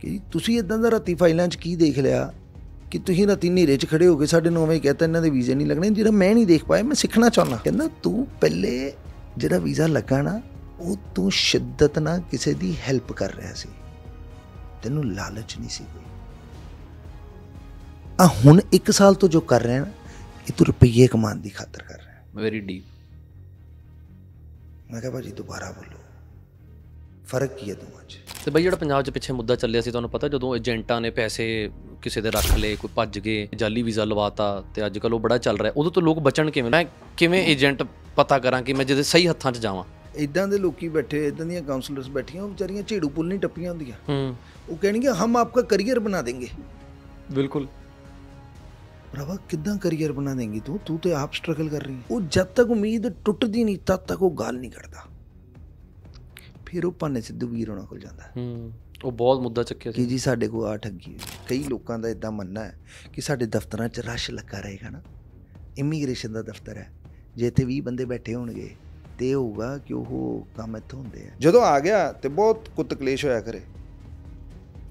ਕਿ ਤੁਸੀਂ ਇਦਾਂ ਦਾ ਰਤੀ ਫਾਈਲਾਂ 'ਚ ਕੀ ਦੇਖ ਲਿਆ ਕਿ ਤੁਸੀਂ ਰਤੀ ਨੀਰੇ 'ਚ ਖੜੇ ਹੋਗੇ ਸਾਡੇ ਨੂੰ ਕਹਤਾ ਇਹਨਾਂ ਦੇ ਵੀਜ਼ੇ ਨਹੀਂ ਲੱਗਣੇ ਜਿਹੜਾ ਮੈਂ ਨਹੀਂ ਦੇਖ ਪਾਇਆ ਮੈਂ ਸਿੱਖਣਾ ਚਾਹੁੰਦਾ ਕਹਿੰਦਾ ਤੂੰ ਪਹਿਲੇ ਜਿਹੜਾ ਵੀਜ਼ਾ ਲੱਗਾ ਨਾ ਉਹ ਤੂੰ ਸ਼ਿੱਦਤ ਨਾਲ ਕਿਸੇ ਦੀ ਹੈਲਪ ਕਰ ਰਿਹਾ ਸੀ ਤੈਨੂੰ ਲਾਲਚ ਨਹੀਂ ਸੀ ਕੋਈ ਆ ਹੁਣ 1 ਸਾਲ ਤੋਂ ਜੋ ਕਰ ਰਿਹਾ ਨਾ ਇਹ ਤੂੰ ਰੁਪਈਏ ਕਮਾਉਣ ਦੀ ਖਾਤਰ ਕਰ ਰਿਹਾ ਵੈਰੀ ਡੀਪ ਮੈਂ ਕਹਾਂ ਭਾਜੀ ਦੁਬਾਰਾ ਬੋਲੋ ਫਰਕ ਕੀ ਹੈ ਦੋਵਾਂ 'ਚ ਤੇ ਬਈ ਜਿਹੜਾ ਪੰਜਾਬ 'ਚ ਪਿੱਛੇ ਮੁੱਦਾ ਚੱਲਿਆ ਸੀ ਤੁਹਾਨੂੰ ਪਤਾ ਜਦੋਂ ਏਜੰਟਾਂ ਨੇ ਪੈਸੇ ਕਿਸੇ ਦੇ ਰੱਖ ਲਏ ਕੋਈ ਭੱਜ ਗਏ ਜਾਲੀ ਵੀਜ਼ਾ ਲਵਾਤਾ ਤੇ ਅੱਜ ਕੱਲ ਉਹ ਬੜਾ ਚੱਲ ਰਿਹਾ ਉਦੋਂ ਤੋਂ ਲੋਕ ਬਚਣ ਕਿਵੇਂ ਮੈਂ ਕਿਵੇਂ ਏਜੰਟ ਪਤਾ ਕਰਾਂ ਕਿ ਮੈਂ ਜਿਹਦੇ ਸਹੀ ਹੱਥਾਂ 'ਚ ਜਾਵਾਂ ਇਦਾਂ ਦੇ ਲੋਕੀ ਬੈਠੇ ਇਦਾਂ ਦੀਆਂ ਕਾਉਂਸਲਰਸ ਬੈਠੀਆਂ ਉਹ ਵਿਚਾਰੀਆਂ ਝੇੜੂ ਪੁੱਲ ਨਹੀਂ ਟੱਪੀਆਂ ਹੁੰਦੀਆਂ ਹੂੰ ਉਹ ਕਹਿਣਗੇ ਹਮ ਆਪਕਾ ਕੈਰੀਅਰ ਬਣਾ ਦੇਂਗੇ ਬਿਲਕੁਲ ਭਰਾਵਾ ਕਿਦਾਂ ਕੈਰੀਅਰ ਬਣਾ ਦੇਂਗੀ ਤੂੰ ਤੂੰ ਤੇ ਆਪ ਸਟਰਗਲ ਕਰ ਰਹੀ ਹੈ ਉਹ ਜਦ ਤੱਕ ਉਮੀਦ ਟੁੱਟਦੀ ਨਹੀਂ ਤਦ ਤੱਕ ਉਹ ਗੱਲ ਨਹੀਂ ਕਰਦਾ ਫਿਰ ਉਹ ਪੰਨੇ ਸਿੱਧੂ ਵੀਰ ਹੋਣਾ ਕੋਲ ਜਾਂਦਾ ਹੂੰ ਉਹ ਬਹੁਤ ਮੁੱਦਾ ਚੱਕਿਆ ਸੀ ਕਿ ਜੀ ਸਾਡੇ ਕੋਲ ਆ ਠੱਗੀ ਕਈ ਲੋਕਾਂ ਦਾ ਇਦਾਂ ਮੰਨਣਾ ਹੈ ਕਿ ਸਾਡੇ ਦਫ਼ਤਰਾਂ 'ਚ ਰਸ਼ ਲੱਗਾ ਰਹੇਗਾ ਨਾ ਇਮੀਗ੍ਰੇਸ਼ਨ ਦਾ ਦਫ਼ਤਰ ਹੈ ਜੇ ਤੇ 20 ਬੰਦੇ ਬੈਠੇ ਹੋਣਗੇ ਤੇ ਹੋਊਗਾ ਕਿ ਉਹ ਕੰਮ ਇੱਥੇ ਹੁੰਦੇ ਆ ਜਦੋਂ ਆ ਗਿਆ ਤੇ ਬਹੁਤ ਕੁੱਤ ਕਲੇਸ਼ ਹੋਇਆ ਕਰੇ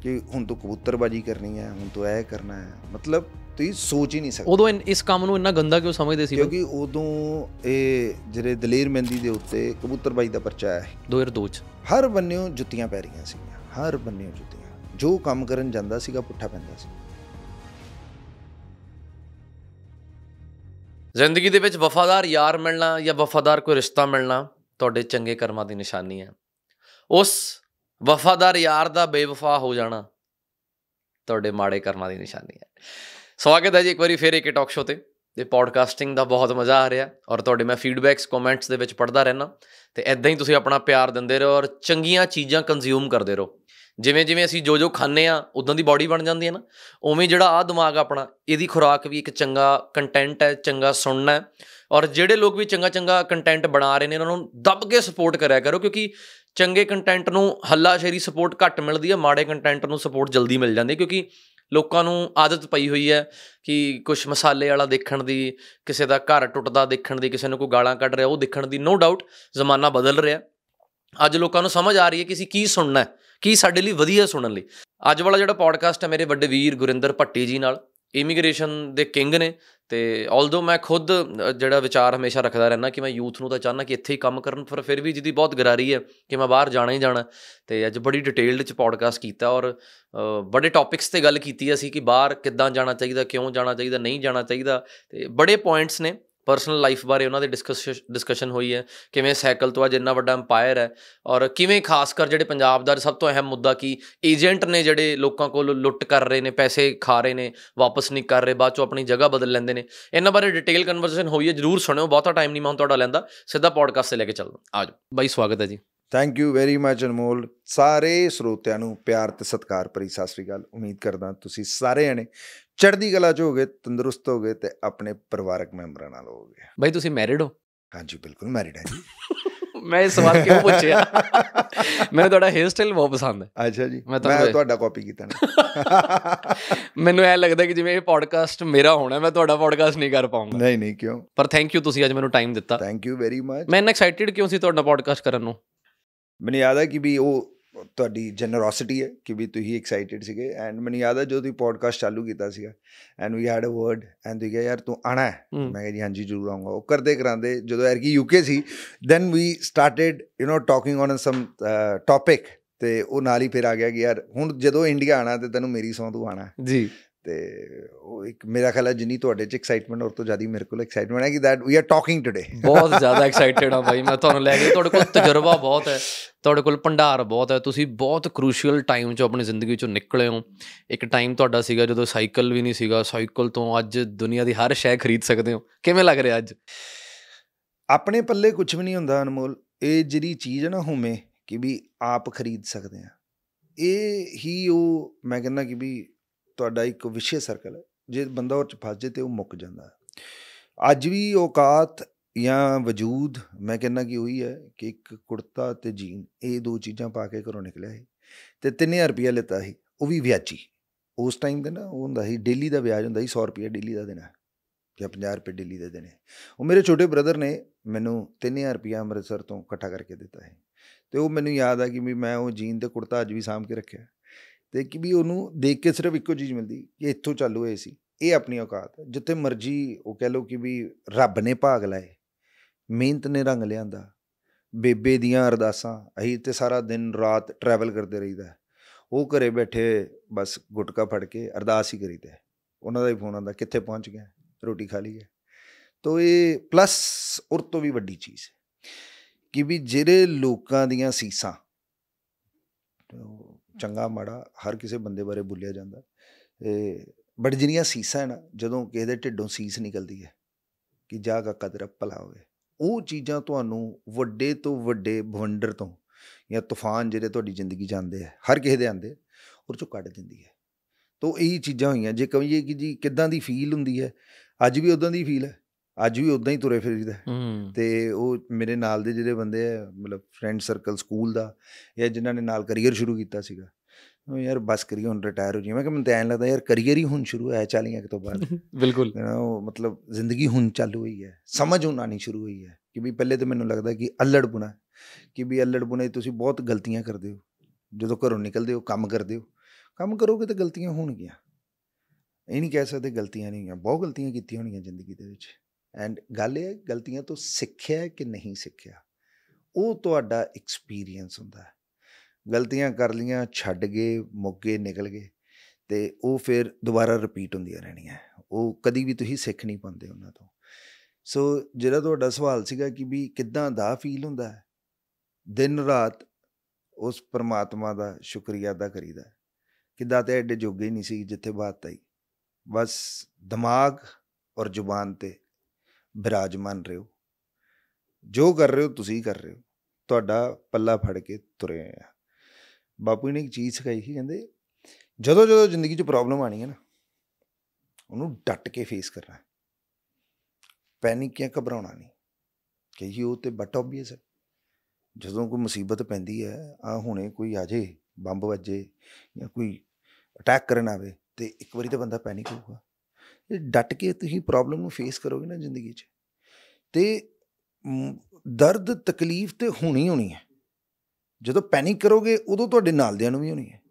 ਕਿ ਹੁਣ ਤੂੰ ਕਬੂਤਰਬਾਜੀ ਕਰਨੀ ਹੈ ਹੁਣ ਤੂੰ ਇਹ ਕਰਨਾ ਹੈ ਮਤਲਬ ਤੁਸੀਂ ਸੋਚ ਹੀ ਨਹੀਂ ਸਕਦੇ ਉਦੋਂ ਇਸ ਕੰਮ ਨੂੰ ਇੰਨਾ ਗੰਦਾ ਕਿਉਂ ਸਮਝਦੇ ਸੀ ਕਿਉਂਕਿ ਉਦੋਂ ਇਹ ਜਿਹੜੇ ਦਲੇਰ ਮਹਿੰਦੀ ਦੇ ਉੱਤੇ ਕਬੂਤਰਬਾਈ ਦਾ ਪਰਚਾ ਆਇਆ 2002 ਚ ਹਰ ਬੰਨਿਓ ਜੁੱਤੀਆਂ ਪੈ ਰਹੀਆਂ ਸੀ ਹਰ ਬੰਨਿਓ ਜੁੱਤੀਆਂ ਜੋ ਕੰਮ ਕਰਨ ਜਾਂਦਾ ਸੀਗਾ ਪੁੱਠਾ ਪੈਂਦਾ ਸੀ ਜ਼ਿੰਦਗੀ ਦੇ ਵਿੱਚ ਵਫਾਦਾਰ ਯਾਰ ਮਿਲਣਾ ਜਾਂ ਵਫਾਦਾਰ ਕੋਈ ਰਿਸ਼ਤਾ ਮਿਲਣਾ ਤੁਹਾਡੇ ਚੰਗੇ ਕਰਮਾਂ ਦੀ ਨਿਸ਼ਾਨੀ ਹੈ ਉਸ ਵਫਾਦਾਰ ਯਾਰ ਦਾ ਬੇਵਫਾ ਹੋ ਜਾਣਾ ਤੁਹਾਡੇ ਮਾੜੇ ਕਰਮਾਂ ਦੀ ਨਿਸ਼ਾਨੀ ਹੈ ਸਵਾਗਤ ਹੈ ਜੀ ਇੱਕ ਵਾਰੀ ਫੇਰ ਇੱਕ ਟਾਕ ਸ਼ੋ ਤੇ ਤੇ ਪੋਡਕਾਸਟਿੰਗ ਦਾ ਬਹੁਤ ਮਜ਼ਾ ਆ ਰਿਹਾ ਔਰ ਤੁਹਾਡੇ ਮੈਂ ਫੀਡਬੈਕਸ ਕਮੈਂਟਸ ਦੇ ਵਿੱਚ ਪੜਦਾ ਰਹਿਣਾ ਤੇ ਐਦਾਂ ਹੀ ਤੁਸੀਂ ਆਪਣਾ ਪਿਆਰ ਦਿੰਦੇ ਰਹੋ ਔਰ ਚੰਗੀਆਂ ਚੀਜ਼ਾਂ ਕੰਜ਼ਿਊਮ ਕਰਦੇ ਰਹੋ ਜਿਵੇਂ ਜਿਵੇਂ ਅਸੀਂ ਜੋ ਜੋ ਖਾਂਦੇ ਆ ਉਦੋਂ ਦੀ ਬਾਡੀ ਬਣ ਜਾਂਦੀ ਹੈ ਨਾ ਉਵੇਂ ਜਿਹੜਾ ਆ ਦਿਮਾਗ ਆਪਣਾ ਇਹਦੀ ਖੁਰਾਕ ਵੀ ਇੱਕ ਚੰਗਾ ਕੰਟੈਂਟ ਹੈ ਚੰਗਾ ਸੁਣਨਾ ਹੈ ਔਰ ਜਿਹੜੇ ਲੋਕ ਵੀ ਚੰਗਾ ਚੰਗਾ ਕੰਟੈਂਟ ਬਣਾ ਰਹੇ ਨੇ ਉਹਨਾਂ ਨੂੰ ਦੱਬ ਕੇ ਸਪੋਰਟ ਕਰਿਆ ਕਰੋ ਕਿਉਂਕਿ ਚੰਗੇ ਕੰਟੈਂਟ ਨੂੰ ਹੱਲਾਸ਼ੇਰੀ ਸਪੋਰਟ ਘੱਟ ਮਿਲਦੀ ਹੈ ਮਾੜੇ ਕੰਟੈਂਟ ਨੂੰ ਸਪੋਰਟ ਜਲਦੀ ਮਿਲ ਜਾਂਦੀ ਕਿਉਂਕਿ ਲੋਕਾਂ ਨੂੰ ਆਦਤ ਪਈ ਹੋਈ ਹੈ ਕਿ ਕੁਝ ਮਸਾਲੇ ਵਾਲਾ ਦੇਖਣ ਦੀ ਕਿਸੇ ਦਾ ਘਰ ਟੁੱਟਦਾ ਦੇਖਣ ਦੀ ਕਿਸੇ ਨੂੰ ਕੋਈ ਗਾਲਾਂ ਕੱਢ ਰਿਹਾ ਉਹ ਦੇਖਣ ਦੀ ਨੋ ਡਾਊਟ ਜ਼ਮਾਨਾ ਬਦਲ ਰਿਹਾ ਅੱਜ ਲੋਕਾਂ ਨੂੰ ਸਮਝ ਆ ਰਹੀ ਹੈ ਕਿ ਅਸੀਂ ਕੀ ਸੁਣਨਾ ਹੈ ਕੀ ਸਾਡੇ ਲਈ ਵਧੀਆ ਸੁਣਨ ਲਈ ਅੱਜ ਵਾਲਾ ਜਿਹੜਾ ਪੋਡਕਾਸਟ ਹੈ ਮੇਰੇ ਵੱਡੇ ਵੀਰ ਗੁਰਿੰਦਰ ਭੱਟੀ ਜੀ ਨਾਲ ਇਮੀਗ੍ਰੇਸ਼ਨ ਦੇ ਕਿੰਗ ਨੇ ਤੇ ਆਲਦੋ ਮੈਂ ਖੁਦ ਜਿਹੜਾ ਵਿਚਾਰ ਹਮੇਸ਼ਾ ਰੱਖਦਾ ਰਹਿਣਾ ਕਿ ਮੈਂ ਯੂਥ ਨੂੰ ਤਾਂ ਚਾਹਨਾ ਕਿ ਇੱਥੇ ਹੀ ਕੰਮ ਕਰਨ ਪਰ ਫਿਰ ਵੀ ਜਿੱਦੀ ਬਹੁਤ ਗਰਾਰੀ ਹੈ ਕਿ ਮੈਂ ਬਾਹਰ ਜਾਣਾ ਹੀ ਜਾਣਾ ਤੇ ਅੱਜ ਬੜੀ ਡਿਟੇਲਡ ਚ ਪੋਡਕਾਸਟ ਕੀਤਾ ਔਰ ਬੜੇ ਟੌਪਿਕਸ ਤੇ ਗੱਲ ਕੀਤੀ ਅਸੀਂ ਕਿ ਬਾਹਰ ਕਿੱਦਾਂ ਜਾਣਾ ਚਾਹੀਦਾ ਕਿਉਂ ਜਾਣਾ ਚਾਹੀਦਾ ਨਹੀਂ ਜਾਣਾ ਚਾਹੀਦਾ ਤੇ ਬੜੇ ਪੁਆਇੰਟਸ ਨੇ ਪਰਸਨਲ ਲਾਈਫ ਬਾਰੇ ਉਹਨਾਂ ਦੇ ਡਿਸਕਸ਼ਨ ਹੋਈ ਹੈ ਕਿਵੇਂ ਸਾਈਕਲ ਤੋਂ ਅੱਜ ਇੰਨਾ ਵੱਡਾ ਐਮਪਾਇਰ ਹੈ ਔਰ ਕਿਵੇਂ ਖਾਸ ਕਰ ਜਿਹੜੇ ਪੰਜਾਬ ਦਾ ਸਭ ਤੋਂ ਅਹਿਮ ਮੁੱਦਾ ਕੀ ਏਜੰਟ ਨੇ ਜਿਹੜੇ ਲੋਕਾਂ ਕੋਲ ਲੁੱਟ ਕਰ ਰਹੇ ਨੇ ਪੈਸੇ ਖਾ ਰਹੇ ਨੇ ਵਾਪਸ ਨਹੀਂ ਕਰ ਰਹੇ ਬਾਅਦ ਚੋਂ ਆਪਣੀ ਜਗ੍ਹਾ ਬਦਲ ਲੈਂਦੇ ਨੇ ਇਹਨਾਂ ਬਾਰੇ ਡਿਟੇਲ ਕਨਵਰਸੇਸ਼ਨ ਹੋਈ ਹੈ ਜਰੂਰ ਸੁਣਿਓ ਬਹੁਤਾ ਟਾਈਮ ਨਹੀਂ ਮੈਂ ਤੁਹਾਡਾ ਲੈਂਦਾ ਸਿੱਧਾ ਪੋਡਕਾਸਟ ਤੇ ਲੈ ਕੇ ਚੱਲਦਾ ਆਜੋ ਬਾਈ ਸਵਾਗਤ ਹੈ ਜੀ thank you very much Anmol ਸਾਰੇ ਸਰੋਤਿਆਂ ਨੂੰ ਪਿਆਰ ਤੇ ਸਤਿਕਾਰ ਭਰੀ ਸਤਿ ਸ੍ਰੀ ਅਕਾਲ ਉਮੀਦ ਕਰਦਾ ਤੁਸੀਂ ਸਾਰੇ ਜਣੇ ਚੜ੍ਹਦੀ ਕਲਾ ਚ ਹੋਗੇ ਤੰਦਰੁਸਤ ਹੋਗੇ ਤੇ ਆਪਣੇ ਪਰਿਵਾਰਕ ਮੈਂਬਰਾਂ ਨਾਲ ਹੋਗੇ ਬਾਈ ਤੁਸੀਂ ਮੈਰਿਡ ਹੋ ਹਾਂਜੀ ਬਿਲਕੁਲ ਮੈਰਿਡ ਹੈ ਜੀ ਮੈਂ ਇਹ ਸਵਾਲ ਕਿਉਂ ਪੁੱਛਿਆ ਮੈਨੂੰ ਤੁਹਾਡਾ ਹੇਅਰ ਸਟਾਈਲ ਬਹੁਤ ਪਸੰਦ ਹੈ ਅੱਛਾ ਜੀ ਮੈਂ ਤੁਹਾਡਾ ਕਾਪੀ ਕੀਤਾ ਨਾ ਮੈਨੂੰ ਐ ਲੱਗਦਾ ਕਿ ਜਿਵੇਂ ਇਹ ਪੋਡਕਾਸਟ ਮੇਰਾ ਹੋਣਾ ਮੈਂ ਤੁਹਾਡਾ ਪੋਡਕਾਸਟ ਨਹੀਂ ਕਰ ਪਾਉਂਗਾ ਨਹੀਂ ਨਹੀਂ ਕਿਉਂ ਪਰ ਥੈਂਕ ਯੂ ਤੁਸੀਂ ਅੱਜ ਮੈਨੂੰ ਟਾਈਮ ਦਿੱਤਾ ਥੈਂਕ ਯੂ ਵੈਰੀ ਮਚ ਮੈਂ ਐਕਸਾਈਟਿਡ ਕਿਉਂ ਸੀ ਤੁਹਾਡਾ ਪੋਡਕਾਸਟ ਕਰਨ ਨੂੰ ਮੈਨੂੰ ਯਾਦ ਹੈ ਕਿ ਵੀ ਉਹ ਤੁਹਾਡੀ ਜਨਰੋਸਿਟੀ ਹੈ ਕਿ ਵੀ ਤੁਸੀਂ ਐਕਸਾਈਟਿਡ ਸੀਗੇ ਐਂਡ ਮੈਨੂੰ ਯਾਦ ਹੈ ਜਦੋਂ ਤੁਸੀਂ ਪੋਡਕਾਸਟ ਚਾਲੂ ਕੀਤਾ ਸੀਗਾ and we had a word and ਤੁਸੀਂ ਕਿਹਾ ਯਾਰ ਤੂੰ ਆਣਾ ਹੈ ਮੈਂ ਕਿਹਾ ਜੀ ਹਾਂਜੀ ਜ਼ਰੂਰ ਆਉਂਗਾ ਉਹ ਕਰਦੇ ਕਰਾਂਦੇ ਜਦੋਂ ਐਰ ਕੀ ਯੂਕੇ ਸੀ then we started you know talking on some topic ਤੇ ਉਹ ਨਾਲ ਹੀ ਫਿਰ ਆ ਗਿਆ ਕਿ ਯਾਰ ਹੁਣ ਜਦੋਂ ਇੰਡੀਆ ਆਣਾ ਤੇ ਤੈਨੂੰ ਮੇਰੀ ਸੌਂ ਤੂੰ ਆਣਾ ਜੀ ਤੇ ਉਹ ਇੱਕ ਮੇਰਾ ਖਿਆਲ ਹੈ ਜਿੰਨੀ ਤੁਹਾਡੇ ਚ ਐਕਸਾਈਟਮੈਂਟ ਔਰ ਤੋਂ ਜ਼ਿਆਦਾ ਮੇਰੇ ਕੋਲ ਐਕਸਾਈਟਮੈਂਟ ਹੈ ਕਿ that we are talking today ਬਹੁਤ ਜ਼ਿਆਦਾ ਐਕਸਾਈਟਡ ਹਾਂ ਭਾਈ ਮੈਂ ਤੁਹਾਨੂੰ ਲੈ ਕੇ ਤੁਹਾਡੇ ਕੋਲ ਤਜਰਬਾ ਬਹੁਤ ਹੈ ਤੁਹਾਡੇ ਕੋਲ ਭੰਡਾਰ ਬਹੁਤ ਹੈ ਤੁਸੀਂ ਬਹੁਤ ਕ੍ਰੂਸ਼ੀਅਲ ਟਾਈਮ 'ਚ ਆਪਣੀ ਜ਼ਿੰਦਗੀ 'ਚੋਂ ਨਿਕਲੇ ਹੋ ਇੱਕ ਟਾਈਮ ਤੁਹਾਡਾ ਸੀਗਾ ਜਦੋਂ ਸਾਈਕਲ ਵੀ ਨਹੀਂ ਸੀਗਾ ਸਾਈਕਲ ਤੋਂ ਅੱਜ ਦੁਨੀਆ ਦੀ ਹਰ ਸ਼ੈ ਖਰੀਦ ਸਕਦੇ ਹੋ ਕਿਵੇਂ ਲੱਗ ਰਿਹਾ ਅੱਜ ਆਪਣੇ ਪੱਲੇ ਕੁਝ ਵੀ ਨਹੀਂ ਹੁੰਦਾ ਅਨਮੋਲ ਇਹ ਜਿਹੜੀ ਚੀਜ਼ ਨਾ ਹੁਮੇ ਕਿ ਵੀ ਆਪ ਖਰੀਦ ਸਕਦੇ ਆ ਇਹ ਹੀ ਉਹ ਮੈਂ ਕਹਿੰਦਾ ਕਿ ਵੀ ਤੁਹਾਡਾ ਇੱਕ ਵਿਸ਼ੇ ਸਰਕਲ ਹੈ ਜੇ ਬੰਦਾ ਉਹ ਚ ਫਸ ਜੇ ਤੇ ਉਹ ਮੁੱਕ ਜਾਂਦਾ ਅੱਜ ਵੀ ਔਕਾਤ ਜਾਂ ਵਜੂਦ ਮੈਂ ਕਹਿੰਨਾ ਕਿ ਉਹੀ ਹੈ ਕਿ ਇੱਕ ਕੁੜਤਾ ਤੇ ਜੀਨ ਇਹ ਦੋ ਚੀਜ਼ਾਂ ਪਾ ਕੇ ਘਰੋਂ ਨਿਕਲਿਆ ਸੀ ਤੇ 3000 ਰੁਪਏ ਲਿੱਤਾ ਸੀ ਉਹ ਵੀ ਵਿਆਜੀ ਉਸ ਟਾਈਮ ਦੇ ਨਾ ਉਹ ਹੁੰਦਾ ਸੀ ਡੇਲੀ ਦਾ ਵਿਆਜ ਹੁੰਦਾ ਸੀ 100 ਰੁਪਏ ਡੇਲੀ ਦਾ ਦੇਣਾ ਜਾਂ 50 ਰੁਪਏ ਡੇਲੀ ਦੇ ਦੇਣੇ ਉਹ ਮੇਰੇ ਛੋਟੇ ਬ੍ਰਦਰ ਨੇ ਮੈਨੂੰ 3000 ਰੁਪਏ ਅੰਮ੍ਰਿਤਸਰ ਤੋਂ ਇਕੱਠਾ ਕਰਕੇ ਦਿੱਤਾ ਹੈ ਤੇ ਉਹ ਮੈਨੂੰ ਯਾਦ ਆ ਕਿ ਮੈਂ ਉਹ ਜੀਨ ਤੇ ਕੁੜਤਾ ਅੱਜ ਵੀ ਸਾਂਭ ਕੇ ਰੱਖਿਆ ਤੇ ਕਿ ਵੀ ਉਹਨੂੰ ਦੇਖ ਕੇ ਸਿਰਫ ਇੱਕੋ ਚੀਜ਼ ਮਿਲਦੀ ਕਿ ਇੱਥੋਂ ਚਾਲੂ ਹੋਏ ਸੀ ਇਹ ਆਪਣੀ ਔਕਾਤ ਜਿੱਥੇ ਮਰਜੀ ਉਹ ਕਹਿ ਲੋ ਕਿ ਵੀ ਰੱਬ ਨੇ ਭਾਗ ਲਾਏ ਮਿਹਨਤ ਨੇ ਰੰਗ ਲਿਆਂਦਾ ਬੇਬੇ ਦੀਆਂ ਅਰਦਾਸਾਂ ਅਹੀਂ ਤੇ ਸਾਰਾ ਦਿਨ ਰਾਤ ਟਰੈਵਲ ਕਰਦੇ ਰਹੀਦਾ ਉਹ ਘਰੇ ਬੈਠੇ ਬਸ ਗੁਟਕਾ ਫੜ ਕੇ ਅਰਦਾਸ ਹੀ ਕਰੀਦਾ ਉਹਨਾਂ ਦਾ ਹੀ ਫੋਨ ਆਂਦਾ ਕਿੱਥੇ ਪਹੁੰਚ ਗਿਆ ਰੋਟੀ ਖਾ ਲਈ ਹੈ ਤੋ ਇਹ ਪਲੱਸ ਉਰ ਤੋਂ ਵੀ ਵੱਡੀ ਚੀਜ਼ ਹੈ ਕਿ ਵੀ ਜਿਹੜੇ ਲੋਕਾਂ ਦੀਆਂ ਸੀਸਾਂ ਤੋ ਚੰਗਾ ਮਾੜਾ ਹਰ ਕਿਸੇ ਬੰਦੇ ਬਾਰੇ ਬੁੱਲਿਆ ਜਾਂਦਾ ਤੇ ਬਟ ਜਿਹੜੀਆਂ ਸੀਸਾਂ ਨਾ ਜਦੋਂ ਕਿਸੇ ਦੇ ਢਿੱਡੋਂ ਸੀਸ ਨਿਕਲਦੀ ਹੈ ਕਿ ਜਾ ਕਾ ਕਦਰ ਭਲਾ ਹੋਵੇ ਉਹ ਚੀਜ਼ਾਂ ਤੁਹਾਨੂੰ ਵੱਡੇ ਤੋਂ ਵੱਡੇ ਭਵੰਡਰ ਤੋਂ ਜਾਂ ਤੂਫਾਨ ਜਿਹੜੇ ਤੁਹਾਡੀ ਜ਼ਿੰਦਗੀ ਜਾਂਦੇ ਆ ਹਰ ਕਿਸੇ ਦੇ ਆਂਦੇ ਉਹ ਚੋਂ ਕੱਢ ਦਿੰਦੀ ਹੈ ਤੋਂ ਇਹ ਚੀਜ਼ਾਂ ਹੋਈਆਂ ਜੇ ਕਹੀਏ ਕਿ ਜੀ ਕਿੱਦਾਂ ਦੀ ਫੀਲ ਹੁੰਦੀ ਹੈ ਅੱਜ ਵੀ ਉਦਾਂ ਦੀ ਫੀਲ ਹੈ ਅੱਜ ਵੀ ਉਦਾਂ ਹੀ ਤੁਰੇ ਫਿਰੀਦਾ ਤੇ ਉਹ ਮੇਰੇ ਨਾਲ ਦੇ ਜਿਹੜੇ ਬੰਦੇ ਆ ਮਤਲਬ ਫਰੈਂਡ ਸਰਕਲ ਸਕੂਲ ਦਾ ਜਾਂ ਜਿਨ੍ਹਾਂ ਨੇ ਨਾਲ ਕੈਰੀਅਰ ਸ਼ੁਰੂ ਕੀਤਾ ਸੀਗਾ ਉਹ ਯਾਰ ਬਸ ਕਰੀ ਹੁਣ ਰਿਟਾਇਰ ਹੋ ਜੀ ਮੈਂ ਕਿ ਮੈਨੂੰ ਤਾਂ ਐਂ ਲੱਗਦਾ ਯਾਰ ਕੈਰੀਅਰ ਹੀ ਹੁਣ ਸ਼ੁਰੂ ਹੋਇਆ 40 ਤੋਂ ਬਾਅਦ ਬਿਲਕੁਲ ਉਹ ਮਤਲਬ ਜ਼ਿੰਦਗੀ ਹੁਣ ਚਾਲੂ ਹੋਈ ਹੈ ਸਮਝ ਹੁਣ ਆਣੀ ਸ਼ੁਰੂ ਹੋਈ ਹੈ ਕਿ ਵੀ ਪਹਿਲੇ ਤਾਂ ਮੈਨੂੰ ਲੱਗਦਾ ਕਿ ਅਲੜ ਬੁਣਾ ਕਿ ਵੀ ਅਲੜ ਬੁਣੇ ਤੁਸੀਂ ਬਹੁਤ ਗਲਤੀਆਂ ਕਰਦੇ ਹੋ ਜਦੋਂ ਘਰੋਂ ਨਿਕਲਦੇ ਹੋ ਕੰਮ ਕਰਦੇ ਹੋ ਕੰਮ ਕਰੋਗੇ ਤਾਂ ਗਲਤੀਆਂ ਹੋਣਗੀਆਂ ਇਹ ਨਹੀਂ ਕਹਿ ਸਕਦੇ ਗਲਤੀਆਂ ਨਹੀਂ ਹੋਈਆਂ ਬਹੁਤ ਗਲਤੀਆਂ ਕੀਤੀਆਂ ਹੋਣਗੀਆਂ ਜ਼ਿੰਦਗੀ ਦੇ ਵਿੱਚ ਐਂਡ ਗੱਲ ਇਹ ਗਲਤੀਆਂ ਤੋਂ ਸਿੱਖਿਆ ਕਿ ਨਹੀਂ ਸਿੱਖਿਆ ਉਹ ਤੁਹਾਡਾ ਐਕਸਪੀਰੀਅੰਸ ਹੁੰਦਾ ਹੈ ਗਲਤੀਆਂ ਕਰ ਲੀਆਂ ਛੱਡ ਗਏ ਮੁੱਕੇ ਨਿਕਲ ਗਏ ਤੇ ਉਹ ਫਿਰ ਦੁਬਾਰਾ ਰਿਪੀਟ ਹੁੰਦੀਆਂ ਰਹਿਣੀਆਂ ਉਹ ਕਦੀ ਵੀ ਤੁਸੀਂ ਸਿੱਖ ਨਹੀਂ ਪਾਉਂਦੇ ਉਹਨਾਂ ਤੋਂ ਸੋ ਜਿਹੜਾ ਤੁਹਾਡਾ ਸਵਾਲ ਸੀਗਾ ਕਿ ਵੀ ਕਿੱਦਾਂ ਦਾ ਫੀਲ ਹੁੰਦਾ ਹੈ ਦਿਨ ਰਾਤ ਉਸ ਪਰਮਾਤਮਾ ਦਾ ਸ਼ੁਕਰੀਆ ਅਦਾ ਕਰੀਦਾ ਕਿੱਦਾਂ ਤੇ ਐਡੇ ਜੋਗੇ ਨਹੀਂ ਸੀ ਜਿੱਥੇ ਬਾਤ ਆਈ ਬਸ ਦਿਮਾਗ ਔਰ ਜ਼ੁਬਾਨ ਤੇ ਬਿਰਾਜਮਾਨ ਰਹੋ ਜੋ ਕਰ ਰਹੇ ਹੋ ਤੁਸੀਂ ਕਰ ਰਹੇ ਹੋ ਤੁਹਾਡਾ ਪੱਲਾ ਫੜ ਕੇ ਤੁਰੇ ਆ ਬਾਪੂ ਨੇ ਇੱਕ ਚੀਜ਼ ਸਿਖਾਈ ਸੀ ਕਹਿੰਦੇ ਜਦੋਂ ਜਦੋਂ ਜ਼ਿੰਦਗੀ 'ਚ ਪ੍ਰੋਬਲਮ ਆਣੀ ਹੈ ਨਾ ਉਹਨੂੰ ਡਟ ਕੇ ਫੇਸ ਕਰਨਾ ਪੈਨਿਕ ਜਾਂ ਘਬਰਾਉਣਾ ਨਹੀਂ ਕਿ ਇਹ ਉਹ ਤੇ ਬਟ ਆਬਵੀਅਸ ਹੈ ਜਦੋਂ ਕੋਈ ਮੁਸੀਬਤ ਪੈਂਦੀ ਹੈ ਆ ਹੁਣੇ ਕੋਈ ਆ ਜੇ ਬੰਬ ਵੱਜੇ ਜਾਂ ਕੋਈ ਅਟੈਕ ਕਰਨ ਆਵੇ ਤੇ ਇੱਕ ਵਾਰੀ ਤਾਂ ਬੰਦਾ ਪੈਨਿਕ ਹੋਊਗਾ ਡਟ ਕੇ ਤੁਸੀਂ ਪ੍ਰੋਬਲਮ ਨੂੰ ਫੇਸ ਕਰੋਗੇ ਨਾ ਜ਼ਿੰਦਗੀ 'ਚ ਤੇ ਦਰਦ ਤਕਲੀਫ ਤੇ ਹੋਣੀ ਹੋਣੀ ਹੈ ਜਦੋਂ ਪੈਨਿਕ ਕਰੋਗੇ ਉਦੋਂ ਤੁਹਾਡੇ ਨਾਲਦਿਆਂ ਨੂੰ ਵੀ ਹੋਣੀ ਹੈ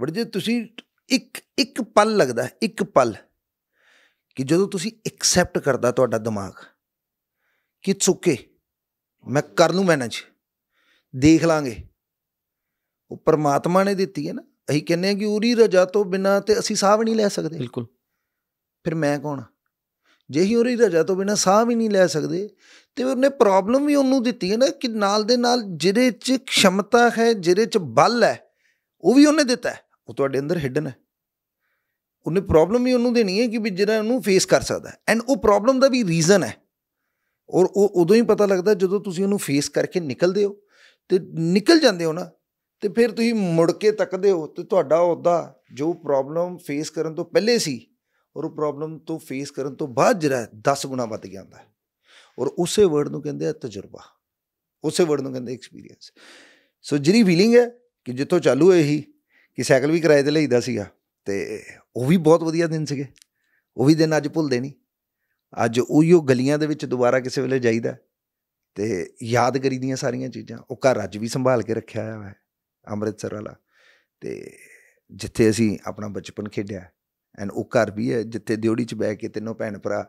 ਬਟ ਜੇ ਤੁਸੀਂ ਇੱਕ ਇੱਕ ਪਲ ਲੱਗਦਾ ਇੱਕ ਪਲ ਕਿ ਜਦੋਂ ਤੁਸੀਂ ਐਕਸੈਪਟ ਕਰਦਾ ਤੁਹਾਡਾ ਦਿਮਾਗ ਕਿ ਚੁੱਕੇ ਮੈਂ ਕਰ ਲੂ ਮੈਨੇਜ ਦੇਖ ਲਾਂਗੇ ਉਹ ਪਰਮਾਤਮਾ ਨੇ ਦਿੱਤੀ ਹੈ ਨਾ ਅਸੀਂ ਕਹਿੰਦੇ ਆ ਕਿ ਉਰੀ ਰਜਾ ਤੋਂ ਬਿਨਾ ਤੇ ਅਸੀਂ ਸਾਹ ਵੀ ਨਹੀਂ ਲੈ ਸਕਦੇ ਬਿਲਕੁਲ ਫਿਰ ਮੈਂ ਕੌਣ ਜੇ ਹੀ ਉਹਦੀ ਰਜਾ ਤੋਂ ਬਿਨਾ ਸਾਹ ਵੀ ਨਹੀਂ ਲੈ ਸਕਦੇ ਤੇ ਉਹਨੇ ਪ੍ਰੋਬਲਮ ਵੀ ਉਹਨੂੰ ਦਿੱਤੀ ਹੈ ਨਾ ਕਿ ਨਾਲ ਦੇ ਨਾਲ ਜਿਹਦੇ 'ਚ ਖਮਤਾ ਹੈ ਜਿਹਦੇ 'ਚ ਬਲ ਹੈ ਉਹ ਵੀ ਉਹਨੇ ਦਿੱਤਾ ਹੈ ਉਹ ਤੁਹਾਡੇ ਅੰਦਰ ਹਿਡਨ ਹੈ ਉਹਨੇ ਪ੍ਰੋਬਲਮ ਵੀ ਉਹਨੂੰ ਦੇਣੀ ਹੈ ਕਿ ਵੀ ਜਿਹੜਾ ਉਹਨੂੰ ਫੇਸ ਕਰ ਸਕਦਾ ਐਂਡ ਉਹ ਪ੍ਰੋਬਲਮ ਦਾ ਵੀ ਰੀਜ਼ਨ ਹੈ ਔਰ ਉਹ ਉਦੋਂ ਹੀ ਪਤਾ ਲੱਗਦਾ ਜਦੋਂ ਤੁਸੀਂ ਉਹਨੂੰ ਫੇਸ ਕਰਕੇ ਨਿਕਲਦੇ ਹੋ ਤੇ ਨਿਕਲ ਜਾਂਦੇ ਹੋ ਨਾ ਤੇ ਫਿਰ ਤੁਸੀਂ ਮੁੜ ਕੇ ਤੱਕਦੇ ਹੋ ਤੇ ਤੁਹਾਡਾ ਉਹਦਾ ਜੋ ਪ੍ਰੋਬਲਮ ਫੇਸ ਕਰਨ ਤੋਂ ਪਹਿਲੇ ਸੀ ਔਰ ਉਹ ਪ੍ਰੋਬਲਮ ਤੋਂ ਫੇਸ ਕਰਨ ਤੋਂ ਬਾਅਦ ਜਿਹੜਾ 10 ਗੁਣਾ ਵੱਧ ਗਿਆ ਹੁੰਦਾ ਔਰ ਉਸੇ ਵਰਡ ਨੂੰ ਕਹਿੰਦੇ ਆ ਤਜਰਬਾ ਉਸੇ ਵਰਡ ਨੂੰ ਕਹਿੰਦੇ ਐਕਸਪੀਰੀਅੰਸ ਸੋ ਜਿਹੜੀ ਫੀਲਿੰਗ ਹੈ ਕਿ ਜਿੱਥੋਂ ਚਾਲੂ ਹੋਈ ਹੀ ਕਿ ਸਾਈਕਲ ਵੀ ਕਿਰਾਏ ਤੇ ਲਈਦਾ ਸੀਗਾ ਤੇ ਉਹ ਵੀ ਬਹੁਤ ਵਧੀਆ ਦਿਨ ਸੀਗੇ ਉਹ ਵੀ ਦਿਨ ਅੱਜ ਭੁੱਲਦੇ ਨਹੀਂ ਅੱਜ ਉਹੀਓ ਗਲੀਆਂ ਦੇ ਵਿੱਚ ਦੁਬਾਰਾ ਕਿਸੇ ਵੇਲੇ ਜਾਈਦਾ ਤੇ ਯਾਦ ਕਰੀ ਦੀਆਂ ਸਾਰੀਆਂ ਚੀਜ਼ਾਂ ਉਹ ਘਰ ਅੱਜ ਵੀ ਸੰਭਾਲ ਕੇ ਰੱਖਿਆ ਹੋਇਆ ਹੈ ਅੰਮ੍ਰਿਤਸਰ ਵਾਲਾ ਤੇ ਜਿੱਥੇ ਅਸੀਂ ਆਪਣਾ ਬਚਪਨ ਖੇਡਿਆ ਐਂਡ ਉਹ ਘਰ ਵੀ ਹੈ ਜਿੱਥੇ ਦਿਉੜੀ 'ਚ ਬੈ ਕੇ ਤਿੰਨੋਂ ਭੈਣ ਭਰਾ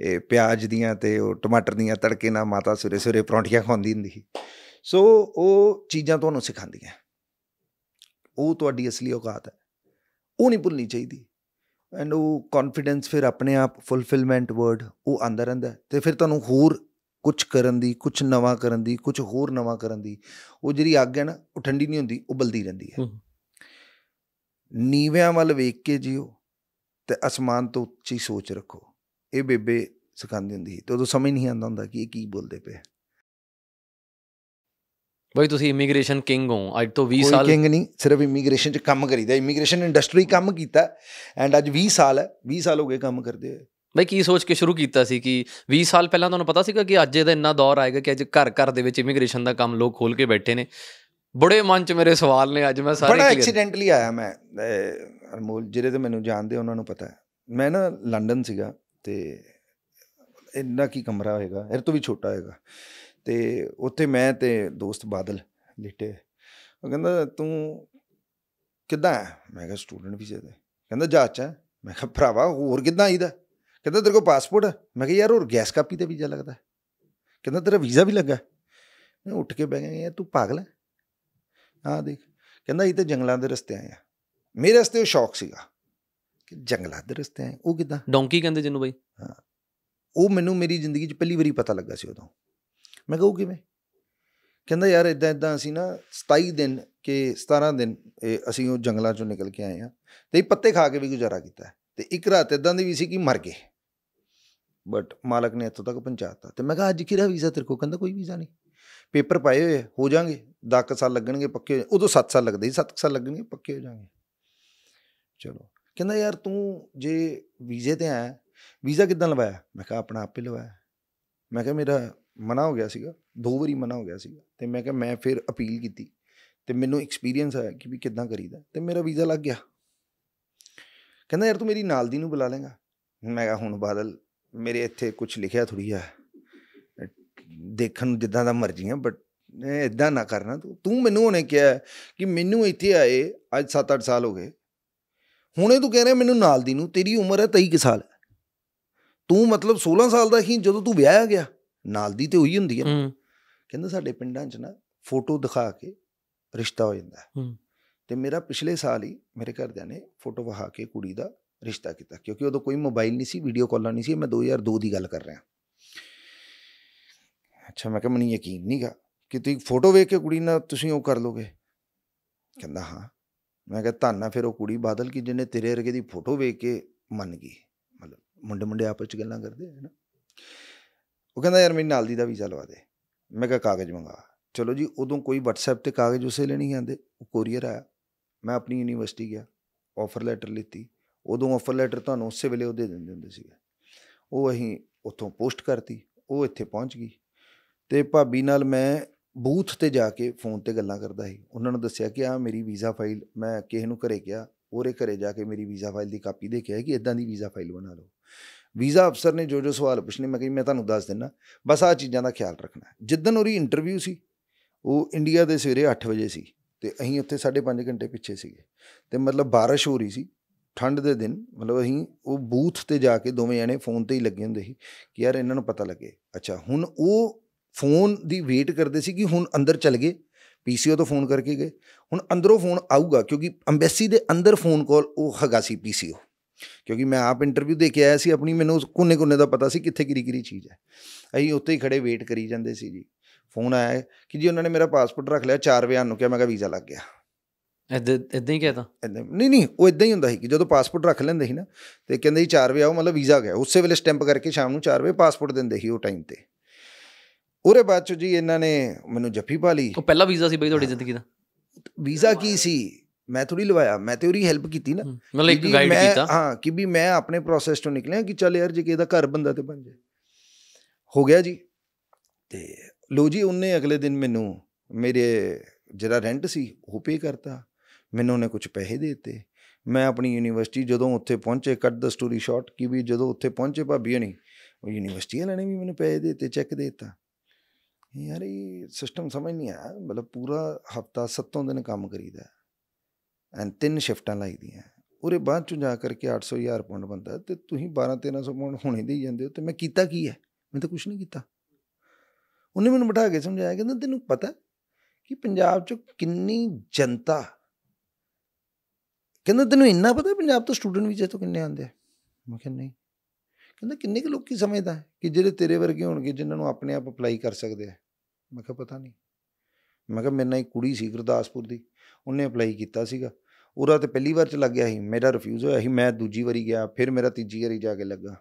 ਇਹ ਪਿਆਜ਼ ਦੀਆਂ ਤੇ ਉਹ ਟਮਾਟਰ ਦੀਆਂ ਤੜਕੇ ਨਾਲ ਮਾਤਾ ਸੁਰੇ ਸੁਰੇ ਪਰੌਂਠੀਆਂ ਖਾਂਦੀ ਹੁੰਦੀ ਸੀ ਸੋ ਉਹ ਚੀਜ਼ਾਂ ਤੁਹਾਨੂੰ ਸਿਖਾਉਂਦੀਆਂ ਉਹ ਤੁਹਾਡੀ ਅਸਲੀ ਔਕਾਤ ਹੈ ਉਹ ਨਹੀਂ ਭੁੱਲਣੀ ਚਾਹੀਦੀ ਐਂਡ ਉਹ ਕੌਨਫੀਡੈਂਸ ਫਿਰ ਆਪਣੇ ਆਪ ਫੁੱਲਫਿਲਮੈਂਟ ਵਰਡ ਉਹ ਅੰਦਰ ਅੰਦਰ ਤੇ ਫਿਰ ਤੁਹਾਨੂੰ ਹੋਰ ਕੁਝ ਕਰਨ ਦੀ ਕੁਝ ਨਵਾਂ ਕਰਨ ਦੀ ਕੁਝ ਹੋਰ ਨਵਾਂ ਕਰਨ ਦੀ ਉਹ ਜਿਹੜੀ ਅੱਗ ਹੈ ਨਾ ਉਹ ਠੰਡੀ ਨਹੀਂ ਹੁੰਦੀ ਉਹ ਬਲਦੀ ਰਹਿੰਦੀ ਹੈ ਨੀਵਿਆਂ ਵੱਲ ਵੇਖ ਕੇ ਜਿਓ ਤੇ ਅਸਮਾਨ ਤੋਂ ਉੱਚੀ ਸੋਚ ਰੱਖੋ ਇਹ ਬੇਬੇ ਸਿਖਾਉਂਦੀ ਹੁੰਦੀ ਤੇ ਉਦੋਂ ਸਮਝ ਨਹੀਂ ਆਉਂਦਾ ਹੁੰਦਾ ਕਿ ਇਹ ਕੀ ਬੋਲਦੇ ਪਏ ਬਈ ਤੁਸੀਂ ਇਮੀਗ੍ਰੇਸ਼ਨ ਕਿੰਗ ਹੋ ਅੱਜ ਤੋਂ 20 ਸਾਲ ਕਿੰਗ ਨਹੀਂ ਸਿਰਫ ਇਮੀਗ੍ਰੇਸ਼ਨ 'ਚ ਕੰਮ ਕਰੀਦਾ ਇਮੀਗ੍ਰੇਸ਼ਨ ਇੰਡਸਟਰੀ ਕੰਮ ਕੀਤਾ ਐਂਡ ਅੱਜ 20 ਸਾਲ ਹੈ 20 ਸਾਲ ਹੋ ਗਏ ਕੰਮ ਕਰਦੇ ਹੋਏ ਬਈ ਕੀ ਸੋਚ ਕੇ ਸ਼ੁਰੂ ਕੀਤਾ ਸੀ ਕਿ 20 ਸਾਲ ਪਹਿਲਾਂ ਤੁਹਾਨੂੰ ਪਤਾ ਸੀਗਾ ਕਿ ਅੱਜ ਇਹਦਾ ਇੰਨਾ ਦੌਰ ਆਏਗਾ ਕਿ ਅੱਜ ਘਰ ਘਰ ਦੇ ਵਿੱਚ ਇਮੀਗ੍ਰੇਸ਼ਨ ਦਾ ਕੰਮ ਲੋਕ ਖੋਲ ਕੇ ਬੈਠੇ ਨੇ ਬੜੇ ਮਨ ਚ ਮੇਰੇ ਸਵਾਲ ਨੇ ਅੱਜ ਮੈਂ ਸਾਰੇ ਬੜਾ ਐਕਸੀਡੈਂਟਲੀ ਆਇਆ ਮੈਂ ਅਰਮੋਲ ਜਿਹੜੇ ਤੇ ਮੈਨੂੰ ਜਾਣਦੇ ਉਹਨਾਂ ਨੂੰ ਪਤਾ ਹੈ ਮੈਂ ਨਾ ਲੰਡਨ ਸੀਗਾ ਤੇ ਇੰਨਾ ਕੀ ਕਮਰਾ ਹੋਏਗਾ ਇਹ ਤੋਂ ਵੀ ਛੋਟਾ ਹੋਏਗਾ ਤੇ ਉੱਥੇ ਮੈਂ ਤੇ ਦੋਸਤ ਬਾਦਲ ਲੇਟੇ ਉਹ ਕਹਿੰਦਾ ਤੂੰ ਕਿੱਦਾਂ ਹੈ ਮੈਂ ਕਿਹਾ ਸਟੂਡੈਂਟ ਵੀਜ਼ੇ ਤੇ ਕਹਿੰਦਾ ਜਾ ਚ ਮੈਂ ਕਿਹਾ ਭਰਾਵਾ ਹੋਰ ਕਿੱਦਾਂ ਆਈਦਾ ਕਹਿੰਦਾ ਤੇਰੇ ਕੋਲ ਪਾਸਪੋਰਟ ਮੈਂ ਕਿਹਾ ਯਾਰ ਹੋਰ ਗੈਸ ਕਾਪੀ ਤੇ ਵੀਜ਼ਾ ਲੱਗਦਾ ਕਹਿੰਦਾ ਤੇਰਾ ਵੀਜ਼ਾ ਵੀ ਲੱਗਾ ਮੈਂ ਉੱਠ ਕੇ ਬਹਿ ਗਿਆ ਤੂੰ ਪਾਗਲ ਹੈ ਆ ਦੇਖ ਕਹਿੰਦਾ ਇਹ ਤੇ ਜੰਗਲਾਂ ਦੇ ਰਸਤੇ ਆਏ ਆ ਮੇਰੇ ਰਸਤੇ ਉਹ ਸ਼ੌਕ ਸੀਗਾ ਕਿ ਜੰਗਲਾਂ ਦੇ ਰਸਤੇ ਆਏ ਉਹ ਕਿਦਾਂ ਡੋਂਕੀ ਕਹਿੰਦੇ ਜਿੰਨੂੰ ਬਾਈ ਹਾਂ ਉਹ ਮੈਨੂੰ ਮੇਰੀ ਜ਼ਿੰਦਗੀ 'ਚ ਪਹਿਲੀ ਵਾਰੀ ਪਤਾ ਲੱਗਾ ਸੀ ਉਦੋਂ ਮੈਂ ਕਹੂੰ ਕਿਵੇਂ ਕਹਿੰਦਾ ਯਾਰ ਇਦਾਂ ਇਦਾਂ ਅਸੀਂ ਨਾ 27 ਦਿਨ ਕਿ 17 ਦਿਨ ਅਸੀਂ ਉਹ ਜੰਗਲਾਂ 'ਚੋਂ ਨਿਕਲ ਕੇ ਆਏ ਆ ਤੇ ਪੱਤੇ ਖਾ ਕੇ ਵੀ ਗੁਜ਼ਾਰਾ ਕੀਤਾ ਤੇ ਇੱਕ ਰਾਤ ਇਦਾਂ ਦੀ ਵੀ ਸੀ ਕਿ ਮਰ ਗਏ ਬਟ ਮਾਲਕ ਨੇ ਇੱਥੋਂ ਤੱਕ ਪਹੁੰਚਾਤਾ ਤੇ ਮੈਂ ਕਿਹਾ ਅੱਜ ਕਿਹੜਾ ਵੀਜ਼ਾ ਤੇਰੇ ਕੋ ਕਹਿੰਦਾ ਕੋਈ ਵੀਜ਼ਾ ਨਹੀਂ ਪੇਪਰ ਪਾਏ ਹੋਏ ਹੋ ਜਾਣਗੇ 10 ਸਾਲ ਲੱਗਣਗੇ ਪੱਕੇ ਉਦੋਂ 7 ਸਾਲ ਲੱਗਦੇ ਸੀ 7 ਸਾਲ ਲੱਗਣਗੇ ਪੱਕੇ ਹੋ ਜਾਣਗੇ ਚਲੋ ਕਹਿੰਦਾ ਯਾਰ ਤੂੰ ਜੇ ਵੀਜ਼ੇ ਤੇ ਆਇਆ ਵੀਜ਼ਾ ਕਿੱਦਾਂ ਲਵਾਇਆ ਮੈਂ ਕਿਹਾ ਆਪਣਾ ਆਪੇ ਲਵਾਇਆ ਮੈਂ ਕਿਹਾ ਮੇਰਾ ਮਨਾ ਹੋ ਗਿਆ ਸੀਗਾ ਦੋ ਵਾਰੀ ਮਨਾ ਹੋ ਗਿਆ ਸੀਗਾ ਤੇ ਮੈਂ ਕਿਹਾ ਮੈਂ ਫਿਰ ਅਪੀਲ ਕੀਤੀ ਤੇ ਮੈਨੂੰ ਐਕਸਪੀਰੀਅੰਸ ਆਇਆ ਕਿ ਵੀ ਕਿੱਦਾਂ ਕਰੀਦਾ ਤੇ ਮੇਰਾ ਵੀਜ਼ਾ ਲੱਗ ਗਿਆ ਕਹਿੰਦਾ ਯਾਰ ਤੂੰ ਮੇਰੀ ਨਾਲ ਦੀ ਨੂੰ ਬੁਲਾ ਲੇਗਾ ਮੈਂ ਕਿਹਾ ਹੁਣ ਬਾਦਲ ਮੇਰੇ ਇੱਥੇ ਕੁਝ ਲਿਖਿਆ ਥੋੜੀ ਆ ਦੇਖਣ ਨੂੰ ਜਿੱਦਾਂ ਦਾ ਮਰਜ਼ੀ ਆ ਬਟ ਇਦਾਂ ਨਾ ਕਰਨਾ ਤੂੰ ਤੂੰ ਮੈਨੂੰ ਉਹਨੇ ਕਿਹਾ ਕਿ ਮੈਨੂੰ ਇੱਥੇ ਆਏ ਅੱਜ 7-8 ਸਾਲ ਹੋ ਗਏ ਹੁਣੇ ਤੂੰ ਕਹਿ ਰਿਹਾ ਮੈਨੂੰ ਨਾਲ ਦੀ ਨੂੰ ਤੇਰੀ ਉਮਰ ਹੈ 23 ਸਾਲ ਤੂੰ ਮਤਲਬ 16 ਸਾਲ ਦਾ ਹੀ ਜਦੋਂ ਤੂੰ ਵਿਆਹਿਆ ਗਿਆ ਨਾਲ ਦੀ ਤੇ ਹੋਈ ਹੁੰਦੀ ਹੈ ਕਹਿੰਦਾ ਸਾਡੇ ਪਿੰਡਾਂ 'ਚ ਨਾ ਫੋਟੋ ਦਿਖਾ ਕੇ ਰਿਸ਼ਤਾ ਹੋ ਜਾਂਦਾ ਤੇ ਮੇਰਾ ਪਿਛਲੇ ਸਾਲ ਹੀ ਮੇਰੇ ਘਰਦਿਆਂ ਨੇ ਫੋਟੋ ਵਹਾ ਕੇ ਕੁੜੀ ਦਾ ਰਿਸ਼ਤਾ ਕੀਤਾ ਕਿਉਂਕਿ ਉਦੋਂ ਕੋਈ ਮੋਬਾਈਲ ਨਹੀਂ ਸੀ ਵੀਡੀਓ ਕਾਲਾਂ ਨਹੀਂ ਸੀ ਮੈਂ 2002 ਦੀ ਗੱਲ ਕਰ ਰਿਹਾ ਅੱਛਾ ਮੈਂ ਕਿਹਾ ਮੈਨੂੰ ਯਕੀਨ ਨਹੀਂਗਾ ਕਿ ਤੁਸੀਂ ਫੋਟੋ ਵੇਖ ਕੇ ਕੁੜੀ ਨਾਲ ਤੁਸੀਂ ਉਹ ਕਰ ਲੋਗੇ ਕਹਿੰਦਾ ਹਾਂ ਮੈਂ ਕਿਹਾ ਆ ਫਿਰ ਉਹ ਕੁੜੀ ਬਾਦਲ ਕੀ ਜਿਹਨੇ ਤੇਰੇ ਵਰਗੇ ਦੀ ਫੋਟੋ ਵੇਖ ਕੇ ਮੰਨ ਗਈ ਮਤਲਬ ਮੁੰਡੇ ਮੁੰਡੇ ਆਪਸ ਵਿੱਚ ਗੱਲਾਂ ਕਰਦੇ ਹੈ ਨਾ ਉਹ ਕਹਿੰਦਾ ਯਾਰ ਮੈਨੂੰ ਨਾਲ ਦੀ ਦਾ ਵੀਜ਼ਾ ਲਵਾ ਦੇ ਮੈਂ ਕਿਹਾ ਕਾਗਜ਼ ਮੰਗਾ ਚਲੋ ਜੀ ਉਦੋਂ ਕੋਈ WhatsApp ਤੇ ਕਾਗਜ਼ ਉਸੇ ਲੈਣੀ ਜਾਂਦੇ ਉਹ ਕੋਰੀਅਰ ਆਇਆ ਮੈਂ ਆਪਣੀ ਯੂਨੀਵਰਸਿਟੀ ਗਿਆ ਆਫਰ ਲੈਟਰ ਲਿੱਤੀ ਉਦੋਂ ਆਫਰ ਲੈਟਰ ਤੁਹਾਨੂੰ ਉਸੇ ਵੇਲੇ ਉਹ ਦੇ ਦਿੰਦੇ ਹੁੰਦੇ ਸੀਗੇ ਉਹ ਅਸੀਂ ਉੱਥੋਂ ਪੋਸਟ ਕਰਤੀ ਉਹ ਇੱਥੇ ਪਹੁੰਚ ਗਈ ਤੇ ਭਾਬੀ ਨਾਲ ਮੈਂ ਬੂਥ ਤੇ ਜਾ ਕੇ ਫੋਨ ਤੇ ਗੱਲਾਂ ਕਰਦਾ ਸੀ ਉਹਨਾਂ ਨੂੰ ਦੱਸਿਆ ਕਿ ਆ ਮੇਰੀ ਵੀਜ਼ਾ ਫਾਈਲ ਮੈਂ ਕਿਸੇ ਨੂੰ ਘਰੇ ਗਿਆ ਉਹਰੇ ਘਰੇ ਜਾ ਕੇ ਮੇਰੀ ਵੀਜ਼ਾ ਫਾਈਲ ਦੀ ਕਾਪੀ ਦੇ ਕੇ ਆਇਆ ਕਿ ਇਦਾਂ ਦੀ ਵੀਜ਼ਾ ਫਾਈਲ ਬਣਾ ਲਓ ਵੀਜ਼ਾ ਅਫਸਰ ਨੇ ਜੋ ਜੋ ਸਵਾਲ ਪੁੱਛਨੇ ਮੈਂ ਕਿ ਮੈਂ ਤੁਹਾਨੂੰ ਦੱਸ ਦਿੰਨਾ ਬਸ ਆ ਚੀਜ਼ਾਂ ਦਾ ਖਿਆਲ ਰੱਖਣਾ ਜਿੱਦਨ ਉਹਰੀ ਇੰਟਰਵਿਊ ਸੀ ਉਹ ਇੰਡੀਆ ਦੇ ਸਵੇਰੇ 8 ਵਜੇ ਸੀ ਤੇ ਅਸੀਂ ਉੱਥੇ 5.5 ਘੰਟੇ ਪਿੱਛੇ ਸੀਗੇ ਤੇ ਮਤਲਬ بارش ਹੋ ਰਹੀ ਸੀ ਠੰਡ ਦੇ ਦਿਨ ਮਤਲਬ ਅਸੀਂ ਉਹ ਬੂਥ ਤੇ ਜਾ ਕੇ ਦੋਵੇਂ ਜਣੇ ਫੋਨ ਤੇ ਹੀ ਲੱਗੇ ਹੁੰਦੇ ਸੀ ਕਿ ਯਾਰ ਇਹਨਾਂ ਨੂੰ ਪਤਾ ਲੱਗੇ ਅੱਛਾ ਹੁਣ ਉਹ ਫੋਨ ਦੀ ਵੇਟ ਕਰਦੇ ਸੀ ਕਿ ਹੁਣ ਅੰਦਰ ਚਲ ਗਏ ਪੀਸੀਓ ਤੋਂ ਫੋਨ ਕਰਕੇ ਗਏ ਹੁਣ ਅੰਦਰੋਂ ਫੋਨ ਆਊਗਾ ਕਿਉਂਕਿ ਐਮਬੈਸੀ ਦੇ ਅੰਦਰ ਫੋਨ ਕਾਲ ਉਹ ਹਗਾ ਸੀ ਪੀਸੀਓ ਕਿਉਂਕਿ ਮੈਂ ਆਪ ਇੰਟਰਵਿਊ ਦੇ ਕੇ ਆਇਆ ਸੀ ਆਪਣੀ ਮੈਨੂੰ ਕੋਨੇ ਕੋਨੇ ਦਾ ਪਤਾ ਸੀ ਕਿੱਥੇ ਕਿਰੀ ਕਿਰੀ ਚੀਜ਼ ਹੈ ਅਸੀਂ ਉੱਥੇ ਹੀ ਖੜੇ ਵੇਟ ਕਰੀ ਜਾਂਦੇ ਸੀ ਜੀ ਫੋਨ ਆਇਆ ਕਿ ਜੀ ਉਹਨਾਂ ਨੇ ਮੇਰਾ ਪਾਸਪੋਰਟ ਰੱਖ ਲਿਆ 4 ਵਜੇ ਨੂੰ ਕਿਹਾ ਮੈਂ ਕਿਹਾ ਵੀਜ਼ਾ ਲੱਗ ਗਿਆ ਇਦਾਂ ਇਦਾਂ ਹੀ ਕਹਤਾ ਨਹੀਂ ਨਹੀਂ ਉਹ ਇਦਾਂ ਹੀ ਹੁੰਦਾ ਸੀ ਕਿ ਜਦੋਂ ਪਾਸਪੋਰਟ ਰੱਖ ਲੈਂਦੇ ਸੀ ਨਾ ਤੇ ਕਹਿੰਦੇ ਜੀ 4 ਵਜੇ ਆਓ ਮਤਲਬ ਵੀਜ਼ਾ ਗਿਆ ਉਸੇ ਵੇਲੇ ਸਟੈਂਪ ਕਰਕੇ ਸ਼ਾਮ ਨੂੰ 4 ਵੇ ਪਾਸਪੋਰਟ ਦਿੰਦੇ ਸੀ ਉਹ ਟਾਈਮ ਤੇ ਉਰੇ ਬਾਅਦ ਚ ਜੀ ਇਹਨਾਂ ਨੇ ਮੈਨੂੰ ਜੱਫੀ ਪਾ ਲਈ ਉਹ ਪਹਿਲਾ ਵੀਜ਼ਾ ਸੀ ਬਈ ਤੁਹਾਡੀ ਜ਼ਿੰਦਗੀ ਦਾ ਵੀਜ਼ਾ ਕੀ ਸੀ ਮੈਂ ਥੋੜੀ ਲਵਾਇਆ ਮੈਂ ਤੇ ਉਰੀ ਹੈਲਪ ਕੀਤੀ ਨਾ ਮੈਂ ਇੱਕ ਗਾਈਡ ਕੀਤਾ ਹਾਂ ਕਿ ਵੀ ਮੈਂ ਆਪਣੇ ਪ੍ਰੋਸੈਸ ਤੋਂ ਨਿਕਲਿਆ ਕਿ ਚੱਲ ਯਾਰ ਜੇ ਕਿਹਦਾ ਘਰ ਬੰਦਾ ਤੇ ਬਣ ਜਾਏ ਹੋ ਗਿਆ ਜੀ ਤੇ ਲੋ ਜੀ ਉਹਨੇ ਅਗਲੇ ਦਿਨ ਮੈਨੂੰ ਮੇਰੇ ਜਿਹੜਾ ਰੈਂਟ ਸੀ ਉਹ ਪੇ ਕਰਤਾ ਮੈਨੂੰ ਉਹਨੇ ਕੁਝ ਪੈਸੇ ਦੇ ਦਿੱਤੇ ਮੈਂ ਆਪਣੀ ਯੂਨੀਵਰਸਿਟੀ ਜਦੋਂ ਉੱਥੇ ਪਹੁੰਚੇ ਕੱਟ ਦਾ ਸਟੋਰੀ ਸ਼ਾਰਟ ਕਿ ਵੀ ਜਦੋਂ ਉੱਥੇ ਪਹੁੰਚੇ ਭਾਬੀ ਹਣੀ ਉਹ ਯੂਨੀਵਰਸਿਟੀ ਵਾਲਿਆਂ ਨੇ ਵੀ ਮੈਨੂੰ ਪੈਸੇ ਦੇ ਦਿੱਤੇ ਚੈੱਕ ਦੇ ਦਿੱਤਾ यार ये ਸਿਸਟਮ ਸਮਝ ਨਹੀਂ आया ਮਤਲਬ ਪੂਰਾ ਹਫਤਾ सत्तों ਦਿਨ ਕੰਮ ਕਰੀਦਾ ਐਂ ਤਿੰਨ ਸ਼ਿਫਟਾਂ ਲਾਈਦੀਆਂ ਉਰੇ ਬਾਅਦ ਚੋਂ ਜਾ ਕਰਕੇ 800 ਯਾਰ ਪੌਂਡ ਬੰਦਾ ਤੇ ਤੁਸੀਂ 12 1300 ਪੌਂਡ ਹੋਣੇ ਦੇ ਜਾਂਦੇ ਹੋ ਤੇ ਮੈਂ ਕੀਤਾ ਕੀ ਹੈ ਮੈਂ ਤਾਂ ਕੁਝ ਨਹੀਂ ਕੀਤਾ ਉਹਨੇ ਮੈਨੂੰ ਬਿਠਾ ਕੇ ਸਮਝਾਇਆ ਕਹਿੰਦਾ ਤੈਨੂੰ ਪਤਾ ਕਿ ਪੰਜਾਬ 'ਚ ਕਿੰਨੀ ਜਨਤਾ ਕਹਿੰਦਾ ਤੈਨੂੰ ਇੰਨਾ ਪਤਾ ਪੰਜਾਬ ਤੋਂ ਸਟੂਡੈਂਟ ਵੀਜ਼ੇ ਤੋਂ ਕਿੰਨੇ ਆਉਂਦੇ ਮੈਂ ਕਿਹਾ ਨਹੀਂ ਕਹਿੰਦਾ ਕਿੰਨੇ ਕੁ ਲੋਕੀ ਸਮਝਦਾ ਕਿ ਜਿਹੜੇ ਤੇਰੇ ਵਰਗੇ ਹੋਣਗੇ ਜਿਨ੍ਹਾਂ ਨੂੰ ਆਪਣੇ ਆਪ ਅਪਲਾਈ ਕਰ ਸਕਦੇ ਆ ਮੈਂ ਕਿਹਾ ਪਤਾ ਨਹੀਂ ਮੈਂ ਕਿਹਾ ਮੇਰੇ ਨਾਲ ਇੱਕ ਕੁੜੀ ਸੀ ਗੁਰਦਾਸਪੁਰ ਦੀ ਉਹਨੇ ਅਪਲਾਈ ਕੀਤਾ ਸੀਗਾ ਉਹਦਾ ਤੇ ਪਹਿਲੀ ਵਾਰ ਚ ਲੱਗ ਗਿਆ ਸੀ ਮੇਰਾ ਰਿਫਿਊਜ਼ ਹੋਇਆ ਸੀ ਮੈਂ ਦੂਜੀ ਵਾਰੀ ਗਿਆ ਫਿਰ ਮੇਰਾ ਤੀਜੀ ਵਾਰੀ ਜਾ ਕੇ ਲੱਗਾ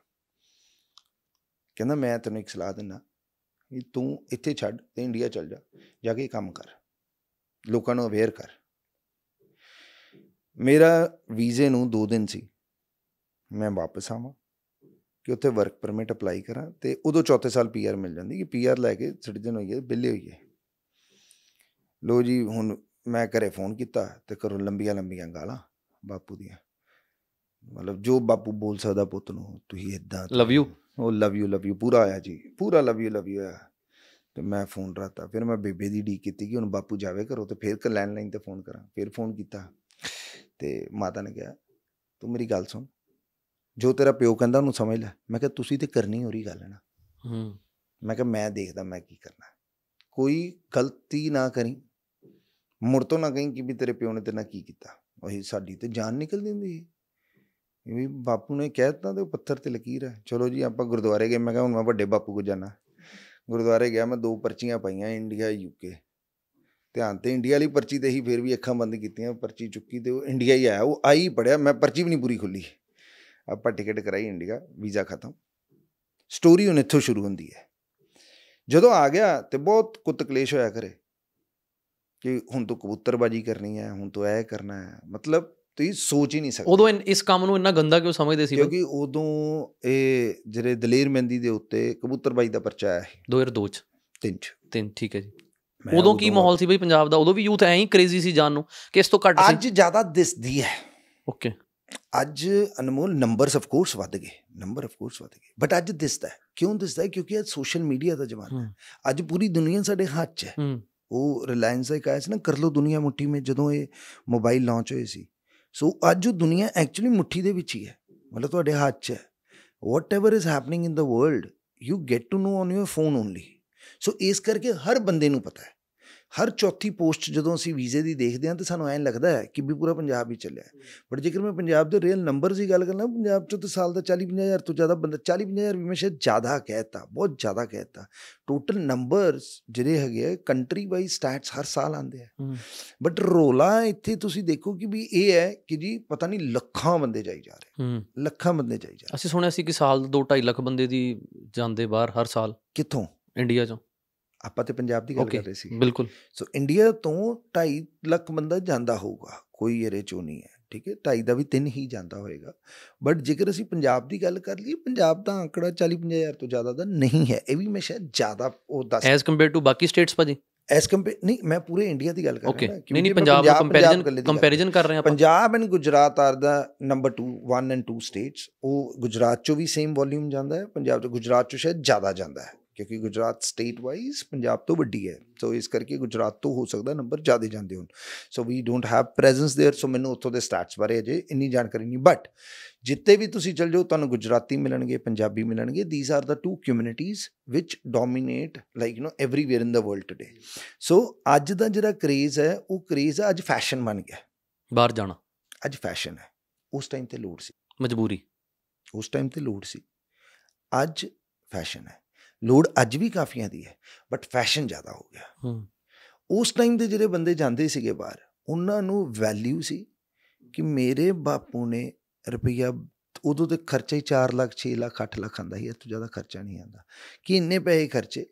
ਕਹਿੰਦਾ ਮੈਂ ਤੈਨੂੰ ਇੱਕ ਸਲਾਹ ਦਿੰਦਾ ਵੀ ਤੂੰ ਇੱਥੇ ਛੱਡ ਤੇ ਇੰਡੀਆ ਚੱਲ ਜਾ ਜਾ ਕੇ ਕੰਮ ਕਰ ਲੋਕਾਂ ਨੂੰ ਅਵੇਅਰ ਕਰ ਮੇਰਾ ਵੀਜ਼ੇ ਨੂੰ 2 ਦਿਨ ਸੀ ਮੈਂ ਵਾਪਸ ਆਵਾਂ ਕਿ ਉੱਥੇ ਵਰਕ ਪਰਮਿਟ ਅਪਲਾਈ ਕਰਾਂ ਤੇ ਉਦੋਂ ਚੌਥੇ ਸਾਲ ਪੀਆਰ ਮਿਲ ਜਾਂਦੀ ਕਿ ਪੀਆਰ ਲੈ ਕੇ ਸਿਟੀਜ਼ਨ ਹੋਈਏ ਬਿੱਲੇ ਹੋਈਏ ਲੋ ਜੀ ਹੁਣ ਮੈਂ ਘਰੇ ਫੋਨ ਕੀਤਾ ਤੇ ਕਰੋ ਲੰਬੀਆਂ ਲੰਬੀਆਂ ਗਾਲਾਂ ਬਾਪੂ ਦੀਆਂ ਮਤਲਬ ਜੋ ਬਾਪੂ ਬੋਲ ਸਕਦਾ ਪੁੱਤ ਨੂੰ ਤੁਸੀਂ ਇਦਾਂ ਲਵ ਯੂ ਉਹ ਲਵ ਯੂ ਲਵ ਯੂ ਪੂਰਾ ਆਇਆ ਜੀ ਪੂਰਾ ਲਵ ਯੂ ਲਵ ਯੂ ਆਇਆ ਤੇ ਮੈਂ ਫੋਨ ਰਾਤਾ ਫਿਰ ਮੈਂ ਬੇਬੇ ਦੀ ਡੀ ਕੀਤੀ ਕਿ ਹੁਣ ਬਾਪੂ ਜਾਵੇ ਘਰੋਂ ਤੇ ਫਿਰ ਲੈਂਡਲਾਈਨ ਤੇ ਫੋਨ ਕਰਾਂ ਫਿਰ ਫੋਨ ਕੀਤਾ ਤੇ ਮਾਤਾ ਨੇ ਕਿਹਾ ਤੂੰ ਮੇਰੀ ਗੱਲ ਸੁਣ ਜੋ ਤੇਰਾ ਪਿਓ ਕਹਿੰਦਾ ਉਹਨੂੰ ਸਮਝ ਲੈ ਮੈਂ ਕਿਹਾ ਤੁਸੀਂ ਤੇ ਕਰਨੀ ਹੋਰੀ ਗੱਲ ਨਾ ਹੂੰ ਮੈਂ ਕਿਹਾ ਮੈਂ ਦੇਖਦਾ ਮੈਂ ਕੀ ਕਰਨਾ ਕੋਈ ਗਲਤੀ ਨਾ ਕਰੀ ਮੁਰ ਤੋਂ ਨਾ ਕਹੀਂ ਕਿ ਵੀ ਤੇਰੇ ਪਿਓ ਨੇ ਤੇ ਨਾਲ ਕੀ ਕੀਤਾ ਉਹੀ ਸਾਡੀ ਤੇ ਜਾਨ ਨਿਕਲ ਦਿੰਦੀ ਇਹ ਵੀ ਬਾਪੂ ਨੇ ਕਹਿਤਾ ਤੇ ਉਹ ਪੱਥਰ ਤੇ ਲਕੀਰ ਹੈ ਚਲੋ ਜੀ ਆਪਾਂ ਗੁਰਦੁਆਰੇ ਗਏ ਮੈਂ ਕਿਹਾ ਹੁਣ ਮੈਂ ਵੱਡੇ ਬਾਪੂ ਕੋ ਜਾਣਾ ਗੁਰਦੁਆਰੇ ਗਿਆ ਮੈਂ ਦੋ ਪਰਚੀਆਂ ਪਾਈਆਂ ਇੰਡੀਆ ਯੂਕੇ ਧਿਆਨ ਤੇ ਇੰਡੀਆ ਵਾਲੀ ਪਰਚੀ ਤੇ ਹੀ ਫੇਰ ਵੀ ਅੱਖਾਂ ਬੰਦ ਕੀਤੀਆਂ ਪਰਚੀ ਚੁੱਕੀ ਤੇ ਉਹ ਇੰਡੀਆ ਹੀ ਆਇਆ ਉਹ ਆਈ ਪੜਿਆ ਮੈਂ ਪਰਚੀ ਵੀ ਨਹੀਂ ਪੂਰੀ ਖੁੱਲੀ ਆਪਾਂ ਟਿਕਟ ਕਰਾਈ ਇੰਡੀਆ ਵੀਜ਼ਾ ਖਤਮ ਸਟੋਰੀ ਉਹਨੇ ਇੱਥੋਂ ਸ਼ੁਰੂ ਹੁੰਦੀ ਹੈ ਜਦੋਂ ਆ ਗਿਆ ਤੇ ਬਹੁਤ ਕੁੱਤ ਕਲੇਸ਼ ਹੋਇਆ ਕਰੇ ਕਿ ਹੁਣ ਤੂੰ ਕਬੂਤਰਬਾਜੀ ਕਰਨੀ ਹੈ ਹੁਣ ਤੂੰ ਇਹ ਕਰਨਾ ਹੈ ਮਤਲਬ ਤੁਸੀਂ ਸੋਚ ਹੀ ਨਹੀਂ ਸਕਦੇ ਉਦੋਂ ਇਸ ਕੰਮ ਨੂੰ ਇੰਨਾ ਗੰਦਾ ਕਿਉਂ ਸਮਝਦੇ ਸੀ ਕਿਉਂਕਿ ਉਦੋਂ ਇਹ ਜਿਹੜੇ ਦਲੇਰ ਮਹਿੰਦੀ ਦੇ ਉੱਤੇ ਕਬੂਤਰਬਾਜੀ ਦਾ ਪਰਚਾ ਆਇਆ 2002 ਚ 3 ਚ 3 ਠੀਕ ਹੈ ਜੀ ਉਦੋਂ ਕੀ ਮਾਹੌਲ ਸੀ ਬਈ ਪੰਜਾਬ ਦਾ ਉਦੋਂ ਵੀ ਯੂਥ ਐਂ ਹੀ ਕ੍ਰੇਜ਼ੀ ਸੀ ਜਾਨ ਨੂੰ ਕਿ ਇਸ ਤੋਂ ਘੱਟ ਸੀ ਅੱਜ ਜ਼ਿਆਦਾ ਦਿਸਦੀ ਹੈ ਓਕੇ ਅੱਜ ਅਨਮੋਲ ਨੰਬਰਸ ਆਫ ਕੋਰਸ ਵਧ ਗਏ ਨੰਬਰ ਆਫ ਕੋਰਸ ਵਧ ਗਏ ਬਟ ਅੱਜ ਦਿਸਦਾ ਹੈ ਕਿਉਂ ਦਿਸਦਾ ਹੈ ਕਿਉਂਕਿ ਅੱਜ ਸੋਸ਼ਲ ਮੀਡੀਆ ਦਾ ਜ਼ਮਾਨਾ ਹੈ ਅੱਜ ਪੂਰੀ ਦੁਨੀਆ ਸਾਡੇ ਹੱਥ 'ਚ ਹੈ ਉਹ ਰਿਲਾਇੰਸ ਦਾ ਕਾਇਸ ਨਾ ਕਰ ਲੋ ਦੁਨੀਆ ਮੁੱਠੀ ਮੇ ਜਦੋਂ ਇਹ ਮੋਬਾਈਲ ਲਾਂਚ ਹੋਏ ਸੀ ਸੋ ਅੱਜ ਉਹ ਦੁਨੀਆ ਐਕਚੁਅਲੀ ਮੁੱਠੀ ਦੇ ਵਿੱਚ ਹੀ ਹੈ ਮਤਲਬ ਤੁਹਾਡੇ ਹੱਥ 'ਚ ਹੈ whatever is happening in the world you get to know on your phone only so ਇਸ ਕਰਕੇ ਹਰ ਬੰਦੇ ਨੂੰ ਪਤਾ ਹੈ ਹਰ ਚੌਥੀ ਪੋਸਟ ਜਦੋਂ ਅਸੀਂ ਵੀਜ਼ੇ ਦੀ ਦੇਖਦੇ ਹਾਂ ਤਾਂ ਸਾਨੂੰ ਐਂ ਲੱਗਦਾ ਹੈ ਕਿ ਵੀ ਪੂਰਾ ਪੰਜਾਬ ਹੀ ਚੱਲਿਆ ਬਟ ਜੇਕਰ ਮੈਂ ਪੰਜਾਬ ਦੇ ਰੀਅਲ ਨੰਬਰਸ ਦੀ ਗੱਲ ਕਰਨਾ ਪੰਜਾਬ ਚ ਤਾਂ ਸਾਲ ਦਾ 40-50000 ਤੋਂ ਜ਼ਿਆਦਾ ਬੰਦਾ 40-50000 ਵੀ ਮੈਂ ਸ਼ਾਇਦ ਜ਼ਿਆਦਾ ਕਹਿਤਾ ਬਹੁਤ ਜ਼ਿਆਦਾ ਕਹਿਤਾ ਟੋਟਲ ਨੰਬਰਸ ਜਿਹੜੇ ਹੈਗੇ ਆ ਕੰਟਰੀ ਵਾਈਜ਼ ਸਟੈਟਸ ਹਰ ਸਾਲ ਆਉਂਦੇ ਆ ਬਟ ਰੋਲਾ ਇੱਥੇ ਤੁਸੀਂ ਦੇਖੋ ਕਿ ਵੀ ਇਹ ਹੈ ਕਿ ਜੀ ਪਤਾ ਨਹੀਂ ਲੱਖਾਂ ਬੰਦੇ ਜਾਈ ਜਾ ਰਹੇ ਲੱਖਾਂ ਬੰਦੇ ਜਾਈ ਜਾ ਰਹੇ ਅਸੀਂ ਸੁਣਿਆ ਸੀ ਕਿ ਸਾਲ 2.5 ਲੱਖ ਬੰਦੇ ਦੀ ਜਾਂਦੇ ਬਾਹਰ ਹਰ ਸਾਲ ਕਿੱਥੋਂ ਇੰਡੀਆ ਚੋਂ ਆਪਾਂ ਤੇ ਪੰਜਾਬ ਦੀ ਗੱਲ ਕਰ ਰਹੇ ਸੀ ਬਿਲਕੁਲ ਸੋ ਇੰਡੀਆ ਤੋਂ 2.5 ਲੱਖ ਬੰਦਾ ਜਾਂਦਾ ਹੋਊਗਾ ਕੋਈ ਇਹਦੇ ਚੋਂ ਨਹੀਂ ਹੈ ਠੀਕ ਹੈ 2.5 ਦਾ ਵੀ 3 ਹੀ ਜਾਂਦਾ ਹੋਏਗਾ ਬਟ ਜੇਕਰ ਅਸੀਂ ਪੰਜਾਬ ਦੀ ਗੱਲ ਕਰ ਲਈਏ ਪੰਜਾਬ ਦਾ ਅੰਕੜਾ 40-50000 ਤੋਂ ਜ਼ਿਆਦਾ ਦਾ ਨਹੀਂ ਹੈ ਇਹ ਵੀ ਮੈਂ ਸ਼ਾਇਦ ਜ਼ਿਆਦਾ ਉਹ ਦੱਸ ਐਸ ਕੰਪੇਅਰ ਟੂ ਬਾਕੀ ਸਟੇਟਸ ਭਾਜੀ ਐਸ ਕੰਪੇ ਨਹੀਂ ਮੈਂ ਪੂਰੇ ਇੰਡੀਆ ਦੀ ਗੱਲ ਕਰ ਰਿਹਾ ਹਾਂ ਨਹੀਂ ਨਹੀਂ ਪੰਜਾਬ ਦਾ ਕੰਪੈਰੀਜ਼ਨ ਕੰਪੈਰੀਜ਼ਨ ਕਰ ਰਹੇ ਆਪਾਂ Punjab and Gujarat are the number 2 1 and 2 states ਉਹ ਗੁਜਰਾਤ ਚੋਂ ਵੀ ਸੇਮ ਵੋਲਿਊਮ ਜਾਂਦਾ ਹੈ ਪੰਜਾਬ ਤੋਂ ਗੁਜਰਾਤ ਚੋਂ ਸ਼ਾਇਦ ਜ਼ਿਆਦਾ ਜਾਂਦਾ ਹੈ ਕਿਉਂਕਿ ਗੁਜਰਾਤ ਸਟੇਟ ਵਾਈਜ਼ ਪੰਜਾਬ ਤੋਂ ਵੱਡੀ ਹੈ ਸੋ ਇਸ ਕਰਕੇ ਗੁਜਰਾਤ ਤੋਂ ਹੋ ਸਕਦਾ ਨੰਬਰ ਜ਼ਿਆਦਾ ਜਾਂਦੇ ਹੋਣ so we don't have presence there so ਮੈਨੂੰ ਉੱਥੋਂ ਦੇ ਸਟੈਟਸ ਬਾਰੇ ਅਜੇ ਇੰਨੀ ਜਾਣਕਾਰੀ ਨਹੀਂ ਬਟ ਜਿੱਤੇ ਵੀ ਤੁਸੀਂ ਚਲ ਜਾਓ ਤੁਹਾਨੂੰ ਗੁਜਰਾਤੀ ਮਿਲਣਗੇ ਪੰਜਾਬੀ ਮਿਲਣਗੇ these are the two communities which dominate like you know everywhere in the world today so ਅੱਜ ਦਾ ਜਿਹੜਾ ਕ੍ਰੇਜ਼ ਹੈ ਉਹ ਕ੍ਰੇਜ਼ ਅੱਜ ਫੈਸ਼ਨ ਬਣ ਗਿਆ ਬਾਹਰ ਜਾਣਾ ਅੱਜ ਫੈਸ਼ਨ ਹੈ ਉਸ ਟਾਈਮ ਤੇ ਲੋੜ ਸੀ ਮਜਬੂਰੀ ਉਸ ਟਾਈਮ ਤੇ ਲੋੜ ਸੀ ਅੱਜ ਫੈਸ਼ਨ ਹੈ ਲੋੜ ਅੱਜ ਵੀ ਕਾਫੀਆਂ ਦੀ ਹੈ ਬਟ ਫੈਸ਼ਨ ਜ਼ਿਆਦਾ ਹੋ ਗਿਆ ਹੂੰ ਉਸ ਟਾਈਮ ਦੇ ਜਿਹੜੇ ਬੰਦੇ ਜਾਂਦੇ ਸੀਗੇ ਬਾਹਰ ਉਹਨਾਂ ਨੂੰ ਵੈਲਿਊ ਸੀ ਕਿ ਮੇਰੇ ਬਾਪੂ ਨੇ ਰੁਪਈਆ ਉਦੋਂ ਤੇ ਖਰਚਾ ਹੀ 4 ਲੱਖ 6 ਲੱਖ 8 ਲੱਖ ਆਂਦਾ ਸੀ ਇਸ ਤੋਂ ਜ਼ਿਆਦਾ ਖਰਚਾ ਨਹੀਂ ਆਂਦਾ ਕਿ ਇੰਨੇ ਪੈਸੇ ਖਰਚੇ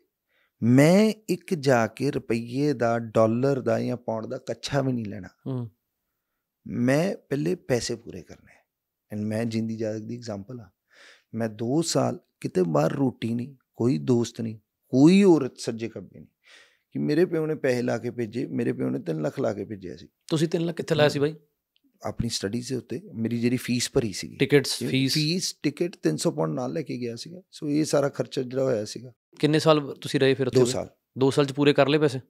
ਮੈਂ ਇੱਕ ਜਾ ਕੇ ਰੁਪਈਏ ਦਾ ਡਾਲਰ ਦਾ ਜਾਂ ਪੌਂਡ ਦਾ ਕੱਚਾ ਵੀ ਨਹੀਂ ਲੈਣਾ ਮੈਂ ਪਹਿਲੇ ਪੈਸੇ ਪੂਰੇ ਕਰਨੇ ਐਂਡ ਮੈਂ ਜਿੰਦੀ ਜਾਗ ਦੀ ਐਗਜ਼ਾਮਪਲ ਆ ਮੈਂ 2 ਸਾਲ ਕਿਤੇ ਬਾਹਰ ਰੋਟੀ ਨਹੀਂ ਕੋਈ ਦੋਸਤ ਨਹੀਂ ਕੋਈ ਔਰਤ ਸੱਜੇ ਖੱਬੇ ਨਹੀਂ ਕਿ ਮੇਰੇ ਪਿਓ ਨੇ ਪੈਸੇ ਲਾ ਕੇ ਭੇਜੇ ਮੇਰੇ ਪਿਓ ਨੇ 3 ਲੱਖ ਲਾ ਕੇ ਭੇਜਿਆ ਸੀ ਤੁਸੀਂ 3 ਲੱਖ ਕਿੱਥੇ ਲਾਇਆ ਸੀ ਬਾਈ ਆਪਣੀ ਸਟੱਡੀ ਦੇ ਉੱਤੇ ਮੇਰੀ ਜਿਹੜੀ ਫੀਸ ਭਰੀ ਸੀ tickets fee fee ticket 300 pound ਨਾਲ ਲੈ ਕੇ ਗਿਆ ਸੀਗਾ ਸੋ ਇਹ ਸਾਰਾ ਖਰਚਾ ਜਿਹੜਾ ਹੋਇਆ ਸੀਗਾ ਕਿੰਨੇ ਸਾਲ ਤੁਸੀਂ ਰਹੇ ਫਿਰ ਉੱਥੇ 2 ਸਾਲ 2 ਸਾਲ ਚ ਪੂਰੇ ਕਰ ਲਏ ਪੈਸੇ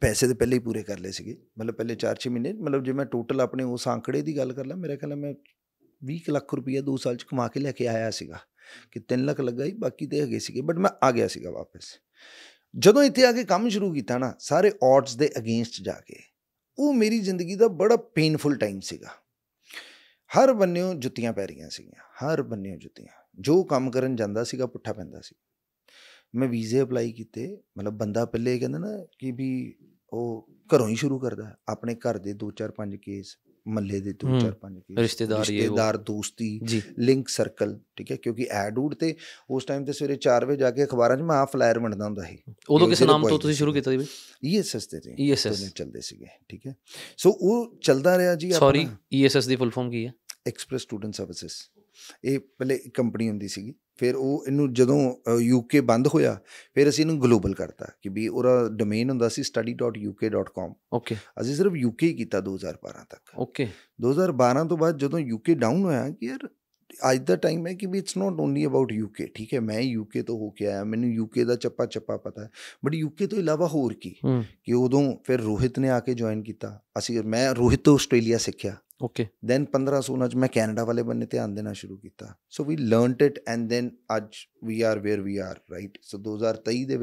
ਪੈਸੇ ਤੇ ਪਹਿਲੇ ਹੀ ਪੂਰੇ ਕਰ ਲਏ ਸੀਗੇ ਮਤਲਬ ਪਹਿਲੇ 4-6 ਮਹੀਨੇ ਮਤਲਬ ਜੇ ਮੈਂ ਟੋਟਲ ਆਪਣੇ ਉਸ ਆંકੜੇ ਦੀ ਗੱਲ ਕਰ ਲਾਂ ਮੇਰੇ ਖਿਆਲ ਮੈਂ 20 ਲੱਖ ਰੁਪਏ 2 ਸਾਲ ਚ ਕਮਾ ਕੇ ਲੈ ਕੇ ਆਇਆ ਸੀਗਾ ਕਿ 3 ਲੱਖ ਲੱਗਾ ਹੀ ਬਾਕੀ ਤੇ ਹੈਗੇ ਸੀਗੇ ਬਟ ਮੈਂ ਆ ਗਿਆ ਸੀਗਾ ਵਾਪਸ ਜਦੋਂ ਇੱਥੇ ਆ ਕੇ ਕੰਮ ਸ਼ੁਰੂ ਕੀਤਾ ਨਾ ਸਾਰੇ ਆਡਸ ਦੇ ਅਗੇਂਸਟ ਜਾ ਕੇ ਉਹ ਮੇਰੀ ਜ਼ਿੰਦਗੀ ਦਾ ਬੜਾ ਪੇਨਫੁਲ ਟਾਈਮ ਸੀਗਾ ਹਰ ਬੰਨਿਓ ਜੁੱਤੀਆਂ ਪੈ ਰਹੀਆਂ ਸੀਗੀਆਂ ਹਰ ਬੰਨਿਓ ਜੁੱਤੀਆਂ ਜੋ ਕੰਮ ਕਰਨ ਜਾਂਦਾ ਸੀਗਾ ਪੁੱਠਾ ਪੈਂਦਾ ਸੀ ਮੈਂ ਵੀਜ਼ੇ ਅਪਲਾਈ ਕੀਤੇ ਮਤਲਬ ਬੰਦਾ ਪਹਿਲੇ ਕਹਿੰਦਾ ਨਾ ਕਿ ਵੀ ਉਹ ਘਰੋਂ ਹੀ ਸ਼ੁਰੂ ਕਰਦਾ ਆਪਣੇ ਘਰ ਦੇ 2 4 5 ਕੇਸ ਮੱਲੇ ਦੇ ਦੋ ਚਾਰ ਪੰਜ ਕੇ ਰਿਸ਼ਤੇਦਾਰ ਰਿਸ਼ਤੇਦਾਰ ਦੋਸਤੀ ਲਿੰਕ ਸਰਕਲ ਠੀਕ ਹੈ ਕਿਉਂਕਿ ਐਡ ਊਡ ਤੇ ਉਸ ਟਾਈਮ ਤੇ ਸਵੇਰੇ 4 ਵਜੇ ਜਾ ਕੇ ਅਖਬਾਰਾਂ 'ਚ ਮੈਂ ਆ ਫਲਾਇਰ ਵੰਡਦਾ ਹੁੰਦਾ ਸੀ ਉਦੋਂ ਕਿਸ ਨਾਮ ਤੋਂ ਤੁਸੀਂ ਸ਼ੁਰੂ ਕੀਤਾ ਸੀ ਬਈ ਈਐਸਐਸ e ਤੇ ਈਐਸਐਸ e ਚੱਲਦੇ ਸੀਗੇ ਠੀਕ ਹੈ ਸੋ ਉਹ ਚੱਲਦਾ ਰਿਹਾ ਜੀ ਆਪਣਾ ਸੌਰੀ e ਈਐਸਐਸ ਦੀ ਫੁੱਲ ਫਾਰਮ ਕੀ ਹੈ ਐਕਸਪ੍ਰੈਸ ਸਟੂਡੈਂਟ ਸਰਵਿਸਿਜ਼ ਇਹ ਪਹਿਲੇ ਕੰਪਨੀ ਹੁੰਦੀ ਸੀਗੀ ਫਿਰ ਉਹ ਇਹਨੂੰ ਜਦੋਂ ਯੂਕੇ ਬੰਦ ਹੋਇਆ ਫਿਰ ਅਸੀਂ ਇਹਨੂੰ ਗਲੋਬਲ ਕਰਤਾ ਕਿ ਵੀ ਉਹਦਾ ਡੋਮੇਨ ਹੁੰਦਾ ਸੀ study.uk.com ਓਕੇ ਅਸੀਂ ਸਿਰਫ ਯੂਕੇ ਕੀਤਾ 2012 ਤੱਕ ਓਕੇ 2012 ਤੋਂ ਬਾਅਦ ਜਦੋਂ ਯੂਕੇ ਡਾਊਨ ਹੋਇਆ ਕਿ ਯਾਰ ਅੱਜ ਦਾ ਟਾਈਮ ਹੈ ਕਿ we it's not only about UK ਠੀਕ ਹੈ ਮੈਂ ਯੂਕੇ ਤੋਂ ਹੋ ਕੇ ਆਇਆ ਮੈਨੂੰ ਯੂਕੇ ਦਾ ਚੱਪਾ ਚੱਪਾ ਪਤਾ ਹੈ ਬਟ ਯੂਕੇ ਤੋਂ ਇਲਾਵਾ ਹੋਰ ਕੀ ਕਿ ਉਦੋਂ ਫਿਰ ਰੋਹਿਤ ਨੇ ਆ ਕੇ ਜੁਆਇਨ ਕੀਤਾ ਅਸੀਂ ਮੈਂ ਰੋਹਿਤ ਤੋਂ ਆਸਟ੍ਰੇਲੀਆ ਸਿੱਖਿਆ ओके दैन पंद्रह सोलह च मैं कैनेडा वाले बन्ने ध्यान देना शुरू किया so we learn it and then as we are where we are right so दो हज़ार तेई दे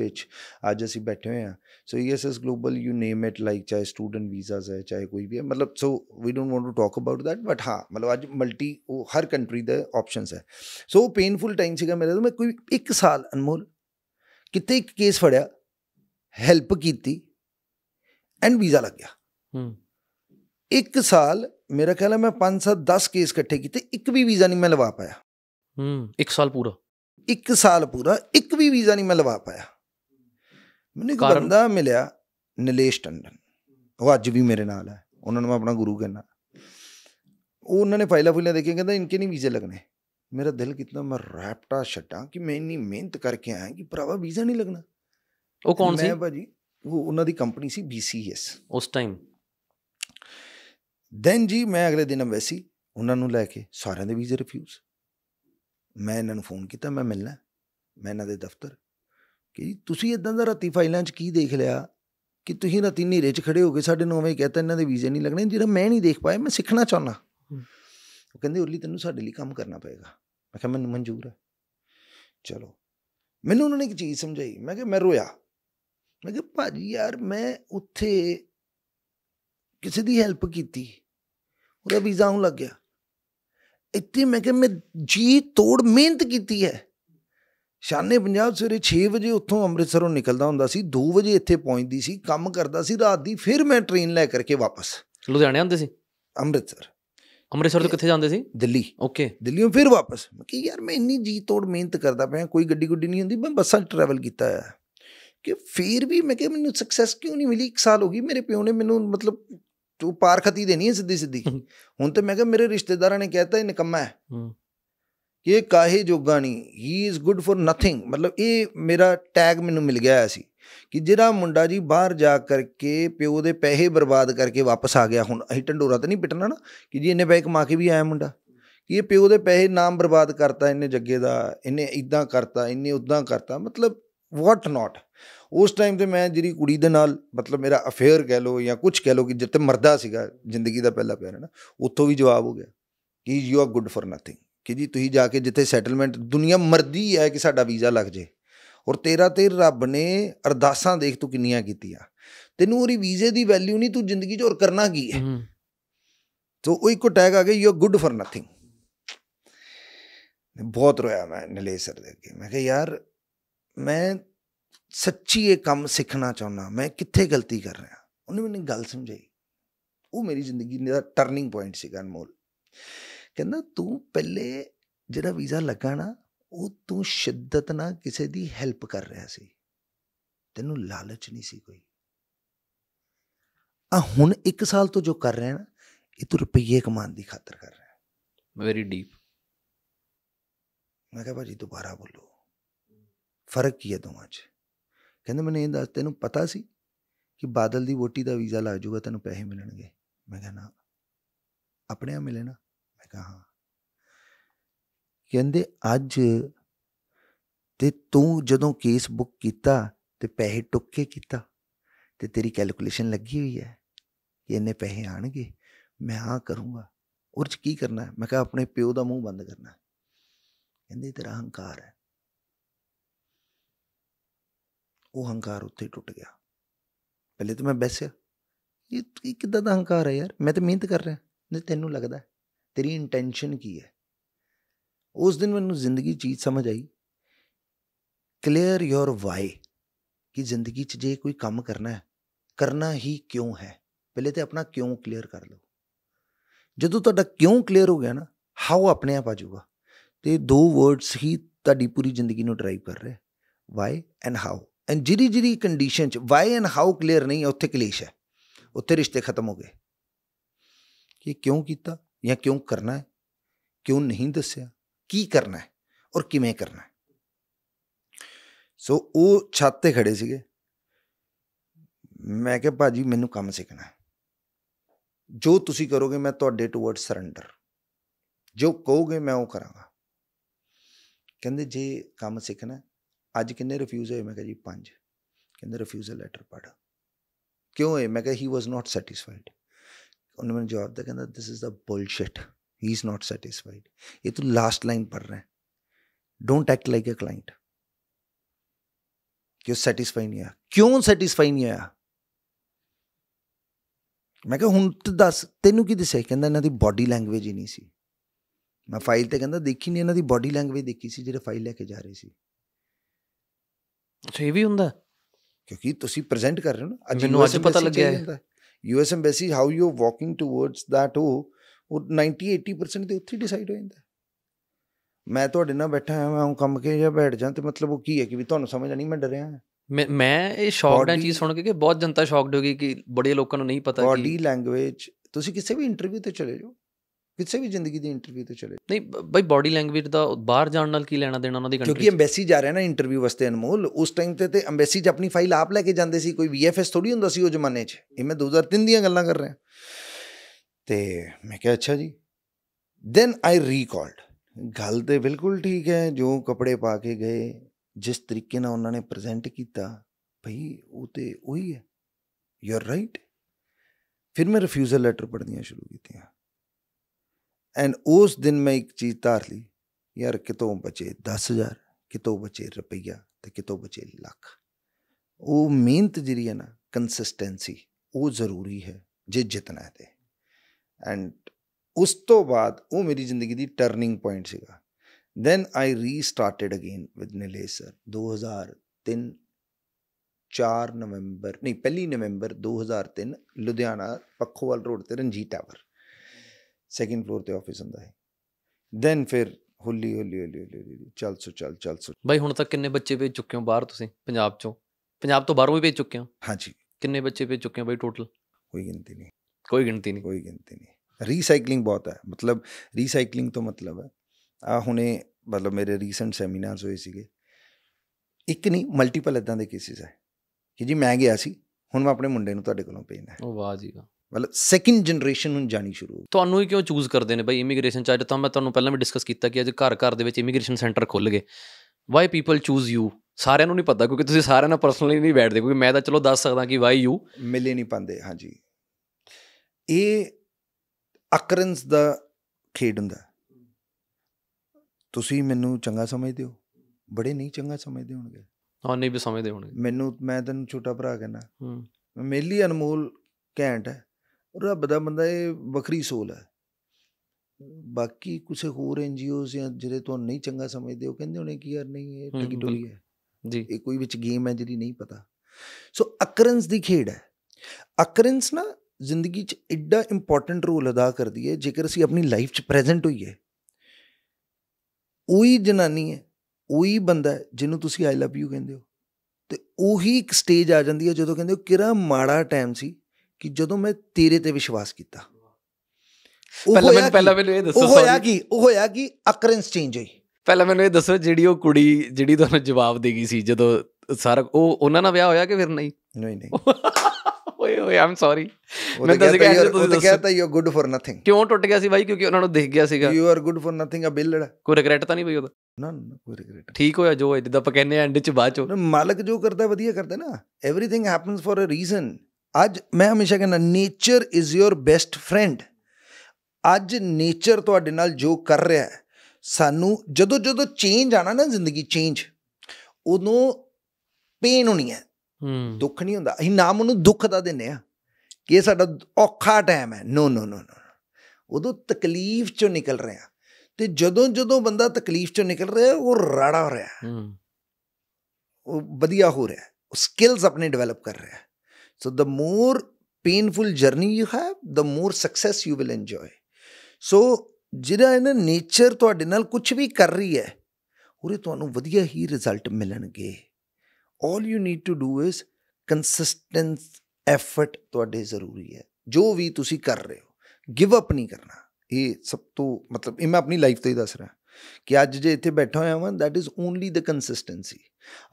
अज अं बैठे हुए हैं so E S S global you name it like चाहे स्टूडेंट वीजाज है चाहे कोई भी है मतलब so we don't want to talk about that but हाँ मतलब अज मल्टी वो हर कंट्री द ऑप्शनस है सो so, पेनफुल टाइम से मेरे तो मैं कोई एक साल अनमोल कितने एक केस फड़िया हैल्प की एंड वीज़ा लग गया hmm. एक साल ਮੇਰਾ ਖਿਆਲ ਹੈ ਮੈਂ 5-7 10 ਕੇਸ ਇਕੱਠੇ ਕੀਤੇ ਇੱਕ ਵੀ ਵੀਜ਼ਾ ਨਹੀਂ ਮੈਂ ਲਵਾ ਪਾਇਆ ਹੂੰ ਇੱਕ ਸਾਲ ਪੂਰਾ ਇੱਕ ਸਾਲ ਪੂਰਾ ਇੱਕ ਵੀ ਵੀਜ਼ਾ ਨਹੀਂ ਮੈਂ ਲਵਾ ਪਾਇਆ ਮੈਨੂੰ ਇੱਕ ਬੰਦਾ ਮਿਲਿਆ ਨਿਲੇਸ਼ ਟੰਡਨ ਉਹ ਅੱਜ ਵੀ ਮੇਰੇ ਨਾਲ ਹੈ ਉਹਨਾਂ ਨੂੰ ਮੈਂ ਆਪਣਾ ਗੁਰੂ ਕਹਿੰਦਾ ਉਹ ਉਹਨਾਂ ਨੇ ਫਾਈਲਾਂ ਫੁੱਲਾਂ ਦੇਖੀਆਂ ਕਹਿੰਦਾ ਇਨਕੇ ਨਹੀਂ ਵੀਜ਼ੇ ਲੱਗਨੇ ਮੇਰਾ ਦਿਲ ਕਿਤਨਾ ਮੈਂ ਰੈਪਟਾ ਛੱਡਾਂ ਕਿ ਮੈਂ ਇੰਨੀ ਮਿਹਨਤ ਕਰਕੇ ਆਇਆ ਕਿ ਭਰਾਵਾ ਵੀਜ਼ਾ ਨਹੀਂ ਲੱਗਣਾ ਉਹ ਕੌਣ ਸੀ ਮੈਂ ਭਾਜੀ ਉਹ ਉਹਨਾਂ ਦੀ ਕੰਪਨੀ ਸੀ BCS ਉਸ ਟਾਈਮ ਦੈਨ ਜੀ ਮੈਂ ਅਗਲੇ ਦਿਨ ਅੰਬੈਸੀ ਉਹਨਾਂ ਨੂੰ ਲੈ ਕੇ ਸਾਰਿਆਂ ਦੇ ਵੀਜ਼ੇ ਰਿਫਿਊਜ਼ ਮੈਂ ਇਹਨਾਂ ਨੂੰ ਫੋਨ ਕੀਤਾ ਮੈਂ ਮਿਲਣਾ ਮੈਂ ਇਹਨਾਂ ਦੇ ਦਫ਼ਤਰ ਕਿ ਤੁਸੀਂ ਇਦਾਂ ਦਾ ਰਤੀ ਫਾਈਲਾਂ 'ਚ ਕੀ ਦੇਖ ਲਿਆ ਕਿ ਤੁਸੀਂ ਰਤੀ ਨੀਰੇ 'ਚ ਖੜੇ ਹੋ ਗਏ ਸਾਡੇ ਨੂੰ ਉਵੇਂ ਕਹਤਾ ਇਹਨਾਂ ਦੇ ਵੀਜ਼ੇ ਨਹੀਂ ਲੱਗਣੇ ਜਿਹੜਾ ਮੈਂ ਨਹੀਂ ਦੇਖ ਪਾਇਆ ਮੈਂ ਸਿੱਖਣਾ ਚਾਹੁੰਦਾ ਉਹ ਕਹਿੰਦੇ ਉਰਲੀ ਤੈਨੂੰ ਸਾਡੇ ਲਈ ਕੰਮ ਕਰਨਾ ਪਏਗਾ ਮੈਂ ਕਿਹਾ ਮੈਨੂੰ ਮਨਜ਼ੂਰ ਹੈ ਚਲੋ ਮੈਨੂੰ ਉਹਨਾਂ ਨੇ ਇੱਕ ਚੀਜ਼ ਸਮਝਾਈ ਮੈਂ ਕਿਹਾ ਮੈਂ ਰੋਇਆ ਮੈਂ ਕਿਹਾ ਭਾਜੀ ਯਾਰ ਮੈਂ ਉੱਥੇ ਕਿਸੇ ਦੀ ਹੈਲਪ ਕੀਤੀ ਉਹਦਾ ਵੀਜ਼ਾ ਹੁਣ ਲੱਗ ਗਿਆ ਇੱਥੇ ਮੈਂ ਕਿ ਮੈਂ ਜੀ ਤੋੜ ਮਿਹਨਤ ਕੀਤੀ ਹੈ ਸ਼ਾਨੇ ਪੰਜਾਬ ਸਵੇਰੇ 6 ਵਜੇ ਉੱਥੋਂ ਅੰਮ੍ਰਿਤਸਰੋਂ ਨਿਕਲਦਾ ਹੁੰਦਾ ਸੀ 2 ਵਜੇ ਇੱਥੇ ਪਹੁੰਚਦੀ ਸੀ ਕੰਮ ਕਰਦਾ ਸੀ ਰਾਤ ਦੀ ਫਿਰ ਮੈਂ ਟ੍ਰੇਨ ਲੈ ਕਰਕੇ ਵਾਪਸ ਲੁਧਿਆਣੇ ਆਉਂਦੇ ਸੀ ਅੰਮ੍ਰਿਤਸਰ ਅੰਮ੍ਰਿਤਸਰ ਤੋਂ ਕਿੱਥੇ ਜਾਂਦੇ ਸੀ ਦਿੱਲੀ ਓਕੇ ਦਿੱਲੀੋਂ ਫਿਰ ਵਾਪਸ ਮੈਂ ਕਿ ਯਾਰ ਮੈਂ ਇੰਨੀ ਜੀ ਤੋੜ ਮਿਹਨਤ ਕਰਦਾ ਪਿਆ ਕੋਈ ਗੱਡੀ ਗੁੱਡੀ ਨਹੀਂ ਹੁੰਦੀ ਮੈਂ ਬੱਸਾਂ 'ਚ ਟਰੈਵਲ ਕੀਤਾ ਆ ਕਿ ਫਿਰ ਵੀ ਮੈਂ ਕਿ ਮੈਨੂੰ ਸਕਸੈਸ ਕਿਉਂ ਨਹੀਂ ਮਿਲੀ 1 ਸਾਲ ਹੋ ਗਈ ਮੇਰੇ ਪਿਓ ਨੇ ਮੈਨੂੰ ਮਤਲਬ ਤੂੰ ਪਾਰਖਤੀ ਦੇ ਨਹੀਂ ਸਿੱਧੀ ਸਿੱਧੀ ਹੁਣ ਤੇ ਮੈਂ ਕਿਹਾ ਮੇਰੇ ਰਿਸ਼ਤੇਦਾਰਾਂ ਨੇ ਕਹਿਤਾ ਇਹ ਨਿਕੰਮਾ ਹੈ ਕਿ ਕਾਹੇ ਜੋਗਾ ਨਹੀਂ he is good for nothing ਮਤਲਬ ਇਹ ਮੇਰਾ ਟੈਗ ਮੈਨੂੰ ਮਿਲ ਗਿਆ ਸੀ ਕਿ ਜਿਹੜਾ ਮੁੰਡਾ ਜੀ ਬਾਹਰ ਜਾ ਕਰਕੇ ਪਿਓ ਦੇ ਪੈਸੇ ਬਰਬਾਦ ਕਰਕੇ ਵਾਪਸ ਆ ਗਿਆ ਹੁਣ ਅਸੀਂ ਢੰਡੋਰਾ ਤਾਂ ਨਹੀਂ ਪਿੱਟਣਾ ਨਾ ਕਿ ਜੀ ਇਹਨੇ ਪੈਸੇ ਕਮਾ ਕੇ ਵੀ ਆਇਆ ਮੁੰਡਾ ਕਿ ਇਹ ਪਿਓ ਦੇ ਪੈਸੇ ਨਾਮ ਬਰਬਾਦ ਕਰਤਾ ਇਹਨੇ ਜੱਗੇ ਦਾ ਇਹਨੇ ਇਦਾਂ ਕਰਤਾ ਇਹਨੇ ਉਦਾਂ ਕਰਤਾ ਮਤਲਬ ਵਾਟ ਨਾਟ ਉਸ ਟਾਈਮ ਤੇ ਮੈਂ ਜਿਹੜੀ ਕੁੜੀ ਦੇ ਨਾਲ ਮਤਲਬ ਮੇਰਾ ਅਫੇਅਰ ਕਹਿ ਲੋ ਜਾਂ ਕੁਝ ਕਹਿ ਲੋ ਕਿ ਜਿੱਤੇ ਮਰਦਾ ਸੀਗਾ ਜ਼ਿੰਦਗੀ ਦਾ ਪਹਿਲਾ ਪਿਆਰ ਹੈ ਨਾ ਉੱਥੋਂ ਵੀ ਜਵਾਬ ਹੋ ਗਿਆ ਕਿ you are good for nothing ਕਿ ਜੀ ਤੁਸੀਂ ਜਾ ਕੇ ਜਿੱਥੇ ਸੈਟਲਮੈਂਟ ਦੁਨੀਆ ਮਰਦੀ ਹੈ ਕਿ ਸਾਡਾ ਵੀਜ਼ਾ ਲੱਗ ਜੇ ਔਰ ਤੇਰਾ ਤੇ ਰੱਬ ਨੇ ਅਰਦਾਸਾਂ ਦੇਖ ਤੂੰ ਕਿੰਨੀਆਂ ਕੀਤੀਆਂ ਤੈਨੂੰ ਉਹਦੀ ਵੀਜ਼ੇ ਦੀ ਵੈਲਿਊ ਨਹੀਂ ਤੂੰ ਜ਼ਿੰਦਗੀ 'ਚ ਹੋਰ ਕਰਨਾ ਕੀ ਹੈ ਤੋ ਉਹ ਇੱਕੋ ਟੈਗ ਆ ਗਿਆ you are good for nothing ਬਹੁਤ ਰੋਇਆ ਮੈਂ ਨਲੇਸਰ ਦੇ ਕੇ ਮੈਂ ਕਿਹਾ ਯਾਰ ਮੈਂ ਸੱਚੀ ਇਹ ਕੰਮ ਸਿੱਖਣਾ ਚਾਹੁੰਦਾ ਮੈਂ ਕਿੱਥੇ ਗਲਤੀ ਕਰ ਰਿਹਾ ਉਹਨੇ ਮੈਨੂੰ ਗੱਲ ਸਮਝਾਈ ਉਹ ਮੇਰੀ ਜ਼ਿੰਦਗੀ ਦਾ ਟਰਨਿੰਗ ਪੁਆਇੰਟ ਸੀ ਗਨਮੋਲ ਕਹਿੰਦਾ ਤੂੰ ਪਹਿਲੇ ਜਿਹੜਾ ਵੀਜ਼ਾ ਲੱਗਾ ਨਾ ਉਹ ਤੂੰ ਸ਼ਿੱਦਤ ਨਾਲ ਕਿਸੇ ਦੀ ਹੈਲਪ ਕਰ ਰਿਹਾ ਸੀ ਤੈਨੂੰ ਲਾਲਚ ਨਹੀਂ ਸੀ ਕੋਈ ਆ ਹੁਣ 1 ਸਾਲ ਤੋਂ ਜੋ ਕਰ ਰਿਹਾ ਨਾ ਇਹ ਤੂੰ ਰੁਪਈਏ ਕਮਾਉਣ ਦੀ ਖਾਤਰ ਕਰ ਰਿਹਾ ਵੈਰੀ ਡੀਪ ਮੈਂ ਕਹਾਂ ਭਾਜੀ ਦੁਬਾਰਾ ਬੋਲੋ ਫਰਕ ਕੀ ਹੈ ਦੋਵਾਂ 'ਚ ਕਹਿੰਦੇ ਮੈਨੂੰ ਇਹ ਦੱਸ ਤੈਨੂੰ ਪਤਾ ਸੀ ਕਿ ਬਾਦਲ ਦੀ ਵੋਟੀ ਦਾ ਵੀਜ਼ਾ ਲੱਗ ਜਾਊਗਾ ਤੈਨੂੰ ਪੈਸੇ ਮਿਲਣਗੇ ਮੈਂ ਕਿਹਾ ਨਾ ਆਪਣੇ ਆ ਮਿਲੇ ਨਾ ਮੈਂ ਕਿਹਾ ਹਾਂ ਕਹਿੰਦੇ ਅੱਜ ਤੇ ਤੂੰ ਜਦੋਂ ਕੇਸ ਬੁੱਕ ਕੀਤਾ ਤੇ ਪੈਸੇ ਟੁੱਕੇ ਕੇ ਕੀਤਾ ਤੇ ਤੇਰੀ ਕੈਲਕੂਲੇਸ਼ਨ ਲੱਗੀ ਹੋਈ ਹੈ ਕਿ ਇੰਨੇ ਪੈਸੇ ਆਣਗੇ ਮੈਂ ਹਾਂ ਕਰੂੰਗਾ ਉਰਜ ਕੀ ਕਰਨਾ ਹੈ ਮੈਂ ਕਿਹਾ ਆਪਣੇ ਪਿਓ ਦਾ ਮੂੰਹ ਬੰਦ ਕਰਨਾ ਕਹਿੰਦੇ ਤੇਰਾ ਹੰਕਾਰ ਹੈ ਉਹ ਹੰਕਾਰ ਉੱਥੇ ਟੁੱਟ ਗਿਆ ਪਹਿਲੇ ਤਾਂ ਮੈਂ ਬੈਸਿਆ ਇਹ ਕਿਦਾਂ ਦਾ ਹੰਕਾਰ ਹੈ ਯਾਰ ਮੈਂ ਤਾਂ ਮਿਹਨਤ ਕਰ ਰਿਹਾ ਨਹੀਂ ਤੈਨੂੰ ਲੱਗਦਾ ਤੇਰੀ ਇੰਟੈਂਸ਼ਨ ਕੀ ਹੈ ਉਸ ਦਿਨ ਮੈਨੂੰ ਜ਼ਿੰਦਗੀ ਚੀਜ਼ ਸਮਝ ਆਈ ਕਲੀਅਰ ਯੋਰ ਵਾਈ ਕਿ ਜ਼ਿੰਦਗੀ 'ਚ ਜੇ ਕੋਈ ਕੰਮ ਕਰਨਾ ਹੈ ਕਰਨਾ ਹੀ ਕਿਉਂ ਹੈ ਪਹਿਲੇ ਤੇ ਆਪਣਾ ਕਿਉਂ ਕਲੀਅਰ ਕਰ ਲਓ ਜਦੋਂ ਤੁਹਾਡਾ ਕਿਉਂ ਕਲੀਅਰ ਹੋ ਗਿਆ ਨਾ ਹਾਊ ਆਪਣੇ ਆਪ ਆ ਜਾਊਗਾ ਤੇ ਦੋ ਵਰਡਸ ਹੀ ਤੁਹਾਡੀ ਪੂਰੀ ਜ਼ਿੰਦਗੀ ਨੂੰ ਡਰਾਈਵ ਕਰ ਰਹੇ ਵਾਈ ਐਂਡ ਹਾਊ ਐਂਡ ਜਿਹੜੀ ਜਿਹੜੀ ਕੰਡੀਸ਼ਨ ਚ ਵਾਈ ਐਂਡ ਹਾਊ ਕਲੀਅਰ ਨਹੀਂ ਉੱਥੇ ਕਲੇਸ਼ ਹੈ ਉੱਥੇ ਰਿਸ਼ਤੇ ਖਤਮ ਹੋ ਗਏ ਕਿ ਕਿਉਂ ਕੀਤਾ ਜਾਂ ਕਿਉਂ ਕਰਨਾ ਹੈ ਕਿਉਂ ਨਹੀਂ ਦੱਸਿਆ ਕੀ ਕਰਨਾ ਹੈ ਔਰ ਕਿਵੇਂ ਕਰਨਾ ਹੈ ਸੋ ਉਹ ਛੱਤ ਤੇ ਖੜੇ ਸੀਗੇ ਮੈਂ ਕਿਹਾ ਭਾਜੀ ਮੈਨੂੰ ਕੰਮ ਸਿੱਖਣਾ ਹੈ ਜੋ ਤੁਸੀਂ ਕਰੋਗੇ ਮੈਂ ਤੁਹਾਡੇ ਟੂਵਰਡ ਸਰੈਂਡਰ ਜੋ ਕਹੋਗੇ ਮੈਂ ਉਹ ਕਰਾਂਗਾ ਕਹਿੰਦੇ ਜੇ ਕੰਮ ਸਿੱਖਣਾ ਅੱਜ ਕਿੰਨੇ ਰਿਫਿਊਜ਼ ਹੋਏ ਮੈਂ ਕਿਹਾ ਜੀ ਪੰਜ ਕਿੰਨੇ ਰਿਫਿਊਜ਼ਲ ਲੈਟਰ ਪੜ ਕਿਉਂ ਹੈ ਮੈਂ ਕਿਹਾ ਹੀ ਵਾਸ ਨਾਟ ਸੈਟੀਸਫਾਈਡ ਉਹਨੇ ਮੈਨੂੰ ਜਵਾਬ ਦਿੱਤਾ ਕਹਿੰਦਾ this is the bullshit he is not satisfied ਇਹ ਤੂੰ ਲਾਸਟ ਲਾਈਨ ਪੜ ਰਹਾ ਹੈ don't act like a client ਕਿਉਂ ਸੈਟੀਸਫਾਈ ਨਹੀਂ ਆ ਕਿਉਂ ਸੈਟੀਸਫਾਈ ਨਹੀਂ ਆ ਮੈਂ ਕਿਹਾ ਹੁਣ ਤੂੰ ਦੱਸ ਤੈਨੂੰ ਕੀ ਦਿਸਿਆ ਕਹਿੰਦਾ ਇਹਨਾਂ ਦੀ ਬਾਡੀ ਲੈਂਗੁਏਜ ਹੀ ਨਹੀਂ ਸੀ ਮੈਂ ਫਾਈਲ ਤੇ ਕਹਿੰਦਾ ਦੇਖੀ ਨਹੀਂ ਇਹਨਾਂ ਦੀ ਬਾਡੀ ਲੈਂਗੁਏਜ ਦੇਖੀ ਸੀ ਜਿਹੜੇ ਫਾਈਲ ਲੈ ਕੇ ਜਾ ਰਹੇ ਸੀ ਸੋ ਇਹ ਵੀ ਹੁੰਦਾ ਕਿਉਂਕਿ ਤੁਸੀਂ ਪ੍ਰੈਜ਼ੈਂਟ ਕਰ ਰਹੇ ਹੋ ਨਾ ਮੈਨੂੰ ਅੱਜ ਪਤਾ ਲੱਗਿਆ ਹੈ US embassy how you walking towards that ਉਹ 90 80% ਦੇ ਉੱਥੇ ਡਿਸਾਈਡ ਹੋ ਜਾਂਦਾ ਮੈਂ ਤੁਹਾਡੇ ਨਾਲ ਬੈਠਾ ਹਾਂ ਮੈਂ ਕੰਮ ਕੇ ਜਾਂ ਬੈਠ ਜਾਂ ਤੇ ਮਤਲਬ ਉਹ ਕੀ ਹੈ ਕਿ ਵੀ ਤੁਹਾਨੂੰ ਸਮਝ ਨਹੀਂ ਮੈਂ ਡਰਿਆ ਮੈਂ ਮੈਂ ਇਹ ਸ਼ੌਕਡ ਹੈ ਚੀਜ਼ ਸੁਣ ਕੇ ਕਿ ਬਹੁਤ ਜਨਤਾ ਸ਼ੌਕਡ ਹੋ ਗਈ ਕਿ ਬੜੇ ਲੋਕਾਂ ਨੂੰ ਨਹੀਂ ਪਤਾ ਕਿ ਬਾਡੀ ਲੈਂਗੁਏਜ ਤੁਸੀਂ ਕਿਸੇ ਵੀ ਇੰਟਰਵਿਊ ਤੇ ਚਲੇ ਜਾਓ ਕਿਸੇ ਵੀ ਜ਼ਿੰਦਗੀ ਦੀ ਇੰਟਰਵਿਊ ਤੇ ਚਲੇ ਨਹੀਂ ਭਾਈ ਬਾਡੀ ਲੈਂਗੁਏਜ ਦਾ ਬਾਹਰ ਜਾਣ ਨਾਲ ਕੀ ਲੈਣਾ ਦੇਣਾ ਉਹਨਾਂ ਦੀ ਕੰਟਰੀ ਕਿਉਂਕਿ ਐਮਬੈਸੀ ਜਾ ਰਿਹਾ ਨਾ ਇੰਟਰਵਿਊ ਵਾਸਤੇ ਅਨਮੋਲ ਉਸ ਟਾਈਮ ਤੇ ਤੇ ਐਮਬੈਸੀ 'ਚ ਆਪਣੀ ਫਾਈਲ ਆਪ ਲੈ ਕੇ ਜਾਂਦੇ ਸੀ ਕੋਈ ਵੀਐਫਐਸ ਥੋੜੀ ਹੁੰਦਾ ਸੀ ਉਹ ਜ਼ਮਾਨੇ 'ਚ ਇਹ ਮੈਂ 2003 ਦੀਆਂ ਗੱਲਾਂ ਕਰ ਰਿਹਾ ਤੇ ਮੈਂ ਕਿਹਾ ਅੱਛਾ ਜੀ ਦੈਨ ਆਈ ਰੀਕਾਲਡ ਗੱਲ ਤੇ ਬਿਲਕੁਲ ਠੀਕ ਹੈ ਜੋ ਕੱਪੜੇ ਪਾ ਕੇ ਗਏ ਜਿਸ ਤਰੀਕੇ ਨਾਲ ਉਹਨਾਂ ਨੇ ਪ੍ਰੈਜ਼ੈਂਟ ਕੀਤਾ ਭਈ ਉਹ ਤੇ ਉਹੀ ਹੈ ਯੂ ਆਰ ਰਾਈਟ ਫਿਰ ਮੈਂ ਰਿਫਿਊਜ਼ਲ ਲੈਟਰ ਪੜ੍ਹਨੀਆਂ ਸ਼ੁਰੂ ਕੀਤੀਆਂ ਐਂਡ ਉਸ ਦਿਨ ਮੈਂ ਇੱਕ ਚੀਜ਼ ਧਾਰ ਲਈ ਯਾਰ ਕਿਤੋਂ ਬਚੇ 10000 ਕਿਤੋਂ ਬਚੇ ਰੁਪਈਆ ਤੇ ਕਿਤੋਂ ਬਚੇ ਲੱਖ ਉਹ ਮਿਹਨਤ ਜਿਹੜੀ ਹੈ ਨਾ ਕੰਸਿਸਟੈਂਸੀ ਉਹ ਜ਼ਰੂਰੀ ਹੈ ਜੇ ਜਿੱਤਣਾ ਹੈ ਤੇ ਐਂਡ ਉਸ ਤੋਂ ਬਾਅਦ ਉਹ ਮੇਰੀ ਜ਼ਿੰਦਗੀ ਦੀ ਟਰਨਿੰਗ ਪੁਆਇੰਟ ਸੀਗਾ then I restarted again with ਨਿਲੇ ਸਰ 2003 4 ਨਵੰਬਰ ਨਹੀਂ 1 ਨਵੰਬਰ 2003 ਲੁਧਿਆਣਾ ਪੱਖੋਵਾਲ ਰੋਡ ਤੇ ਰਣਜੀਤ ਟਾਵਰ ਸੈਕਿੰਡ ਫਲੋਰ ਤੇ ਆਫਿਸ ਹੁੰਦਾ ਹੈ ਦੈਨ ਫਿਰ ਹੁੱਲੀ ਹੁੱਲੀ ਹੁੱਲੀ ਚੱਲ ਸੋ ਚੱਲ ਚੱਲ ਸੋ ਬਾਈ ਹੁਣ ਤੱਕ ਕਿੰਨੇ ਬੱਚੇ ਭੇਜ ਚੁੱਕੇ ਹੋ ਬਾਹਰ ਤੁਸੀਂ ਪੰਜਾਬ ਚੋਂ ਪੰਜਾਬ ਤੋਂ ਬਾਹਰੋਂ ਵੀ ਭੇਜ ਚੁੱਕੇ ਹੋ ਹਾਂਜੀ ਕਿੰਨੇ ਬੱਚੇ ਭੇਜ ਚੁੱਕੇ ਹੋ ਬਾਈ ਟੋਟਲ ਕੋਈ ਗਿਣਤੀ ਨਹੀਂ ਕੋਈ ਗਿਣਤੀ ਨਹੀਂ ਕੋਈ ਗਿਣਤੀ ਨਹੀਂ ਰੀਸਾਈਕਲਿੰਗ ਬਹੁਤ ਹੈ ਮਤਲਬ ਰੀਸਾਈਕਲਿੰਗ ਤੋਂ ਮਤਲਬ ਹੈ ਆ ਹੁਣੇ ਮਤਲਬ ਮੇਰੇ ਰੀਸੈਂਟ ਸੈਮੀਨਾਰਸ ਹੋਏ ਸੀਗੇ ਇੱਕ ਨਹੀਂ ਮਲਟੀਪਲ ਇਦਾਂ ਦੇ ਕੇਸਿਸ ਹੈ ਕਿ ਜੀ ਮੈਂ ਗਿਆ ਸੀ ਹੁਣ ਮੈਂ ਆਪਣੇ ਮੁੰਡੇ ਨੂੰ ਤੁਹਾਡੇ ਕੋਲੋਂ ਭੇਜਣਾ ਉਹ ਵਾਹ ਜੀ ਵਾਹ ਮਤਲਬ ਸੈਕਿੰਡ ਜਨਰੇਸ਼ਨ ਨੂੰ ਜਾਣੀ ਸ਼ੁਰੂ ਤੁਹਾਨੂੰ ਹੀ ਕਿਉਂ ਚੂਜ਼ ਕਰਦੇ ਨੇ ਭਾਈ ਇਮੀਗ੍ਰੇਸ਼ਨ ਚਾਹੇ ਤਾਂ ਮੈਂ ਤੁਹਾਨੂੰ ਪਹਿਲਾਂ ਵੀ ਡਿਸਕਸ ਕੀਤਾ ਕਿ ਅੱਜ ਘਰ ਘਰ ਦੇ ਵਿੱਚ ਇਮੀਗ੍ਰੇਸ਼ਨ ਸੈਂਟਰ ਖੁੱਲ ਗਏ ਵਾਈ ਪੀਪਲ ਚੂਜ਼ ਯੂ ਸਾਰਿਆਂ ਨੂੰ ਨਹੀਂ ਪਤਾ ਕਿਉਂਕਿ ਤੁਸੀਂ ਸਾਰਿਆਂ ਨਾਲ ਪਰਸਨਲੀ ਨਹੀਂ ਬੈਠਦੇ ਕਿਉਂਕਿ ਮੈਂ ਤਾਂ ਚਲੋ ਦੱਸ ਸਕਦਾ ਕਿ ਵਾਈ ਯੂ ਮਿਲੇ ਨਹੀਂ ਪੰਦੇ ਹਾਂਜੀ ਇਹ ਅਕਰੈਂਸ ਦਾ ਖੇਡ ਹੁੰਦਾ ਤੁਸੀਂ ਮੈਨੂੰ ਚੰਗਾ ਸਮਝਦੇ ਹੋ ਬੜੇ ਨਹੀਂ ਚੰਗਾ ਸਮਝਦੇ ਹੋਣਗੇ ਹਾਂ ਨਹੀਂ ਵੀ ਸਮਝਦੇ ਹੋਣਗੇ ਮੈਨੂੰ ਮੈਂ ਤੈਨੂੰ ਛੋਟਾ ਭਰਾ ਕਹਿੰਦਾ ਹੂੰ ਮੇਲੀ ਅਨਮੋਲ ਘੈਂਟ ਹੈ ਰੱਬ ਦਾ ਬੰਦਾ ਇਹ ਵੱਖਰੀ ਸੋਲ ਹੈ ਬਾਕੀ ਕੁਝ ਹੋਰ ਐਨਜੀਓਜ਼ ਜਾਂ ਜਿਹੜੇ ਤੁਹਾਨੂੰ ਨਹੀਂ ਚੰਗਾ ਸਮਝਦੇ ਉਹ ਕਹਿੰਦੇ ਹੋਣੇ ਕਿ ਯਾਰ ਨਹੀਂ ਇਹ ਟਿਕੀ ਟੋਲੀ ਹੈ ਜੀ ਇਹ ਕੋਈ ਵਿੱਚ ਗੇਮ ਹੈ ਜਿਹਦੀ ਨਹੀਂ ਪਤਾ ਸੋ ਅਕਰੈਂਸ ਦੀ ਖੇਡ ਹੈ ਅਕਰੈਂਸ ਨਾ ਜ਼ਿੰਦਗੀ 'ਚ ਐਡਾ ਇੰਪੋਰਟੈਂਟ ਰੋਲ ਅਦਾ ਕਰਦੀ ਹੈ ਜੇਕਰ ਅਸੀਂ ਆਪਣੀ ਲਾਈਫ 'ਚ ਪ੍ਰੈਜ਼ੈਂਟ ਹੋਈਏ ਉਹੀ ਜਨਾਨੀ ਹੈ ਉਹੀ ਬੰਦਾ ਜਿਹਨੂੰ ਤੁਸੀਂ ਆਈ ਲਵ ਯੂ ਕਹਿੰਦੇ ਹੋ ਤੇ ਉਹੀ ਇੱਕ ਸਟੇਜ ਆ ਜਾਂਦੀ ਹੈ ਜਦੋਂ ਕਹਿੰਦੇ ਹੋ ਕਿਰਾ ਮਾੜਾ ਟਾਈਮ ਸੀ ਕਿ ਜਦੋਂ ਮੈਂ ਤੇਰੇ ਤੇ ਵਿਸ਼ਵਾਸ ਕੀਤਾ ਉਹ ਪਹਿਲਾਂ ਮੈਨੂੰ ਪਹਿਲਾਂ ਮੈਨੂੰ ਇਹ ਦੱਸੋ ਉਹ ਹੋਇਆ ਕੀ ਉਹ ਹੋਇਆ ਕੀ ਅਕਰੈਂਸ ਚੇਂਜ ਹੋਈ ਪਹਿਲਾਂ ਮੈਨੂੰ ਇਹ ਦੱਸੋ ਜਿਹੜੀ ਉਹ ਕੁੜੀ ਜਿਹੜੀ ਤੁਹਾਨੂੰ ਜਵਾਬ ਦੇ ਗਈ ਸੀ ਜਦੋਂ ਸਾਰਾ ਉਹ ਉਹਨਾਂ ਨਾਲ ਵਿਆਹ ਹੋਇਆ ਕਿ ਫਿਰ ਨਹੀਂ ਨਹੀਂ ਨਹੀਂ ਓਏ ਓਏ ਆਮ ਸੌਰੀ ਮੈਂ ਤਾਂ ਕਿਹਾ ਤੁਸੀਂ ਤਾਂ ਕਹਿੰਦਾ you are good for nothing ਕਿਉਂ ਟੁੱਟ ਗਿਆ ਸੀ ਬਾਈ ਕਿਉਂਕਿ ਉਹਨਾਂ ਨੂੰ ਦਿਖ ਗਿਆ ਸੀਗਾ you are good for nothing ਆ ਬਿਲੜ ਕੋਈ ਰਿਗਰੈਟ ਤਾਂ ਨਹੀਂ ਬਈ ਉਹਦਾ ਨਾ ਨਾ ਕੋਈ ਰਿਗਰੈਟ ਠੀਕ ਹੋਇਆ ਜੋ ਜਿੱਦਾਂ ਆਪਾਂ ਕਹਿੰਦੇ ਐਂਡ ਚ ਬਾਅਦ ਚ ਮਾਲਕ ਜੋ ਕਰਦਾ ਵਧੀਆ ਕਰਦਾ ਨਾ everything happens for a reason ਅੱਜ ਮੈਂ ਹਮੇਸ਼ਾ ਕਹਿੰਦਾ nature is your best friend ਅੱਜ ਨੇਚਰ ਤੁਹਾਡੇ ਨਾਲ ਜੋ ਕਰ ਰਿਹਾ ਹੈ ਸਾਨੂੰ ਜਦੋਂ ਜਦੋਂ ਚੇਂਜ ਆਣਾ ਨਾ ਜ਼ਿੰਦਗੀ ਚੇਂਜ ਉਦੋਂ ਪੇਨ ਹੋਣੀ ਹੈ ਹੂੰ ਦੁੱਖ ਨਹੀਂ ਹੁੰਦਾ ਅਸੀਂ ਨਾਮ ਉਹਨੂੰ ਦੁੱਖ ਦਾ ਦਿੰਨੇ ਆ ਕਿ ਇਹ ਸਾਡਾ ਔਖਾ ਟਾਈਮ ਹੈ ਨੋ ਨੋ ਨੋ ਨੋ ਉਦੋਂ ਤਕਲੀਫ ਚੋਂ ਨਿਕਲ ਰਿਹਾ ਤੇ ਜਦੋਂ ਜਦੋਂ ਬੰਦਾ ਤਕਲੀਫ ਚੋਂ ਨਿਕਲ ਰਿਹਾ ਉਹ ਰਾੜਾ ਹੋ ਰਿਹਾ ਉਹ ਵਧੀਆ ਹੋ ਰਿਹਾ ਉਹ ਸਕਿਲਸ ਆਪਣੇ ਡਿਵੈਲਪ ਕਰ ਰਿਹਾ So, the more painful journey you have, the more success you will enjoy. So, ਜਿਹੜਾ ਇਹਨਾਂ ਨੇਚਰ ਤੁਹਾਡੇ ਨਾਲ ਕੁਝ ਵੀ ਕਰ ਰਹੀ ਹੈ ਉਹਦੇ ਤੁਹਾਨੂੰ ਵਧੀਆ ਹੀ ਰਿਜ਼ਲਟ ਮਿਲਣਗੇ all you need to do is consistence effort ਤੁਹਾਡੇ ਜ਼ਰੂਰੀ ਹੈ ਜੋ ਵੀ ਤੁਸੀਂ ਕਰ ਰਹੇ ਹੋ ਗਿਵ ਅਪ ਨਹੀਂ ਕਰਨਾ ਇਹ ਸਭ ਤੋਂ ਮਤਲਬ ਇਹ ਮੈਂ ਆਪਣੀ ਲਾਈਫ ਤੋਂ ਹੀ ਦੱਸ ਰਿਹਾ ਕਿ ਅੱਜ ਜੇ ਇੱਥੇ ਬੈਠਾ ਹੋਇਆ ਹਾਂ that is only the consistency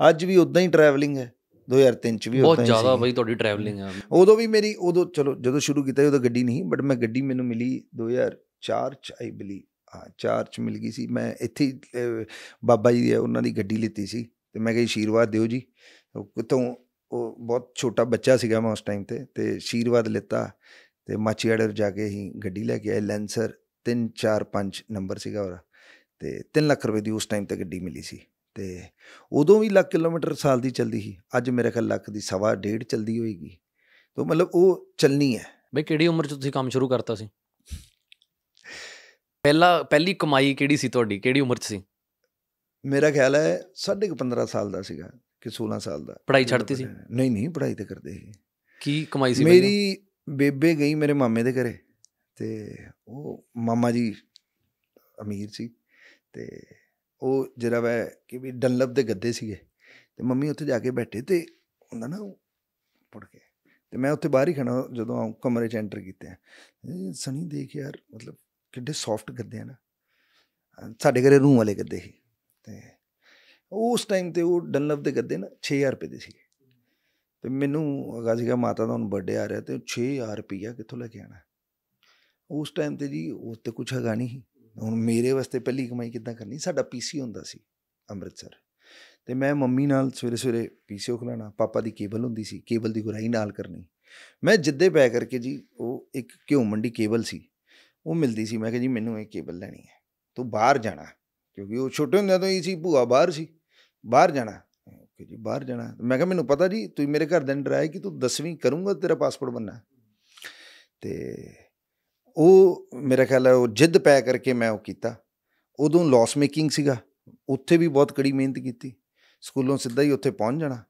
ਅੱਜ ਵੀ ਉਦਾਂ ਹੀ ਟਰੈਵਲਿੰਗ ਹੈ 2003 ਚ ਵੀ ਸੀ ਬਹੁਤ ਜ਼ਿਆਦਾ ਬਈ ਤੁਹਾਡੀ ਟਰੈਵਲਿੰਗ ਆ ਉਦੋਂ ਵੀ ਮੇਰੀ ਉਦੋਂ ਚਲੋ ਜਦੋਂ ਸ਼ੁਰੂ ਕੀਤਾ ਉਹਦਾ ਗੱਡੀ ਨਹੀਂ ਬਟ ਮੈਂ ਗੱਡੀ ਮੈਨੂੰ ਮਿਲੀ 2004 ਚ ਆਈ ਬਲੀ ਹਾਂ 4 ਚ ਮਿਲ ਗਈ ਸੀ ਮੈਂ ਇੱਥੇ ਬਾਬਾ ਜੀ ਉਹਨਾਂ ਦੀ ਗੱਡੀ ਲਿੱਤੀ ਸੀ ਤੇ ਮੈਂ ਕਿਹਾ ਆਸ਼ੀਰਵਾਦ ਦਿਓ ਜੀ ਕਿਤੋਂ ਉਹ ਬਹੁਤ ਛੋਟਾ ਬੱਚਾ ਸੀਗਾ ਮੈਂ ਉਸ ਟਾਈਮ ਤੇ ਤੇ ਆਸ਼ੀਰਵਾਦ ਲਿੱਤਾ ਤੇ ਮਾਚੀਆੜਰ ਜਾ ਕੇ ਹੀ ਗੱਡੀ ਲੈ ਕੇ ਆਏ ਲੈਂਸਰ 3 4 5 ਨੰਬਰ ਸੀਗਾ ਉਹਦਾ ਤੇ 3 ਲੱਖ ਰੁਪਏ ਦੀ ਉਸ ਟਾਈਮ ਤੇ ਗੱਡੀ ਮਿਲੀ ਸੀ ਤੇ ਉਦੋਂ ਵੀ ਲੱਖ ਕਿਲੋਮੀਟਰ ਸਾਲ ਦੀ ਚੱਲਦੀ ਸੀ ਅੱਜ ਮੇਰੇ ਖਿਆਲ ਲੱਖ ਦੀ ਸਵਾ ਡੇਢ ਚੱਲਦੀ ਹੋਏਗੀ ਤੋਂ ਮਤਲਬ ਉਹ ਚੱਲਣੀ ਹੈ ਬਈ ਕਿਹੜੀ ਉਮਰ 'ਚ ਤੁਸੀਂ ਕੰਮ ਸ਼ੁਰੂ ਕਰਤਾ ਸੀ ਪਹਿਲਾ ਪਹਿਲੀ ਕਮਾਈ ਕਿਹੜੀ ਸੀ ਤੁਹਾਡੀ ਕਿਹੜੀ ਉਮਰ 'ਚ ਸੀ ਮੇਰਾ ਖਿਆਲ ਹੈ 15 ਸਾਲ ਦਾ ਸੀਗਾ ਕਿ 16 ਸਾਲ ਦਾ ਪੜ੍ਹਾਈ ਛੱਡਤੀ ਸੀ ਨਹੀਂ ਨਹੀਂ ਪੜ੍ਹਾਈ ਤੇ ਕਰਦੇ ਸੀ ਕੀ ਕਮਾਈ ਸੀ ਮੇਰੀ ਬੇਬੇ ਗਈ ਮੇਰੇ ਮਾਮੇ ਦੇ ਘਰੇ ਤੇ ਉਹ ਮਾਮਾ ਜੀ ਅਮੀਰ ਸੀ ਤੇ ਉਹ ਜਿਹੜਾ ਵੈ ਕਿ ਵੀ ਡਨਲਪ ਦੇ ਗੱਦੇ ਸੀਗੇ ਤੇ ਮੰਮੀ ਉੱਥੇ ਜਾ ਕੇ ਬੈਠੇ ਤੇ ਹੁੰਦਾ ਨਾ ਪੜ ਕੇ ਤੇ ਮੈਂ ਉੱਥੇ ਬਾਹਰ ਹੀ ਖੜਾ ਜਦੋਂ ਆਉਂ ਕਮਰੇ 'ਚ ਐਂਟਰ ਕੀਤੇ ਸਣੀ ਦੇਖ ਯਾਰ ਮਤਲਬ ਕਿੱਡੇ ਸੌਫਟ ਗੱਦੇ ਆ ਨਾ ਸਾਡੇ ਘਰੇ ਰੂਮ ਵਾਲੇ ਗੱਦੇ ਸੀ ਤੇ ਉਸ ਟਾਈਮ ਤੇ ਉਹ ਡਨਲਪ ਦੇ ਗੱਦੇ ਨਾ 6000 ਰੁਪਏ ਦੇ ਸੀ ਤੇ ਮੈਨੂੰ ਗਾਜ਼ੀਗਾ ਮਾਤਾ ਦਾ ਹੁਣ ਬਰਥਡੇ ਆ ਰਿਹਾ ਤੇ 6000 ਰੁਪਿਆ ਕਿੱਥੋਂ ਲੈ ਕੇ ਆਣਾ ਉਸ ਟਾਈਮ ਤੇ ਜੀ ਉਹ ਤੇ ਕੁਝ ਹੈਗਾ ਨਹੀਂ ਹੁਣ ਮੇਰੇ ਵਾਸਤੇ ਪਹਿਲੀ ਕਮਾਈ ਕਿੱਦਾਂ ਕਰਨੀ ਸਾਡਾ ਪੀਸੀ ਹੁੰਦਾ ਸੀ ਅੰਮ੍ਰਿਤਸਰ ਤੇ ਮੈਂ ਮੰਮੀ ਨਾਲ ਸਵੇਰੇ ਸਵੇਰੇ ਪੀਸੀ ਖਲਾਣਾ ਪਾਪਾ ਦੀ ਕੇਬਲ ਹੁੰਦੀ ਸੀ ਕੇਬਲ ਦੀ ਗੁਰਾਈ ਨਾਲ ਕਰਨੀ ਮੈਂ ਜਿੱਦੇ ਪੈ ਕਰਕੇ ਜੀ ਉਹ ਇੱਕ ਘਿਓ ਮੰਡੀ ਕੇਬਲ ਸੀ ਉਹ ਮਿਲਦੀ ਸੀ ਮੈਂ ਕਿਹਾ ਜੀ ਮੈਨੂੰ ਇਹ ਕੇਬਲ ਲੈਣੀ ਹੈ ਤੂੰ ਬਾਹਰ ਜਾਣਾ ਕਿਉਂਕਿ ਉਹ ਛੋਟੇ ਹੁੰਦੇ ਤੋਂ ਹੀ ਸੀ ਭੂਆ ਬਾਹਰ ਸੀ ਬਾਹਰ ਜਾਣਾ ਕਿ ਜੀ ਬਾਹਰ ਜਾਣਾ ਮੈਂ ਕਿਹਾ ਮੈਨੂੰ ਪਤਾ ਜੀ ਤੂੰ ਮੇਰੇ ਘਰ ਦੇ ਅੰਦਰ ਆਇਆ ਕਿ ਤੂੰ 10ਵੀਂ ਕਰੂੰਗਾ ਤੇਰਾ ਪਾਸਪੋਰਟ ਬੰਨਾ ਤੇ ਉਹ ਮੇਰਾ ਖਿਆਲ ਹੈ ਉਹ ਜਿੱਦ ਪੈ ਕਰਕੇ ਮੈਂ ਉਹ ਕੀਤਾ ਉਦੋਂ ਲਾਸ ਮੇਕਿੰਗ ਸੀਗਾ ਉੱਥੇ ਵੀ ਬਹੁਤ ਕੜੀ ਮਿਹਨਤ ਕੀਤੀ ਸਕੂਲੋਂ ਸਿੱਧਾ ਹੀ ਉੱਥੇ ਪਹੁੰਚ ਜਾਣਾ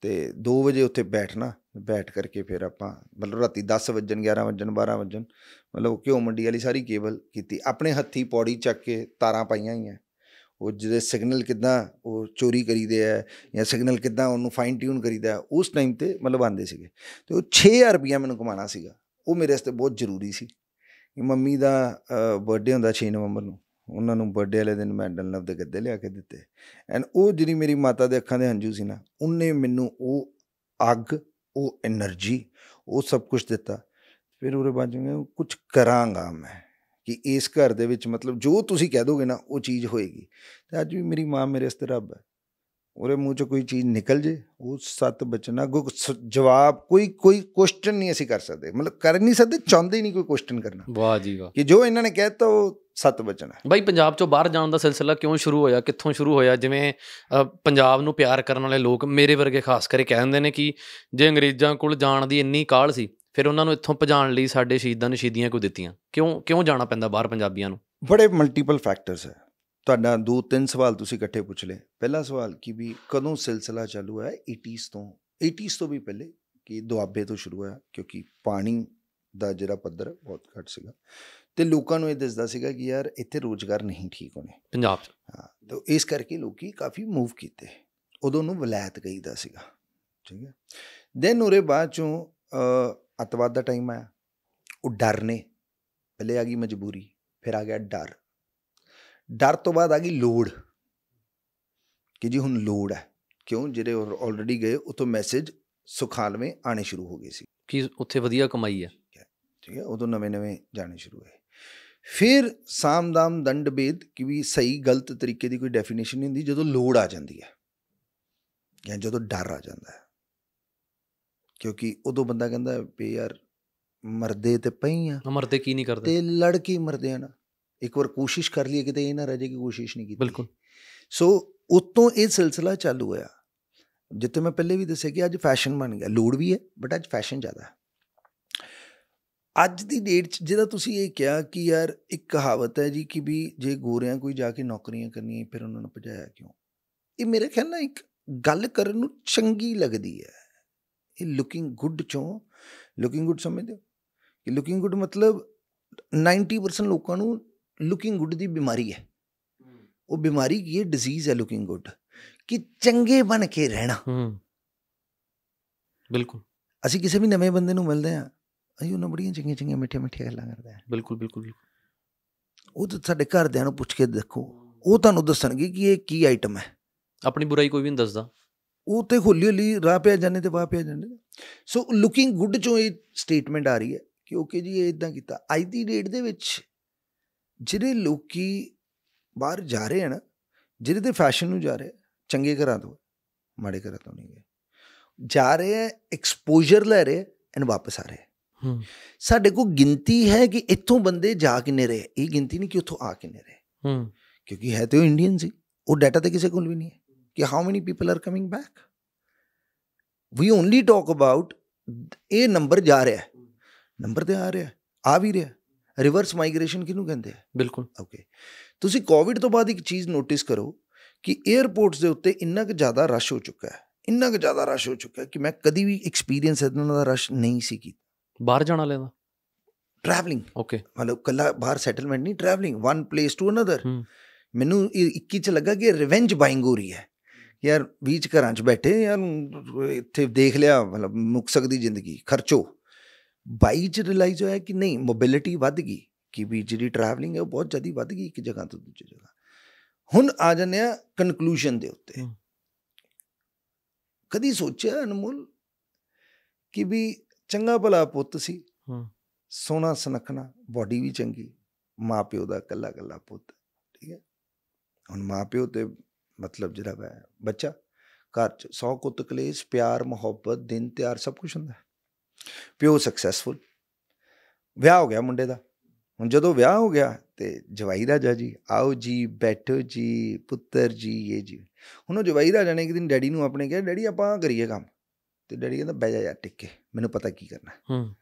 ਤੇ 2 ਵਜੇ ਉੱਥੇ ਬੈਠਣਾ ਬੈਠ ਕਰਕੇ ਫਿਰ ਆਪਾਂ ਮਤਲਬ ਰਾਤੀ 10 ਵਜਣ 11 ਵਜਣ 12 ਵਜਣ ਮਤਲਬ ਘਿਓ ਮੰਡੀ ਵਾਲੀ ਸਾਰੀ ਕੇਬਲ ਕੀਤੀ ਆਪਣੇ ਹੱਥੀ ਪੌੜੀ ਚੱਕ ਕੇ ਤਾਰਾਂ ਪਾਈਆਂ ਹੀ ਆ ਉਹ ਜਿਹੜੇ ਸਿਗਨਲ ਕਿਦਾਂ ਉਹ ਚੋਰੀ ਕਰੀਦੇ ਆ ਜਾਂ ਸਿਗਨਲ ਕਿਦਾਂ ਉਹਨੂੰ ਫਾਈਨ ਟਿਊਨ ਕਰੀਦਾ ਉਸ ਟਾਈਮ ਤੇ ਮਤਲਬ ਆਂਦੇ ਸੀਗੇ ਤੇ ਉਹ 6000 ਰੁਪਇਆ ਮੈਨੂੰ ਕਮਾਣਾ ਸੀਗਾ ਉਹ ਮੇਰੇ ਵਾਸਤੇ ਬਹੁਤ ਜ਼ਰੂਰੀ ਸੀ ਮੰਮੀ ਦਾ ਬਰਥਡੇ ਹੁੰਦਾ 6 ਨਵੰਬਰ ਨੂੰ ਉਹਨਾਂ ਨੂੰ ਬਰਥਡੇ ਵਾਲੇ ਦਿਨ ਮੈਂ ਡਲਨਵ ਦੇ ਗੱਦੇ ਲਿਆ ਕੇ ਦਿੱਤੇ ਐਂਡ ਉਹ ਜਿਹੜੀ ਮੇਰੀ ਮਾਤਾ ਦੇ ਅੱਖਾਂ ਦੇ ਹੰਝੂ ਸੀ ਨਾ ਉਹਨੇ ਮੈਨੂੰ ਉਹ ਅੱਗ ਉਹ એનર્ਜੀ ਉਹ ਸਭ ਕੁਝ ਦਿੱਤਾ ਫਿਰ ਉਹਰੇ ਬਾਅਦ ਕੁਝ ਕਰਾਂਗਾ ਮੈਂ ਕਿ ਇਸ ਘਰ ਦੇ ਵਿੱਚ ਮਤਲਬ ਜੋ ਤੁਸੀਂ ਕਹਿ ਦੋਗੇ ਨਾ ਉਹ ਚੀਜ਼ ਹੋਏਗੀ ਤੇ ਅੱਜ ਵੀ ਮੇਰੀ ਮਾਂ ਮੇਰੇ ਇਸ ਰੱਬ ਹੈ ਉਹਦੇ ਮੂੰਹ ਚ ਕੋਈ ਚੀਜ਼ ਨਿਕਲ ਜੇ ਉਹ ਸਤ ਬਚਨਾ ਕੋਈ ਜਵਾਬ ਕੋਈ ਕੋਈ ਕੁਐਸਚਨ ਨਹੀਂ ਅਸੀਂ ਕਰ ਸਕਦੇ ਮਤਲਬ ਕਰ ਨਹੀਂ ਸਕਦੇ ਚਾਹੁੰਦੇ ਹੀ ਨਹੀਂ ਕੋਈ ਕੁਐਸਚਨ ਕਰਨਾ ਵਾਹ ਜੀ ਵਾਹ ਕਿ ਜੋ ਇਹਨਾਂ ਨੇ ਕਹਿਤਾ ਉਹ ਸਤ ਬਚਨਾ ਬਾਈ ਪੰਜਾਬ ਚੋਂ ਬਾਹਰ ਜਾਣ ਦਾ ਸਿਲਸਿਲਾ ਕਿਉਂ ਸ਼ੁਰੂ ਹੋਇਆ ਕਿੱਥੋਂ ਸ਼ੁਰੂ ਹੋਇਆ ਜਿਵੇਂ ਪੰਜਾਬ ਨੂੰ ਪਿਆਰ ਕਰਨ ਵਾਲੇ ਲੋਕ ਮੇਰੇ ਵਰਗੇ ਖਾਸ ਕਰਕੇ ਕਹਿੰਦੇ ਨੇ ਕਿ ਜੇ ਅੰਗਰੇਜ਼ਾਂ ਕੋਲ ਜਾਣ ਦੀ ਇੰਨੀ ਕਾਹਲ ਸੀ ਫਿਰ ਉਹਨਾਂ ਨੂੰ ਇੱਥੋਂ ਭਜਾਣ ਲਈ ਸਾਡੇ ਸ਼ਹੀਦਾਂ ਨੇ ਸ਼ਹੀਦੀਆਂ ਕੋ ਦਿੱਤੀਆਂ ਕਿਉਂ ਕਿਉਂ ਜਾਣਾ ਪੈਂਦਾ ਬਾਹਰ ਪੰਜਾਬੀਆਂ ਨੂੰ ਬੜੇ ਮਲਟੀਪਲ ਫੈਕਟਰਸ ਹੈ ਤੁਹਾਡਾ ਦੋ ਤਿੰਨ ਸਵਾਲ ਤੁਸੀਂ ਇਕੱਠੇ ਪੁੱਛ ਲੇ ਪਹਿਲਾ ਸਵਾਲ ਕਿ ਵੀ ਕਦੋਂ ਸਿਲਸਿਲਾ ਚਾਲੂ ਹੋਇਆ 80s ਤੋਂ 80s ਤੋਂ ਵੀ ਪਹਿਲੇ ਕਿ ਦੁਆਬੇ ਤੋਂ ਸ਼ੁਰੂ ਹੋਇਆ ਕਿਉਂਕਿ ਪਾਣੀ ਦਾ ਜਿਹੜਾ ਪੱਧਰ ਬਹੁਤ ਘੱਟ ਸੀਗਾ ਤੇ ਲੋਕਾਂ ਨੂੰ ਇਹ ਦਿਸਦਾ ਸੀਗਾ ਕਿ ਯਾਰ ਇੱਥੇ ਰੋਜ਼ਗਾਰ ਨਹੀਂ ਠੀਕ ਹੋਣੇ ਪੰਜਾਬ 'ਚ ਹਾਂ ਤਾਂ ਇਸ ਕਰਕੇ ਲੋਕੀ ਕਾਫੀ ਮੂਵ ਕੀਤੇ ਉਦੋਂ ਨੂੰ ਵਲਾਇਤ ਗਈਦਾ ਸੀਗਾ ਠੀਕ ਹੈ ਦੈਨ ਉਹਰੇ ਬਾਅਦ ਚੋਂ ਅਤਵਾਦ ਦਾ ਟਾਈਮ ਆਇਆ ਉਹ ਡਰ ਨੇ ਪਹਿਲੇ ਆ ਗਈ ਮਜਬੂਰੀ ਫਿਰ ਆ ਗਿਆ ਡਰ ਡਰ ਤੋਂ ਬਾਅਦ ਆ ਗਈ ਲੋੜ ਕਿ ਜੀ ਹੁਣ ਲੋੜ ਹੈ ਕਿਉਂ ਜਿਹੜੇ ਆਲਰੇਡੀ ਗਏ ਉਤੋਂ ਮੈਸੇਜ ਸੁਖਾਲਵੇਂ ਆਣੇ ਸ਼ੁਰੂ ਹੋ ਗਏ ਸੀ ਕਿ ਉੱਥੇ ਵਧੀਆ ਕਮਾਈ ਹੈ ਠੀਕ ਹੈ ਉਦੋਂ ਨਵੇਂ-ਨਵੇਂ ਜਾਣੇ ਸ਼ੁਰੂ ਹੋਏ ਫਿਰ ਸਾਮਦਾਮ ਦੰਡਭੇਦ ਕਿ ਵੀ ਸਹੀ ਗਲਤ ਤਰੀਕੇ ਦੀ ਕੋਈ ਡੈਫੀਨੇਸ਼ਨ ਨਹੀਂ ਹੁੰਦੀ ਜਦੋਂ ਲੋੜ ਆ ਜਾਂਦੀ ਹੈ ਜਾਂ ਜਦੋਂ ਡਰ ਆ ਜਾਂਦਾ ਹੈ ਕਿਉਂਕਿ ਉਦੋਂ ਬੰਦਾ ਕਹਿੰਦਾ ਵੀ ਯਾਰ ਮਰਦੇ ਤੇ ਪਈਆਂ ਮਰਦੇ ਕੀ ਨਹੀਂ ਕਰਦੇ ਤੇ ਲੜਕੀ ਮਰਦੇ ਆ ਨਾ ਇੱਕ ਵਾਰ ਕੋਸ਼ਿਸ਼ ਕਰ ਲਈ ਕਿਤੇ ਇਹ ਨਾ ਰਹੇ ਜੇ ਕਿ ਕੋਸ਼ਿਸ਼ ਨਹੀਂ ਕੀਤੀ ਬਿਲਕੁਲ ਸੋ ਉਤੋਂ ਇਹ ਸਿਲਸਿਲਾ ਚਾਲੂ ਹੋਇਆ ਜਿੱਤੇ ਮੈਂ ਪਹਿਲੇ ਵੀ ਦੱਸਿਆ ਕਿ ਅੱਜ ਫੈਸ਼ਨ ਬਣ ਗਿਆ ਲੋੜ ਵੀ ਹੈ ਬਟ ਅੱਜ ਫੈਸ਼ਨ ਜ਼ਿਆਦਾ ਹੈ ਅੱਜ ਦੀ ਡੇਟ 'ਚ ਜਿਹੜਾ ਤੁਸੀਂ ਇਹ ਕਿਹਾ ਕਿ ਯਾਰ ਇੱਕ ਕਹਾਵਤ ਹੈ ਜੀ ਕਿ ਵੀ ਜੇ ਗੋਰਿਆਂ ਕੋਈ ਜਾ ਕੇ ਨੌਕਰੀਆਂ ਕਰਨੀਆਂ ਫਿਰ ਉਹਨਾਂ ਨੂੰ ਭਜਾਇਆ ਕਿਉਂ ਇਹ ਮੇਰੇ ਖਿਆਲ ਨਾਲ ਇੱਕ ਗੱਲ ਕਰਨ ਨੂੰ ਚੰਗੀ ਲੱਗਦੀ ਹੈ ਇਹ ਲੁਕਿੰਗ ਗੁੱਡ ਚੋਂ ਲੁਕਿੰਗ ਗੁੱਡ ਸਮਝਦੇ ਹੋ ਕਿ ਲੁਕਿੰਗ ਗੁੱਡ ਮਤਲਬ 90% ਲੋਕਾਂ ਨੂੰ ਲੁਕਿੰਗ ਗੁੱਡ ਦੀ ਬਿਮਾਰੀ ਹੈ ਉਹ ਬਿਮਾਰੀ ਕੀ ਹੈ ਡਿਜ਼ੀਜ਼ ਹੈ ਲੁਕਿੰਗ ਗੁੱਡ ਕਿ ਚੰਗੇ ਬਣ ਕੇ ਰਹਿਣਾ ਹੂੰ ਬਿਲਕੁਲ ਅਸੀਂ ਕਿਸੇ ਵੀ ਨਵੇਂ ਬੰਦੇ ਨੂੰ ਮਿਲਦੇ ਆ ਅਸੀਂ ਉਹਨਾਂ ਬੜੀਆਂ ਚੰਗੀਆਂ ਚੰਗੀਆਂ ਮਿੱਠੇ ਮਿੱਠੇ ਗੱਲਾਂ ਕਰਦੇ ਆ ਬਿਲਕੁਲ ਬਿਲਕੁਲ ਉਹ ਤਾਂ ਸਾਡੇ ਘਰਦਿਆਂ ਨੂੰ ਪੁੱਛ ਕੇ ਦੇਖੋ ਉਹ ਤੁਹਾਨੂੰ ਦੱਸਣਗੇ ਕਿ ਇਹ ਕੀ ਆਈਟਮ ਹੈ ਆਪਣੀ ਬੁਰਾਈ ਕੋਈ ਵੀ ਨਹੀਂ ਦੱਸਦਾ ਉਹ ਤੇ ਹੌਲੀ ਹੌਲੀ ਰਾਹ ਪਿਆ ਜਾਂਦੇ ਤੇ ਵਾਹ ਪਿਆ ਜਾਂਦੇ ਸੋ ਲੁਕਿੰਗ ਗੁੱਡ ਚੋਂ ਇਹ ਸਟੇਟਮੈਂਟ ਆ ਰਹੀ ਹੈ ਕਿ ਓਕੇ ਜੀ ਇਹ ਇਦਾਂ ਕੀਤਾ ਅੱਜ ਦੀ ਡੇਟ ਦੇ ਵਿੱਚ ਜਿਹੜੇ ਲੋਕੀ ਬਾਹਰ ਜਾ ਰਹੇ ਹਨ ਜਿਹੜੇ ਤੇ ਫੈਸ਼ਨ ਨੂੰ ਜਾ ਰਹੇ ਚੰਗੇ ਘਰਾਂ ਤੋਂ ਮਾੜੇ ਘਰਾਂ ਤੋਂ ਨਹੀਂ ਗਏ ਜਾ ਰਹੇ ਆ ਐਕਸਪੋਜ਼ਰ ਲੈ ਰਹੇ ਐਨ ਵਾਪਸ ਆ ਰਹੇ ਹੂੰ ਸਾਡੇ ਕੋਲ ਗਿਣਤੀ ਹੈ ਕਿ ਇੱਥੋਂ ਬੰਦੇ ਜਾ ਕਿੰਨੇ ਰਹੇ ਇਹ ਗਿਣਤੀ ਨਹੀਂ ਕਿ ਉੱਥੋਂ ਆ ਕਿੰਨੇ ਰਹੇ ਹੂੰ ਕਿਉਂਕਿ ਹੈ ਤੇ ਉਹ ਇੰਡੀਅਨ ਸੀ ਉਹ ਡਾਟਾ ਤੇ ਕਿਸੇ ਕੋਲ ਵੀ ਨਹੀਂ ਹੈ ਕਿ how many people are coming back we only talk about ਇਹ ਨੰਬਰ ਜਾ ਰਿਹਾ ਹੈ ਨੰਬਰ ਤੇ ਆ ਰਿਹਾ ਆ ਵੀ ਰਿਹਾ ਰਿਵਰਸ ਮਾਈਗ੍ਰੇਸ਼ਨ ਕਿਹਨੂੰ ਕਹਿੰਦੇ ਆ ਬਿਲਕੁਲ ਓਕੇ ਤੁਸੀਂ ਕੋਵਿਡ ਤੋਂ ਬਾਅਦ ਇੱਕ ਚੀਜ਼ ਨੋਟਿਸ ਕਰੋ ਕਿ 에ਅਰਪੋਰਟਸ ਦੇ ਉੱਤੇ ਇੰਨਾ ਕੁ ਜ਼ਿਆਦਾ ਰਸ਼ ਹੋ ਚੁੱਕਾ ਹੈ ਇੰਨਾ ਕੁ ਜ਼ਿਆਦਾ ਰਸ਼ ਹੋ ਚੁੱਕਾ ਹੈ ਕਿ ਮੈਂ ਕਦੀ ਵੀ ਐਕਸਪੀਰੀਅੰਸ ਇਦਾਂ ਦਾ ਰਸ਼ ਨਹੀਂ ਸੀ ਕੀਤਾ ਬਾਹਰ ਜਾਣਾ ਲੈਣਾ ਟਰੈਵਲਿੰਗ ਓਕੇ ਮਤਲਬ ਕੱਲਾ ਬਾਹਰ ਸੈਟਲਮੈਂਟ ਨਹੀਂ travelling one place to another ਮੈਨੂੰ 21 ਚ ਲੱਗਾ ਕਿ ਰਿਵੈਂਜ ਬਾਇੰਗ ਹੋ ਰਹੀ ਹੈ ਯਾਰ ਵੀਚ ਘਰਾਂ ਚ ਬੈਠੇ ਯਾਰ ਇੱਥੇ ਦੇਖ ਲਿਆ ਮਤਲਬ ਮੁੱਕ ਸਕਦੀ ਜ਼ਿੰਦਗੀ ਖਰਚੋ ਬਾਈਕ 'ਚ ਰਿਅਲਾਈਜ਼ ਹੋਇਆ ਕਿ ਨਹੀਂ ਮੋਬਿਲਿਟੀ ਵੱਧ ਗਈ ਕਿ ਵੀ ਜਿਹੜੀ ਟਰੈਵਲਿੰਗ ਹੈ ਉਹ ਬਹੁਤ ਜ਼ਿਆਦਾ ਵੱਧ ਗਈ ਇੱਕ ਜਗ੍ਹਾ ਤੋਂ ਦੂਜੀ ਜਗ੍ਹਾ ਹੁਣ ਆ ਜਾਂਦੇ ਆ ਕਨਕਲੂਜਨ ਦੇ ਉੱਤੇ ਕਦੀ ਸੋਚਿਆ ਅਨਮੋਲ ਕਿ ਵੀ ਚੰਗਾ ਭਲਾ ਪੁੱਤ ਸੀ ਸੋਨਾ ਸਨਖਣਾ ਬਾਡੀ ਵੀ ਚੰਗੀ ਮਾਪਿਓ ਦਾ ਕੱਲਾ ਕੱਲਾ ਪੁੱਤ ਠੀਕ ਹੈ ਹੁਣ ਮਾਪਿਓ ਤੇ ਮਤਲਬ ਜਿਹੜਾ ਹੈ ਬੱਚਾ ਘਰ ਚ ਸੌ ਕੁੱਤ ਕਲੇਸ਼ ਪਿਆਰ ਮੁਹੱਬਤ ਦਿਨ ਤਿਆਰ ਸਭ ਕੁਝ ਹੁੰਦਾ ਪਿਓ ਸਕਸੈਸਫੁਲ ਵਿਆਹ ਹੋ ਗਿਆ ਮੁੰਡੇ ਦਾ ਹੁਣ ਜਦੋਂ ਵਿਆਹ ਹੋ ਗਿਆ ਤੇ ਜਵਾਈ ਰਾਜਾ ਜੀ ਆਓ ਜੀ ਬੈਠੋ ਜੀ ਪੁੱਤਰ ਜੀ ਇਹ ਜੀ ਹੁਣ ਉਹ ਜਵਾਈ ਰਾਜਾ ਨੇ ਇੱਕ ਦਿਨ ਡੈਡੀ ਨੂੰ ਆਪਣੇ ਕਿਹਾ ਡੈਡੀ ਆਪਾਂ ਕਰੀਏ ਕੰਮ ਤੇ ਡੈਡੀ ਕਹਿੰਦਾ ਬਹਿ ਜਾ ਯਾਰ ਟਿੱਕੇ ਮੈਨੂੰ ਪਤਾ ਕੀ ਕਰਨਾ ਹੂੰ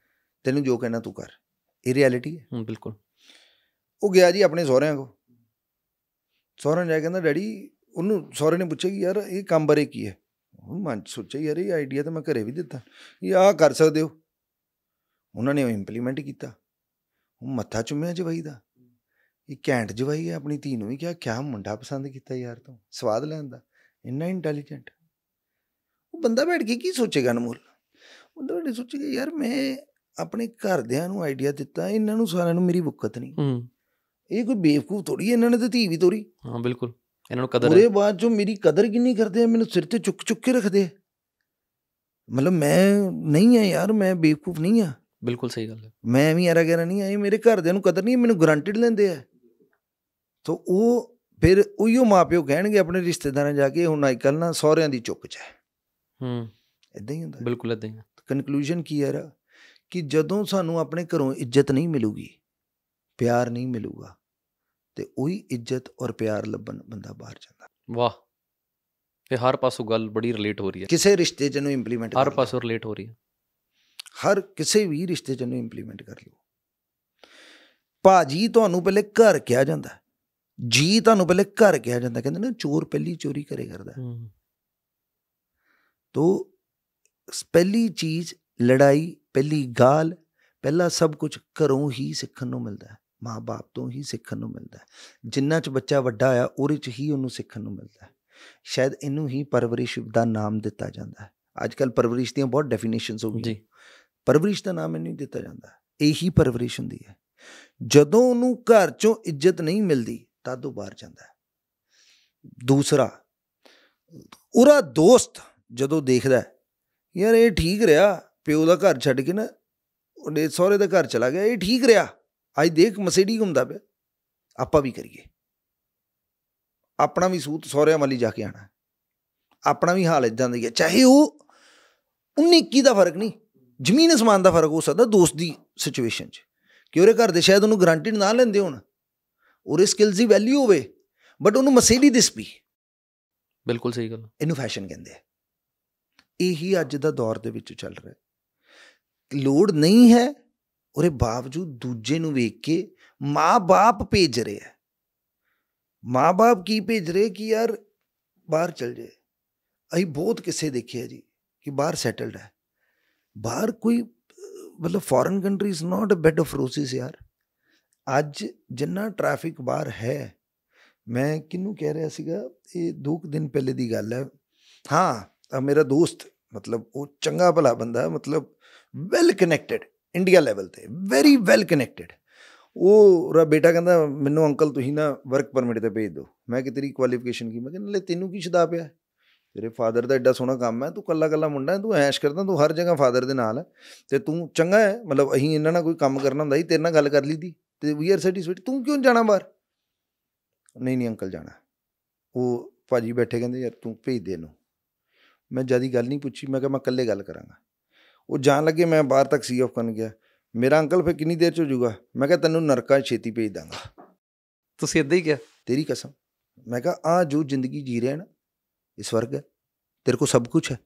ਤੈਨੂੰ ਜੋ ਕਹਿਣਾ ਤੂੰ ਕਰ ਇਹ ਰਿਐਲਿਟੀ ਹੈ ਹੂੰ ਬਿਲਕੁਲ ਉਹ ਗਿਆ ਜੀ ਆਪਣੇ ਸਹੁਰਿਆਂ ਕੋ ਸਹੁਰਿਆਂ ਜਾ ਕੇ ਕਹਿੰਦਾ ਡੈਡੀ ਉਹਨੂੰ ਸਹੁਰੇ ਨੇ ਪੁੱਛਿਆ ਕਿ ਯਾਰ ਇਹ ਕੰਮ ਬਾਰੇ ਕੀ ਹੈ ਹੁਣ ਮਨ ਸੋਚਿਆ ਯਾਰ ਇਹ ਆਈਡੀਆ ਤਾਂ ਮੈਂ ਘਰੇ ਵੀ ਦਿੱਤਾ ਇਹ ਆ ਕਰ ਸਕਦੇ ਹੋ ਉਹਨਾਂ ਨੇ ਉਹ ਇੰਪਲੀਮੈਂਟ ਕੀਤਾ ਉਹ ਮੱਥਾ ਚੁੰਮਿਆ ਜਵਾਈ ਦਾ ਇਹ ਘੈਂਟ ਜਵਾਈ ਹੈ ਆਪਣੀ ਧੀ ਨੂੰ ਵੀ ਕਿਹਾ ਕਿਆ ਮੁੰਡਾ ਪਸੰਦ ਕੀਤਾ ਯਾਰ ਤੂੰ ਸਵਾਦ ਲੈਣ ਦਾ ਇੰਨਾ ਇੰਟੈਲੀਜੈਂਟ ਉਹ ਬੰਦਾ ਬੈਠ ਕੇ ਕੀ ਸੋਚੇਗਾ ਅਨਮੋਲ ਬੰਦਾ ਬੈਠ ਸੋਚੇਗਾ ਯਾਰ ਮੈਂ ਆਪਣੇ ਘਰਦਿਆਂ ਨੂੰ ਆਈਡੀਆ ਦਿੱਤਾ ਇਹਨਾਂ ਨੂੰ ਸਾਰਿਆਂ ਨੂੰ ਮੇਰੀ ਬੁੱਕਤ ਨਹੀਂ ਇਹ ਕੋਈ ਬੇਵਕੂਫ ਥੋੜੀ ਇਹਨਾਂ ਨੇ ਤਾਂ ਧੀ ਵੀ ਤੋਰੀ ਹਾਂ ਬਿਲਕੁਲ ਇਹਨਾਂ ਨੂੰ ਕਦਰ ਉਹਦੇ ਬਾਅਦ ਜੋ ਮੇਰੀ ਕਦਰ ਕਿੰਨੀ ਕਰਦੇ ਆ ਮੈਨੂੰ ਸਿਰ ਤੇ ਚੁੱਕ ਚੁੱਕ ਕੇ ਰੱਖਦੇ ਆ ਮਤਲਬ ਮੈਂ ਨਹੀਂ ਆ ਯਾਰ ਮੈਂ ਬੇਵਕੂਫ ਨਹੀਂ ਆ ਬਿਲਕੁਲ ਸਹੀ ਗੱਲ ਹੈ ਮੈਂ ਵੀ ਯਾਰਾ ਗੈਰਾ ਨਹੀਂ ਆਈ ਇਹ ਮੇਰੇ ਘਰਦਿਆਂ ਨੂੰ ਕਦਰ ਨਹੀਂ ਮੈਨੂੰ ਗਰੰਟਿਡ ਲੈਂਦੇ ਆ ਤੋਂ ਉਹ ਫਿਰ ਉਹੀਓ ਮਾਪਿਓ ਕਹਿਣਗੇ ਆਪਣੇ ਰਿਸ਼ਤੇਦਾਰਾਂ ਜਾ ਕੇ ਹੁਣ ਅੱਜ ਕੱਲ ਨਾ ਸਹੁਰਿਆਂ ਦੀ ਚੁੱਕ ਚ ਹੈ ਹੂੰ ਇਦਾਂ ਹੀ ਹੁੰਦਾ ਬਿਲਕੁਲ ਇਦਾਂ ਹੀ ਕਨਕਲੂਜਨ ਕੀ ਯਾਰ ਕਿ ਜਦੋਂ ਸਾਨੂੰ ਆਪਣੇ ਘਰੋਂ ਇੱਜ਼ਤ ਨਹੀਂ ਮਿਲੂਗੀ ਪਿਆਰ ਨਹੀਂ ਮਿਲੂਗਾ ਤੇ ਉਹੀ ਇੱਜ਼ਤ ਔਰ ਪਿਆਰ ਲੱਭਣ ਬੰਦਾ ਬਾਹਰ ਜਾਂਦਾ ਵਾਹ ਇਹ ਹਰ ਪਾਸੋਂ ਗੱਲ ਬੜੀ ਰਿਲੇਟ ਹੋ ਰਹੀ ਹੈ ਕਿਸੇ ਰਿਸ਼ਤੇ 'ਚ ਨੂੰ ਇੰਪਲੀਮੈਂਟ ਹਰ ਪਾਸੋਂ ਰਿਲੇਟ ਹੋ ਰਹੀ ਹੈ ਹਰ ਕਿਸੇ ਵੀ ਰਿਸ਼ਤੇ 'ਚ ਨੂੰ ਇੰਪਲੀਮੈਂਟ ਕਰ ਲਓ ਭਾਜੀ ਤੁਹਾਨੂੰ ਪਹਿਲੇ ਘਰ ਕਿਹਾ ਜਾਂਦਾ ਜੀ ਤੁਹਾਨੂੰ ਪਹਿਲੇ ਘਰ ਕਿਹਾ ਜਾਂਦਾ ਕਹਿੰਦੇ ਨੇ ਚੋਰ ਪਹਿਲੀ ਚੋਰੀ ਕਰੇ ਕਰਦਾ ਤੋ ਪਹਿਲੀ ਚੀਜ਼ ਲੜਾਈ ਪਹਿਲੀ ਗਾਲ ਪਹਿਲਾ ਸਭ ਕੁਝ ਘਰੋਂ ਹੀ ਸਿੱਖਣ ਨੂੰ ਮਿਲਦਾ ਹੈ ਮਾਪੇ ਤੋਂ ਹੀ ਸਿੱਖਣ ਨੂੰ ਮਿਲਦਾ ਹੈ ਜਿੰਨਾ ਚ ਬੱਚਾ ਵੱਡਾ ਆ ਉਹਦੇ ਚ ਹੀ ਉਹਨੂੰ ਸਿੱਖਣ ਨੂੰ ਮਿਲਦਾ ਹੈ ਸ਼ਾਇਦ ਇਹਨੂੰ ਹੀ ਪਰਵਰਿਸ਼ ਦਾ ਨਾਮ ਦਿੱਤਾ ਜਾਂਦਾ ਹੈ ਅੱਜ ਕੱਲ ਪਰਵਰਿਸ਼ ਦੀਆਂ ਬਹੁਤ ਡੈਫੀਨੇਸ਼ਨਸ ਹੋ ਗਈਆਂ ਜੀ ਪਰਵਰਿਸ਼ ਦਾ ਨਾਮ ਨਹੀਂ ਦਿੱਤਾ ਜਾਂਦਾ ਇਹੀ ਪਰਵਰਿਸ਼ ਹੁੰਦੀ ਹੈ ਜਦੋਂ ਉਹਨੂੰ ਘਰ ਚੋਂ ਇੱਜ਼ਤ ਨਹੀਂ ਮਿਲਦੀ ਤਦ ਉਹ ਬਾਹਰ ਜਾਂਦਾ ਹੈ ਦੂਸਰਾ ਉਹਦਾ ਦੋਸਤ ਜਦੋਂ ਦੇਖਦਾ ਯਾਰ ਇਹ ਠੀਕ ਰਿਹਾ ਪਿਓ ਦਾ ਘਰ ਛੱਡ ਕੇ ਨਾ ਉਹਦੇ ਸਹੁਰੇ ਦਾ ਘਰ ਚਲਾ ਗਿਆ ਇਹ ਠੀਕ ਰਿਹਾ ਅੱਜ ਦੇਖ ਮਸੇਡੀ ਘੁੰਮਦਾ ਪਿਆ ਆਪਾਂ ਵੀ ਕਰੀਏ ਆਪਣਾ ਵੀ ਸੂਤ ਸੋਹਰਿਆਂ ਵਾਲੀ ਜਾ ਕੇ ਆਣਾ ਆਪਣਾ ਵੀ ਹਾਲ ਇਦਾਂ ਦੀ ਹੈ ਚਾਹੇ ਉਹ 19 ਕੀ ਦਾ ਫਰਕ ਨਹੀਂ ਜ਼ਮੀਨ ਅਸਮਾਨ ਦਾ ਫਰਕ ਹੋ ਸਕਦਾ ਦੋਸਤ ਦੀ ਸਿਚੁਏਸ਼ਨ 'ਚ ਕਿ ਉਹਰੇ ਘਰ ਦੇ ਸ਼ਾਇਦ ਉਹਨੂੰ ਗਾਰੰਟੀ ਨਾ ਲੈਂਦੇ ਹੋਣ ਉਹਰੇ ਸਕਿੱਲਸ ਦੀ ਵੈਲਿਊ ਹੋਵੇ ਬਟ ਉਹਨੂੰ ਮਸੇਡੀ ਦਿਸ ਵੀ ਬਿਲਕੁਲ ਸਹੀ ਗੱਲ ਇਹਨੂੰ ਫੈਸ਼ਨ ਕਹਿੰਦੇ ਆ ਇਹੀ ਅੱਜ ਦਾ ਦੌਰ ਦੇ ਵਿੱਚ ਚੱਲ ਰਿਹਾ ਲੋੜ ਨਹੀਂ ਹੈ ਉਹਦੇ ਬਾਵਜੂਦ ਦੂਜੇ ਨੂੰ ਵੇਖ ਕੇ ਮਾਪੇ ਭੇਜ ਰਹੇ ਆ ਮਾਂ ਕੀ ਭੇਜ ਰਹੇ ਕਿ ਯਾਰ ਬਾਹਰ ਚਲ ਜਾਏ ਅਸੀਂ ਬਹੁਤ ਕਿਸੇ ਦੇਖਿਆ ਜੀ ਕਿ ਬਾਹਰ ਸੈਟਲਡ ਹੈ ਬਾਹਰ ਕੋਈ ਮਤਲਬ foreign country is not a bed of roses ਯਾਰ ਅੱਜ ਜਿੰਨਾ ਟ੍ਰੈਫਿਕ ਬਾਹਰ ਹੈ ਮੈਂ ਕਿੰਨੂੰ ਕਹਿ ਰਿਹਾ ਸੀਗਾ ਇਹ ਦੋ ਦਿਨ ਪਹਿਲੇ ਦੀ ਗੱਲ ਹੈ ਹਾਂ ਮੇਰਾ ਦੋਸਤ ਮਤਲਬ ਉਹ ਚੰਗਾ ਭਲਾ ਬੰਦਾ ਮਤਲਬ ਵੈਲ ਕਨੈਕਟਡ ਇੰਡੀਆ ਲੈਵਲ ਤੇ ਵੈਰੀ ਵੈਲ ਕਨੈਕਟਡ ਉਹ ਰਾ ਬੇਟਾ ਕਹਿੰਦਾ ਮੈਨੂੰ ਅੰਕਲ ਤੁਸੀਂ ਨਾ ਵਰਕ ਪਰਮਿਟ ਤੇ ਭੇਜ ਦਿਓ ਮੈਂ ਕਿ ਤੇਰੀ ਕੁਆਲੀਫਿਕੇਸ਼ਨ ਕੀ ਮੈਂ ਕਹਿੰਦਾ ਲੈ ਤੈਨੂੰ ਕੀ ਸ਼ਦਾ ਪਿਆ ਤੇਰੇ ਫਾਦਰ ਦਾ ਐਡਾ ਸੋਹਣਾ ਕੰਮ ਹੈ ਤੂੰ ਕੱਲਾ ਕੱਲਾ ਮੁੰਡਾ ਹੈ ਤੂੰ ਐਸ਼ ਕਰਦਾ ਤੂੰ ਹਰ ਜਗ੍ਹਾ ਫਾਦਰ ਦੇ ਨਾਲ ਤੇ ਤੂੰ ਚੰਗਾ ਹੈ ਮਤਲਬ ਅਸੀਂ ਇਹਨਾਂ ਨਾਲ ਕੋਈ ਕੰਮ ਕਰਨਾ ਹੁੰਦਾ ਸੀ ਤੇਰੇ ਨਾਲ ਗੱਲ ਕਰ ਲਈ ਦੀ ਤੇ ਵੀ ਆਰ ਸੈਟੀਸਫਾਈਡ ਤੂੰ ਕਿਉਂ ਜਾਣਾ ਬਾਹਰ ਨਹੀਂ ਨਹੀਂ ਅੰਕਲ ਜਾਣਾ ਉਹ ਭਾਜੀ ਬੈਠੇ ਕਹਿੰਦੇ ਯਾਰ ਤੂੰ ਭੇਜ ਦੇ ਇਹਨੂੰ ਮੈਂ ਜਿਆਦੀ ਗੱਲ ਨਹੀਂ ਪੁੱਛੀ ਮੈਂ ਕਿਹਾ ਮੈਂ ਇਕੱਲੇ ਗੱਲ ਕਰਾਂਗਾ ਉਹ ਜਾਣ ਲੱਗੇ ਮੈਂ ਬਾਹਰ ਤੱਕ ਸੀ ਆਫ ਕਰਨ ਗਿਆ ਮੇਰਾ ਅੰਕਲ ਫੇ ਕਿੰਨੀ ਦੇਰ ਚ ਹੋ ਜਾਊਗਾ ਮੈਂ ਕਿਹਾ ਤੈਨੂੰ ਨਰਕਾਂ ਛੇਤੀ ਭੇਜ ਦਾਂਗਾ ਤੁਸੀਂ ਇਦਾਂ ਹੀ ਕਿਹਾ ਤੇਰੀ ਕਸਮ ਮੈਂ ਕਿਹਾ ਆ ਜੋ ਜ਼ਿੰਦਗੀ ਜੀ ਰਹੇ ਨਾ ਇਹ ਸਵਰਗ ਹੈ ਤੇਰੇ ਕੋ ਸਭ ਕੁਝ ਹੈ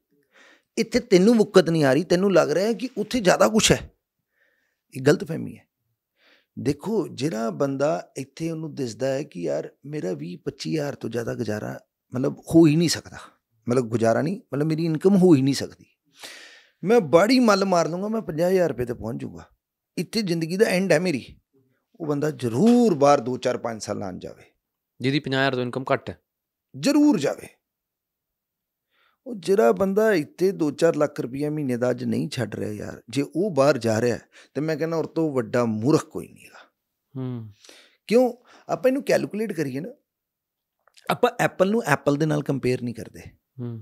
ਇੱਥੇ ਤੈਨੂੰ ਮੁਕਤ ਨਹੀਂ ਆ ਰਹੀ ਤੈਨੂੰ ਲੱਗ ਰਿਹਾ ਹੈ ਕਿ ਉੱਥੇ ਜ਼ਿਆਦਾ ਕੁਝ ਹੈ ਇਹ ਗਲਤ ਫਹਿਮੀ ਹੈ ਦੇਖੋ ਜਿਹੜਾ ਬੰਦਾ ਇੱਥੇ ਉਹਨੂੰ ਦਿਸਦਾ ਹੈ ਕਿ ਯਾਰ ਮੇਰਾ 20 25000 ਤੋਂ ਜ਼ਿਆਦਾ ਗੁਜ਼ਾਰਾ ਮਤਲਬ ਹੋ ਹੀ ਨਹੀਂ ਸਕਦਾ ਮਤਲਬ ਗੁਜ਼ਾਰਾ ਨਹੀਂ ਮਤਲਬ ਮੇਰੀ ਇਨਕਮ ਹੋ ਹੀ ਨਹੀਂ ਸਕਦੀ ਮੈਂ ਬੜੀ ਮੱਲ ਮਾਰ ਲੂੰਗਾ ਮੈਂ 50000 ਰੁਪਏ ਤੇ ਪਹੁੰਚ ਜਾਊਗਾ ਇੱਥੇ ਜ਼ਿੰਦਗੀ ਦਾ ਐਂਡ ਹੈ ਮੇਰੀ ਉਹ ਬੰਦਾ ਜ਼ਰੂਰ ਬਾਹਰ 2 4 5 ਸਾਲ ਲਾਂ ਜਾਵੇ ਜਿਹਦੀ 50000 ਤੋਂ ਇਨਕਮ ਘੱਟ ਹੈ ਜ਼ਰੂਰ ਜਾਵੇ ਉਹ ਜਿਹੜਾ ਬੰਦਾ ਇੱਥੇ 2-4 ਲੱਖ ਰੁਪਏ ਮਹੀਨੇ ਦਾ ਅੱਜ ਨਹੀਂ ਛੱਡ ਰਿਹਾ ਯਾਰ ਜੇ ਉਹ ਬਾਹਰ ਜਾ ਰਿਹਾ ਤੇ ਮੈਂ ਕਹਿੰਦਾ ਔਰ ਤੋਂ ਵੱਡਾ ਮੂਰਖ ਕੋਈ ਨਹੀਂਗਾ ਹੂੰ ਕਿਉਂ ਆਪਾਂ ਇਹਨੂੰ ਕੈਲਕੂਲੇਟ ਕਰੀਏ ਨਾ ਆਪਾਂ ਐਪਲ ਨੂੰ ਐਪਲ ਦੇ ਨਾਲ ਕੰਪੇਅਰ ਨਹੀਂ ਕਰਦੇ ਹੂੰ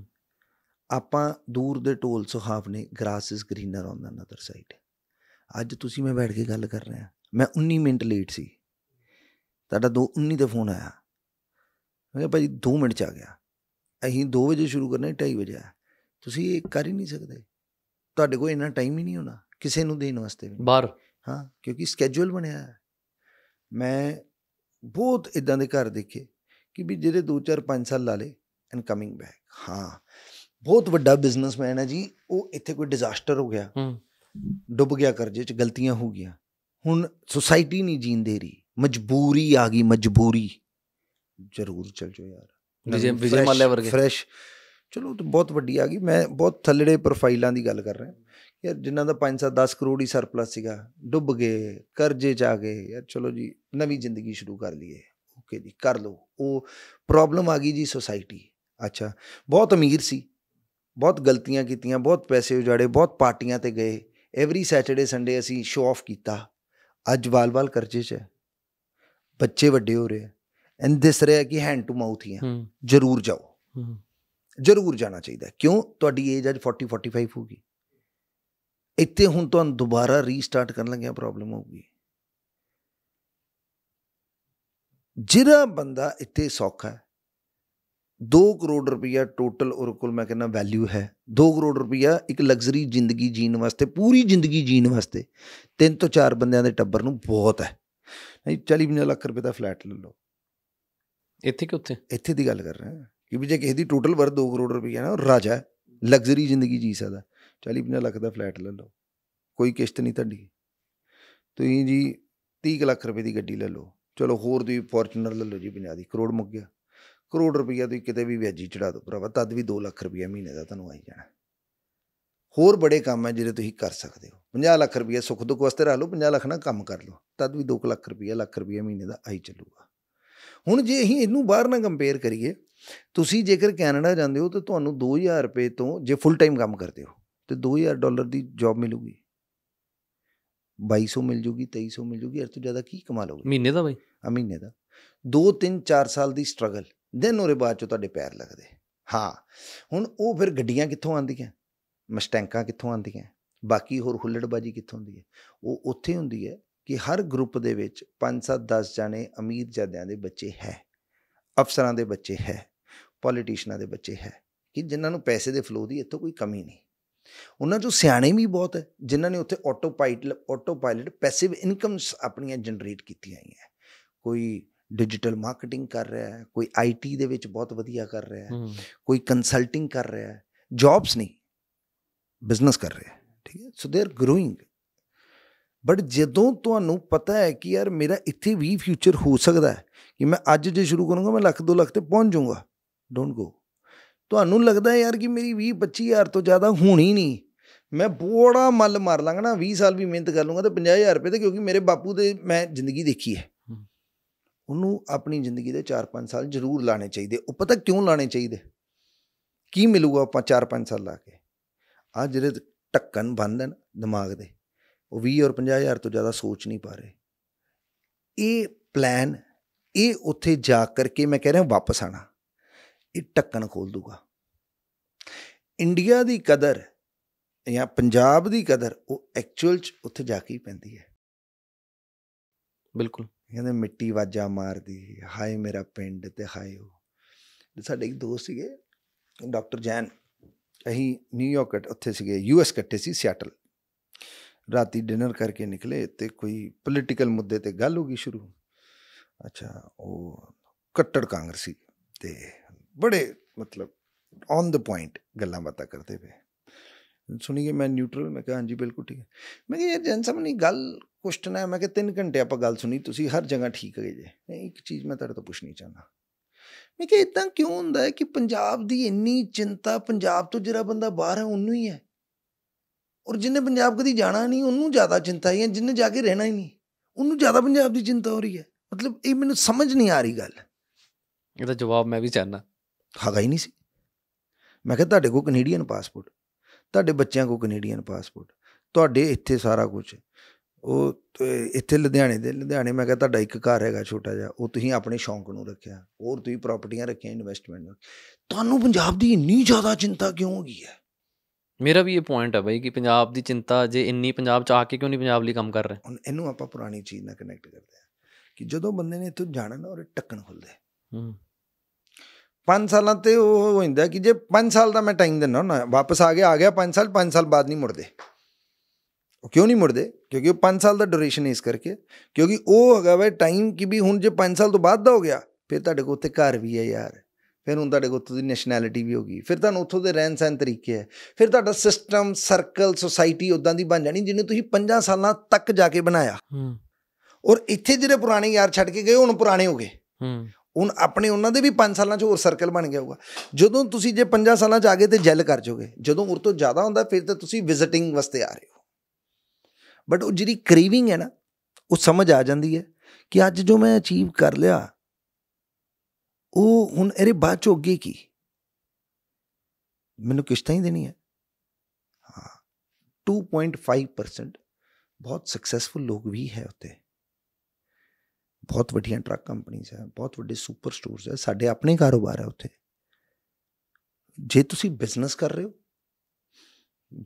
ਆਪਾਂ ਦੂਰ ਦੇ ਸੁਹਾਵ ਨੇ grass is greener on the other side ਅੱਜ ਤੁਸੀਂ ਮੈਂ ਬੈਠ ਕੇ ਗੱਲ ਕਰ ਰਿਹਾ ਮੈਂ 19 ਮਿੰਟ ਲੇਟ ਸੀ ਤੁਹਾਡਾ 2 19 ਤੇ ਫੋਨ ਆਇਆ ਮੈਂ ਕਿਹਾ ਭਾਈ 2 ਮਿੰਟ ਚ ਆ ਗਿਆ ਅਸੀਂ 2 ਵਜੇ ਸ਼ੁਰੂ ਕਰਨਾ 2:30 ਵਜੇ ਆ ਤੁਸੀਂ ਇਹ ਕਰ ਹੀ ਨਹੀਂ ਸਕਦੇ ਤੁਹਾਡੇ ਕੋਲ ਇੰਨਾ ਟਾਈਮ ਹੀ ਨਹੀਂ ਹੋਣਾ ਕਿਸੇ ਨੂੰ ਦੇਣ ਵਾਸਤੇ ਵੀ ਬਾਹਰ ਹਾਂ ਕਿਉਂਕਿ ਸਕੇਜੂਲ ਬਣਿਆ ਹੈ ਮੈਂ ਬਹੁਤ ਇਦਾਂ ਦੇ ਘਰ ਦੇਖੇ ਕਿ ਵੀ ਜਿਹੜੇ 2 4 5 ਸਾਲ ਲਾ ਲੇ ਐਂਡ ਕਮਿੰਗ ਬੈਕ ਹਾਂ ਬਹੁਤ ਵੱਡਾ ਬਿਜ਼ਨਸਮੈਨ ਹੈ ਜੀ ਉਹ ਇੱਥੇ ਕੋਈ ਡਿਜ਼ਾਸਟਰ ਹੋ ਗਿਆ ਡੁੱਬ ਗਿਆ ਕਰਜ਼ੇ 'ਚ ਗਲਤੀਆਂ ਹੋ ਗਈਆਂ ਹੁਣ ਸੁਸਾਇਟੀ ਨਹੀਂ ਜੀਣ ਦੇ ਰਹੀ ਮਜਬੂਰੀ ਆ ਗਈ ਮਜਬੂਰੀ ਜ਼ਰੂਰ ਚਲ ਜਾਓ ਯਾਰ ਵਿਜੇ ਵਿਜੇ ਮੱਲੇ ਵਰਗੇ ਫਰੈਸ਼ ਚਲੋ ਤੇ ਬਹੁਤ ਵੱਡੀ ਆ ਗਈ ਮੈਂ ਬਹੁਤ ਥੱਲੜੇ ਪ੍ਰੋਫਾਈਲਾਂ ਦੀ ਗੱਲ ਕਰ ਰਿਹਾ ਯਾਰ ਜਿਨ੍ਹਾਂ ਦਾ 5-7 10 ਕਰੋੜ ਹੀ ਸਰਪਲਸ ਸੀਗਾ ਡੁੱਬ ਗਏ ਕਰਜ਼ੇ 'ਚ ਆ ਗਏ ਯਾਰ ਚਲੋ ਜੀ ਨਵੀਂ ਜ਼ਿੰਦਗੀ ਸ਼ੁਰੂ ਕਰ ਲਈਏ ਓਕੇ ਜੀ ਕਰ ਲਓ ਉਹ ਪ੍ਰੋਬਲਮ ਆ ਗਈ ਜੀ ਸੋਸਾਇਟੀ ਅੱਛਾ ਬਹੁਤ ਅਮੀਰ ਸੀ ਬਹੁਤ ਗਲਤੀਆਂ ਕੀਤੀਆਂ ਬਹੁਤ ਪੈਸੇ ਉਜਾੜੇ ਬਹੁਤ ਪਾਰਟੀਆਂ ਤੇ ਗਏ ਐਵਰੀ ਸੈਟਰਡੇ ਸੰਡੇ ਅਸੀਂ ਸ਼ੋਅ ਆਫ ਕੀਤਾ ਅੱਜ ਵਾਲ-ਵਾਲ ਕਰਜ਼ੇ 'ਚ ਬੱਚੇ ਵੱਡੇ ਹੋ ਰਹੇ ਐਂ ਦਿਸ ਰਿਹਾ ਕਿ ਹੈਂਡ ਟੂ ਮਾਊਥ ਹੀ ਆ ਜ਼ਰੂਰ ਜਾਓ ਜ਼ਰੂਰ ਜਾਣਾ ਚਾਹੀਦਾ ਕਿਉਂ ਤੁਹਾਡੀ ਏਜ ਅੱਜ 40 45 ਹੋਗੀ ਇੱਥੇ ਹੁਣ ਤੁਹਾਨੂੰ ਦੁਬਾਰਾ ਰੀਸਟਾਰਟ ਕਰਨ ਲੱਗਿਆ ਪ੍ਰੋਬਲਮ ਹੋਊਗੀ ਜਿਹੜਾ ਬੰਦਾ ਇੱਥੇ ਸੌਖਾ ਹੈ 2 ਕਰੋੜ ਰੁਪਇਆ ਟੋਟਲ ਉਹਦੇ ਕੋਲ ਮੈਂ ਕਹਿੰਦਾ ਵੈਲਿਊ ਹੈ 2 ਕਰੋੜ ਰੁਪਇਆ ਇੱਕ ਲਗਜ਼ਰੀ ਜ਼ਿੰਦਗੀ ਜੀਣ ਵਾਸਤੇ ਪੂਰੀ ਜ਼ਿੰਦਗੀ ਜੀਣ ਵਾਸਤੇ ਤਿੰਨ ਤੋਂ ਚਾਰ ਬੰਦਿਆਂ ਦੇ ਟੱਬਰ ਨੂੰ ਬਹੁਤ ਹੈ ਨਹੀਂ 40 ਲੱਖ ਰੁਪਏ ਦਾ ਫਲੈਟ ਲੈ ਲਓ ਇੱਥੇ ਕਿ ਉੱਥੇ ਇੱਥੇ ਦੀ ਗੱਲ ਕਰ ਰਹੇ ਹਾਂ ਕਿ ਵੀ ਜੇ ਕਿਸੇ ਦੀ ਟੋਟਲ ਵਰ 2 ਕਰੋੜ ਰੁਪਈਆ ਨਾ ਉਹ ਰਾਜਾ ਹੈ ਲਗਜ਼ਰੀ ਜ਼ਿੰਦਗੀ ਜੀ ਸਕਦਾ 40-50 ਲੱਖ ਦਾ ਫਲੈਟ ਲੈ ਲਓ ਕੋਈ ਕਿਸ਼ਤ ਨਹੀਂ ਤੁਹਾਡੀ ਤੁਸੀਂ ਜੀ 30 ਲੱਖ ਰੁਪਏ ਦੀ ਗੱਡੀ ਲੈ ਲਓ ਚਲੋ ਹੋਰ ਦੀ ਫੋਰਚਨਰ ਲੈ ਲਓ ਜੀ 50 ਦੀ ਕਰੋੜ ਮੁੱਕ ਗਿਆ ਕਰੋੜ ਰੁਪਈਆ ਤੁਸੀਂ ਕਿਤੇ ਵੀ ਵਿਆਜੀ ਚੜਾ ਦਿਓ ਭਰਾਵਾ ਤਦ ਵੀ 2 ਲੱਖ ਰੁਪਈਆ ਮਹੀਨੇ ਦਾ ਤੁਹਾਨੂੰ ਆਈ ਜਾਣਾ ਹੋਰ ਬੜੇ ਕੰਮ ਹੈ ਜਿਹੜੇ ਤੁਸੀਂ ਕਰ ਸਕਦੇ ਹੋ 50 ਲੱਖ ਰੁਪਈਆ ਸੁੱਖ ਦੁੱਖ ਵਾਸਤੇ ਰੱਖ ਲਓ 50 ਲੱਖ ਨਾਲ ਕੰਮ ਕਰ ਲਓ ਤਦ ਵੀ 2 ਲੱਖ ਰੁਪਈਆ ਲੱਖ ਰੁਪਈਆ ਮਹੀਨੇ ਦਾ ਆਈ ਚੱਲੂਗਾ ਹੁਣ ਜੇ ਅਸੀਂ ਇਹਨੂੰ ਬਾਹਰ ਨਾਲ ਕੰਪੇਅਰ ਕਰੀਏ ਤੁਸੀਂ ਜੇਕਰ ਕੈਨੇਡਾ ਜਾਂਦੇ ਹੋ ਤਾਂ ਤੁਹਾਨੂੰ 2000 ਰੁਪਏ ਤੋਂ ਜੇ ਫੁੱਲ ਟਾਈਮ ਕੰਮ ਕਰਦੇ ਹੋ ਤੇ 2000 ਡਾਲਰ ਦੀ ਜੌਬ ਮਿਲੂਗੀ 2200 ਮਿਲ ਜੂਗੀ 2300 ਮਿਲ ਜੂਗੀ ਅਰ ਤੋਂ ਜ਼ਿਆਦਾ ਕੀ ਕਮਾ ਲੋਗੇ ਮਹੀਨੇ ਦਾ ਬਾਈ ਆ ਮਹੀਨੇ ਦਾ 2 3 4 ਸਾਲ ਦੀ ਸਟਰਗਲ ਦਿਨ ਉਹਦੇ ਬਾਅਦ ਚ ਤੁਹਾਡੇ ਪੈਰ ਲੱਗਦੇ ਹਾਂ ਹੁਣ ਉਹ ਫਿਰ ਗੱਡੀਆਂ ਕਿੱਥੋਂ ਆਉਂਦੀਆਂ ਮਸਟੈਂਕਾਂ ਕਿੱਥੋਂ ਆਉਂਦੀਆਂ ਬਾਕੀ ਹੋਰ ਹੁੱਲੜਬਾਜੀ ਕਿੱਥੋਂ ਹੁੰਦੀ ਹੈ ਉਹ ਉੱਥੇ ਹੁੰਦੀ ਹੈ ਕਿ ਹਰ ਗਰੁੱਪ ਦੇ ਵਿੱਚ 5-7 10 ਜਾਣੇ ਅਮੀਰ ਜਾਦਿਆਂ ਦੇ ਬੱਚੇ ਹੈ ਅਫਸਰਾਂ ਦੇ ਬੱਚੇ ਹੈ ਪੋਲੀਟਿਸ਼ੀਨਾਂ ਦੇ ਬੱਚੇ ਹੈ ਕਿ ਜਿਨ੍ਹਾਂ ਨੂੰ ਪੈਸੇ ਦੇ ਫਲੋ ਦੀ ਇੱਥੋਂ ਕੋਈ ਕਮੀ ਨਹੀਂ ਉਹਨਾਂ ਜੋ ਸਿਆਣੇ ਵੀ ਬਹੁਤ ਹੈ ਜਿਨ੍ਹਾਂ ਨੇ ਉੱਥੇ autopilot autopilot passive incomes ਆਪਣੀਆਂ ਜਨਰੇਟ ਕੀਤੀਆਂ ਆਈਆਂ ਕੋਈ ਡਿਜੀਟਲ ਮਾਰਕੀਟਿੰਗ ਕਰ ਰਿਹਾ ਹੈ ਕੋਈ ਆਈਟੀ ਦੇ ਵਿੱਚ ਬਹੁਤ ਵਧੀਆ ਕਰ ਰਿਹਾ ਹੈ ਕੋਈ ਕੰਸਲਟਿੰਗ ਕਰ ਰਿਹਾ ਹੈ ਜੌਬਸ ਨਹੀਂ ਬਿਜ਼ਨਸ ਕਰ ਰਿਹਾ ਹੈ ਠੀਕ ਹੈ ਸੋ ਦੇ ਆਰ ਗਰੋਇੰਗ ਬਟ ਜਦੋਂ ਤੁਹਾਨੂੰ ਪਤਾ ਹੈ ਕਿ ਯਾਰ ਮੇਰਾ ਇੱਥੇ ਵੀ ਫਿਊਚਰ ਹੋ ਸਕਦਾ ਹੈ ਕਿ ਮੈਂ ਅੱਜ ਜੇ ਸ਼ੁਰੂ ਕਰੂੰਗਾ ਮੈਂ ਲੱਖ 2 ਲੱਖ ਤੇ ਪਹੁੰਚ ਜਾਊਂਗਾ ਡੋਨਟ ਗੋ ਤੁਹਾਨੂੰ ਲੱਗਦਾ ਹੈ ਯਾਰ ਕਿ ਮੇਰੀ 20 25000 ਤੋਂ ਜ਼ਿਆਦਾ ਹੋਣੀ ਨਹੀਂ ਮੈਂ ਬੋੜਾ ਮੱਲ ਮਾਰ ਲਾਂਗਾ ਨਾ 20 ਸਾਲ ਵੀ ਮਿਹਨਤ ਕਰ ਲੂੰਗਾ ਤੇ 50000 ਰੁਪਏ ਤੇ ਕਿਉਂਕਿ ਮੇਰੇ ਬਾਪੂ ਦੇ ਮੈਂ ਜ਼ਿੰਦਗੀ ਦੇਖੀ ਹੈ ਉਹਨੂੰ ਆਪਣੀ ਜ਼ਿੰਦਗੀ ਦੇ 4-5 ਸਾਲ ਜ਼ਰੂਰ ਲਾਣੇ ਚਾਹੀਦੇ ਉਹ ਪਤਾ ਕਿਉਂ ਲਾਣੇ ਚਾਹੀਦੇ ਕੀ ਮਿਲੂਗਾ ਆਪਾਂ 4-5 ਸਾਲ ਲਾ ਕੇ ਆ ਜਿਹੜੇ ਟੱਕਨ ਬੰਦਨ ਦਿਮਾਗ ਦੇ ਉਹ 20 ਔਰ 50000 ਤੋਂ ਜ਼ਿਆਦਾ ਸੋਚ ਨਹੀਂ ਪਾ ਰਹੇ ਇਹ ਪਲਾਨ ਇਹ ਉੱਥੇ ਜਾ ਕਰਕੇ ਮੈਂ ਕਹਿ ਰਿਹਾ ਵਾਪਸ ਆਣਾ ਇਹ ਟੱਕਣ ਖੋਲ ਦੂਗਾ ਇੰਡੀਆ ਦੀ ਕਦਰ ਜਾਂ ਪੰਜਾਬ ਦੀ ਕਦਰ ਉਹ ਐਕਚੁਅਲ ਚ ਉੱਥੇ ਜਾ ਕੇ ਹੀ ਪੈਂਦੀ ਹੈ ਬਿਲਕੁਲ ਕਹਿੰਦੇ ਮਿੱਟੀ ਵਾਜਾ ਮਾਰਦੀ ਹਾਏ ਮੇਰਾ ਪਿੰਡ ਤੇ ਹਾਏ ਉਹ ਸਾਡੇ ਇੱਕ ਦੋਸਤ ਸੀਗੇ ਡਾਕਟਰ ਜੈਨ ਅਹੀਂ ਨਿਊਯਾਰਕ ਉੱਥੇ ਸੀਗੇ ਯੂਐਸ ਕੱਟੇ ਸੀ ਸਿਆਟਲ ਰਾਤੀ ਡਿਨਰ ਕਰਕੇ ਨਿਕਲੇ ਤੇ ਕੋਈ ਪੋਲੀਟੀਕਲ ਮੁੱਦੇ ਤੇ ਗੱਲ ਹੋ ਗਈ ਸ਼ੁਰੂ ਅੱਛਾ ਉਹ ਕੱਟੜ ਕਾਂਗਰਸੀ ਤੇ ਬੜੇ ਮਤਲਬ ਔਨ ਦਾ ਪੁਆਇੰਟ ਗੱਲਾਂ ਬਾਤਾਂ ਕਰਦੇ ਪਏ ਸੁਣੀਏ ਮੈਂ ਨਿਊਟਰਲ ਮੈਂ ਕਿਹਾ ਹਾਂਜੀ ਬਿਲਕੁਲ ਠੀਕ ਹੈ ਮੈਂ ਕਿਹਾ ਯਾਰ ਜਨ ਸਾਹਿਬ ਨਹੀਂ ਗੱਲ ਕੁਸ਼ਟਨ ਹੈ ਮੈਂ ਕਿ 3 ਘੰਟੇ ਆਪਾਂ ਗੱਲ ਸੁਣੀ ਤੁਸੀਂ ਹਰ ਜਗ੍ਹਾ ਠੀਕ ਗਏ ਜੇ ਇੱਕ ਚੀਜ਼ ਮੈਂ ਤੁਹਾਡੇ ਤੋਂ ਪੁੱਛਣੀ ਚਾਹੁੰਦਾ ਮੈਂ ਕਿ ਇਦਾਂ ਕਿਉਂ ਹੁੰਦਾ ਹੈ ਕਿ ਪੰਜਾਬ ਦੀ ਇੰਨੀ ਚਿੰਤਾ ਪੰਜਾਬ ਤੋਂ ਜਿਹੜਾ ਬੰਦਾ ਬਾਹਰ ਹੈ ਉਹਨੂੰ ਹੀ ਹੈ ਔਰ ਜਿੰਨੇ ਪੰਜਾਬ ਕਦੀ ਜਾਣਾ ਨਹੀਂ ਉਹਨੂੰ ਜ਼ਿਆਦਾ ਚਿੰਤਾ ਹੈ ਜਿੰਨੇ ਜਾ ਕੇ ਰਹਿਣਾ ਹੀ ਨਹੀਂ ਉਹਨੂੰ ਜ਼ਿਆਦਾ ਪੰਜਾਬ ਦੀ ਚਿੰਤਾ ਹੋ ਰਹੀ ਹੈ ਮਤਲਬ ਇਹ ਮੈਨੂੰ ਸਮਝ ਨਹੀਂ ਆ ਰਹੀ ਗੱਲ ਇਹਦਾ ਜਵਾਬ ਮੈਂ ਵੀ ਚਾਹਨਾ ਹੈਗਾ ਹੀ ਨਹੀਂ ਸੀ ਮੈਂ ਕਿਹਾ ਤੁਹਾਡੇ ਕੋ ਕੈਨੇਡੀਅਨ ਪਾਸਪੋਰਟ ਤੁਹਾਡੇ ਬੱਚਿਆਂ ਕੋ ਕੈਨੇਡੀਅਨ ਪਾਸਪੋਰਟ ਤੁਹਾਡੇ ਇੱਥੇ ਸਾਰਾ ਕੁਝ ਉਹ ਇੱਥੇ ਲੁਧਿਆਣੇ ਦੇ ਲੁਧਿਆਣੇ ਮੈਂ ਕਿਹਾ ਤੁਹਾਡਾ ਇੱਕ ਘਰ ਹੈਗਾ ਛੋਟਾ ਜਿਹਾ ਉਹ ਤੁਸੀਂ ਆਪਣੇ ਸ਼ੌਂਕ ਨੂੰ ਰੱਖਿਆ ਹੋਰ ਤੁਸੀਂ ਪ੍ਰਾਪਰਟੀਆਂ ਰੱਖੀਆਂ ਇਨਵੈਸਟਮੈਂਟ ਨੂੰ ਤੁਹਾਨੂੰ ਪੰਜਾਬ ਦੀ ਇੰਨੀ ਜ਼ਿਆਦਾ ਚਿੰਤਾ ਕਿਉਂ ਹੋ ਗਈ ਹੈ ਮੇਰਾ ਵੀ ਇਹ ਪੁਆਇੰਟ ਹੈ ਬਾਈ ਕਿ ਪੰਜਾਬ ਦੀ ਚਿੰਤਾ ਜੇ ਇੰਨੀ ਪੰਜਾਬ ਚ ਆ ਕੇ ਕਿਉਂ ਨਹੀਂ ਪੰਜਾਬ ਲਈ ਕੰਮ ਕਰ ਰਹੇ ਹੁਣ ਇਹਨੂੰ ਆਪਾਂ ਪੁਰਾਣੀ ਚੀਜ਼ ਨਾਲ ਕਨੈਕਟ ਕਰਦੇ ਆ ਕਿ ਜਦੋਂ ਬੰਦੇ ਨੇ ਇਥੋਂ ਜਾਣਾ ਨਾ ਔਰ ਟੱਕਣ ਖੁੱਲਦੇ ਹੂੰ 5 ਸਾਲਾਂ ਤੇ ਉਹ ਹੁੰਦਾ ਕਿ ਜੇ 5 ਸਾਲ ਦਾ ਮੈਂ ਟਾਈਮ ਦਿੰਦਾ ਨਾ ਵਾਪਸ ਆ ਗਿਆ ਆ ਗਿਆ 5 ਸਾਲ 5 ਸਾਲ ਬਾਅਦ ਨਹੀਂ ਮੁੜਦੇ ਉਹ ਕਿਉਂ ਨਹੀਂ ਮੁੜਦੇ ਕਿਉਂਕਿ ਉਹ 5 ਸਾਲ ਦਾ ਡਿਊਰੇਸ਼ਨ ਹੈ ਇਸ ਕਰਕੇ ਕਿਉਂਕਿ ਉਹ ਹੈਗਾ ਵੇ ਟਾਈਮ ਕਿ ਵੀ ਹੁਣ ਜੇ 5 ਸਾਲ ਤੋਂ ਬਾਅਦ ਦਾ ਹੋ ਗਿਆ ਫਿਰ ਤੁਹਾਡੇ ਕੋਲ ਉੱਥੇ ਘਰ ਵੀ ਹੈ ਯਾਰ ਫਿਰ ਹੁਣ ਤੁਹਾਡੇ ਕੋਲ ਉੱਥੋਂ ਦੀ ਨੈਸ਼ਨੈਲਿਟੀ ਵੀ ਹੋਗੀ ਫਿਰ ਤੁਹਾਨੂੰ ਉੱਥੋਂ ਦੇ ਰਹਿਣ ਸਹਿਣ ਤਰੀਕੇ ਹੈ ਫਿਰ ਤੁਹਾਡਾ ਸਿਸਟਮ ਸਰਕਲ ਸੋਸਾਇਟੀ ਉਦਾਂ ਦੀ ਬਣ ਜਾਣੀ ਜਿਹਨੂੰ ਤੁਸੀਂ 5 ਸਾਲਾਂ ਤੱਕ ਜਾ ਕੇ ਬਣਾਇਆ ਹੂੰ ਔਰ ਇੱਥੇ ਜਿਹੜੇ ਪੁਰਾਣੇ ਯਾਰ ਛੱਡ ਕੇ ਗਏ ਹੁਣ ਪੁਰਾਣੇ ਹੋ ਗਏ ਹੂੰ ਹੁਣ ਆਪਣੇ ਉਹਨਾਂ ਦੇ ਵੀ 5 ਸਾਲਾਂ 'ਚ ਹੋਰ ਸਰਕਲ ਬਣ ਗਿਆ ਹੋਗਾ ਜਦੋਂ ਤੁਸੀਂ ਜੇ 5 ਸਾਲਾਂ 'ਚ ਆ ਗਏ ਤੇ ਜੈਲ ਕਰ ਜੋਗੇ ਜਦੋਂ ਉਰ ਤੋਂ ਜ਼ਿਆਦਾ ਹੁੰਦਾ ਫਿਰ ਤਾਂ ਤੁਸੀਂ ਵਿਜ਼ਿਟਿੰਗ ਵਾਸਤੇ ਆ ਰਹੇ ਹੋ ਬਟ ਉਹ ਜਿਹੜੀ ਕ੍ਰੇਵਿੰਗ ਹੈ ਨਾ ਉਹ ਸਮਝ ਆ ਜਾਂਦੀ ਹੈ ਕਿ ਅੱਜ ਜੋ ਮੈਂ ਅਚੀਵ ਕਰ ਲਿਆ ਉਹ ਹੁਣ ਇਹਦੇ ਬਾਅਦ ਚ ਅੱਗੇ ਕੀ ਮੈਨੂੰ ਕਿਸ਼ਤਾਂ ਹੀ ਦੇਣੀ ਹੈ ਹਾਂ 2.5% ਬਹੁਤ ਸਕਸੈਸਫੁਲ ਲੋਕ ਵੀ ਹੈ ਉੱਤੇ ਬਹੁਤ ਵੱਡੀਆਂ ਟਰੱਕ ਕੰਪਨੀਆਂ ਹੈ ਬਹੁਤ ਵੱਡੇ ਸੁਪਰ ਸਟੋਰਸ ਹੈ ਸਾਡੇ ਆਪਣੇ ਕਾਰੋਬਾਰ ਹੈ ਉੱਥੇ ਜੇ ਤੁਸੀਂ ਬਿਜ਼ਨਸ ਕਰ ਰਹੇ ਹੋ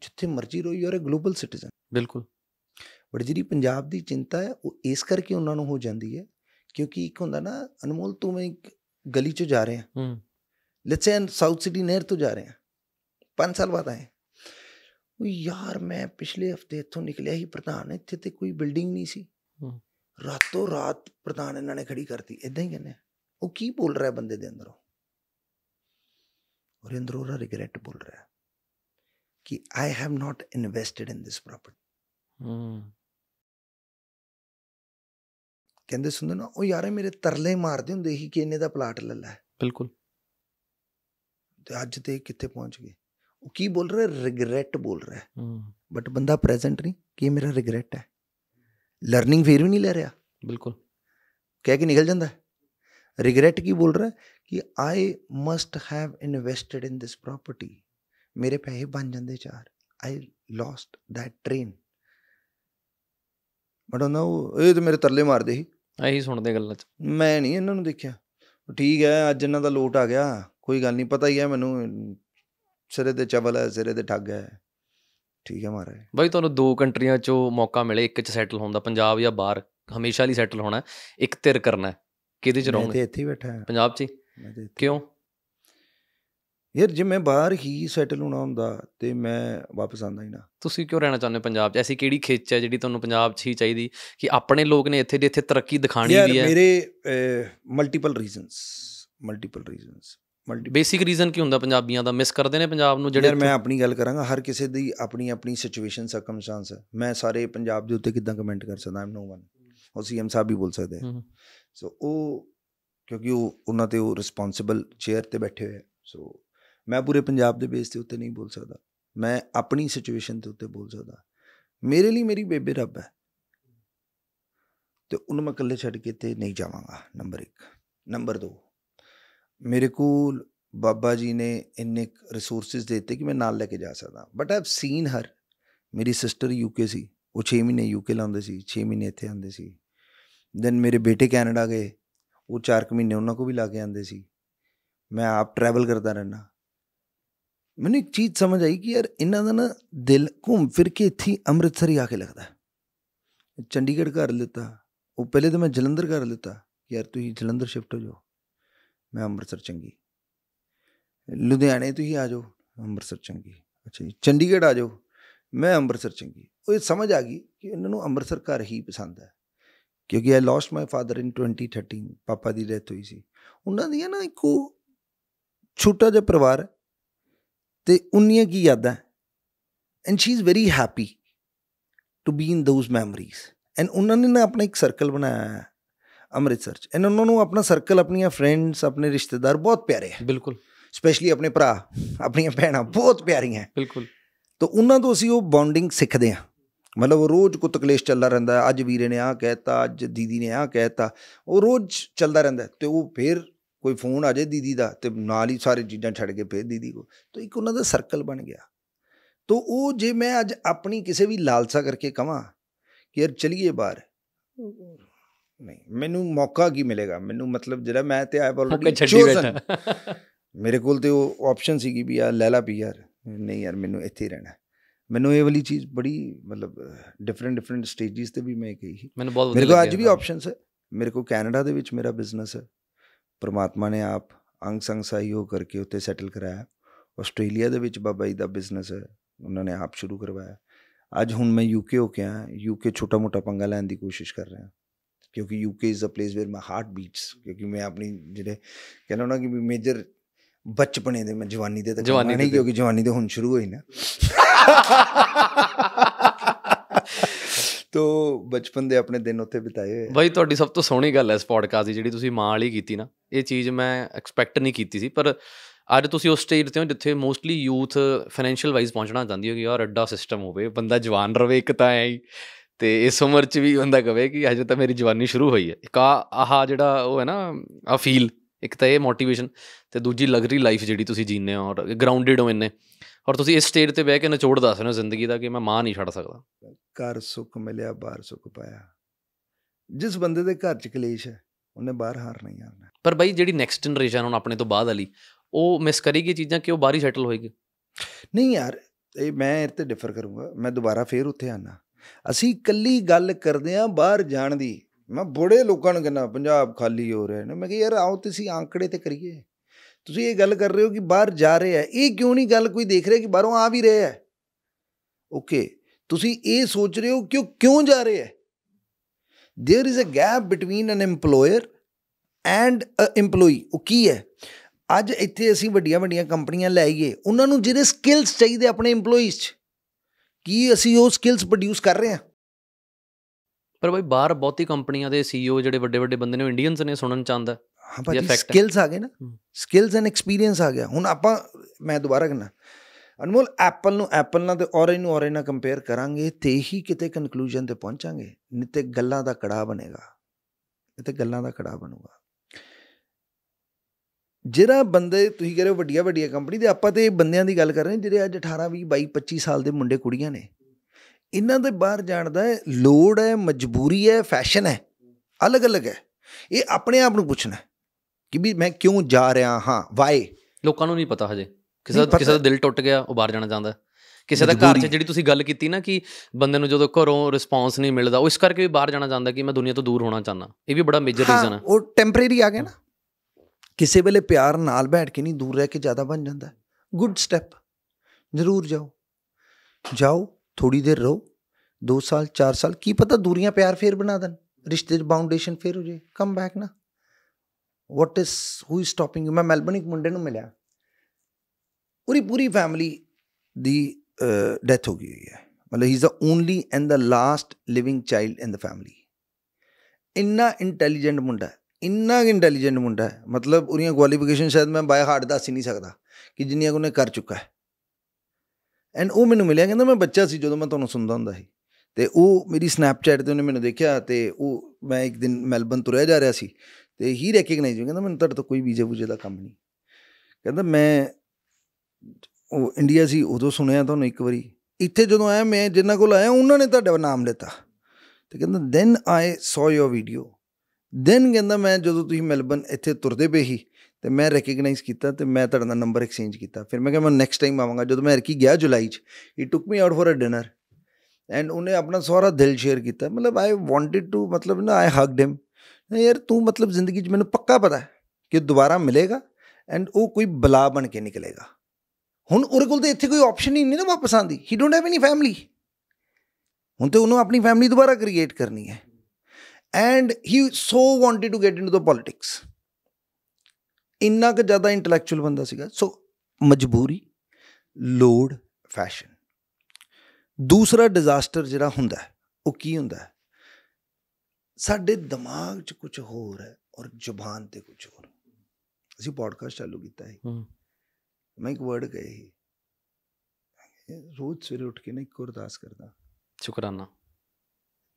ਜਿੱਥੇ ਮਰਜ਼ੀ ਰਹੋ you are a global citizen ਬਿਲਕੁਲ ਬਟ ਜਿਹੜੀ ਪੰਜਾਬ ਦੀ ਚਿੰਤਾ ਹੈ ਉਹ ਇਸ ਕਰਕੇ ਉਹਨਾਂ ਨੂੰ ਹੋ ਜਾਂਦੀ ਹੈ ਕਿਉਂਕਿ ਇੱਕ ਹੁੰਦਾ ਨਾ ਅਨਮੋਲ ਤੂੰ ਮੈਂ ਇੱਕ ਗਲੀ 'ਚ ਜਾ ਰਹੇ ਹਾਂ let's say south city near ਤੋਂ ਜਾ ਰਹੇ ਹਾਂ 5 ਸਾਲ ਬਾਅਦ ਆਏ ਉਹ ਯਾਰ ਮੈਂ ਪਿਛਲੇ ਹਫਤੇ ਇੱਥੋਂ ਨਿਕਲਿਆ ਹੀ ਪ੍ਰਧਾਨ ਇੱਥੇ ਤੇ ਕੋਈ ਬਿਲਡਿੰਗ ਨਹੀਂ ਸੀ ਰਾਤੋਂ ਰਾਤ ਪ੍ਰਧਾਨ ਇਹਨਾਂ ਨੇ ਖੜੀ ਕਰਤੀ ਇਦਾਂ ਹੀ ਕਹਿੰਦੇ ਉਹ ਕੀ ਬੋਲ ਰਿਹਾ ਬੰਦੇ ਦੇ ਅੰਦਰੋਂ ਉਹ ਅੰਦਰੋਂ ਉਹਦਾ ਰਿਗਰੈਟ ਬੋਲ ਰਿਹਾ ਕਿ I have not invested in this property ਹਮ ਕਹਿੰਦੇ ਸੁਣਦੇ ਨਾ ਉਹ ਯਾਰੇ ਮੇਰੇ ਤਰਲੇ ਮਾਰਦੇ ਹੁੰਦੇ ਸੀ ਕਿ ਇਹਨੇ ਦਾ ਪਲਾਟ ਲੈ ਲੈ ਬਿਲਕੁਲ ਤੇ ਅੱਜ ਤੇ ਕਿੱਥੇ ਪਹੁੰਚ ਗਏ ਉਹ ਕੀ ਬੋਲ ਰਿਹਾ ਰਿਗਰੈਟ ਬੋਲ ਰਿਹਾ ਬਟ ਬੰਦਾ ਪ੍ਰੈਜ਼ੈਂਟ ਨਹੀਂ ਕਿ ਮੇਰਾ ਰਿਗਰੈਟ ਹੈ ਲਰਨਿੰਗ ਫੇਰ ਵੀ ਨਹੀਂ ਲੈ ਰਿਹਾ ਬਿਲਕੁਲ ਕਹਿ ਕੇ ਨਿਕਲ ਜਾਂਦਾ ਰਿਗਰੈਟ ਕੀ ਬੋਲ ਰਿਹਾ ਕਿ I must have invested in this property ਮੇਰੇ ਪੈਸੇ ਬਣ ਜਾਂਦੇ ਚਾਰ I lost that train but ਨਾ ਉਹ ਇਹ ਤੇ ਮੇਰੇ ਤਰਲੇ ਮਾਰਦੇ ਸੀ ਐਹੀ ਸੁਣਦੇ ਗੱਲਾਂ ਚ ਮੈਂ ਨਹੀਂ ਇਹਨਾਂ ਨੂੰ ਦੇਖਿਆ ਠੀਕ ਹੈ ਅੱਜ ਇਹਨਾਂ ਦਾ ਲੋਟ ਆ ਗਿਆ ਕੋਈ ਗੱਲ ਨਹੀਂ ਪਤਾ ਹੀ ਹੈ ਮੈਨੂੰ ਸਿਰੇ ਤੇ ਚਵਲ ਹੈ ਸਿਰੇ ਤੇ ਠੱਗ ਹੈ ਠੀਕ ਹੈ ਮਾਰੇ ਬਾਈ ਤੁਹਾਨੂੰ ਦੋ ਕੰਟਰੀਆਂ ਚੋਂ ਮੌਕਾ ਮਿਲੇ ਇੱਕ ਚ ਸੈਟਲ ਹੋਣ ਦਾ ਪੰਜਾਬ ਜਾਂ ਬਾਹਰ ਹਮੇਸ਼ਾ ਲਈ ਸੈਟਲ ਹੋਣਾ ਇੱਕ ਤਿਰ ਕਰਨਾ ਕਿਹਦੇ ਚ ਰਹੋਗੇ ਮੈਂ ਤੇ ਇੱਥੇ ਹੀ ਬੈਠਾ ਪੰਜਾਬ ਚ ਕਿਉਂ ਯਾਰ ਜੇ ਮੈਂ ਬਾਹਰ ਹੀ ਸੈਟਲ ਹੋਣਾ ਹੁੰਦਾ ਤੇ ਮੈਂ ਵਾਪਸ ਆਂਦਾ ਹੀ ਨਾ ਤੁਸੀਂ ਕਿਉਂ ਰਹਿਣਾ ਚਾਹੁੰਦੇ ਪੰਜਾਬ 'ਚ ਐਸੀ ਕਿਹੜੀ ਖਿੱਚ ਹੈ ਜਿਹੜੀ ਤੁਹਾਨੂੰ ਪੰਜਾਬ 'ਚ ਹੀ ਚਾਹੀਦੀ ਕਿ ਆਪਣੇ ਲੋਕ ਨੇ ਇੱਥੇ ਦੇ ਇੱਥੇ ਤਰੱਕੀ ਦਿਖਾਣੀ ਵੀ ਹੈ ਯਾਰ ਮੇਰੇ multiple reasons multiple reasons basic reason ਕੀ ਹੁੰਦਾ ਪੰਜਾਬੀਆਂ ਦਾ ਮਿਸ ਕਰਦੇ ਨੇ ਪੰਜਾਬ ਨੂੰ ਜਿਹੜੇ ਯਾਰ ਮੈਂ ਆਪਣੀ ਗੱਲ ਕਰਾਂਗਾ ਹਰ ਕਿਸੇ ਦੀ ਆਪਣੀ ਆਪਣੀ ਸਿਚੁਏਸ਼ਨ ਸਰਕਮਸਟੈਂਸ ਹੈ ਮੈਂ ਸਾਰੇ ਪੰਜਾਬ ਦੇ ਉੱਤੇ ਕਿਦਾਂ ਕਮੈਂਟ ਕਰ ਸਕਦਾ ਆਮ ਨੋ ਵਨ ਉਹ ਸੀਐਮ ਸਾਹਿਬ ਵੀ ਬੋਲ ਸਕਦੇ ਸੋ ਉਹ ਕਿਉਂਕਿ ਉਹ ਉਹਨਾਂ ਤੇ ਉਹ ਰਿਸਪੌਂਸਿਬਲ ਚੇਅਰ ਤੇ ਬੈਠੇ ਹੋਏ ਸੋ ਮੈਂ ਪੂਰੇ ਪੰਜਾਬ ਦੇ ਬੇਸ ਤੇ ਉੱਤੇ ਨਹੀਂ ਬੋਲ ਸਕਦਾ ਮੈਂ ਆਪਣੀ ਸਿਚੁਏਸ਼ਨ ਦੇ ਉੱਤੇ ਬੋਲ ਸਕਦਾ ਮੇਰੇ ਲਈ ਮੇਰੀ ਬੇਬੇ ਰੱਬ ਹੈ ਤੇ ਉਹਨੂੰ ਮੈਂ ਇਕੱਲੇ ਛੱਡ ਕੇ ਤੇ ਨਹੀਂ ਜਾਵਾਂਗਾ ਨੰਬਰ 1 ਨੰਬਰ 2 ਮੇਰੇ ਕੋਲ ਬਾਬਾ ਜੀ ਨੇ ਇੰਨੇ ਰਿਸੋਰਸਸ ਦਿੱਤੇ ਕਿ ਮੈਂ ਨਾਲ ਲੈ ਕੇ ਜਾ ਸਕਦਾ ਬਟ ਆਈਵ ਸੀਨ ਹਰ ਮੇਰੀ ਸਿਸਟਰ ਯੂਕੇ ਸੀ ਉਹ 6 ਮਹੀਨੇ ਯੂਕੇ ਲਾਉਂਦੇ ਸੀ 6 ਮਹੀਨੇ ਇੱਥੇ ਆਉਂਦੇ ਸੀ ਦੈਨ ਮੇਰੇ ਬੇਟੇ ਕੈਨੇਡਾ ਗਏ ਉਹ 4 ਮਹੀਨੇ ਉਹਨਾਂ ਕੋ ਵੀ ਲਾ ਕੇ ਆਉਂਦੇ ਸੀ ਮੈਂ ਆਪ ਟਰੈਵਲ ਕਰਦਾ ਰਹਿਣਾ ਮੈਨੂੰ ਇੱਕ ਚੀਜ਼ ਸਮਝ ਆਈ ਕਿ ਯਾਰ ਇਹਨਾਂ ਦਾ ਨਾ ਦਿਲ ਘੁੰਮ ਫਿਰ ਕੇ ਇੱਥੇ ਅੰਮ੍ਰਿਤਸਰ ਹੀ ਆ ਕੇ ਲੱਗਦਾ ਚੰਡੀਗੜ੍ਹ ਕਰ ਲਿੱਤਾ ਉਹ ਪਹਿਲੇ ਤਾਂ ਮੈਂ ਜਲੰਧਰ ਕਰ ਲਿੱਤਾ ਯਾਰ ਤੁਸੀਂ ਜਲੰਧਰ ਸ਼ਿਫਟ ਹੋ ਜਾਓ ਮੈਂ ਅੰਮ੍ਰਿਤਸਰ ਚੰਗੀ ਲੁਧਿਆਣੇ ਤੁਸੀਂ ਆ ਜਾਓ ਅੰਮ੍ਰਿਤਸਰ ਚੰਗੀ ਅੱਛਾ ਜੀ ਚੰਡੀਗੜ੍ਹ ਆ ਜਾਓ ਮੈਂ ਅੰਮ੍ਰਿਤਸਰ ਚੰਗੀ ਉਹ ਸਮਝ ਆ ਗਈ ਕਿ ਇਹਨਾਂ ਨੂੰ ਅੰਮ੍ਰਿਤਸਰ ਘਰ ਹੀ ਪਸੰਦ ਹੈ ਕਿਉਂਕਿ I lost my father in 2013 ਪਾਪਾ ਦੀ ਡੈਥ ਹੋਈ ਸੀ ਉਹਨਾਂ ਦੀ ਨਾ ਇੱਕੋ ਛੋਟਾ ਜਿਹਾ ਪਰਿਵਾਰ ਤੇ ਉਨੀਆਂ ਕੀ ਯਾਦਾਂ and she is very happy to be in those memories and ਉਹਨਾਂ ਨੇ ਨਾ ਆਪਣਾ ਇੱਕ ਸਰਕਲ ਬਣਾਇਆ ਹੈ ਅੰਮ੍ਰਿਤਸਰ ਚ ਐਂਡ ਉਹਨਾਂ ਨੂੰ ਆਪਣਾ ਸਰਕਲ ਆਪਣੀਆਂ ਫਰੈਂਡਸ ਆਪਣੇ ਰਿਸ਼ਤੇਦਾਰ ਬਹੁਤ ਪਿਆਰੇ ਹੈ ਬਿਲਕੁਲ ਸਪੈਸ਼ਲੀ ਆਪਣੇ ਭਰਾ ਆਪਣੀਆਂ ਭੈਣਾਂ ਬਹੁਤ ਪਿਆਰੀਆਂ ਬਿਲਕੁਲ ਤਾਂ ਉਹਨਾਂ ਤੋਂ ਅਸੀਂ ਉਹ ਬੌਂਡਿੰਗ ਸਿੱਖਦੇ ਹਾਂ ਮਤਲਬ ਉਹ ਰੋਜ਼ ਕੋ ਤਕਲੇਸ਼ ਚੱਲਦਾ ਰਹਿੰਦਾ ਅੱਜ ਵੀਰੇ ਨੇ ਆ ਕਹਿਤਾ ਅੱਜ ਦੀਦੀ ਨੇ ਆ ਕਹਿਤਾ ਉਹ ਰੋਜ਼ ਚੱਲਦਾ ਰਹਿੰਦਾ ਤੇ ਉਹ ਫਿਰ ਕੋਈ ਫੋਨ ਆ ਜਾਏ ਦੀਦੀ ਦਾ ਤੇ ਨਾਲ ਹੀ ਸਾਰੇ ਚੀਜ਼ਾਂ ਛੱਡ ਕੇ ਫੇਰ ਦੀਦੀ ਕੋ ਤਾਂ ਇੱਕ ਉਹਨਾਂ ਦਾ ਸਰਕਲ ਬਣ ਗਿਆ ਤਾਂ ਉਹ ਜੇ ਮੈਂ ਅੱਜ ਆਪਣੀ ਕਿਸੇ ਵੀ ਲਾਲਸਾ ਕਰਕੇ ਕਹਾਂ ਕਿ ਯਾਰ ਚਲੀਏ ਬਾਹਰ ਨਹੀਂ ਮੈਨੂੰ ਮੌਕਾ ਕੀ ਮਿਲੇਗਾ ਮੈਨੂੰ ਮਤਲਬ ਜਿਹੜਾ ਮੈਂ ਤੇ ਆਇਆ ਆਲਰੇਡੀ ਚੋਜ਼ਨ ਮੇਰੇ ਕੋਲ ਤੇ ਉਹ ਆਪਸ਼ਨ ਸੀਗੀ ਵੀ ਆ ਲੈਲਾ ਪੀ ਯਾਰ ਨਹੀਂ ਯਾਰ ਮੈਨੂੰ ਇੱਥੇ ਰਹਿਣਾ ਮੈਨੂੰ ਇਹ ਵਾਲੀ ਚੀਜ਼ ਬੜੀ ਮਤਲਬ ਡਿਫਰੈਂਟ ਡਿਫਰੈਂਟ ਸਟੇਜਸ ਤੇ ਵੀ ਮੈਂ ਕਹੀ ਮੈਨੂੰ ਬਹੁਤ ਮੇਰੇ ਕੋਲ ਅੱਜ ਵੀ ਆਪਸ਼ਨਸ ਹੈ ਮੇਰੇ ਕੋਲ ਕੈਨੇਡਾ ਦੇ ਵਿੱਚ ਮੇਰਾ ਬਿਜ਼ਨਸ ਹੈ ਪਰਮਾਤਮਾ ਨੇ ਆਪ ਅੰਗ ਸੰਗ ਸਹਿਯੋਗ ਕਰਕੇ ਉੱਤੇ ਸੈਟਲ ਕਰਾਇਆ ਆਸਟ੍ਰੇਲੀਆ ਦੇ ਵਿੱਚ ਬਾਬਾ ਜੀ ਦਾ ਬਿਜ਼ਨਸ ਹੈ ਉਹਨਾਂ ਨੇ ਆਪ ਸ਼ੁਰੂ ਕਰਵਾਇਆ ਅੱਜ ਹੁਣ ਮੈਂ ਯੂਕੇ ਹੋ ਕੇ ਆ ਯੂਕੇ ਛੋਟਾ ਮੋਟਾ ਪੰਗਾ ਲੈਣ ਦੀ ਕੋਸ਼ਿਸ਼ ਕਰ ਰਿਹਾ ਕਿਉਂਕਿ UK is a place where my heart beats ਕਿਉਂਕਿ ਮੈਂ ਆਪਣੀ ਜਿਹੜੇ ਕਹਿੰਦਾ ਨਾ ਕਿ ਮੇਜਰ ਬਚਪਨੇ ਦੇ ਮੈਂ ਜਵਾਨੀ ਦੇ ਤੱਕ ਨਹੀਂ ਕਿਉਂਕਿ ਜਵਾਨੀ ਦੇ ਹੁਣ ਸ਼ੁਰੂ ਹੋਈ ਨਾ ਤੋਂ ਬਚਪਨ ਦੇ ਆਪਣੇ ਦਿਨ ਉੱਥੇ ਬਿਤਾਏ ਹੋਏ ਬਾਈ ਤੁਹਾਡੀ ਸਭ ਤੋਂ ਸੋਹਣੀ ਗੱਲ ਹੈ ਇਸ ਪੋਡਕਾਸਟ ਦੀ ਜਿਹੜੀ ਤੁਸੀਂ ਮਾਂ ਵਾਲੀ ਕੀਤੀ ਨਾ ਇਹ ਚੀਜ਼ ਮੈਂ ਐਕਸਪੈਕਟ ਨਹੀਂ ਕੀਤੀ ਸੀ ਪਰ ਅੱਜ ਤੁਸੀਂ ਉਸ ਸਟੇਜ ਤੇ ਹੋ ਜਿੱਥੇ ਮੋਸਟਲੀ ਯੂਥ ਫਾਈਨੈਂਸ਼ੀਅਲ ਵਾਈਜ਼ ਪਹੁੰਚਣਾ ਚਾਹੁੰਦੀ ਹੋ ਕਿ ਯਾਰ ਅੱਡਾ ਸਿਸਟਮ ਹੋਵੇ ਬੰਦਾ ਜਵਾਨ ਰਵੇ ਇੱਕ ਤਾਂ ਐ ਤੇ ਇਸ ਉਮਰ 'ਚ ਵੀ ਬੰਦਾ ਕਵੇ ਕਿ ਅਜੇ ਤਾਂ ਮੇਰੀ ਜਵਾਨੀ ਸ਼ੁਰੂ ਹੋਈ ਹੈ ਇੱਕ ਆਹ ਜਿਹੜਾ ਉਹ ਹੈ ਨਾ ਆ ਫੀਲ ਇੱਕ ਤਾਂ ਇਹ ਮੋਟੀਵੇਸ਼ਨ ਤੇ ਦੂਜੀ ਲਗਜ਼ਰੀ ਲਾਈਫ ਜਿਹੜੀ ਤੁਸੀਂ ਜੀਨੇ ਹੋ ਔਰ ਗਰਾਊਂਡਡ ਹੋ ਇੰਨੇ ਔਰ ਤੁਸੀਂ ਇਸ ਸਟੇਜ ਤੇ ਬਹਿ ਕੇ ਨਿਚੋੜ ਦੱਸ ਰਹੇ ਹੋ ਜ਼ਿੰਦਗੀ ਦਾ ਕਿ ਮੈਂ ਮਾਂ ਨਹੀਂ ਛੱਡ ਸਕਦਾ ਘਰ ਸੁੱਖ ਮਿਲਿਆ ਬਾਹਰ ਸੁੱਖ ਪਾਇਆ ਜਿਸ ਬੰਦੇ ਦੇ ਘਰ ਚ ਕਲੇਸ਼ ਹੈ ਉਹਨੇ ਬਾਹਰ ਹਾਰ ਨਹੀਂ ਆਉਣਾ ਪਰ ਬਾਈ ਜਿਹੜੀ ਨੈਕਸਟ ਜਨਰੇਸ਼ਨ ਹੁਣ ਆਪਣੇ ਤੋਂ ਬਾਅਦ ਵਾਲੀ ਉਹ ਮਿਸ ਕਰੇਗੀ ਚੀਜ਼ਾਂ ਕਿ ਉਹ ਬਾਹਰ ਹੀ ਸੈਟਲ ਹੋਏਗੀ ਨਹੀਂ ਯਾਰ ਇਹ ਮੈਂ ਇਹ ਤੇ ਡਿਫਰ ਕਰੂੰਗਾ ਮੈਂ ਦੁਬਾਰਾ ਫੇਰ ਉੱਥੇ ਆਣਾ ਅਸੀਂ ਇਕੱਲੀ ਗੱਲ ਕਰਦੇ ਆ ਬਾਹਰ ਜਾਣ ਦੀ ਮੈਂ ਬੜੇ ਲੋਕਾਂ ਨੂੰ ਕਹਿੰਦਾ ਪੰਜਾਬ ਖਾਲੀ ਹੋ ਰਿਹਾ ਨੇ ਮੈਂ ਕਿ ਯਾਰ ਆਓ ਤੁਸੀਂ ਆંકੜੇ ਤੇ ਕਰੀਏ ਤੁਸੀਂ ਇਹ ਗੱਲ ਕਰ ਰਹੇ ਹੋ ਕਿ ਬਾਹਰ ਜਾ ਰਹੇ ਹੈ ਇਹ ਕਿਉਂ ਨਹੀਂ ਗੱਲ ਕੋਈ ਦੇਖ ਰਿਹਾ ਕਿ ਬਾਹਰੋਂ ਆ ਵੀ ਰਹੇ ਹੈ ਓਕੇ ਤੁਸੀਂ ਇਹ ਸੋਚ ਰਹੇ ਹੋ ਕਿ ਕਿਉਂ ਜਾ ਰਹੇ ਹੈ there is a gap between an EMPLOYER and a EMPLOYEE ਉਹ ਕੀ ਹੈ ਅੱਜ ਇੱਥੇ ਅਸੀਂ ਵੱਡੀਆਂ ਵੱਡੀਆਂ ਕੰਪਨੀਆਂ ਲੈ ਆਈਏ ਉਹਨਾਂ ਨੂੰ ਜਿਹੜੇ ਸਕਿੱਲਸ ਚਾਹੀਦੇ ਆਪਣੇ EMPLOYEES 'ਚ ਕੀ ਅਸੀਂ ਉਹ ਸਕਿੱਲਸ ਪ੍ਰੋਡਿਊਸ ਕਰ ਰਹੇ ਹਾਂ ਪਰ ਬਈ ਬਾਹਰ ਬਹੁਤੀ ਕੰਪਨੀਆਂ ਦੇ CEO ਜਿਹੜੇ ਵੱਡੇ ਵੱਡੇ ਬੰਦੇ ਨੇ ਉਹ ਇੰਡੀਅਨਸ ਨੇ ਸੁਣਨ ਚਾਹੁੰਦਾ ਹਾਂ ਭਾਜੀ ਸਕਿੱਲਸ ਆ ਗਏ ਨਾ ਸਕਿੱਲਸ ਐਂਡ ਐਕਸਪੀਰੀਅੰਸ ਆ ਗਿਆ ਹੁਣ ਆਪਾਂ ਮੈਂ ਦੁਬਾਰਾ ਕਹਿੰਦਾ ਅਨਮੋਲ ਐਪਲ ਨੂੰ ਐਪਲ ਨਾਲ ਤੇ ਔਰੇਂਜ ਨੂੰ ਔਰੇਂਜ ਨਾਲ ਕੰਪੇਅਰ ਕਰਾਂਗੇ ਤੇ ਹੀ ਕਿਤੇ ਕਨਕਲੂਜਨ ਤੇ ਪਹੁੰਚਾਂਗੇ ਨਿਤੇ ਗੱਲਾਂ ਦਾ ਕੜਾ ਬਣੇਗਾ ਤੇ ਗੱਲਾਂ ਦਾ ਕੜਾ ਬਣੂਗਾ ਜਿਹੜਾ ਬੰਦੇ ਤੁਸੀਂ ਕਹਿੰਦੇ ਹੋ ਵੱਡੀਆਂ ਵੱਡੀਆਂ ਕੰਪਨੀ ਦੇ ਆਪਾਂ ਤੇ ਬੰਦਿਆਂ ਦੀ ਗੱਲ ਕਰ ਰਹੇ ਜਿਹੜੇ ਅੱਜ 18 20 22 25 ਸਾਲ ਦੇ ਮੁੰਡੇ ਕੁੜੀਆਂ ਨੇ ਇਹਨਾਂ ਦੇ ਬਾਹਰ ਜਾਣ ਦਾ ਲੋੜ ਹੈ ਮਜਬੂਰੀ ਹੈ ਫੈਸ਼ਨ ਹੈ ਅਲੱਗ-ਅਲੱਗ ਹੈ ਇਹ ਆਪਣੇ ਆਪ ਨੂੰ ਪੁੱਛਣਾ ਕਿ ਵੀ ਮੈਂ ਕਿਉਂ ਜਾ ਰਿਹਾ ਹਾਂ ਵਾਈ ਲੋਕਾਂ ਨੂੰ ਨਹੀਂ ਪਤਾ ਹਜੇ ਕਿਸੇ ਦਾ ਕਿਸੇ ਦਾ ਦਿਲ ਟੁੱਟ ਗਿਆ ਉਹ ਬਾਹਰ ਜਾਣਾ ਚਾਹੁੰਦਾ ਕਿਸੇ ਦਾ ਘਰ 'ਚ ਜਿਹੜੀ ਤੁਸੀਂ ਗੱਲ ਕੀਤੀ ਨਾ ਕਿ ਬੰਦੇ ਨੂੰ ਜਦੋਂ ਘਰੋਂ ਰਿਸਪੌਂਸ ਨਹੀਂ ਮਿਲਦਾ ਉਹ ਇਸ ਕਰਕੇ ਵੀ ਬਾਹਰ ਜਾਣਾ ਚਾਹੁੰਦਾ ਕਿ ਮੈਂ ਦੁਨੀਆ ਤੋਂ ਦੂਰ ਹੋਣਾ ਚਾਹੁੰਦਾ ਇਹ ਵੀ ਬੜਾ ਮੇਜਰ ਰੀਜ਼ਨ ਹੈ ਉਹ ਟੈਂਪਰੇਰੀ ਆ ਗਿਆ ਨਾ ਕਿਸੇ ਵੇਲੇ ਪਿਆਰ ਨਾਲ ਬੈਠ ਕੇ ਨਹੀਂ ਦੂਰ ਰਹਿ ਕੇ ਜ਼ਿਆਦਾ ਬਣ ਜਾਂਦਾ ਗੁੱਡ ਸਟੈਪ ਜ਼ਰੂਰ ਜਾਓ ਜਾਓ ਥੋੜੀ ਦੇਰ ਰਹੋ 2 ਸਾਲ 4 ਸਾਲ ਕੀ ਪਤਾ ਦੂਰੀਆਂ ਪਿਆਰ ਫੇਰ ਬਣਾ ਦੇਣ ਰਿਸ਼ਤੇ ਦੀ ਬਾਉਂਡੇਸ਼ਨ ਫੇਰ ਹੋ ਜੇ ਕਮ ਬੈਕ ਨਾ ਵਾਟ ਇਸ ਹੂ ਇਸ ਸਟਾਪਿੰਗ ਯੂ ਮੈਂ ਮੈਲਬਨ ਇੱਕ ਮੁੰਡੇ ਨੂੰ ਮਿਲਿਆ ਪੂਰੀ ਪੂਰੀ ਫੈਮਿਲੀ ਦੀ ਡੈਥ ਹੋ ਗਈ ਹੋਈ ਹੈ ਮਤਲਬ he is the only and the last living child in the family ਇੰਨਾ ਇੰਟੈਲੀਜੈਂਟ ਮੁੰਡਾ ਇੰਨਾ ਇੰਟੈਲੀਜੈਂਟ ਮੁੰਡਾ ਹੈ ਮਤਲਬ ਉਹਦੀਆਂ ਕੁਆਲੀਫਿਕੇਸ਼ਨ ਸ਼ਾਇਦ ਮੈਂ ਬਾਈ ਹਾਰਟ ਦੱਸ ਹੀ ਨਹੀਂ ਸਕਦਾ ਕਿ ਜਿੰਨੀਆਂ ਉਹਨੇ ਕਰ ਚੁੱਕਾ ਹੈ ਐਂਡ ਉਹ ਮੈਨੂੰ ਮਿਲਿਆ ਕਹਿੰਦਾ ਮੈਂ ਬੱਚਾ ਸੀ ਜਦੋਂ ਮੈਂ ਤੁਹਾਨੂੰ ਸੁਣਦਾ ਹੁੰਦਾ ਸੀ ਤੇ ਉਹ ਮੇਰੀ ਸਨੈਪਚੈਟ ਤੇ ਉਹਨੇ ਮੈਨੂੰ ਦੇਖਿਆ ਤੇ ਉਹ ਮੈਂ ਇੱਕ ਦਿਨ ਮੈਲਬਨ ਤੁਰਿਆ ਜਾ ਰਿਹਾ ਸੀ ਤੇ ਹੀ ਰੈਕਗਨਾਈਜ਼ ਹੋ ਕਹਿੰਦਾ ਮੈਨੂੰ ਤੁਹਾਡੇ ਤੋਂ ਕੋਈ ਵੀਜ਼ਾ ਵੂਜੇ ਦਾ ਕੰਮ ਨਹੀਂ ਕਹਿੰਦਾ ਮੈਂ ਉਹ ਇੰਡੀਆ ਸੀ ਉਦੋਂ ਸੁਣਿਆ ਤੁਹਾਨੂੰ ਇੱਕ ਵਾਰੀ ਇੱਥੇ ਜਦੋਂ ਆਇਆ ਮੈਂ ਜਿੰਨਾਂ ਕੋਲ ਆਇਆ ਉਹਨਾਂ ਨੇ ਤੁਹਾਡਾ ਨਾਮ ਲਿੱਤਾ ਤੇ ਕਹਿੰਦਾ ਦੈਨ ਆਈ ਸੌ ਯੋਰ ਵੀਡੀਓ ਦੈਨ ਕਹਿੰਦਾ ਮੈਂ ਜਦੋਂ ਤੁਸੀਂ ਮੈਲਬਨ ਇੱਥੇ ਤੁਰਦੇ ਪਏ ਸੀ ਤੇ ਮੈਂ ਰੈਕਗਨਾਈਜ਼ ਕੀਤਾ ਤੇ ਮੈਂ ਤੁਹਾਡਾ ਨੰਬਰ ਐਕਸਚੇਂਜ ਕੀਤਾ ਫਿਰ ਮੈਂ ਕਿਹਾ ਮੈਂ ਨੈਕਸਟ ਟਾਈਮ ਆਵਾਂਗਾ ਜਦੋਂ ਮੈਂ ਅਰਕੀ ਗਿਆ ਜੁਲਾਈ ਚ ਹੀ took me out for a dinner and ਉਹਨੇ ਆਪਣਾ ਸਾਰਾ ਦਿਲ ਸ਼ੇਅਰ ਕੀਤਾ ਮਤਲਬ ਆਈ ਵਾਂਟਡ ਟੂ ਮਤਲਬ ਨਾ ਆਈ ਹੱਗਡ ਹਿਮ ਯਾਰ ਤੂੰ ਮਤਲਬ ਜ਼ਿੰਦਗੀ 'ਚ ਮੈਨੂੰ ਪੱਕਾ ਪਤਾ ਹੈ ਕਿ ਦੁਬਾਰਾ ਮਿਲੇਗਾ ਐਂਡ ਉਹ ਕੋਈ ਬਲਾ ਬਣ ਕੇ ਨਿਕਲੇਗਾ ਹੁਣ ਉਹਦੇ ਕੋਲ ਤੇ ਇੱਥੇ ਕੋਈ ਆਪਸ਼ਨ ਹੀ ਨਹੀਂ ਨਾ ਵਾਪਸ ਆਂਦੀ ਹੀ ਡੋਨਟ ਹੈਵ ਐਨੀ ਫੈਮਿਲੀ ਹੁਣ ਤੇ ਉਹਨੂੰ ਆਪਣੀ ਫੈਮਿਲੀ ਦੁਬਾਰਾ ਕ੍ਰੀਏਟ ਕਰਨੀ ਹੈ and he so wanted to get into the politics ਇੰਨਾ ਕਿ ਜ਼ਿਆਦਾ ਇੰਟੈਲੈਕਚੁਅਲ ਬੰਦਾ ਸੀਗਾ ਸੋ ਮਜਬੂਰੀ ਲੋਡ ਫੈਸ਼ਨ ਦੂਸਰਾ ਡਿਜ਼ਾਸਟਰ ਜਿਹੜਾ ਹੁੰਦਾ ਉਹ ਕੀ ਹੁੰਦਾ ਸਾਡੇ ਦਿਮਾਗ 'ਚ ਕੁਝ ਹੋਰ ਹੈ ਔਰ ਜ਼ੁਬਾਨ ਤੇ ਕੁਝ ਹੋਰ ਅਸੀਂ ਪੋਡਕਾਸਟ ਚਾਲੂ ਕੀਤਾ ਹੈ ਮੈਂ ਇੱਕ ਵਰਡ ਕਹੇ ਹੀ ਰੋਜ਼ ਸਵੇਰੇ ਉੱਠ ਕੇ ਨਾ ਇੱਕ ਅਰਦਾਸ ਕਰਦਾ ਸ਼ੁਕਰਾਨਾ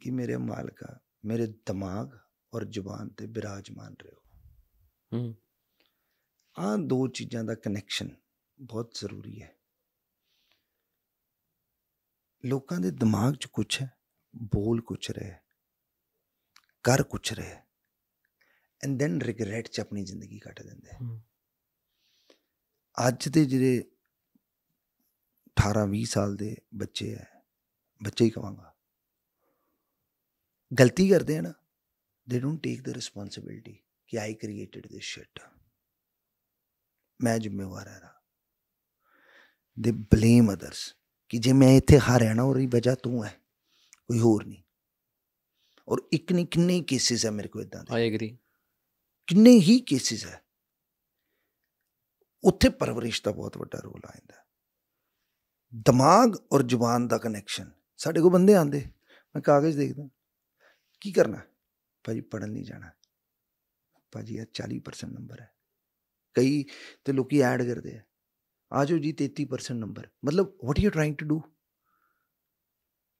ਕਿ ਮੇਰੇ ਮਾਲਕਾ ਮੇਰੇ ਦਿਮਾਗ ਔਰ ਜ਼ੁਬਾਨ ਤੇ ਬਿਰਾਜਮਾਨ ਰਹੋ ਹੂੰ ਆਹ ਦੋ ਚੀਜ਼ਾਂ ਦਾ ਕਨੈਕਸ਼ਨ ਬਹੁਤ ਜ਼ਰੂਰੀ ਹੈ ਲੋਕਾਂ ਦੇ ਦਿਮਾਗ 'ਚ ਕੁਝ ਹੈ ਬੋਲ ਕੁਝ ਰਿਹਾ ਹੈ ਕਰ ਕੁਛ ਰਹੇ ਐਂਡ ਦੈਨ ਰਿਗਰੈਟ ਚ ਆਪਣੀ ਜ਼ਿੰਦਗੀ ਕੱਟ ਦਿੰਦੇ ਅੱਜ ਦੇ ਜਿਹੜੇ 18 20 ਸਾਲ ਦੇ ਬੱਚੇ ਐ ਬੱਚੇ ਹੀ ਕਵਾਂਗਾ ਗਲਤੀ ਕਰਦੇ ਹਨ they don't take the responsibility ਕਿ ਆਈ ਕ੍ਰੀਏਟਿਡ ਦਿਸ ਸ਼ਿਟ ਮੈਂ ਜ਼ਿੰਮੇਵਾਰ ਹਾਂ ਦੇ ਬਲੇਮ ਅਦਰਸ ਕਿ ਜੇ ਮੈਂ ਇੱਥੇ ਹਾਰਿਆ ਨਾ ਰਹੀ ਵਜ੍ਹਾ ਤੂੰ ਹੈ ਕੋਈ ਹੋਰ ਨਹੀਂ ਔਰ ਇੱਕ ਨਹੀਂ ਕਿੰਨੇ ਕੇਸਿਸ ਹੈ ਮੇਰੇ ਕੋਲ ਇਦਾਂ ਦੇ ਆਈ ਐਗਰੀ ਕਿੰਨੇ ਹੀ ਕੇਸਿਸ ਹੈ ਉੱਥੇ ਪਰਵਰਿਸ਼ ਦਾ ਬਹੁਤ ਵੱਡਾ ਰੋਲ ਆਇੰਦਾ ਦਿਮਾਗ ਔਰ ਜ਼ੁਬਾਨ ਦਾ ਕਨੈਕਸ਼ਨ ਸਾਡੇ ਕੋ ਬੰਦੇ ਆਂਦੇ ਮੈਂ ਕਾਗਜ਼ ਦੇਖਦਾ ਕੀ ਕਰਨਾ ਭਾਜੀ ਪੜਨ ਨਹੀਂ ਜਾਣਾ ਭਾਜੀ ਇਹ 40% ਨੰਬਰ ਹੈ ਕਈ ਤੇ ਲੋਕੀ ਐਡ ਕਰਦੇ ਆ ਆਜੋ ਜੀ 33% ਨੰਬਰ ਮਤਲਬ what you trying to do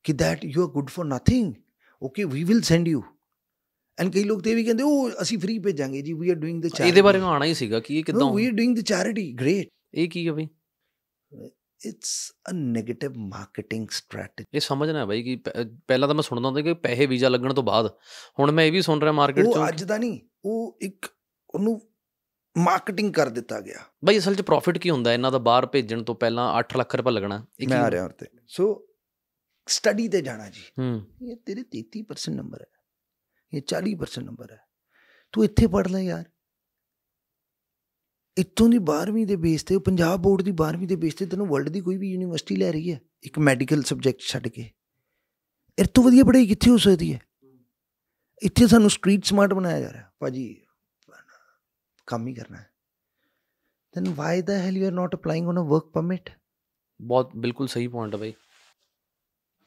ਕਿ that you are good for nothing okay we will send you and ਕਈ ਲੋਕ ਤੇ ਵੀ ਕਹਿੰਦੇ ਉਹ ਅਸੀਂ ਫ੍ਰੀ ਭੇਜਾਂਗੇ ਜੀ we are doing the charity ਇਹਦੇ ਬਾਰੇ ਮੈਂ ਆਣਾ ਹੀ ਸੀਗਾ ਕਿ ਇਹ ਕਿਦਾਂ we are doing the charity great ਇਹ ਕੀ ਹੈ ਬਈ it's a negative marketing strategy ਇਹ ਸਮਝਣਾ ਹੈ ਬਾਈ ਕਿ ਪਹਿਲਾਂ ਤਾਂ ਮੈਂ ਸੁਣਦਾ ਹੁੰਦਾ ਕਿ ਪੈਸੇ ਵੀਜ਼ਾ ਲੱਗਣ ਤੋਂ ਬਾਅਦ ਹੁਣ ਮੈਂ ਇਹ ਵੀ ਸੁਣ ਰਿਹਾ ਮਾਰਕੀਟ ਚੋਂ ਉਹ ਅੱਜ ਦਾ ਨਹੀਂ ਉਹ ਇੱਕ ਉਹਨੂੰ ਮਾਰਕੀਟਿੰਗ ਕਰ ਦਿੱਤਾ ਗਿਆ ਬਾਈ ਅਸਲ 'ਚ ਪ੍ਰੋਫਿਟ ਕੀ ਹੁੰਦਾ ਇਹਨਾਂ ਦਾ ਬਾਹਰ ਭੇਜਣ ਤੋਂ ਪਹਿਲਾਂ 8 ਲੱਖ ਰੁਪਏ ਲੱਗਣਾ ਇਹ ਕੀ ਆ ਰਿਹਾ ਹਰ ਸੋ ਸਟੱਡੀ ਤੇ ਜਾਣਾ ਜੀ ਹੂੰ ਇਹ ਤੇਰੇ 33% ਨੰਬਰ ਹੈ ਇਹ 40% ਨੰਬਰ ਹੈ ਤੂੰ ਇੱਥੇ ਪੜ ਲੈ ਯਾਰ ਇਤੋਂ ਦੀ 12ਵੀਂ ਦੇ ਬੇਸ ਤੇ ਪੰਜਾਬ ਬੋਰਡ ਦੀ 12ਵੀਂ ਦੇ ਬੇਸ ਤੇ ਤੈਨੂੰ ਵਰਲਡ ਦੀ ਕੋਈ ਵੀ ਯੂਨੀਵਰਸਿਟੀ ਲੈ ਰਹੀ ਹੈ ਇੱਕ ਮੈਡੀਕਲ ਸਬਜੈਕਟ ਛੱਡ ਕੇ ਇਹ ਤੋਂ ਵਧੀਆ ਪੜ੍ਹਾਈ ਕਿੱਥੇ ਹੋ ਸਕਦੀ ਹੈ ਇੱਥੇ ਸਾਨੂੰ ਸਟਰੀਟ ਸਮਾਰਟ ਬਣਾਇਆ ਜਾ ਰਿਹਾ ਭਾਜੀ ਕੰਮ ਹੀ ਕਰਨਾ ਹੈ then why the hell you are not applying on a work permit ਬਹੁਤ ਬਿਲਕੁਲ ਸਹੀ ਪੁਆਇੰਟ ਹੈ ਭਾਈ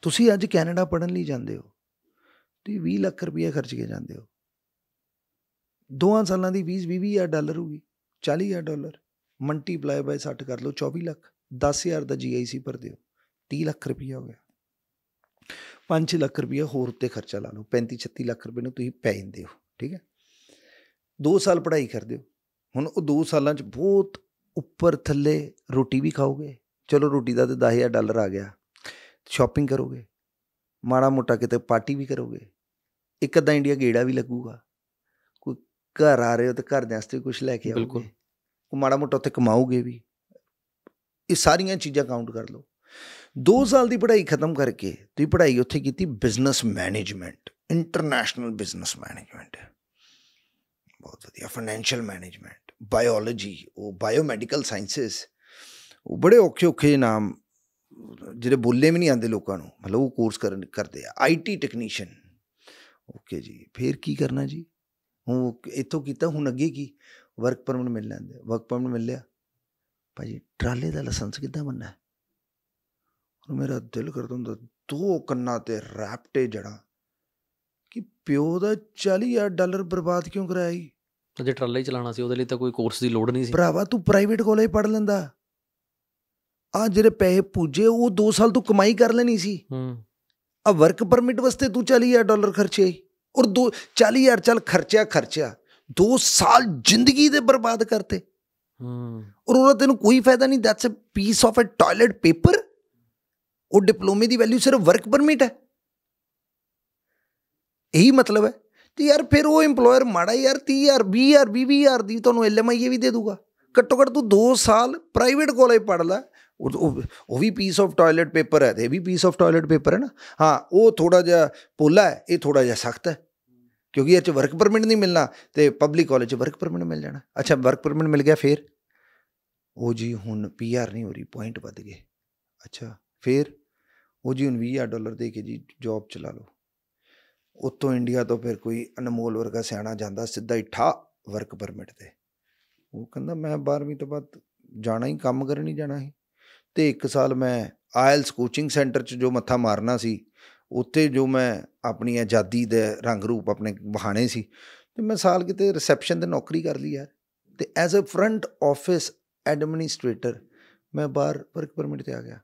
ਤੁਸੀਂ ਅੱਜ ਕੈਨੇਡਾ ਪੜਨ ਲਈ ਜਾਂਦੇ ਹੋ ਤੇ 20 ਲੱਖ ਰੁਪਏ ਖਰਚ ਕੇ ਜਾਂਦੇ ਹੋ ਦੋਹਾਂ ਸਾਲਾਂ ਦੀ 20 20000 ਡਾਲਰ ਹੋਊਗੀ 40000 ਡਾਲਰ ਮਲਟੀਪਲਾਈ ਬਾਈ 60 ਕਰ ਲਓ 24 ਲੱਖ 10000 ਦਾ ਜੀਆਈਸੀ ਭਰ ਦਿਓ 30 ਲੱਖ ਰੁਪਏ ਹੋ ਗਿਆ 5 ਲੱਖ ਰੁਪਏ ਹੋਰ ਉੱਤੇ ਖਰਚਾ ਲਾ ਲਓ 35 36 ਲੱਖ ਰੁਪਏ ਨੂੰ ਤੁਸੀਂ ਪੈ ਜਾਂਦੇ ਹੋ ਠੀਕ ਹੈ 2 ਸਾਲ ਪੜ੍ਹਾਈ ਕਰਦੇ ਹੋ ਹੁਣ ਉਹ 2 ਸਾਲਾਂ ਚ ਬਹੁਤ ਉੱਪਰ ਥੱਲੇ ਰੋਟੀ ਵੀ ਖਾਓਗੇ ਚਲੋ ਰੋਟੀ ਦਾ ਤੇ 10000 ਡਾਲਰ ਆ ਗਿਆ ਸ਼ਾਪਿੰਗ ਕਰੋਗੇ ਮਾੜਾ ਮੋਟਾ ਕਿਤੇ ਪਾਰਟੀ ਵੀ ਕਰੋਗੇ ਇੱਕ ਅੱਧਾ ਇੰਡੀਆ ਗੇੜਾ ਵੀ ਲੱਗੂਗਾ ਕੋਈ ਘਰ ਆ ਰਹੇ ਹੋ ਤੇ ਘਰ ਦੇ ਵਾਸਤੇ ਕੁਝ ਲੈ ਕੇ ਆਓਗੇ ਬਿਲਕੁਲ ਉਹ ਮਾੜਾ ਮੋਟਾ ਉੱਥੇ ਕਮਾਓਗੇ ਵੀ ਇਹ ਸਾਰੀਆਂ ਚੀਜ਼ਾਂ ਕਾਊਂਟ ਕਰ ਲਓ 2 ਸਾਲ ਦੀ ਪੜ੍ਹਾਈ ਖਤਮ ਕਰਕੇ ਤੁਸੀਂ ਪੜ੍ਹਾਈ ਉੱਥੇ ਕੀਤੀ business management international business management ਬਹੁਤ ਵਧੀਆ ਫਾਈਨੈਂਸ਼ੀਅਲ ਮੈਨੇਜਮੈਂਟ ਬਾਇਓਲੋਜੀ ਉਹ ਬਾਇਓਮੈਡੀਕਲ ਸਾਇੰਸਸ ਉਹ ਬੜੇ ਔਖੇ ਔਖੇ ਨਾਮ ਜਿਹੜੇ ਬੋਲੇ ਵੀ ਨਹੀਂ ਆਂਦੇ ਲੋਕਾਂ ਨੂੰ ਮਤਲਬ ਉਹ ਕੋਰਸ ਕਰਨ ਕਰਦੇ ਆ ਆਈਟੀ ਟੈਕਨੀਸ਼ੀਅਨ ਓਕੇ ਜੀ ਫੇਰ ਕੀ ਕਰਨਾ ਜੀ ਹੁਣ ਇੱਥੋਂ ਕੀਤਾ ਹੁਣ ਅੱਗੇ ਕੀ ਵਰਕ ਪਰਮਿਟ ਮਿਲ ਲੈਂਦੇ ਵਰਕ ਪਰਮਿਟ ਮਿਲ ਲਿਆ ਭਾਜੀ ਟਰਾਲੇ ਦਾ ਲਾਇਸੈਂਸ ਕਿੱਦਾਂ ਬਣਨਾ ਹੈ ਹੁਣ ਮੇਰਾ ਦਿਲ ਕਰਦਾ ਹੁੰਦਾ ਦੋ ਕੰਨਾਂ ਤੇ ਰੈਪਟੇ ਜੜਾ ਕਿ ਪਿਓ ਦਾ 40000 ਡਾਲਰ ਬਰਬਾਦ ਕਿਉਂ ਕਰਾਇਆ ਜੀ ਜੇ ਟਰਾਲਾ ਹੀ ਚਲਾਣਾ ਸੀ ਉਹਦੇ ਲਈ ਤਾਂ ਕੋਈ ਕੋਰਸ ਦੀ ਲੋੜ ਨਹੀਂ ਸੀ ਭਰਾਵਾ ਤੂੰ ਪ੍ਰਾਈਵੇਟ ਕਾਲਜ ਪੜ ਲੈਂਦਾ ਆ ਜਿਹੜੇ ਪੈਸੇ ਪੂਜੇ ਉਹ 2 ਸਾਲ ਤੋਂ ਕਮਾਈ ਕਰ ਲੈਣੀ ਸੀ ਹੂੰ ਆ ਵਰਕ ਪਰਮਿਟ ਵਾਸਤੇ ਤੂੰ 40000 ਡਾਲਰ ਖਰਚੇ ਔਰ 2 40000 ਚਲ ਖਰਚਿਆ ਖਰਚਿਆ 2 ਸਾਲ ਜ਼ਿੰਦਗੀ ਦੇ ਬਰਬਾਦ ਕਰਤੇ ਹੂੰ ਔਰ ਤੇ ਤੈਨੂੰ ਕੋਈ ਫਾਇਦਾ ਨਹੀਂ that's a piece of a toilet paper ਉਹ ਡਿਪਲੋਮੇ ਦੀ ਵੈਲਿਊ ਸਿਰਫ ਵਰਕ ਪਰਮਿਟ ਹੈ ਇਹੀ ਮਤਲਬ ਹੈ ਤੇ ਯਾਰ ਫਿਰ ਉਹ ਏਮਪਲੋਇਰ ਮਾੜਾ ਯਾਰ 30000 20000 20000 ਦੀ ਤੁਹਾਨੂੰ ਐਲਐਮਆਈ ਵੀ ਦੇ ਦੂਗਾ ਘੱਟੋ ਘੱਟ ਤੂੰ 2 ਸਾਲ ਪ੍ਰਾਈਵੇਟ ਕਾਲਜ ਪੜ੍ਹ ਲੈ ਉਹ ਉਹ ਵੀ ਪੀਸ ਆਫ ਟਾਇਲਟ ਪੇਪਰ ਹੈ ਤੇ ਵੀ ਪੀਸ ਆਫ ਟਾਇਲਟ ਪੇਪਰ ਹੈ ਨਾ ਹਾਂ ਉਹ ਥੋੜਾ ਜਿਹਾ ਪੋਲਾ ਹੈ ਇਹ ਥੋੜਾ ਜਿਹਾ ਸਖਤ ਹੈ ਕਿਉਂਕਿ ਇਹ ਚ ਵਰਕ ਪਰਮਿਟ ਨਹੀਂ ਮਿਲਣਾ ਤੇ ਪਬਲਿਕ ਕਾਲਜ ਚ ਵਰਕ ਪਰਮਿਟ ਮਿਲ ਜਾਣਾ ਅੱਛਾ ਵਰਕ ਪਰਮਿਟ ਮਿਲ ਗਿਆ ਫੇਰ ਉਹ ਜੀ ਹੁਣ ਪੀਆਰ ਨਹੀਂ ਹੋ ਰਹੀ ਪੁਆਇੰਟ ਵੱਧ ਗਏ ਅੱਛਾ ਫੇਰ ਉਹ ਜੀ ਹੁਣ 20000 ਡਾਲਰ ਦੇ ਕੇ ਜੀ ਜੌਬ ਚਲਾ ਲਓ ਉਤੋਂ ਇੰਡੀਆ ਤੋਂ ਫਿਰ ਕੋਈ ਅਨਮੋਲ ਵਰਗਾ ਸਿਆਣਾ ਜਾਂਦਾ ਸਿੱਧਾ ਹੀ ਠਾ ਵਰਕ ਪਰਮਿਟ ਤੇ ਉਹ ਕਹਿੰਦਾ ਮੈਂ 12ਵੀਂ ਤੋਂ ਬਾਅਦ ਜਾਣਾ ਹੀ ਕੰਮ ਕਰਨ ਹੀ ਜਾਣਾ ਹੈ ਤੇ ਇੱਕ ਸਾਲ ਮੈਂ ਆਇਲਸ ਕੋਚਿੰਗ ਸੈਂਟਰ 'ਚ ਜੋ ਮੱਥਾ ਮਾਰਨਾ ਸੀ ਉੱਥੇ ਜੋ ਮੈਂ ਆਪਣੀ ਆਜ਼ਾਦੀ ਦੇ ਰੰਗ ਰੂਪ ਆਪਣੇ ਬਹਾਣੇ ਸੀ ਤੇ ਮੈਂ ਸਾਲ ਕਿਤੇ ਰਿਸੈਪਸ਼ਨ ਤੇ ਨੌਕਰੀ ਕਰ ਲਈ ਯਾਰ ਤੇ as a front office administrator ਮੈਂ ਬਾਹਰ ਵਰਕ ਪਰਮਿਟ ਤੇ ਆ ਗਿਆ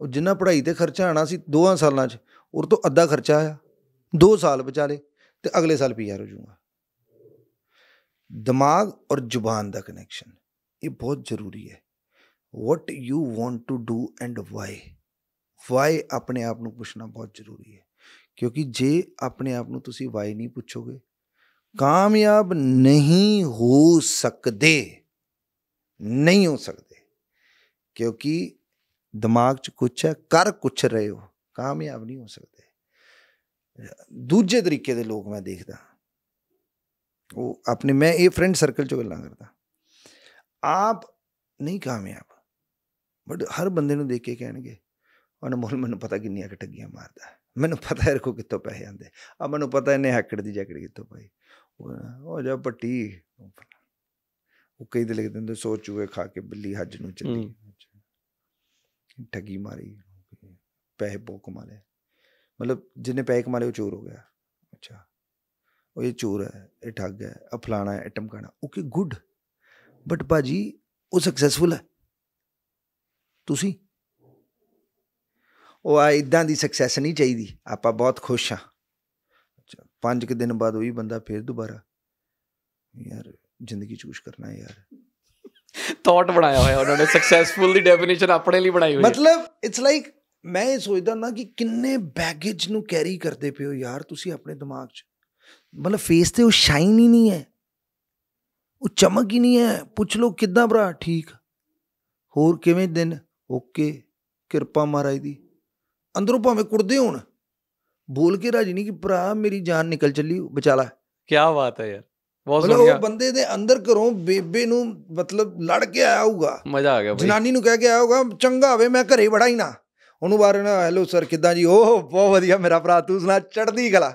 ਉਹ ਜਿੰਨਾ ਪੜ੍ਹਾਈ ਤੇ ਖਰਚਾ ਆਣਾ ਸੀ ਦੋਹਾਂ ਸਾਲਾਂ 'ਚ ਉਰ ਤੋਂ ਅੱਧਾ ਖਰਚਾ ਆਇਆ 2 ਸਾਲ ਬਚਾ ਲੇ ਤੇ ਅਗਲੇ ਸਾਲ ਪੀਆਰ ਹੋ ਜਾਊਗਾ ਦਿਮਾਗ ਔਰ ਜ਼ੁਬਾਨ ਦਾ ਕਨੈਕਸ਼ਨ ਇਹ ਬਹੁਤ ਜ਼ਰੂਰੀ ਹੈ what you want to do and why why ਆਪਣੇ ਆਪ ਨੂੰ ਪੁੱਛਣਾ ਬਹੁਤ ਜ਼ਰੂਰੀ ਹੈ ਕਿਉਂਕਿ ਜੇ ਆਪਣੇ ਆਪ ਨੂੰ ਤੁਸੀਂ ਵਾਈ ਨਹੀਂ ਪੁੱਛੋਗੇ ਕਾਮਯਾਬ ਨਹੀਂ ਹੋ ਸਕਦੇ ਨਹੀਂ ਹੋ ਸਕਦੇ ਕਿਉਂਕਿ ਦਿਮਾਗ 'ਚ ਕੁਛ ਹੈ ਕਰ ਕੁਛ ਰਹੇ ਹੋ ਕਾਮਯਾਬ ਨਹੀਂ ਹੋ ਸਕਦੇ ਦੂਜੇ ਤਰੀਕੇ ਦੇ ਲੋਕ ਮੈਂ ਦੇਖਦਾ ਉਹ ਆਪਣੇ ਮੈਂ ਇਹ ਫਰੈਂਡ ਸਰਕਲ 'ਚ ਗੱਲਾਂ ਕਰਦਾ ਆਪ ਨਹੀਂ ਕਾਮਯਾਬ ਬਟ ਹਰ ਬੰਦੇ ਨੂੰ ਦੇਖ ਕੇ ਕਹਿਣਗੇ ਅਨਮੋਲ ਮੈਨੂੰ ਪਤਾ ਕਿੰਨੀਆਂ ਕਿ ਠੱਗੀਆਂ ਮਾਰਦਾ ਮੈਨੂੰ ਪਤਾ ਇਹ ਕੋ ਕਿੱਥੋਂ ਪੈਸੇ ਆਂਦੇ ਆ ਮੈਨੂੰ ਪਤਾ ਇਹਨੇ ਹੈਕੜ ਦੀ ਜੈਕਟ ਕਿੱਥੋਂ ਪਾਈ ਉਹ ਜਾ ਪੱਟੀ ਉਹ ਕਈ ਦੇ ਲਿਖਦੇ ਦਿੰਦੇ ਸੋਚ ਚੂਹੇ ਖਾ ਕੇ ਬਿੱਲੀ ਹੱਜ ਨੂੰ ਚੱਲੀ ਠੱਗੀ ਮਾਰੀ ਪੈਸੇ ਬੋ ਕਮਾ ਲਏ ਮਤਲਬ ਜਿਹਨੇ ਪੈਸੇ ਕਮਾ ਲਏ ਉਹ ਚੋਰ ਹੋ ਗਿਆ ਅੱਛਾ ਉਹ ਇਹ ਚੋਰ ਹੈ ਇਹ ਠੱਗ ਹੈ ਆ ਫਲਾਣਾ ਹੈ ਟਮਕਾਣਾ ਓਕੇ ਗੁੱਡ ਬਟ ਬਾਜੀ ਉਹ ਸਕਸੈਸਫੁਲ ਹੈ ਤੁਸੀਂ ਉਹ ਆ ਇਦਾਂ ਦੀ ਸਕਸੈਸ ਨਹੀਂ ਚਾਹੀਦੀ ਆਪਾਂ ਬਹੁਤ ਖੁਸ਼ ਆ ਪੰਜ ਕਿ ਦਿਨ ਬਾਅਦ ਉਹੀ ਬੰਦਾ ਫੇਰ ਦੁਬਾਰਾ ਯਾਰ ਜ਼ਿੰਦਗੀ ਚੂਜ਼ ਕਰਨਾ ਯਾਰ ਥਾਟ ਬਣਾਇਆ ਹੋਇਆ ਉਹਨਾਂ ਨੇ ਸਕਸੈਸਫੁਲ ਦੀ ਡੈਫੀਨੇਸ਼ਨ ਆਪਣੇ ਲਈ ਬਣਾਈ ਹੋਈ ਮਤਲਬ ਇਟਸ ਲਾਈਕ ਮੈਂ ਇਹ ਸੋਚਦਾ ਨਾ ਕਿ ਕਿੰਨੇ ਬੈਗੇਜ ਨੂੰ ਕੈਰੀ ਕਰਦੇ ਪਿਓ ਯਾਰ ਤੁਸੀਂ ਆਪਣੇ ਦਿਮਾਗ 'ਚ ਮਤਲਬ ਫੇਸ ਤੇ ਉਹ ਸ਼ਾਈਨ ਹੀ ਨਹੀਂ ਹੈ ਉਹ ਚਮਕ ਹੀ ਨਹੀਂ ਹੈ ਪੁੱਛ ਲੋ ਕਿੱਦਾਂ ਭਰਾ ਠੀਕ ਹੋਰ ਕਿਵੇਂ ਦਿਨ ਓਕੇ ਕਿਰਪਾ ਮਹਾਰਾਜ ਦੀ ਅੰਦਰੋਂ ਭਾਵੇਂ ਕੁੜਦੇ ਹੋਣ ਬੋਲ ਕੇ ਰਾਜੀ ਨਹੀਂ ਕਿ ਭਰਾ ਮੇਰੀ ਜਾਨ ਨਿਕਲ ਚੱਲੀ ਬਚਾ ਲੈ ਕੀ ਬਾਤ ਹੈ ਯਾਰ ਬਹੁਤ ਸੋਹਣਾ ਉਹ ਬੰਦੇ ਦੇ ਅੰਦਰ ਘਰੋਂ ਬੇਬੇ ਨੂੰ ਮਤਲਬ ਲੜ ਕੇ ਆਇਆ ਹੋਊਗਾ ਮਜ਼ਾ ਆ ਗਿਆ ਭਾਈ ਜਨਾਨੀ ਨੂੰ ਕਹਿ ਕੇ ਆਇਆ ਹੋਊਗਾ ਚੰਗਾ ਹੋਵੇ ਮੈਂ ਘਰੇ ਬੜਾ ਹੀ ਨਾ ਉਹਨੂੰ ਬਾਰੇ ਨਾ ਹੈਲੋ ਸਰ ਕਿਦਾਂ ਜੀ ਓਹ ਬਹੁਤ ਵਧੀਆ ਮੇਰਾ ਭਰਾ ਤੂੰ ਸੁਣਾ ਚੜਦੀ ਗਲਾ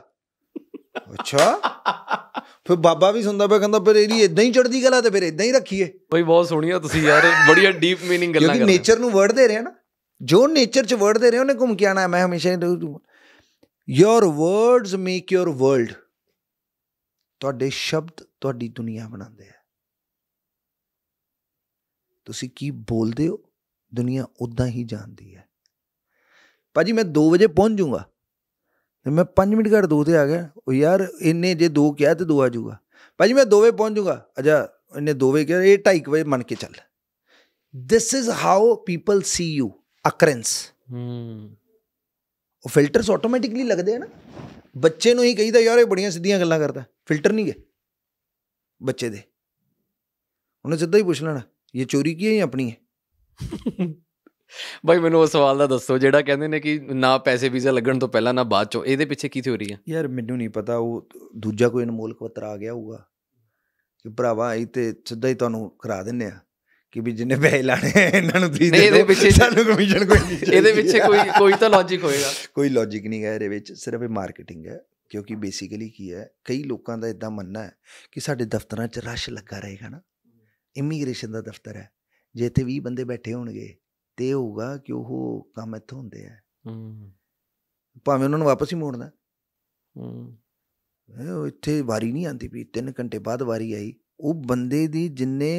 ਅੱਛਾ ਫਿਰ ਬਾਬਾ ਵੀ ਸੁਣਦਾ ਪਿਆ ਕਹਿੰਦਾ ਫਿਰ ਇਹਦੀ ਇਦਾਂ ਹੀ ਚੜਦੀ ਕਲਾ ਤੇ ਫਿਰ ਇਦਾਂ ਹੀ ਰੱਖੀਏ ਬਈ ਬਹੁਤ ਸੋਹਣੀ ਆ ਤੁਸੀਂ ਯਾਰ ਬੜੀਆ ਡੀਪ ਮੀਨਿੰਗ ਗੱਲਾਂ ਕਰਦੇ ਹੋ ਨੇਚਰ ਨੂੰ ਵਰਡ ਦੇ ਰਹੇ ਨਾ ਜੋ ਨੇਚਰ ਚ ਵਰਡ ਦੇ ਰਹੇ ਉਹਨੇ ਘੁੰਮ ਕੇ ਆਣਾ ਮੈਂ ਹਮੇਸ਼ਾ your words make your world ਤੁਹਾਡੇ ਸ਼ਬਦ ਤੁਹਾਡੀ ਦੁਨੀਆ ਬਣਾਉਂਦੇ ਆ ਤੁਸੀਂ ਕੀ ਬੋਲਦੇ ਹੋ ਦੁਨੀਆ ਉਦਾਂ ਹੀ ਜਾਣਦੀ ਹੈ ਭਾਜੀ ਮੈਂ 2 ਵਜੇ ਪਹੁੰਚ ਜਾਊਂਗਾ ਤੇ ਮੈਂ 5 ਮਿੰਟ ਘੜ ਦੋ ਤੇ ਆ ਗਿਆ ਉਹ ਯਾਰ ਇੰਨੇ ਜੇ ਦੋ ਕਿਹਾ ਤੇ ਦੋ ਆ ਜਾਊਗਾ ਭਾਜੀ ਮੈਂ ਦੋਵੇਂ ਪਹੁੰਚ ਜਾਊਗਾ ਅਜਾ ਇੰਨੇ ਦੋਵੇਂ ਕਿਹਾ ਇਹ 2:30 ਵਜੇ ਮੰਨ ਕੇ ਚੱਲ this is how people see you occurrence ਹੂੰ ਉਹ ਫਿਲਟਰਸ ਆਟੋਮੈਟਿਕਲੀ ਲੱਗਦੇ ਆ ਨਾ ਬੱਚੇ ਨੂੰ ਹੀ ਕਹੀਦਾ ਯਾਰ ਇਹ ਬੜੀਆਂ ਸਿੱਧੀਆਂ ਗੱਲਾਂ ਕਰਦਾ ਫਿਲਟਰ ਨਹੀਂ ਗਏ ਬੱਚੇ ਦੇ ਉਹਨੇ ਸਿੱਧਾ ਹੀ ਪੁੱਛ ਲੈਣਾ ਇਹ ਚੋਰੀ ਕੀ ਹੈ ਜਾਂ ਆਪਣੀ ਹੈ ਬਾਈ ਮੈਨੂੰ ਉਹ ਸਵਾਲ ਦਾ ਦੱਸੋ ਜਿਹੜਾ ਕਹਿੰਦੇ ਨੇ ਕਿ ਨਾ ਪੈਸੇ ਵੀਜ਼ਾ ਲੱਗਣ ਤੋਂ ਪਹਿਲਾਂ ਨਾ ਬਾਅਦ ਚੋਂ ਇਹਦੇ ਪਿੱਛੇ ਕੀ ਥਿਉਰੀ ਹੈ ਯਾਰ ਮੈਨੂੰ ਨਹੀਂ ਪਤਾ ਉਹ ਦੂਜਾ ਕੋਈ ਅਨਮੋਲ ਪੱਤਰ ਆ ਗਿਆ ਹੋਊਗਾ ਕਿ ਭਰਾਵਾ ਆਈ ਤੇ ਸਿੱਧਾ ਹੀ ਤੁਹਾਨੂੰ ਕਰਾ ਦਿੰਨੇ ਆ ਕਿ ਵੀ ਜਿੰਨੇ ਪੈਸੇ ਲਾਣੇ ਇਹਨਾਂ ਨੂੰ ਦੇ ਦੇ ਇਹਦੇ ਪਿੱਛੇ ਸਾਨੂੰ ਕਮਿਸ਼ਨ ਕੋਈ ਨਹੀਂ ਇਹਦੇ ਪਿੱਛੇ ਕੋਈ ਕੋਈ ਤਾਂ ਲੌਜੀਕ ਹੋਏਗਾ ਕੋਈ ਲੌਜੀਕ ਨਹੀਂ ਹੈ ਇਹਦੇ ਵਿੱਚ ਸਿਰਫ ਇਹ ਮਾਰਕੀਟਿੰਗ ਹੈ ਕਿਉਂਕਿ ਬੇਸਿਕਲੀ ਕੀ ਹੈ ਕਈ ਲੋਕਾਂ ਦਾ ਇਦਾਂ ਮੰਨਣਾ ਹੈ ਕਿ ਸਾਡੇ ਦਫ਼ਤਰਾਂ 'ਚ ਰਸ਼ ਲੱਗਾ ਰਹੇਗਾ ਨਾ ਇਮੀਗ੍ਰੇਸ਼ਨ ਦਾ ਦਫ਼ਤਰ ਹੈ ਜੇ ਇੱਥੇ 20 ਬੰਦੇ ਬੈਠੇ ਹੋਣਗੇ ਤੇ ਹੋਊਗਾ ਕਿ ਉਹ ਕੰਮ ਇੱਥੋਂ ਹੁੰਦੇ ਆ ਹੂੰ ਭਾਵੇਂ ਉਹਨਾਂ ਨੂੰ ਵਾਪਸ ਹੀ ਮੋੜਨਾ ਹੂੰ ਉਹ ਇੱਥੇ ਵਾਰੀ ਨਹੀਂ ਆਂਦੀ ਵੀ 3 ਘੰਟੇ ਬਾਅਦ ਵਾਰੀ ਆਈ ਉਹ ਬੰਦੇ ਦੀ ਜਿੰਨੇ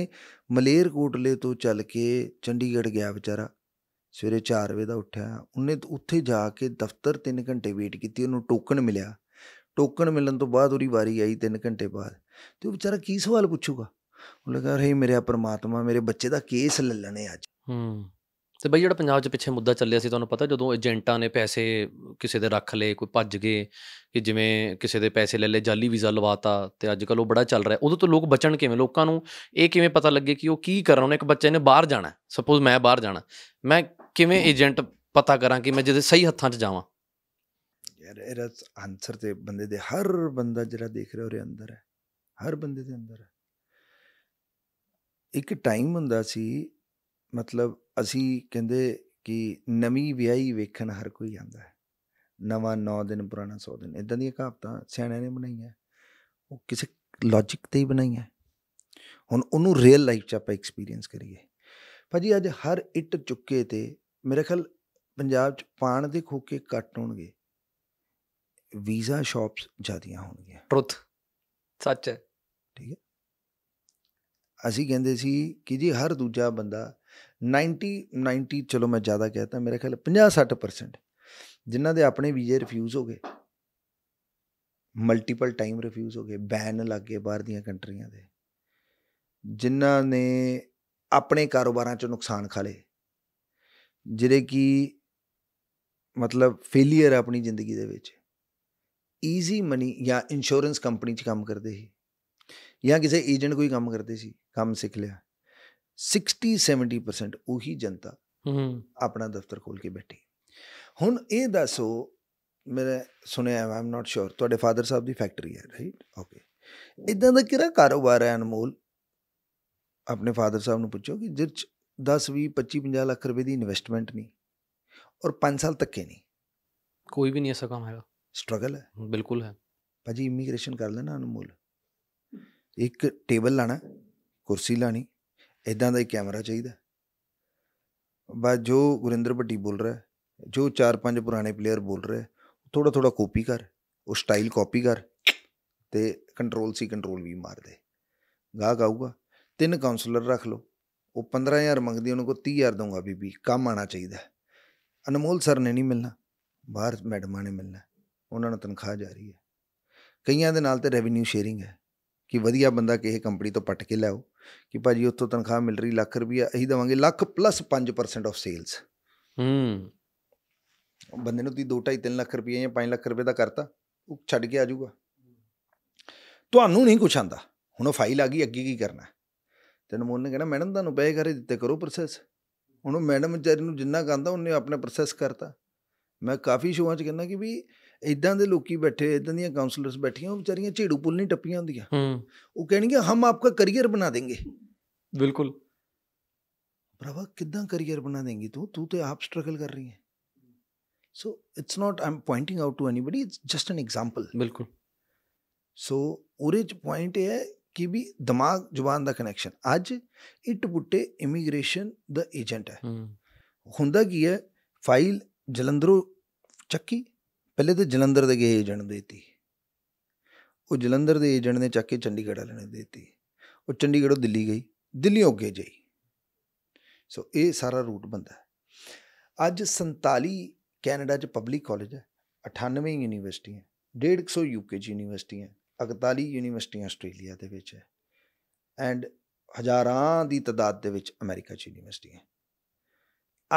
ਮਲੇਰ ਕੋਟਲੇ ਤੋਂ ਚੱਲ ਕੇ ਚੰਡੀਗੜ੍ਹ ਗਿਆ ਵਿਚਾਰਾ ਸਵੇਰੇ 4 ਵਜੇ ਦਾ ਉੱਠਿਆ ਉਹਨੇ ਉੱਥੇ ਜਾ ਕੇ ਦਫ਼ਤਰ 3 ਘੰਟੇ ਵੇਟ ਕੀਤੀ ਉਹਨੂੰ ਟੋਕਨ ਮਿਲਿਆ ਟੋਕਨ ਮਿਲਣ ਤੋਂ ਬਾਅਦ ਉਹਦੀ ਵਾਰੀ ਆਈ 3 ਘੰਟੇ ਬਾਅਦ ਤੇ ਉਹ ਵਿਚਾਰਾ ਕੀ ਸਵਾਲ ਪੁੱਛੂਗਾ ਉਹ ਲਗਾ ਰਹੀ ਮੇਰੇ ਆ ਪਰਮਾਤਮਾ ਮੇਰੇ ਬੱਚੇ ਦਾ ਕੇਸ ਲੱਲਣੇ ਅੱਜ ਹੂੰ ਤੇ ਬਈ ਜਿਹੜਾ ਪੰਜਾਬ 'ਚ ਪਿੱਛੇ ਮੁੱਦਾ ਚੱਲਿਆ ਸੀ ਤੁਹਾਨੂੰ ਪਤਾ ਜਦੋਂ ਏਜੰਟਾਂ ਨੇ ਪੈਸੇ ਕਿਸੇ ਦੇ ਰੱਖ ਲਏ ਕੋਈ ਭੱਜ ਗਏ ਕਿ ਜਿਵੇਂ ਕਿਸੇ ਦੇ ਪੈਸੇ ਲੈ ਲਏ ਜਾਲੀ ਵੀਜ਼ਾ ਲਵਾਤਾ ਤੇ ਅੱਜ ਕੱਲ ਉਹ ਬੜਾ ਚੱਲ ਰਿਹਾ ਉਦੋਂ ਤੋਂ ਲੋਕ ਬਚਣ ਕਿਵੇਂ ਲੋਕਾਂ ਨੂੰ ਇਹ ਕਿਵੇਂ ਪਤਾ ਲੱਗੇ ਕਿ ਉਹ ਕੀ ਕਰ ਰਿਹਾ ਉਹਨੇ ਇੱਕ ਬੱਚੇ ਨੇ ਬਾਹਰ ਜਾਣਾ ਸਪੋਜ਼ ਮੈਂ ਬਾਹਰ ਜਾਣਾ ਮੈਂ ਕਿਵੇਂ ਏਜੰਟ ਪਤਾ ਕਰਾਂ ਕਿ ਮੈਂ ਜਿਹਦੇ ਸਹੀ ਹੱਥਾਂ 'ਚ ਜਾਵਾਂ ਯਾਰ ਇਹਦਾ ਆਨਸਰ ਤੇ ਬੰਦੇ ਦੇ ਹਰ ਬੰਦਾ ਜਿਹੜਾ ਦੇਖ ਰਿਹਾ ਉਹਦੇ ਅੰਦਰ ਹੈ ਹਰ ਬੰਦੇ ਦੇ ਅੰਦਰ ਹੈ ਇੱਕ ਟਾਈਮ ਹੁੰਦਾ ਸੀ ਮਤਲਬ ਅਸੀਂ ਕਹਿੰਦੇ ਕਿ ਨਵੀਂ ਵਿਆਹੀ ਵੇਖਣ ਹਰ ਕੋਈ ਜਾਂਦਾ ਹੈ ਨਵਾਂ 9 ਦਿਨ ਪੁਰਾਣਾ 100 ਦਿਨ ਇਦਾਂ ਦੀਆਂ ਕਹਾਵਤਾਂ ਸਿਆਣਿਆਂ ਨੇ ਬਣਾਈਆਂ ਉਹ ਕਿਸੇ ਲੌਜੀਕ ਤੇ ਹੀ ਬਣਾਈਆਂ ਹੁਣ ਉਹਨੂੰ ਰੀਅਲ ਲਾਈਫ 'ਚ ਆਪਾਂ ਐਕਸਪੀਰੀਅੰਸ ਕਰੀਏ ਭਾਜੀ ਅੱਜ ਹਰ ਇੱਟ ਚੁੱਕੇ ਤੇ ਮੇਰੇ ਖਿਆਲ ਪੰਜਾਬ 'ਚ ਪਾਣ ਦੇ ਖੋਕੇ ਘੱਟ ਹੋਣਗੇ ਵੀਜ਼ਾ ਸ਼ਾਪਸ ਜਾਦੀਆਂ ਹੋਣਗੀਆਂ ਟਰੁੱਥ ਸੱਚ ਹੈ ਠੀਕ ਹੈ ਅਸੀਂ ਕਹਿੰਦੇ ਸੀ ਕਿ ਜੀ ਹਰ ਦੂਜਾ ਬੰਦਾ 90 90 ਚਲੋ ਮੈਂ ਜ਼ਿਆਦਾ ਕਹਤਾ ਮੇਰੇ ਖਿਆਲ 50 60% ਜਿਨ੍ਹਾਂ ਦੇ ਆਪਣੇ ਵੀਜ਼ੇ ਰਿਫਿਊਜ਼ ਹੋ ਗਏ ਮਲਟੀਪਲ ਟਾਈਮ ਰਿਫਿਊਜ਼ ਹੋ ਗਏ ਬੈਨ ਲੱਗ ਗਏ ਬਾਹਰ ਦੀਆਂ ਕੰਟਰੀਆਂ ਦੇ ਜਿਨ੍ਹਾਂ ਨੇ ਆਪਣੇ ਕਾਰੋਬਾਰਾਂ 'ਚ ਨੁਕਸਾਨ ਖਾ ਲਏ ਜਿਹੜੇ ਕਿ ਮਤਲਬ ਫੇਲਿਅਰ ਆਪਣੀ ਜ਼ਿੰਦਗੀ ਦੇ ਵਿੱਚ ਈਜ਼ੀ ਮਨੀ ਜਾਂ ਇੰਸ਼ੋਰੈਂਸ ਕੰਪਨੀ 'ਚ ਕੰਮ ਕਰਦੇ ਸੀ ਜਾਂ ਕਿਸੇ ਏਜੰਟ ਕੋਈ ਕੰਮ ਕਰਦੇ ਸੀ ਕੰਮ ਸਿੱਖ ਲਿਆ 60 70% ਉਹੀ ਜਨਤਾ ਹੂੰ ਆਪਣਾ ਦਫ਼ਤਰ ਖੋਲ ਕੇ ਬੈਠੀ ਹੁਣ ਇਹ ਦੱਸੋ ਮੇਰੇ ਸੁਣਿਆ ਆਮ ਨਾਟ ਸ਼ੋਰ ਤੁਹਾਡੇ ਫਾਦਰ ਸਾਹਿਬ ਦੀ ਫੈਕਟਰੀ ਹੈ ਰਾਈਟ ਓਕੇ ਇਦਾਂ ਦਾ ਕਿਹੜਾ ਕਾਰੋਬਾਰ ਹੈ ਅਨਮੋਲ ਆਪਣੇ ਫਾਦਰ ਸਾਹਿਬ ਨੂੰ ਪੁੱਛੋ ਕਿ ਜਿਰਚ 10 20 25 50 ਲੱਖ ਰੁਪਏ ਦੀ ਇਨਵੈਸਟਮੈਂਟ ਨਹੀਂ ਔਰ 5 ਸਾਲ ਤੱਕ ਨਹੀਂ ਕੋਈ ਵੀ ਨਹੀਂ ਐਸਾ ਕੰਮ ਹੈਗਾ ਸਟਰਗਲ ਹੈ ਬਿਲਕੁਲ ਹੈ ਭਾਜੀ ਇਮੀਗ੍ਰੇਸ਼ਨ ਕਰ ਲੈਣਾ ਅਨਮੋਲ ਇੱਕ ਟੇਬਲ ਲਾਣਾ ਕੁਰਸੀ ਲਾਣੀ ਇਦਾਂ ਦਾ ਹੀ ਕੈਮਰਾ ਚਾਹੀਦਾ ਬਸ ਜੋ ਗੁਰਿੰਦਰ ਭੱਟੀ ਬੋਲ ਰਿਹਾ ਜੋ ਚਾਰ ਪੰਜ ਪੁਰਾਣੇ ਪਲੇਅਰ ਬੋਲ ਰਹੇ ਥੋੜਾ ਥੋੜਾ ਕਾਪੀ ਕਰ ਉਹ ਸਟਾਈਲ ਕਾਪੀ ਕਰ ਤੇ ਕੰਟਰੋਲ ਸੀ ਕੰਟਰੋਲ ਵੀ ਮਾਰ ਦੇ ਗਾਹ ਗਾਊਗਾ ਤਿੰਨ ਕਾਉਂਸਲਰ ਰੱਖ ਲਓ ਉਹ 15000 ਮੰਗਦੀ ਉਹਨੂੰ ਕੋ 30000 ਦਊਗਾ ਬੀਬੀ ਕੰਮ ਆਣਾ ਚਾਹੀਦਾ ਅਨਮੋਲ ਸਰ ਨੇ ਨਹੀਂ ਮਿਲਣਾ ਬਾਹਰ ਮੈਡਮਾਂ ਨੇ ਮਿਲਣਾ ਉਹਨਾਂ ਨੂੰ ਤਨਖਾਹ ਜਾ ਰਹੀ ਹੈ ਕਈਆਂ ਦੇ ਨਾਲ ਤੇ ਰੈਵਨਿਊ ਸ਼ੇਅਰਿੰਗ ਹੈ ਕਿ ਵਧੀਆ ਬੰਦਾ ਕਿਸੇ ਕੰਪਨੀ ਤੋਂ ਪੱਟ ਕੇ ਲਿਆਓ ਕਿ ਭਾਜੀ ਉੱਥੋਂ ਤਨਖਾਹ ਮਿਲ ਰਹੀ ਲੱਖ ਰੁਪਇਆ ਅਸੀਂ ਦਵਾਂਗੇ ਲੱਖ ਪਲੱਸ 5% ਆਫ ਸੇਲਸ ਹੂੰ ਬੰਦੇ ਨੂੰ ਤੀ 2 2.5 3 ਲੱਖ ਰੁਪਈਆ ਜਾਂ 5 ਲੱਖ ਰੁਪਏ ਦਾ ਕਰਤਾ ਉਹ ਛੱਡ ਕੇ ਆ ਜਾਊਗਾ ਤੁਹਾਨੂੰ ਨਹੀਂ ਕੁਛ ਆਂਦਾ ਹੁਣ ਉਹ ਫਾਈਲ ਆ ਗਈ ਅੱਗੇ ਕੀ ਕਰਨਾ ਤੇ ਨਮੋਨ ਨੇ ਕਹਿਣਾ ਮੈਡਮ ਤੁਹਾਨੂੰ ਪੈਸੇ ਘਰੇ ਦਿੱਤੇ ਕਰੋ ਪ੍ਰੋਸੈਸ ਹੁਣ ਮੈਡਮ ਜਰ ਨੂੰ ਜਿੰਨਾ ਕਹਿੰਦਾ ਉਹਨੇ ਆਪਣੇ ਪ੍ਰੋਸੈਸ ਕਰਤਾ ਮੈਂ ਕਾਫੀ ਸ਼ੋਆਂ 'ਚ ਕਹਿੰਦਾ ਕਿ ਵੀ ਇਦਾਂ ਦੇ ਲੋਕੀ ਬੈਠੇ ਇਦਾਂ ਦੀਆਂ ਕਾਉਂਸਲਰਸ ਬੈਠੀਆਂ ਉਹ ਵਿਚਾਰੀਆਂ ਝੇੜੂ ਪੁੱਲ ਨਹੀਂ ਟੱਪੀਆਂ ਹੁੰਦੀਆਂ ਹੂੰ ਉਹ ਕਹਿਣਗੇ ਹਮ ਆਪਕਾ ਕੈਰੀਅਰ ਬਣਾ ਦੇਂਗੇ ਬਿਲਕੁਲ ਪ੍ਰਭਾ ਕਿਦਾਂ ਕੈਰੀਅਰ ਬਣਾ ਦੇਂਗੀ ਤੂੰ ਤੂੰ ਤੇ ਆਪ ਸਟਰਗਲ ਕਰ ਰਹੀ ਹੈ so it's not I'm pointing out to anybody it's just an example ਬਿਲਕੁਲ ਸੋ ਉਰੇਜ ਪੁਆਇੰਟ ਹੈ ਕਿ ਵੀ ਦਿਮਾਗ ਜ਼ੁਬਾਨ ਦਾ ਕਨੈਕਸ਼ਨ ਅੱਜ ਇਟ ਬੁੱਟੇ ਇਮੀਗ੍ਰੇਸ਼ਨ ਦਾ ਏਜੰਟ ਹੈ ਹੁੰਦਾ ਕੀ ਹੈ ਫਾਈਲ ਜਲੰਧਰੋਂ ਚੱਕੀ ਪਹਿਲੇ ਤਾਂ ਜਲੰਧਰ ਦੇ ਗਏ ਏਜੰਟ ਦੇਤੀ ਉਹ ਜਲੰਧਰ ਦੇ ਏਜੰਟ ਨੇ ਚੱਕ ਕੇ ਚੰਡੀਗੜ੍ਹ ਵਾਲੇ ਨੇ ਦੇਤੀ ਉਹ ਚੰਡੀਗੜ੍ਹੋਂ ਦਿੱਲੀ ਗਈ ਦਿੱਲੀੋਂ ਅੱਗੇ ਜਾਈ ਸੋ ਇਹ ਸਾਰਾ ਰੂਟ ਬੰਦਾ ਹੈ ਅੱਜ 47 ਕੈਨੇਡਾ 'ਚ ਪਬਲਿਕ ਕਾਲਜ ਹੈ 98 ਯੂਨੀਵਰਸਿਟੀਆਂ 150 ਯੂਕੇ 'ਚ ਯੂਨੀਵਰਸਿਟੀਆਂ 41 ਯੂਨੀਵਰਸਿਟੀਆਂ ਆਸਟ੍ਰੇਲੀਆ ਦੇ ਵਿੱਚ ਹੈ ਐਂਡ ਹਜ਼ਾਰਾਂ ਦੀ ਤਦਾਦ ਦੇ ਵਿੱਚ ਅਮਰੀਕਾ 'ਚ ਯੂਨੀਵਰਸਿਟੀਆਂ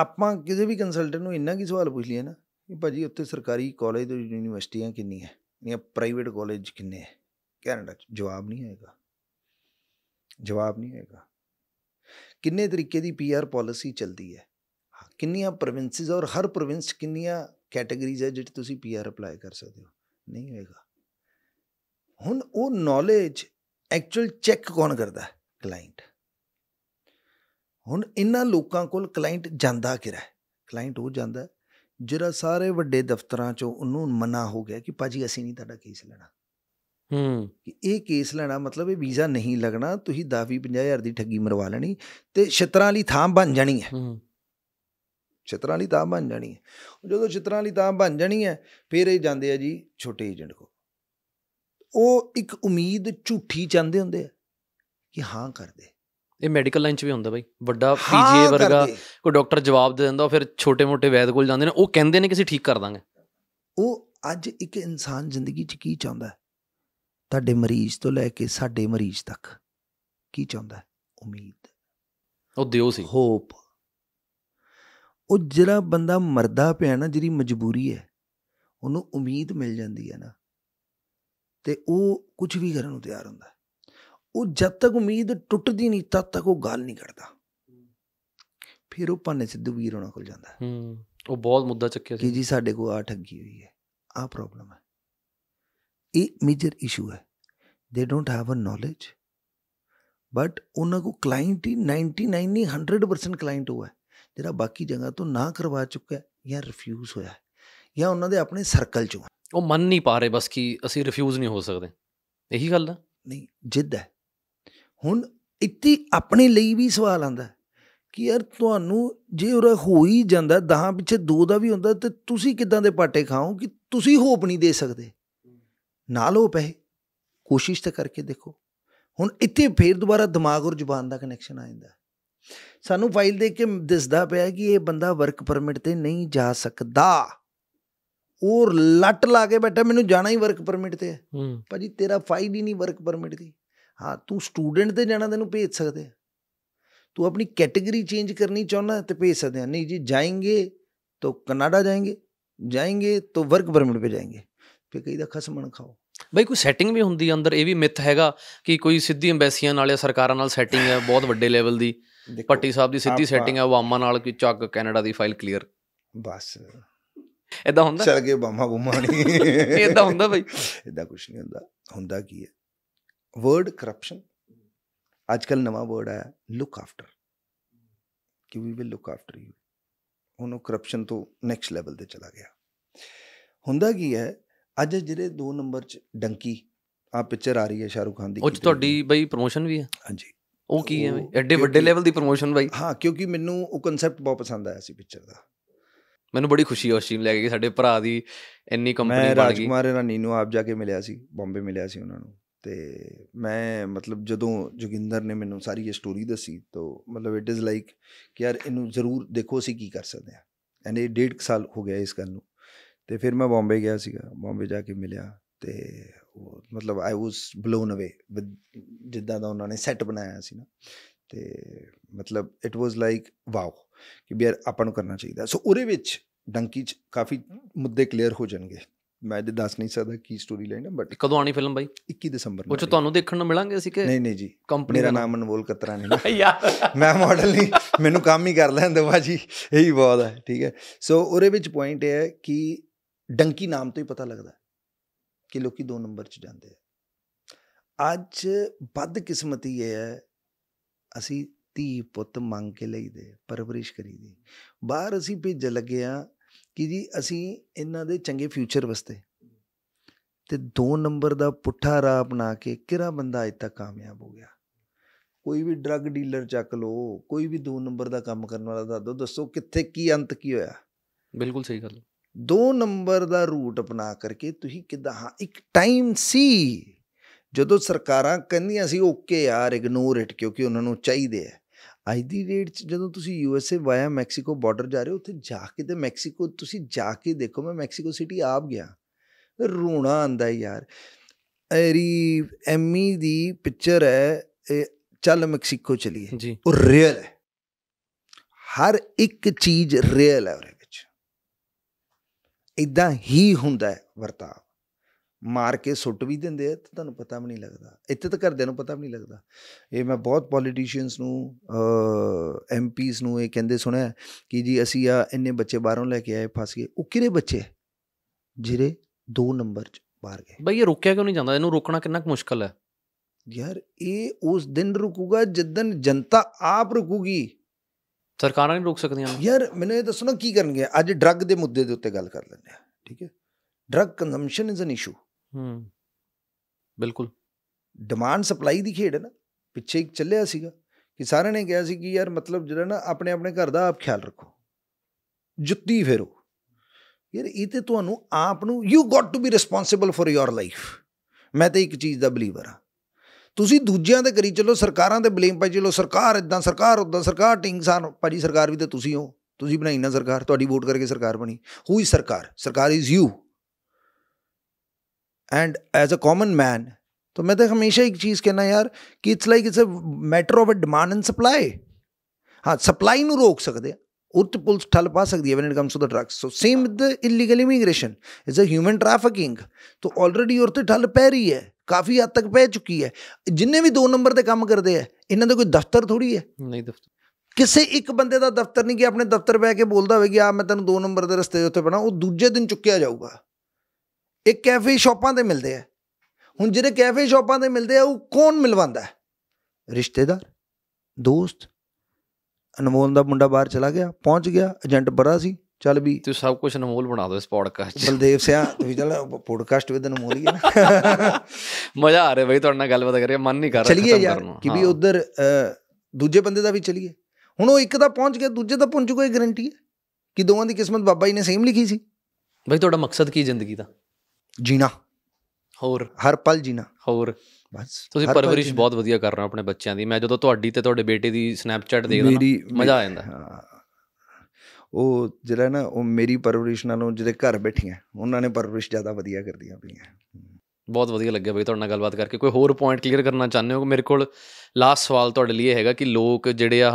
ਆਪਾਂ ਕਿਸੇ ਵੀ ਕੰਸਲਟੈਂਟ ਨੂੰ ਇੰਨਾ ਕੀ ਸਵਾਲ ਪੁੱਛ ਲਿਆ ਨਾ ਇਹ ਭਾਜੀ ਉੱਥੇ ਸਰਕਾਰੀ ਕਾਲਜ ਤੇ ਯੂਨੀਵਰਸਿਟੀਆਂ ਕਿੰਨੀਆਂ ਜਾਂ ਪ੍ਰਾਈਵੇਟ ਕਾਲਜ ਕਿੰਨੇ ਹੈ ਕੈਨੇਡਾ ਚ ਜਵਾਬ ਨਹੀਂ ਆਏਗਾ ਜਵਾਬ ਨਹੀਂ ਆਏਗਾ ਕਿੰਨੇ ਤਰੀਕੇ ਦੀ ਪੀਆਰ ਪਾਲਿਸੀ ਚੱਲਦੀ ਹੈ ਕਿੰਨੀਆਂ ਪ੍ਰੋਵਿੰਸਸ ਔਰ ਹਰ ਪ੍ਰੋਵਿੰਸ ਕਿੰਨੀਆਂ ਕੈਟਾਗਰੀਜ਼ ਹੈ ਜਿਹੜੇ ਤੁਸੀਂ ਪੀਆਰ ਅਪਲਾਈ ਕਰ ਸਕਦੇ ਹੋ ਨਹੀਂ ਹੋਏਗਾ ਹੁਣ ਉਹ ਨੌਲੇਜ ਐਕਚੁਅਲ ਚੈੱਕ ਕੌਣ ਕਰਦਾ ਹੈ ਕਲਾਇੰਟ ਹੁਣ ਇਹਨਾਂ ਲੋਕਾਂ ਕੋਲ ਕਲਾਇੰਟ ਜਾਂਦਾ ਕਿਰਾ ਹੈ ਕਲਾਇੰਟ ਉਹ ਜਾਂਦਾ ਜਿਹੜਾ ਸਾਰੇ ਵੱਡੇ ਦਫ਼ਤਰਾਂ ਚੋਂ ਉਹਨੂੰ ਮਨਾ ਹੋ ਗਿਆ ਕਿ ਪਾਜੀ ਅਸੀਂ ਨਹੀਂ ਤੁਹਾਡਾ ਕੇਸ ਲੈਣਾ ਹੂੰ ਕਿ ਇਹ ਕੇਸ ਲੈਣਾ ਮਤਲਬ ਇਹ ਵੀਜ਼ਾ ਨਹੀਂ ਲੱਗਣਾ ਤੁਸੀਂ ਦਾਵੀ 50000 ਦੀ ਠੱਗੀ ਮਰਵਾ ਲੈਣੀ ਤੇ ਛਤਰਾਂ ਵਾਲੀ ਥਾਂ ਬਣ ਜਾਣੀ ਹੈ ਹੂੰ ਛਤਰਾਂ ਵਾਲੀ ਥਾਂ ਬਣ ਜਾਣੀ ਹੈ ਜਦੋਂ ਛਤਰਾਂ ਵਾਲੀ ਥਾਂ ਬਣ ਜਾਣੀ ਹੈ ਫਿਰ ਇਹ ਜਾਂਦੇ ਆ ਜੀ ਛੋਟੇ ਏਜੰਟ ਕੋ ਉਹ ਇੱਕ ਉਮੀਦ ਝੂਠੀ ਚਾਹੁੰਦੇ ਹੁੰਦੇ ਆ ਕਿ ਹਾਂ ਕਰਦੇ ਇਹ ਮੈਡੀਕਲ ਲਾਈਨ 'ਚ ਵੀ ਹੁੰਦਾ ਬਾਈ ਵੱਡਾ ਪੀਜੀਏ ਵਰਗਾ ਕੋਈ ਡਾਕਟਰ ਜਵਾਬ ਦੇ ਦਿੰਦਾ ਫਿਰ ਛੋਟੇ-ਮੋਟੇ ਵੈਦ ਕੋਲ ਜਾਂਦੇ ਨੇ ਉਹ ਕਹਿੰਦੇ ਨੇ ਕਿ ਅਸੀਂ ਠੀਕ ਕਰ ਦਾਂਗੇ ਉਹ ਅੱਜ ਇੱਕ ਇਨਸਾਨ ਜ਼ਿੰਦਗੀ 'ਚ ਕੀ ਚਾਹੁੰਦਾ ਹੈ ਤੁਹਾਡੇ ਮਰੀਜ਼ ਤੋਂ ਲੈ ਕੇ ਸਾਡੇ ਮਰੀਜ਼ ਤੱਕ ਕੀ ਚਾਹੁੰਦਾ ਹੈ ਉਮੀਦ ਉਹ ਦਿਓ ਸੀ ਹੋਪ ਉਹ ਜਿਹੜਾ ਬੰਦਾ ਮਰਦਾ ਪਿਆ ਨਾ ਜਿਹੜੀ ਮਜਬੂਰੀ ਹੈ ਉਹਨੂੰ ਉਮੀਦ ਮਿਲ ਜਾਂਦੀ ਹੈ ਨਾ ਤੇ ਉਹ ਕੁਝ ਵੀ ਕਰਨ ਨੂੰ ਤਿਆਰ ਹੁੰਦਾ ਉਹ ਜਦ ਤੱਕ ਉਮੀਦ ਟੁੱਟਦੀ ਨਹੀਂ ਤਦ ਤੱਕ ਉਹ ਗੱਲ ਨਹੀਂ ਕਰਦਾ ਫਿਰ ਉਹ ਪੰਨੇ ਸਿੱਧੂ ਵੀਰ ਉਹਨਾਂ ਕੋਲ ਜਾਂਦਾ ਹੂੰ ਉਹ ਬਹੁਤ ਮੁੱਦਾ ਚੱਕਿਆ ਸੀ ਕਿ ਜੀ ਸਾਡੇ ਕੋਲ ਆ ਠੱਗੀ ਹੋਈ ਹੈ ਆ ਪ੍ਰੋਬਲਮ ਹੈ ਇਹ ਮੇਜਰ ਇਸ਼ੂ ਹੈ they don't have a knowledge but ਉਹਨਾਂ ਕੋ ਕਲਾਇੰਟ ਹੀ 99 ਨਹੀਂ 100% ਕਲਾਇੰਟ ਹੋਇਆ ਜਿਹੜਾ ਬਾਕੀ ਜਗ੍ਹਾ ਤੋਂ ਨਾ ਕਰਵਾ ਚੁੱਕਾ ਜਾਂ ਰਿਫਿਊਜ਼ ਹੋਇਆ ਜਾਂ ਉਹਨਾਂ ਦੇ ਆਪਣੇ ਸਰਕਲ ਚੋਂ ਉਹ ਮੰਨ ਨਹੀਂ ਪਾ ਰਹੇ ਬਸ ਕਿ ਅਸੀਂ ਰਿਫਿਊਜ਼ ਨਹੀਂ ਹੋ ਸਕਦੇ ਇਹੀ ਗੱਲ ਹੈ ਨਹੀਂ ਜਿੱਦ ਹੈ ਹੁਣ ਇੱਥੇ ਆਪਣੇ ਲਈ ਵੀ ਸਵਾਲ ਆਂਦਾ ਕਿ ਯਾਰ ਤੁਹਾਨੂੰ ਜੇ ਉਹ ਹੋ ਹੀ ਜਾਂਦਾ ਦਹਾਂ ਪਿੱਛੇ ਦੋ ਦਾ ਵੀ ਹੁੰਦਾ ਤੇ ਤੁਸੀਂ ਕਿਦਾਂ ਦੇ ਪਾਟੇ ਖਾਓ ਕਿ ਤੁਸੀਂ ਹੋਪ ਨਹੀਂ ਦੇ ਸਕਦੇ ਨਾਲ ਹੋ ਪਏ ਕੋਸ਼ਿਸ਼ ਤਾਂ ਕਰਕੇ ਦੇਖੋ ਹੁਣ ਇੱਥੇ ਫੇਰ ਦੁਬਾਰਾ ਦਿਮਾਗ ਔਰ ਜ਼ੁਬਾਨ ਦਾ ਕਨੈਕਸ਼ਨ ਆ ਜਾਂਦਾ ਸਾਨੂੰ ਫਾਈਲ ਦੇਖ ਕੇ ਦਿਸਦਾ ਪਿਆ ਕਿ ਇਹ ਬੰਦਾ ਵਰਕ ਪਰਮਿਟ ਤੇ ਨਹੀਂ ਜਾ ਸਕਦਾ ਔਰ ਲੱਟ ਲਾ ਕੇ ਬੈਠਾ ਮੈਨੂੰ ਜਾਣਾ ਹੀ ਵਰਕ ਪਰਮਿਟ ਤੇ ਹੈ ਭਾਜੀ ਤੇਰਾ ਫਾਈਲ ਹੀ ਨਹੀਂ ਵਰਕ ਪਰਮਿਟ ਦੀ ਹਾਂ ਤੂੰ ਸਟੂਡੈਂਟ ਤੇ ਜਾਣਾ ਤੈਨੂੰ ਭੇਜ ਸਕਦੇ ਤੂੰ ਆਪਣੀ ਕੈਟਾਗਰੀ ਚੇਂਜ ਕਰਨੀ ਚਾਹੁੰਦਾ ਤੇ ਭੇਜ ਸਕਦੇ ਆ ਨਹੀਂ ਜੀ ਜਾਏਂਗੇ ਤਾਂ ਕੈਨੇਡਾ ਜਾਏਂਗੇ ਜਾਏਂਗੇ ਤਾਂ ਵਰਕ ਪਰਮਿਟ 'ਤੇ ਜਾਏਂਗੇ फिर ਕਈ ਦਾ ਖਸਮਣ ਖਾਓ ਬਈ ਕੋਈ ਸੈਟਿੰਗ ਵੀ ਹੁੰਦੀ ਅੰਦਰ ਇਹ ਵੀ ਮਿੱਥ ਹੈਗਾ ਕਿ ਕੋਈ ਸਿੱਧੀ ਐਮਬੈਸੀਆਂ ਨਾਲ ਜਾਂ ਸਰਕਾਰਾਂ ਨਾਲ ਸੈਟਿੰਗ ਹੈ ਬਹੁਤ ਵੱਡੇ ਲੈਵਲ ਦੀ ਪੱਟੀ ਸਾਹਿਬ ਦੀ ਸਿੱਧੀ ਸੈਟਿੰਗ ਹੈ ਵਾਮਾ ਨਾਲ ਕਿ ਚੱਕ ਕੈਨੇਡਾ ਦੀ ਫਾਈਲ ਕਲੀਅਰ ਬਸ ਇਦਾਂ ਹੁੰਦਾ ਚੱਲ ਕੇ ਬਾਮਾ ਗੁਮਾਣੀ ਇਦਾਂ ਹੁੰਦਾ ਬਈ ਇਦਾਂ ਕੁਝ ਨਹੀਂ ਹੁੰਦਾ ਹੁੰਦਾ ਕੀ ਹੈ ਵਰਡ ਕਰਪਸ਼ਨ ਅੱਜ ਕੱਲ ਨਵਾਂ ਵਰਡ ਆ ਲੁੱਕ ਆਫਟਰ ਕਿ we will look after you ਉਹਨੂੰ ਕਰਪਸ਼ਨ ਤੋਂ ਨੈਕਸਟ ਲੈਵਲ ਤੇ ਚਲਾ ਗਿਆ ਹੁੰਦਾ ਕੀ ਹੈ ਅੱਜ ਜਿਹੜੇ 2 ਨੰਬਰ ਚ ਡੰਕੀ ਆ ਪਿਕਚਰ ਆ ਰਹੀ ਹੈ ਸ਼ਾਹਰੂਖ ਖਾਨ ਦੀ ਉਹ ਤੁਹਾਡੀ ਬਈ ਪ੍ਰੋਮੋਸ਼ਨ ਵੀ ਹੈ ਹਾਂਜੀ ਉਹ ਕੀ ਹੈ ਐਡੇ ਵੱਡੇ ਲੈਵਲ ਦੀ ਪ੍ਰੋਮੋਸ਼ਨ ਬਈ ਹਾਂ ਕਿਉਂਕਿ ਮੈਨੂੰ ਉਹ ਕਨਸੈਪਟ ਬਹੁਤ ਪਸੰਦ ਆਇਆ ਸੀ ਪਿਕਚਰ ਦਾ ਮੈਨੂੰ ਬੜੀ ਖੁਸ਼ੀ ਹੋਈ ਸੀ ਲੈ ਕੇ ਸਾਡੇ ਭਰਾ ਦੀ ਇੰਨੀ ਕੰਪਨੀ ਬਣ ਗਈ ਮੈਂ ਰਾਜਕੁਮਾਰ ਇਹਨਾਂ ਨੀਨੂ ਆਪ ਜਾ ਕੇ ਮਿਲਿਆ ਸੀ ਬੰਬੇ ਮਿਲਿਆ ਸੀ ਉਹਨਾਂ ਨੂੰ ਤੇ ਮੈਂ ਮਤਲਬ ਜਦੋਂ ਜੋਗਿੰਦਰ ਨੇ ਮੈਨੂੰ ਸਾਰੀ ਇਹ ਸਟੋਰੀ ਦੱਸੀ ਤਾਂ ਮਤਲਬ ਇਟ ਇਜ਼ ਲਾਈਕ ਕਿ ਯਾਰ ਇਹਨੂੰ ਜ਼ਰੂਰ ਦੇਖੋ ਅਸੀਂ ਕੀ ਕਰ ਸਕਦੇ ਆ ਐਂਡ ਇਹ ਡੇਢ ਸਾਲ ਹੋ ਗਿਆ ਇਸ ਗੱਲ ਨੂੰ ਤੇ ਫਿਰ ਮੈਂ ਬੰਬੇ ਗਿਆ ਸੀਗਾ ਬੰਬੇ ਜਾ ਕੇ ਮਿਲਿਆ ਤੇ ਉਹ ਮਤਲਬ ਆਈ ਵਾਸ ਬਲੋਨ ਅਵੇ ਵਿਦ ਜਿੱਦਾਂ ਦਾ ਉਹਨਾਂ ਨੇ ਸੈੱਟ ਬਣਾਇਆ ਸੀ ਨਾ ਤੇ ਮਤਲਬ ਇਟ ਵਾਸ ਲਾਈਕ ਵਾਓ ਕਿ ਯਾਰ ਆਪਾਂ ਨੂੰ ਕਰਨਾ ਚਾਹੀਦਾ ਸੋ ਉਹਦੇ ਵਿੱਚ ਡੰਕੀ ਚ ਕਾਫੀ ਮੁੱਦੇ ਕਲੀਅਰ ਹੋ ਜਾਣਗੇ ਮੈਂ ਤੇ ਦੱਸ ਨਹੀਂ ਸਕਦਾ ਕੀ ਸਟੋਰੀ ਲਾਈਨ ਹੈ ਬਟ ਕਦੋਂ ਆਣੀ ਫਿਲਮ ਬਾਈ 21 ਦਸੰਬਰ ਨੂੰ ਉਹ ਚ ਤੁਹਾਨੂੰ ਦੇਖਣ ਨੂੰ ਮਿਲਾਂਗੇ ਅਸੀਂ ਕਿ ਨਹੀਂ ਨਹੀਂ ਜੀ ਕੰਪਨੀ ਦਾ ਨਾਮ ਅਨਮੋਲ ਕਤਰਾ ਨਹੀਂ ਯਾਰ ਮੈਂ ਮਾਡਲ ਨਹੀਂ ਮੈਨੂੰ ਕੰਮ ਹੀ ਕਰ ਲੈਂਦੇ ਬਾਜੀ ਇਹੀ ਬਹੁਤ ਹੈ ਠੀਕ ਹੈ ਸੋ ਉਹਦੇ ਵਿੱਚ ਪੁਆਇੰਟ ਇਹ ਹੈ ਕਿ ਡੰਕੀ ਨਾਮ ਤੋਂ ਹੀ ਪਤਾ ਲੱਗਦਾ ਕਿ ਲੋਕੀ ਦੋ ਨੰਬਰ 'ਚ ਜਾਂਦੇ ਆ ਅੱਜ ਬਦ ਕਿਸਮਤੀ ਇਹ ਹੈ ਅਸੀਂ ਧੀ ਪੁੱਤ ਮੰਗ ਕੇ ਲਈਦੇ ਪਰਵਰਿਸ਼ ਕਰੀਦੀ ਬਾਹਰ ਅਸੀਂ ਭੇਜ ਲੱਗਿਆ ਕਿ ਜੀ ਅਸੀਂ ਇਹਨਾਂ ਦੇ ਚੰਗੇ ਫਿਊਚਰ ਵਾਸਤੇ ਤੇ 2 ਨੰਬਰ ਦਾ ਪੁੱਠਾ ਰਾਹ ਅਪਣਾ ਕੇ ਕਿਹੜਾ ਬੰਦਾ ਅਜੇ ਤੱਕ ਕਾਮਯਾਬ ਹੋ ਗਿਆ ਕੋਈ ਵੀ ਡਰੱਗ ਡੀਲਰ ਚੱਕ ਲੋ ਕੋਈ ਵੀ 2 ਨੰਬਰ ਦਾ ਕੰਮ ਕਰਨ ਵਾਲਾ ਦੋ ਦੱਸੋ ਕਿੱਥੇ ਕੀ ਅੰਤ ਕੀ ਹੋਇਆ ਬਿਲਕੁਲ ਸਹੀ ਗੱਲ ਦੋ ਨੰਬਰ ਦਾ ਰੂਟ ਅਪਣਾ ਕਰਕੇ ਤੁਸੀਂ ਕਿਦਾਂ ਹਾਂ ਇੱਕ ਟਾਈਮ ਸੀ ਜਦੋਂ ਸਰਕਾਰਾਂ ਕਹਿੰਦੀਆਂ ਸੀ ਓਕੇ ਯਾਰ ਇਗਨੋਰ ਇਟ ਕਿਉਂਕਿ ਉਹਨਾਂ ਨੂੰ ਚਾਹੀਦੇ ਆ ਅੱਜ ਦੀ ਡੇਟ 'ਚ ਜਦੋਂ ਤੁਸੀਂ U S A via Mexico border ਜਾ ਰਹੇ ਹੋ ਉੱਥੇ ਜਾ ਕੇ ਤੇ ਮੈਕਸੀਕੋ ਤੁਸੀਂ ਜਾ ਕੇ ਦੇਖੋ ਮੈਂ ਮੈਕਸੀਕੋ ਸਿਟੀ ਆਪ ਗਿਆ ਰੋਣਾ ਆਂਦਾ ਯਾਰ ਐਰੀ ਐਮੀ ਦੀ ਪਿਕਚਰ ਹੈ ਚੱਲ ਮੈਕਸੀਕੋ ਚਲੀਏ ਉਹ ਰੀਅਲ ਹੈ ਹਰ ਇੱਕ ਚੀਜ਼ ਰੀਅਲ ਹੈ ਉਹਦੇ ਵਿੱਚ ਇਦਾਂ ਹੀ ਹੁੰਦਾ ਹੈ ਮਾਰ ਕੇ ਸੁੱਟ ਵੀ ਦਿੰਦੇ ਆ ਤੇ ਤੁਹਾਨੂੰ ਪਤਾ ਵੀ ਨਹੀਂ ਲੱਗਦਾ ਇੱਥੇ ਤਾਂ ਘਰਦਿਆਂ ਨੂੰ ਪਤਾ ਵੀ ਨਹੀਂ ਲੱਗਦਾ ਇਹ ਮੈਂ ਬਹੁਤ ਪੋਲੀਟੀਸ਼ੀਅਨਸ ਨੂੰ ਐਮਪੀਸ ਨੂੰ ਇਹ ਕਹਿੰਦੇ ਸੁਣਿਆ ਕਿ ਜੀ ਅਸੀਂ ਆ ਇੰਨੇ ਬੱਚੇ ਬਾਹਰੋਂ ਲੈ ਕੇ ਆਏ ਫਸ ਗਏ ਉਹ ਕਿਹੜੇ ਬੱਚੇ ਜਿਹੜੇ 2 ਨੰਬਰ 'ਚ ਬਾਹਰ ਗਏ ਬਈ ਇਹ ਰੋਕਿਆ ਕਿਉਂ ਨਹੀਂ ਜਾਂਦਾ ਇਹਨੂੰ ਰੋਕਣਾ ਕਿੰਨਾ ਕੁ ਮੁਸ਼ਕਲ ਹੈ ਯਾਰ ਇਹ ਉਸ ਦਿਨ ਰੁਕੂਗਾ ਜਦੋਂ ਜਨਤਾ ਆਪ ਰੁਕੂਗੀ ਸਰਕਾਰਾਂ ਨਹੀਂ ਰੋਕ ਸਕਦੀਆਂ ਯਾਰ ਮੈਨੂੰ ਇਹ ਦੱਸੋ ਨਾ ਕੀ ਕਰਨਗੇ ਅੱਜ ਡਰੱਗ ਦੇ ਮੁੱਦੇ ਦੇ ਉੱਤੇ ਗੱਲ ਕਰ ਲੈਂਦੇ ਆ ਠੀਕ ਹੈ drug consumption is an issue ਹੂੰ ਬਿਲਕੁਲ ਡਿਮਾਂਡ ਸਪਲਾਈ ਦੀ ਖੇਡ ਹੈ ਨਾ ਪਿੱਛੇ ਇੱਕ ਚੱਲਿਆ ਸੀਗਾ ਕਿ ਸਾਰਿਆਂ ਨੇ ਕਿਹਾ ਸੀ ਕਿ ਯਾਰ ਮਤਲਬ ਜਿਹੜਾ ਨਾ ਆਪਣੇ ਆਪਣੇ ਘਰ ਦਾ ਆਪ ਖਿਆਲ ਰੱਖੋ ਜੁੱਤੀ ਫੇਰੋ ਯਾਰ ਇਹ ਤੇ ਤੁਹਾਨੂੰ ਆਪ ਨੂੰ you got to be responsible for your life ਮੈਂ ਤਾਂ ਇੱਕ ਚੀਜ਼ ਦਾ ਬਲੀਵਰ ਹਾਂ ਤੁਸੀਂ ਦੂਜਿਆਂ ਦੇ ਕਰੀ ਚੱਲੋ ਸਰਕਾਰਾਂ ਦੇ ਬਲੇਮ ਪਾਈ ਚੱਲੋ ਸਰਕਾਰ ਇਦਾਂ ਸਰਕਾਰ ਉਦਾਂ ਸਰਕਾਰ ਟਿੰਗ ਸਾਨ ਪਾਜੀ ਸਰਕਾਰ ਵੀ ਤੇ ਤੁਸੀਂ ਹੋ ਤੁਸੀਂ ਬਣਾਈ ਨਾ ਸਰਕਾਰ ਤੁਹਾਡੀ ਵੋਟ ਕਰਕੇ ਸਰਕਾਰ ਬਣੀ ਹੂ ਇਜ਼ ਸਰਕਾਰ ਸਰਕਾਰ is you and as a common man तो ਮੈਂ ਤਾਂ ਹਮੇਸ਼ਾ ਇੱਕ ਚੀਜ਼ ਕਹਿਣਾ ਯਾਰ ਕਿ it's like it's a matter of a demand and supply ਹਾਂ ਸਪਲਾਈ ਨੂੰ ਰੋਕ ਸਕਦੇ ਆ ਉੱਤ ਪੁਲਿਸ ਠੱਲ ਪਾ ਸਕਦੀ ਹੈ when it comes to the drugs so same with the illegal immigration it's a human trafficking ਤੋ ਆਲਰੇਡੀ ਉਰਤ ਤੇ ਠੱਲ ਪੈ ਰਹੀ ਹੈ ਕਾਫੀ ਹੱਦ ਤੱਕ ਪੈ ਚੁੱਕੀ ਹੈ ਜਿੰਨੇ ਵੀ ਦੋ ਨੰਬਰ ਦੇ ਕੰਮ ਕਰਦੇ ਆ ਇਹਨਾਂ ਦਾ ਕੋਈ ਦਫ਼ਤਰ ਥੋੜੀ ਹੈ ਨਹੀਂ ਦਫ਼ਤਰ ਕਿਸੇ ਇੱਕ ਬੰਦੇ ਦਾ ਦਫ਼ਤਰ ਨਹੀਂ ਕਿ ਆਪਣੇ ਦਫ਼ਤਰ ਬੈ ਕੇ ਬੋਲਦਾ ਹੋਵੇ ਕਿ ਆ ਮੈਂ ਤੈਨੂੰ ਦੋ ਨੰਬਰ ਦੇ ਰਸਤੇ ਉੱਤੇ ਬਣਾ ਉਹ ਦੂਜੇ ਦਿਨ ਚੁੱਕਿਆ ਜਾਊਗਾ ਇਹ ਕੈਫੇ ਸ਼ਾਪਾਂ ਤੇ ਮਿਲਦੇ ਆ ਹੁਣ ਜਿਹੜੇ ਕੈਫੇ ਸ਼ਾਪਾਂ ਤੇ ਮਿਲਦੇ ਆ ਉਹ ਕੌਣ ਮਿਲਵਾਉਂਦਾ ਹੈ ਰਿਸ਼ਤੇਦਾਰ ਦੋਸਤ ਅਨਮੋਲ ਦਾ ਮੁੰਡਾ ਬਾਹਰ ਚਲਾ ਗਿਆ ਪਹੁੰਚ ਗਿਆ ਏਜੰਟ ਬੜਾ ਸੀ ਚੱਲ ਵੀ ਤੂੰ ਸਭ ਕੁਝ ਅਨਮੋਲ ਬਣਾ ਦੋ ਇਸ ਪੋਡਕਾਸਟ 'ਚ ਬਲਦੇਵ ਸਿਆ ਤੁਸੀਂ ਚੱਲ ਪੋਡਕਾਸਟ ਵਿਦ ਅਨਮੋਲ ਹੀ ਹੈ ਮਜ਼ਾ ਆ ਰਿਹਾ ਬਈ ਤੁਹਾਡੇ ਨਾਲ ਗੱਲਬਾਤ ਕਰਿਆ ਮਨ ਨਹੀਂ ਕਰ ਰਿਹਾ ਚਲਿਏ ਯਾਰ ਕਿ ਵੀ ਉਧਰ ਦੂਜੇ ਬੰਦੇ ਦਾ ਵੀ ਚਲੀਏ ਹੁਣ ਉਹ ਇੱਕ ਤਾਂ ਪਹੁੰਚ ਗਿਆ ਦੂਜੇ ਤਾਂ ਪਹੁੰਚੂਗਾ ਇਹ ਗਾਰੰਟੀ ਹੈ ਕਿ ਦੋਵਾਂ ਦੀ ਕਿਸਮਤ ਬਾਬਾ ਜੀ ਨੇ ਸੇਮ ਲਿਖੀ ਸੀ ਬਈ ਤੁਹਾਡਾ ਮਕਸਦ ਕੀ ਜ਼ਿੰਦਗੀ ਦਾ ਜੀਣਾ ਹੋਰ ਹਰ ਪਲ ਜੀਣਾ ਹੋਰ ਬਸ ਤੁਸੀਂ ਪਰਵਰਿਸ਼ ਬਹੁਤ ਵਧੀਆ ਕਰ ਰਹੇ ਹੋ ਆਪਣੇ ਬੱਚਿਆਂ ਦੀ ਮੈਂ ਜਦੋਂ ਤੁਹਾਡੀ ਤੇ ਤੁਹਾਡੇ ਬੇਟੇ ਦੀ ਸਨੈਪਚੈਟ ਦੇਖਦਾ ਨਾ ਮਜ਼ਾ ਆ ਜਾਂਦਾ ਉਹ ਜਿਹੜਾ ਨਾ ਉਹ ਮੇਰੀ ਪਰਵਰਿਸ਼ ਨਾਲੋਂ ਜਿਹੜੇ ਘਰ ਬੈਠੀਆਂ ਉਹਨਾਂ ਨੇ ਪਰਵਰਿਸ਼ ਜ਼ਿਆਦਾ ਵਧੀਆ ਕਰਦੀ ਆਪਣੀਆਂ ਬਹੁਤ ਵਧੀਆ ਲੱਗਿਆ ਬਈ ਤੁਹਾਡੇ ਨਾਲ ਗੱਲਬਾਤ ਕਰਕੇ ਕੋਈ ਹੋਰ ਪੁਆਇੰਟ ਕਲੀਅਰ ਕਰਨਾ ਚਾਹੁੰਦੇ ਹੋ ਮੇਰੇ ਕੋਲ ਲਾਸਟ ਸਵਾਲ ਤੁਹਾਡੇ ਲਈ ਹੈਗਾ ਕਿ ਲੋਕ ਜਿਹੜੇ ਆਹ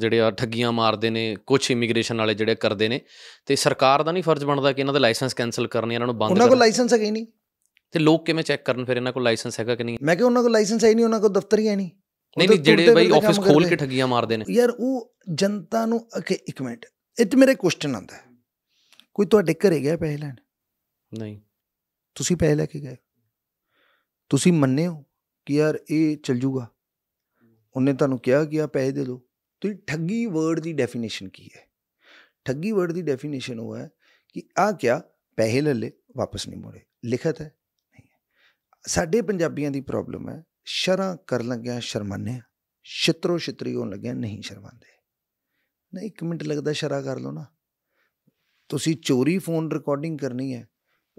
ਜਿਹੜੇ ਆ ਠੱਗੀਆਂ ਮਾਰਦੇ ਨੇ ਕੁਝ ਇਮੀਗ੍ਰੇਸ਼ਨ ਵਾਲੇ ਜਿਹੜੇ ਕਰਦੇ ਨੇ ਤੇ ਸਰਕਾਰ ਦਾ ਨਹੀਂ ਫਰਜ਼ ਬਣਦਾ ਕਿ ਇਹਨਾਂ ਦਾ ਲਾਇਸੈਂਸ ਕੈਨਸਲ ਕਰਨੇ ਇਹਨਾਂ ਨੂੰ ਬੰਦ ਉਹਨਾਂ ਕੋਲ ਲਾਇਸੈਂਸ ਹੈਗਾ ਹੀ ਨਹੀਂ ਤੇ ਲੋਕ ਕਿਵੇਂ ਚੈੱਕ ਕਰਨ ਫਿਰ ਇਹਨਾਂ ਕੋਲ ਲਾਇਸੈਂਸ ਹੈਗਾ ਕਿ ਨਹੀਂ ਮੈਂ ਕਿ ਉਹਨਾਂ ਕੋਲ ਲਾਇਸੈਂਸ ਹੈ ਨਹੀਂ ਉਹਨਾਂ ਕੋਲ ਦਫ਼ਤਰ ਹੀ ਹੈ ਨਹੀਂ ਨਹੀਂ ਨਹੀਂ ਜਿਹੜੇ ਬਈ ਆਫਿਸ ਖੋਲ ਕੇ ਠੱਗੀਆਂ ਮਾਰਦੇ ਨੇ ਯਾਰ ਉਹ ਜਨਤਾ ਨੂੰ ਅਕੇ ਇੱਕ ਮਿੰਟ ਇੱਥੇ ਮੇਰੇ ਕੁਐਸਚਨ ਆਂਦਾ ਕੋਈ ਤੁਹਾਡੇ ਘਰੇ ਗਿਆ ਪੈਸੇ ਲੈਣ ਨਹੀਂ ਤੁਸੀਂ ਪੈਸੇ ਲੈ ਕੇ ਗਏ ਤੁਸੀਂ ਮੰਨੇ ਹੋ ਕਿ ਯਾਰ ਇਹ ਚੱਲ ਜੂਗਾ ਉਹਨੇ ਤੁਹਾਨੂੰ ਕਿਹਾ ਕਿ ਆ ਪੈਸੇ ਦੇ ਦਿਓ ਤੁਸੀਂ ਠੱਗੀ ਵਰਡ ਦੀ ਡੈਫੀਨੇਸ਼ਨ ਕੀ ਹੈ ਠੱਗੀ ਵਰਡ ਦੀ ਡੈਫੀਨੇਸ਼ਨ ਉਹ ਹੈ ਕਿ ਆ ਕਿਆ ਪੈਸੇ ਲੈ ਵਾਪਸ ਨਹੀਂ ਮੋੜੇ ਲਿਖਤ ਹੈ ਨਹੀਂ ਸਾਡੇ ਪੰਜਾਬੀਆਂ ਦੀ ਪ੍ਰੋਬਲਮ ਹੈ ਸ਼ਰਾਂ ਕਰ ਲੱਗਿਆ ਸ਼ਰਮਾਨੇ ਛਿਤਰੋ ਛਿਤਰੀ ਹੋਣ ਲੱਗਿਆ ਨਹੀਂ ਸ਼ਰਮਾਂਦੇ ਨਾ ਇੱਕ ਮਿੰਟ ਲੱਗਦਾ ਸ਼ਰਾ ਕਰ ਲੋ ਨਾ ਤੁਸੀਂ ਚੋਰੀ ਫੋਨ ਰਿਕਾਰਡਿੰਗ ਕਰਨੀ ਹੈ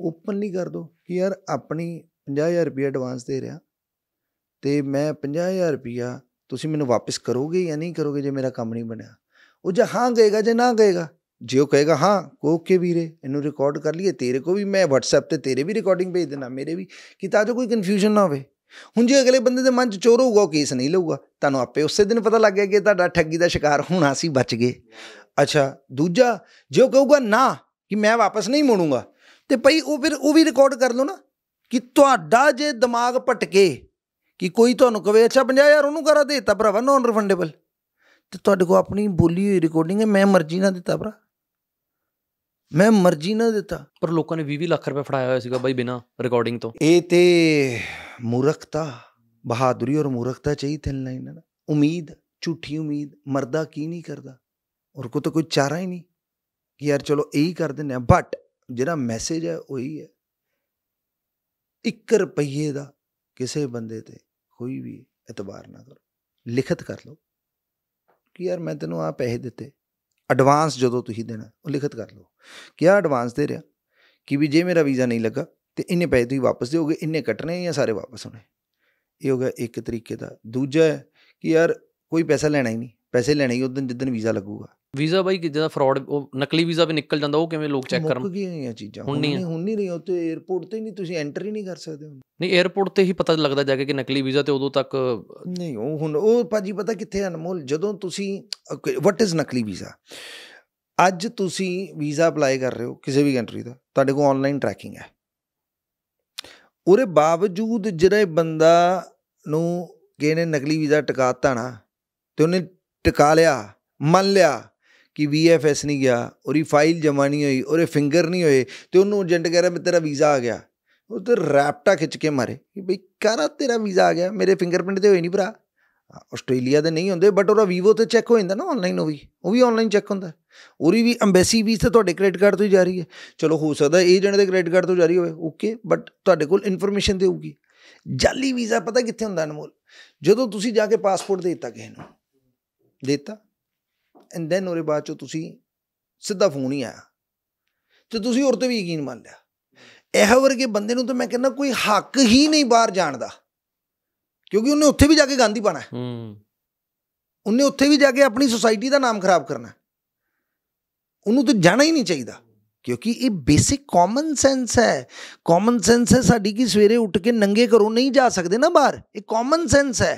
ਓਪਨਲੀ ਕਰ ਦੋ ਕਿ ਯਾਰ ਆਪਣੀ 50000 ਰੁਪਏ ਐਡਵਾਂਸ ਦੇ ਰਿਹਾ ਤੇ ਮੈਂ 50000 ਰੁਪਿਆ ਤੁਸੀਂ ਮੈਨੂੰ ਵਾਪਸ ਕਰੋਗੇ ਜਾਂ ਨਹੀਂ ਕਰੋਗੇ ਜੇ ਮੇਰਾ ਕੰਮ ਨਹੀਂ ਬਣਿਆ ਉਹ ਜੇ ਹਾਂ ਕਹੇਗਾ ਜੇ ਨਾ ਕਹੇਗਾ ਜੇ ਉਹ ਕਹੇਗਾ ਹਾਂ ਕੋਕੇ ਵੀਰੇ ਇਹਨੂੰ ਰਿਕਾਰਡ ਕਰ ਲਈਏ ਤੇਰੇ ਕੋ ਵੀ ਮੈਂ WhatsApp ਤੇ ਤੇਰੇ ਵੀ ਰਿਕਾਰਡਿੰਗ ਭੇਜ ਦੇਣਾ ਮੇਰੇ ਵੀ ਕਿ ਤਾਂ ਜੋ ਕੋਈ ਕਨਫਿਊਜ਼ਨ ਨਾ ਹੋਵੇ ਹੁਣ ਜੇ ਅਗਲੇ ਬੰਦੇ ਦੇ ਮਨ 'ਚ ਚੋਰ ਹੋਊਗਾ ਉਹ ਕੇਸ ਨਹੀਂ ਲਊਗਾ ਤੁਹਾਨੂੰ ਆਪੇ ਉਸੇ ਦਿਨ ਪਤਾ ਲੱਗ ਗਿਆ ਕਿ ਤੁਹਾਡਾ ਠੱਗੀ ਦਾ ਸ਼ਿਕਾਰ ਹੋਣਾ ਸੀ ਬਚ ਗਏ ਅੱਛਾ ਦੂਜਾ ਜੇ ਉਹ ਕਹੂਗਾ ਨਾ ਕਿ ਮੈਂ ਵਾਪਸ ਨਹੀਂ ਮੁੜੂੰਗਾ ਤੇ ਭਈ ਉਹ ਫਿਰ ਉਹ ਵੀ ਰਿਕਾਰਡ ਕਰ ਲਓ ਨਾ ਕਿ ਤੁਹਾਡਾ ਜੇ ਦਿਮਾਗ ਪਟਕੇ ਕਿ ਕੋਈ ਤੁਹਾਨੂੰ ਕਵੇ ਅੱਛਾ 50000 ਉਹਨੂੰ ਕਰਾ ਦੇਤਾ ਭਰਾਵਾ ਨੋਨ ਰਿਫੰਡੇਬਲ ਤੇ ਤੁਹਾਡੇ ਕੋਲ ਆਪਣੀ ਬੋਲੀ ਹੋਈ ਰਿਕਾਰਡਿੰਗ ਹੈ ਮੈਂ ਮਰਜ਼ੀ ਨਾਲ ਦਿੱਤਾ ਭਰਾ ਮੈਂ ਮਰਜ਼ੀ ਨਾਲ ਦਿੱਤਾ ਪਰ ਲੋਕਾਂ ਨੇ 20 ਲੱਖ ਰੁਪਏ ਫੜਾਇਆ ਹੋਇਆ ਸੀਗਾ ਬਾਈ ਬਿਨਾ ਰਿਕਾਰਡਿੰਗ ਤੋਂ ਇਹ ਤੇ ਮੂਰਖਤਾ ਬਹਾਦਰੀ ਔਰ ਮੂਰਖਤਾ ਚਾਹੀ ਥੈਨ ਲਾਈਨ ਨਾ ਉਮੀਦ ਝੂਠੀ ਉਮੀਦ ਮਰਦਾ ਕੀ ਨਹੀਂ ਕਰਦਾ ਔਰ ਕੋ ਤਾਂ ਕੋਈ ਚਾਰਾ ਹੀ ਨਹੀਂ ਕਿ ਯਾਰ ਚਲੋ ਇਹੀ ਕਰ ਦਿੰਨੇ ਆ ਬਟ ਜਿਹੜਾ ਮੈਸੇਜ ਹੈ ਉਹੀ ਹੈ 1 ਰੁਪਏ ਦਾ ਕਿਸੇ ਬੰਦੇ ਤੇ ਕੋਈ ਵੀ ਇਤਬਾਰ ਨਾ ਕਰੋ ਲਿਖਤ ਕਰ ਲਓ ਕਿ ਯਾਰ ਮੈਂ ਤੈਨੂੰ ਆ ਪੈਸੇ ਦਿੱਤੇ ਐਡਵਾਂਸ ਜਦੋਂ ਤੁਸੀਂ ਦੇਣਾ ਉਹ ਲਿਖਤ ਕਰ ਲਓ ਕਿ ਆ ਐਡਵਾਂਸ ਦੇ ਰਿਹਾ ਕਿ ਵੀ ਜੇ ਮੇਰਾ ਵੀਜ਼ਾ ਨਹੀਂ ਲੱਗਾ ਤੇ ਇੰਨੇ ਪੈਸੇ ਤੁਸੀਂ ਵਾਪਸ ਦਿਓਗੇ ਇੰਨੇ ਕੱਟਣੇ ਜਾਂ ਸਾਰੇ ਵਾਪਸ ਹੋਣੇ ਇਹ ਹੋ ਗਿਆ ਇੱਕ ਤਰੀਕੇ ਦਾ ਦੂਜਾ ਕਿ ਯਾਰ ਕੋਈ ਪੈਸਾ ਲੈਣਾ ਹੀ ਨਹੀਂ ਪੈਸੇ ਲੈਣੇ ਹੀ ਦਿਨ ਜਿੱਦਨ ਵੀਜ਼ਾ ਲੱਗੂਗਾ ਵੀਜ਼ਾ ਬਾਈ ਦਾ ਫਰਾਡ ਉਹ ਨਕਲੀ ਵੀਜ਼ਾ ਵੀ ਨਿਕਲ ਜਾਂਦਾ ਉਹ ਕਿਵੇਂ ਲੋਕ ਚੈੱਕ ਕਰਨ ਮੁੱਕ ਗਈਆਂ ਇਹ ਚੀਜ਼ਾਂ ਹੁਣ ਨਹੀਂ ਹੁਣ ਨਹੀਂ ਰਹੀ ਉੱਤੇ 에어ਪੋਰਟ ਤੇ ਨਹੀਂ ਤੁਸੀਂ ਐਂਟਰੀ ਨਹੀਂ ਕਰ ਸਕਦੇ ਹੁਣ ਨਹੀਂ 에어ਪੋਰਟ ਤੇ ਹੀ ਪਤਾ ਲੱਗਦਾ ਜਾ ਕੇ ਕਿ ਨਕਲੀ ਵੀਜ਼ਾ ਤੇ ਉਦੋਂ ਤੱਕ ਨਹੀਂ ਉਹ ਹੁਣ ਉਹ ਭਾਜੀ ਪਤਾ ਕਿੱਥੇ ਅਨਮੋਲ ਜਦੋਂ ਤੁਸੀਂ ਵਾਟ ਇਜ਼ ਨਕਲੀ ਵੀਜ਼ਾ ਅੱਜ ਤੁਸੀਂ ਵੀਜ਼ਾ ਅਪਲਾਈ ਕਰ ਰਹੇ ਹੋ ਕਿਸੇ ਵੀ ਕੰਟਰੀ ਦਾ ਤੁਹਾਡੇ ਕੋਲ ਆਨਲਾਈਨ ਟਰੈਕਿੰਗ ਹੈ ਉਹਦੇ ਬਾਵਜੂਦ ਜਿਹੜਾ ਬੰਦਾ ਨੂੰ ਕਿਹਨੇ ਨਕਲੀ ਵੀਜ਼ਾ ਟਿਕਾਤਾ ਨਾ ਤੇ ਉਹਨੇ ਟਿਕਾ ਲਿਆ ਮੰਨ ਲਿਆ ਕਿ ਵੀਐਫਐਸ ਨਹੀਂ ਗਿਆ ਉਹਦੀ ਫਾਈਲ ਜਮਾ ਨਹੀਂ ਹੋਈ ਉਹਦੇ ਫਿੰਗਰ ਨਹੀਂ ਹੋਏ ਤੇ ਉਹਨੂੰ ਏਜੰਟ ਕਹਿ ਰਿਹਾ ਮੈਂ ਤੇਰਾ ਵੀਜ਼ਾ ਆ ਗਿਆ ਉਹ ਤੇ ਰੈਪਟਾ ਖਿੱਚ ਕੇ ਮਾਰੇ ਕਿ ਬਈ ਕਾਰਾ ਤੇਰਾ ਵੀਜ਼ਾ ਆ ਗਿਆ ਮੇਰੇ ਫਿੰਗਰਪ੍ਰਿੰਟ ਤੇ ਹੋਏ ਨਹੀਂ ਭਰਾ ਆਸਟ੍ਰੇਲੀਆ ਦੇ ਨਹੀਂ ਹੁੰਦੇ ਬਟ ਉਹਦਾ ਵੀਵੋ ਤੇ ਚੈੱਕ ਹੋ ਜਾਂਦਾ ਨਾ ਆਨਲਾਈਨ ਉਹ ਵੀ ਉਹ ਵੀ ਆਨਲਾਈਨ ਚੈੱਕ ਹੁੰਦਾ ਉਰੀ ਵੀ ਐਮਬੈਸੀ ਵੀ ਤੇ ਤੁਹਾਡੇ ਕ੍ਰੈਡਿਟ ਕਾਰਡ ਤੋਂ ਹੀ ਜਾ ਰਹੀ ਹੈ ਚਲੋ ਹੋ ਸਕਦਾ ਏਜੰਟ ਦੇ ਕ੍ਰੈਡਿਟ ਕਾਰਡ ਤੋਂ ਜਾਰੀ ਹੋਵੇ ਓਕੇ ਬਟ ਤੁਹਾਡੇ ਕੋਲ ਇਨਫੋਰਮੇਸ਼ਨ ਤੇ ਹੋਊਗੀ ਜਾਲੀ ਵੀਜ਼ਾ ਪਤਾ ਕਿੱਥੇ ਹੁੰਦਾ ਅਨਮੋਲ ਜਦੋਂ ਤੁਸੀਂ ਜਾ ਕੇ ਪਾਸਪੋਰਟ ਦੇ ਦਿੱਤਾ ਕਿਸੇ ਨੂੰ ਦਿੱਤਾ ਐਂਡ ਦੈਨ ਉਹਦੇ ਬਾਅਦ ਚੋਂ ਤੁਸੀਂ ਸਿੱਧਾ ਫੋਨ ਹੀ ਆਇਆ ਤੇ ਤੁਸੀਂ ਹੋਰ ਤੇ ਵੀ ਯਕੀਨ ਮੰਨ ਲਿਆ ਇਹੋ ਵਰਗੇ ਬੰਦੇ ਨੂੰ ਤਾਂ ਮੈਂ ਕਹਿੰਦਾ ਕੋਈ ਹੱਕ ਹੀ ਨਹੀਂ ਬਾਹਰ ਜਾਣ ਦਾ ਕਿਉਂਕਿ ਉਹਨੇ ਉੱਥੇ ਵੀ ਜਾ ਕੇ ਗਾਂਧੀ ਪਾਣਾ ਹੂੰ ਉਹਨੇ ਉੱਥੇ ਵੀ ਜਾ ਕੇ ਆਪਣੀ ਸੋਸਾਇਟੀ ਦਾ ਨਾਮ ਖਰਾਬ ਕਰਨਾ ਉਹਨੂੰ ਤਾਂ ਜਾਣਾ ਹੀ ਨਹੀਂ ਚਾਹੀਦਾ ਕਿਉਂਕਿ ਇਹ ਬੇਸਿਕ ਕਾਮਨ ਸੈਂਸ ਹੈ ਕਾਮਨ ਸੈਂਸ ਹੈ ਸਾਡੀ ਕਿ ਸਵੇਰੇ ਉੱਠ ਕੇ ਨੰਗੇ ਘਰੋਂ ਨਹੀਂ ਜਾ ਸਕਦੇ ਨਾ ਬਾਹਰ ਇਹ ਕਾਮਨ ਸੈਂਸ ਹੈ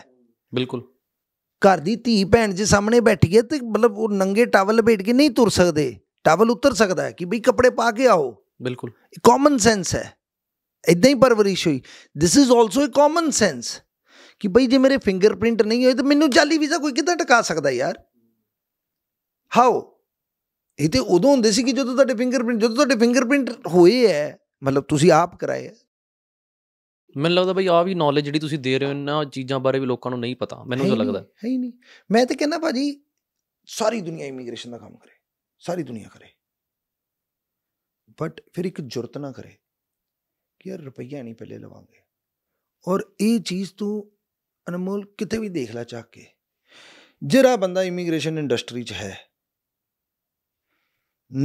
ਬਿਲਕੁਲ ਘਰ ਦੀ ਧੀ ਭੈਣ ਜੇ ਸਾਹਮਣੇ ਬੈਠੀ ਹੈ ਤੇ ਮਤਲਬ ਉਹ ਨੰਗੇ ਟਾਵਲ ਲਪੇਟ ਕੇ ਨਹੀਂ ਤੁਰ ਸਕਦੇ ਟਾਵਲ ਉਤਰ ਸਕਦਾ ਹੈ ਕਿ ਬਈ ਕੱਪੜੇ ਪਾ ਕੇ ਆਓ ਬਿਲਕੁਲ ਕਾਮਨ ਸੈਂਸ ਹੈ ਇਦਾਂ ਹੀ ਪਰਵਰਿਸ਼ ਹੋਈ this is also a common sense ਕਿ ਬਈ ਜੇ ਮੇਰੇ ਫਿੰਗਰਪ੍ਰਿੰਟ ਨਹੀਂ ਹੋਏ ਤਾਂ ਮੈਨੂੰ ਜਾਲੀ ਵੀਜ਼ਾ ਕੋਈ ਕਿੱਦਾਂ ਟਿਕਾ ਸਕਦਾ ਯਾਰ ਹਾਓ ਇਹ ਤੇ ਉਦੋਂ ਹੁੰਦੇ ਸੀ ਕਿ ਜਦੋਂ ਤੁਹਾਡੇ ਫਿੰਗਰਪ੍ਰਿੰਟ ਜਦੋਂ ਤੁਹਾਡੇ ਫਿੰਗਰਪ੍ਰਿੰਟ ਹੋਏ ਹੈ ਮਤਲਬ ਤੁਸੀਂ ਆਪ ਕਰਾਏ ਮੈਨੂੰ ਲੱਗਦਾ ਭਾਈ ਆ ਵੀ ਨੌਲੇਜ ਜਿਹੜੀ ਤੁਸੀਂ ਦੇ ਰਹੇ ਹੋ ਇਹਨਾਂ ਚੀਜ਼ਾਂ ਬਾਰੇ ਵੀ ਲੋਕਾਂ ਨੂੰ ਨਹੀਂ ਪਤਾ ਮੈਨੂੰ ਤਾਂ ਲੱਗਦਾ ਹੈ ਨਹੀਂ ਮੈਂ ਤਾਂ ਕਹਿੰਦਾ ਭਾਜੀ ਸਾਰੀ ਦੁਨੀਆ ਇਮੀਗ੍ਰੇਸ਼ਨ ਦਾ ਕੰਮ ਕਰੇ ਸਾਰੀ ਦੁਨੀਆ ਕਰੇ ਬਟ ਫਿਰ ਇੱਕ ਜੁਰਤ ਨਾ ਕਰੇ ਕਿ ਯਾਰ ਰੁਪਈਆ ਨਹੀਂ ਪਹਿਲੇ ਲਵਾਂਗੇ ਔਰ ਇਹ ਚੀਜ਼ ਤੂੰ ਅਨਮੋਲ ਕਿਤੇ ਵੀ ਦੇਖ ਲੈ ਚੱਕ ਕੇ ਜਿਹੜਾ ਬੰਦਾ ਇਮੀਗ੍ਰੇਸ਼ਨ ਇੰਡਸਟਰੀ 'ਚ ਹੈ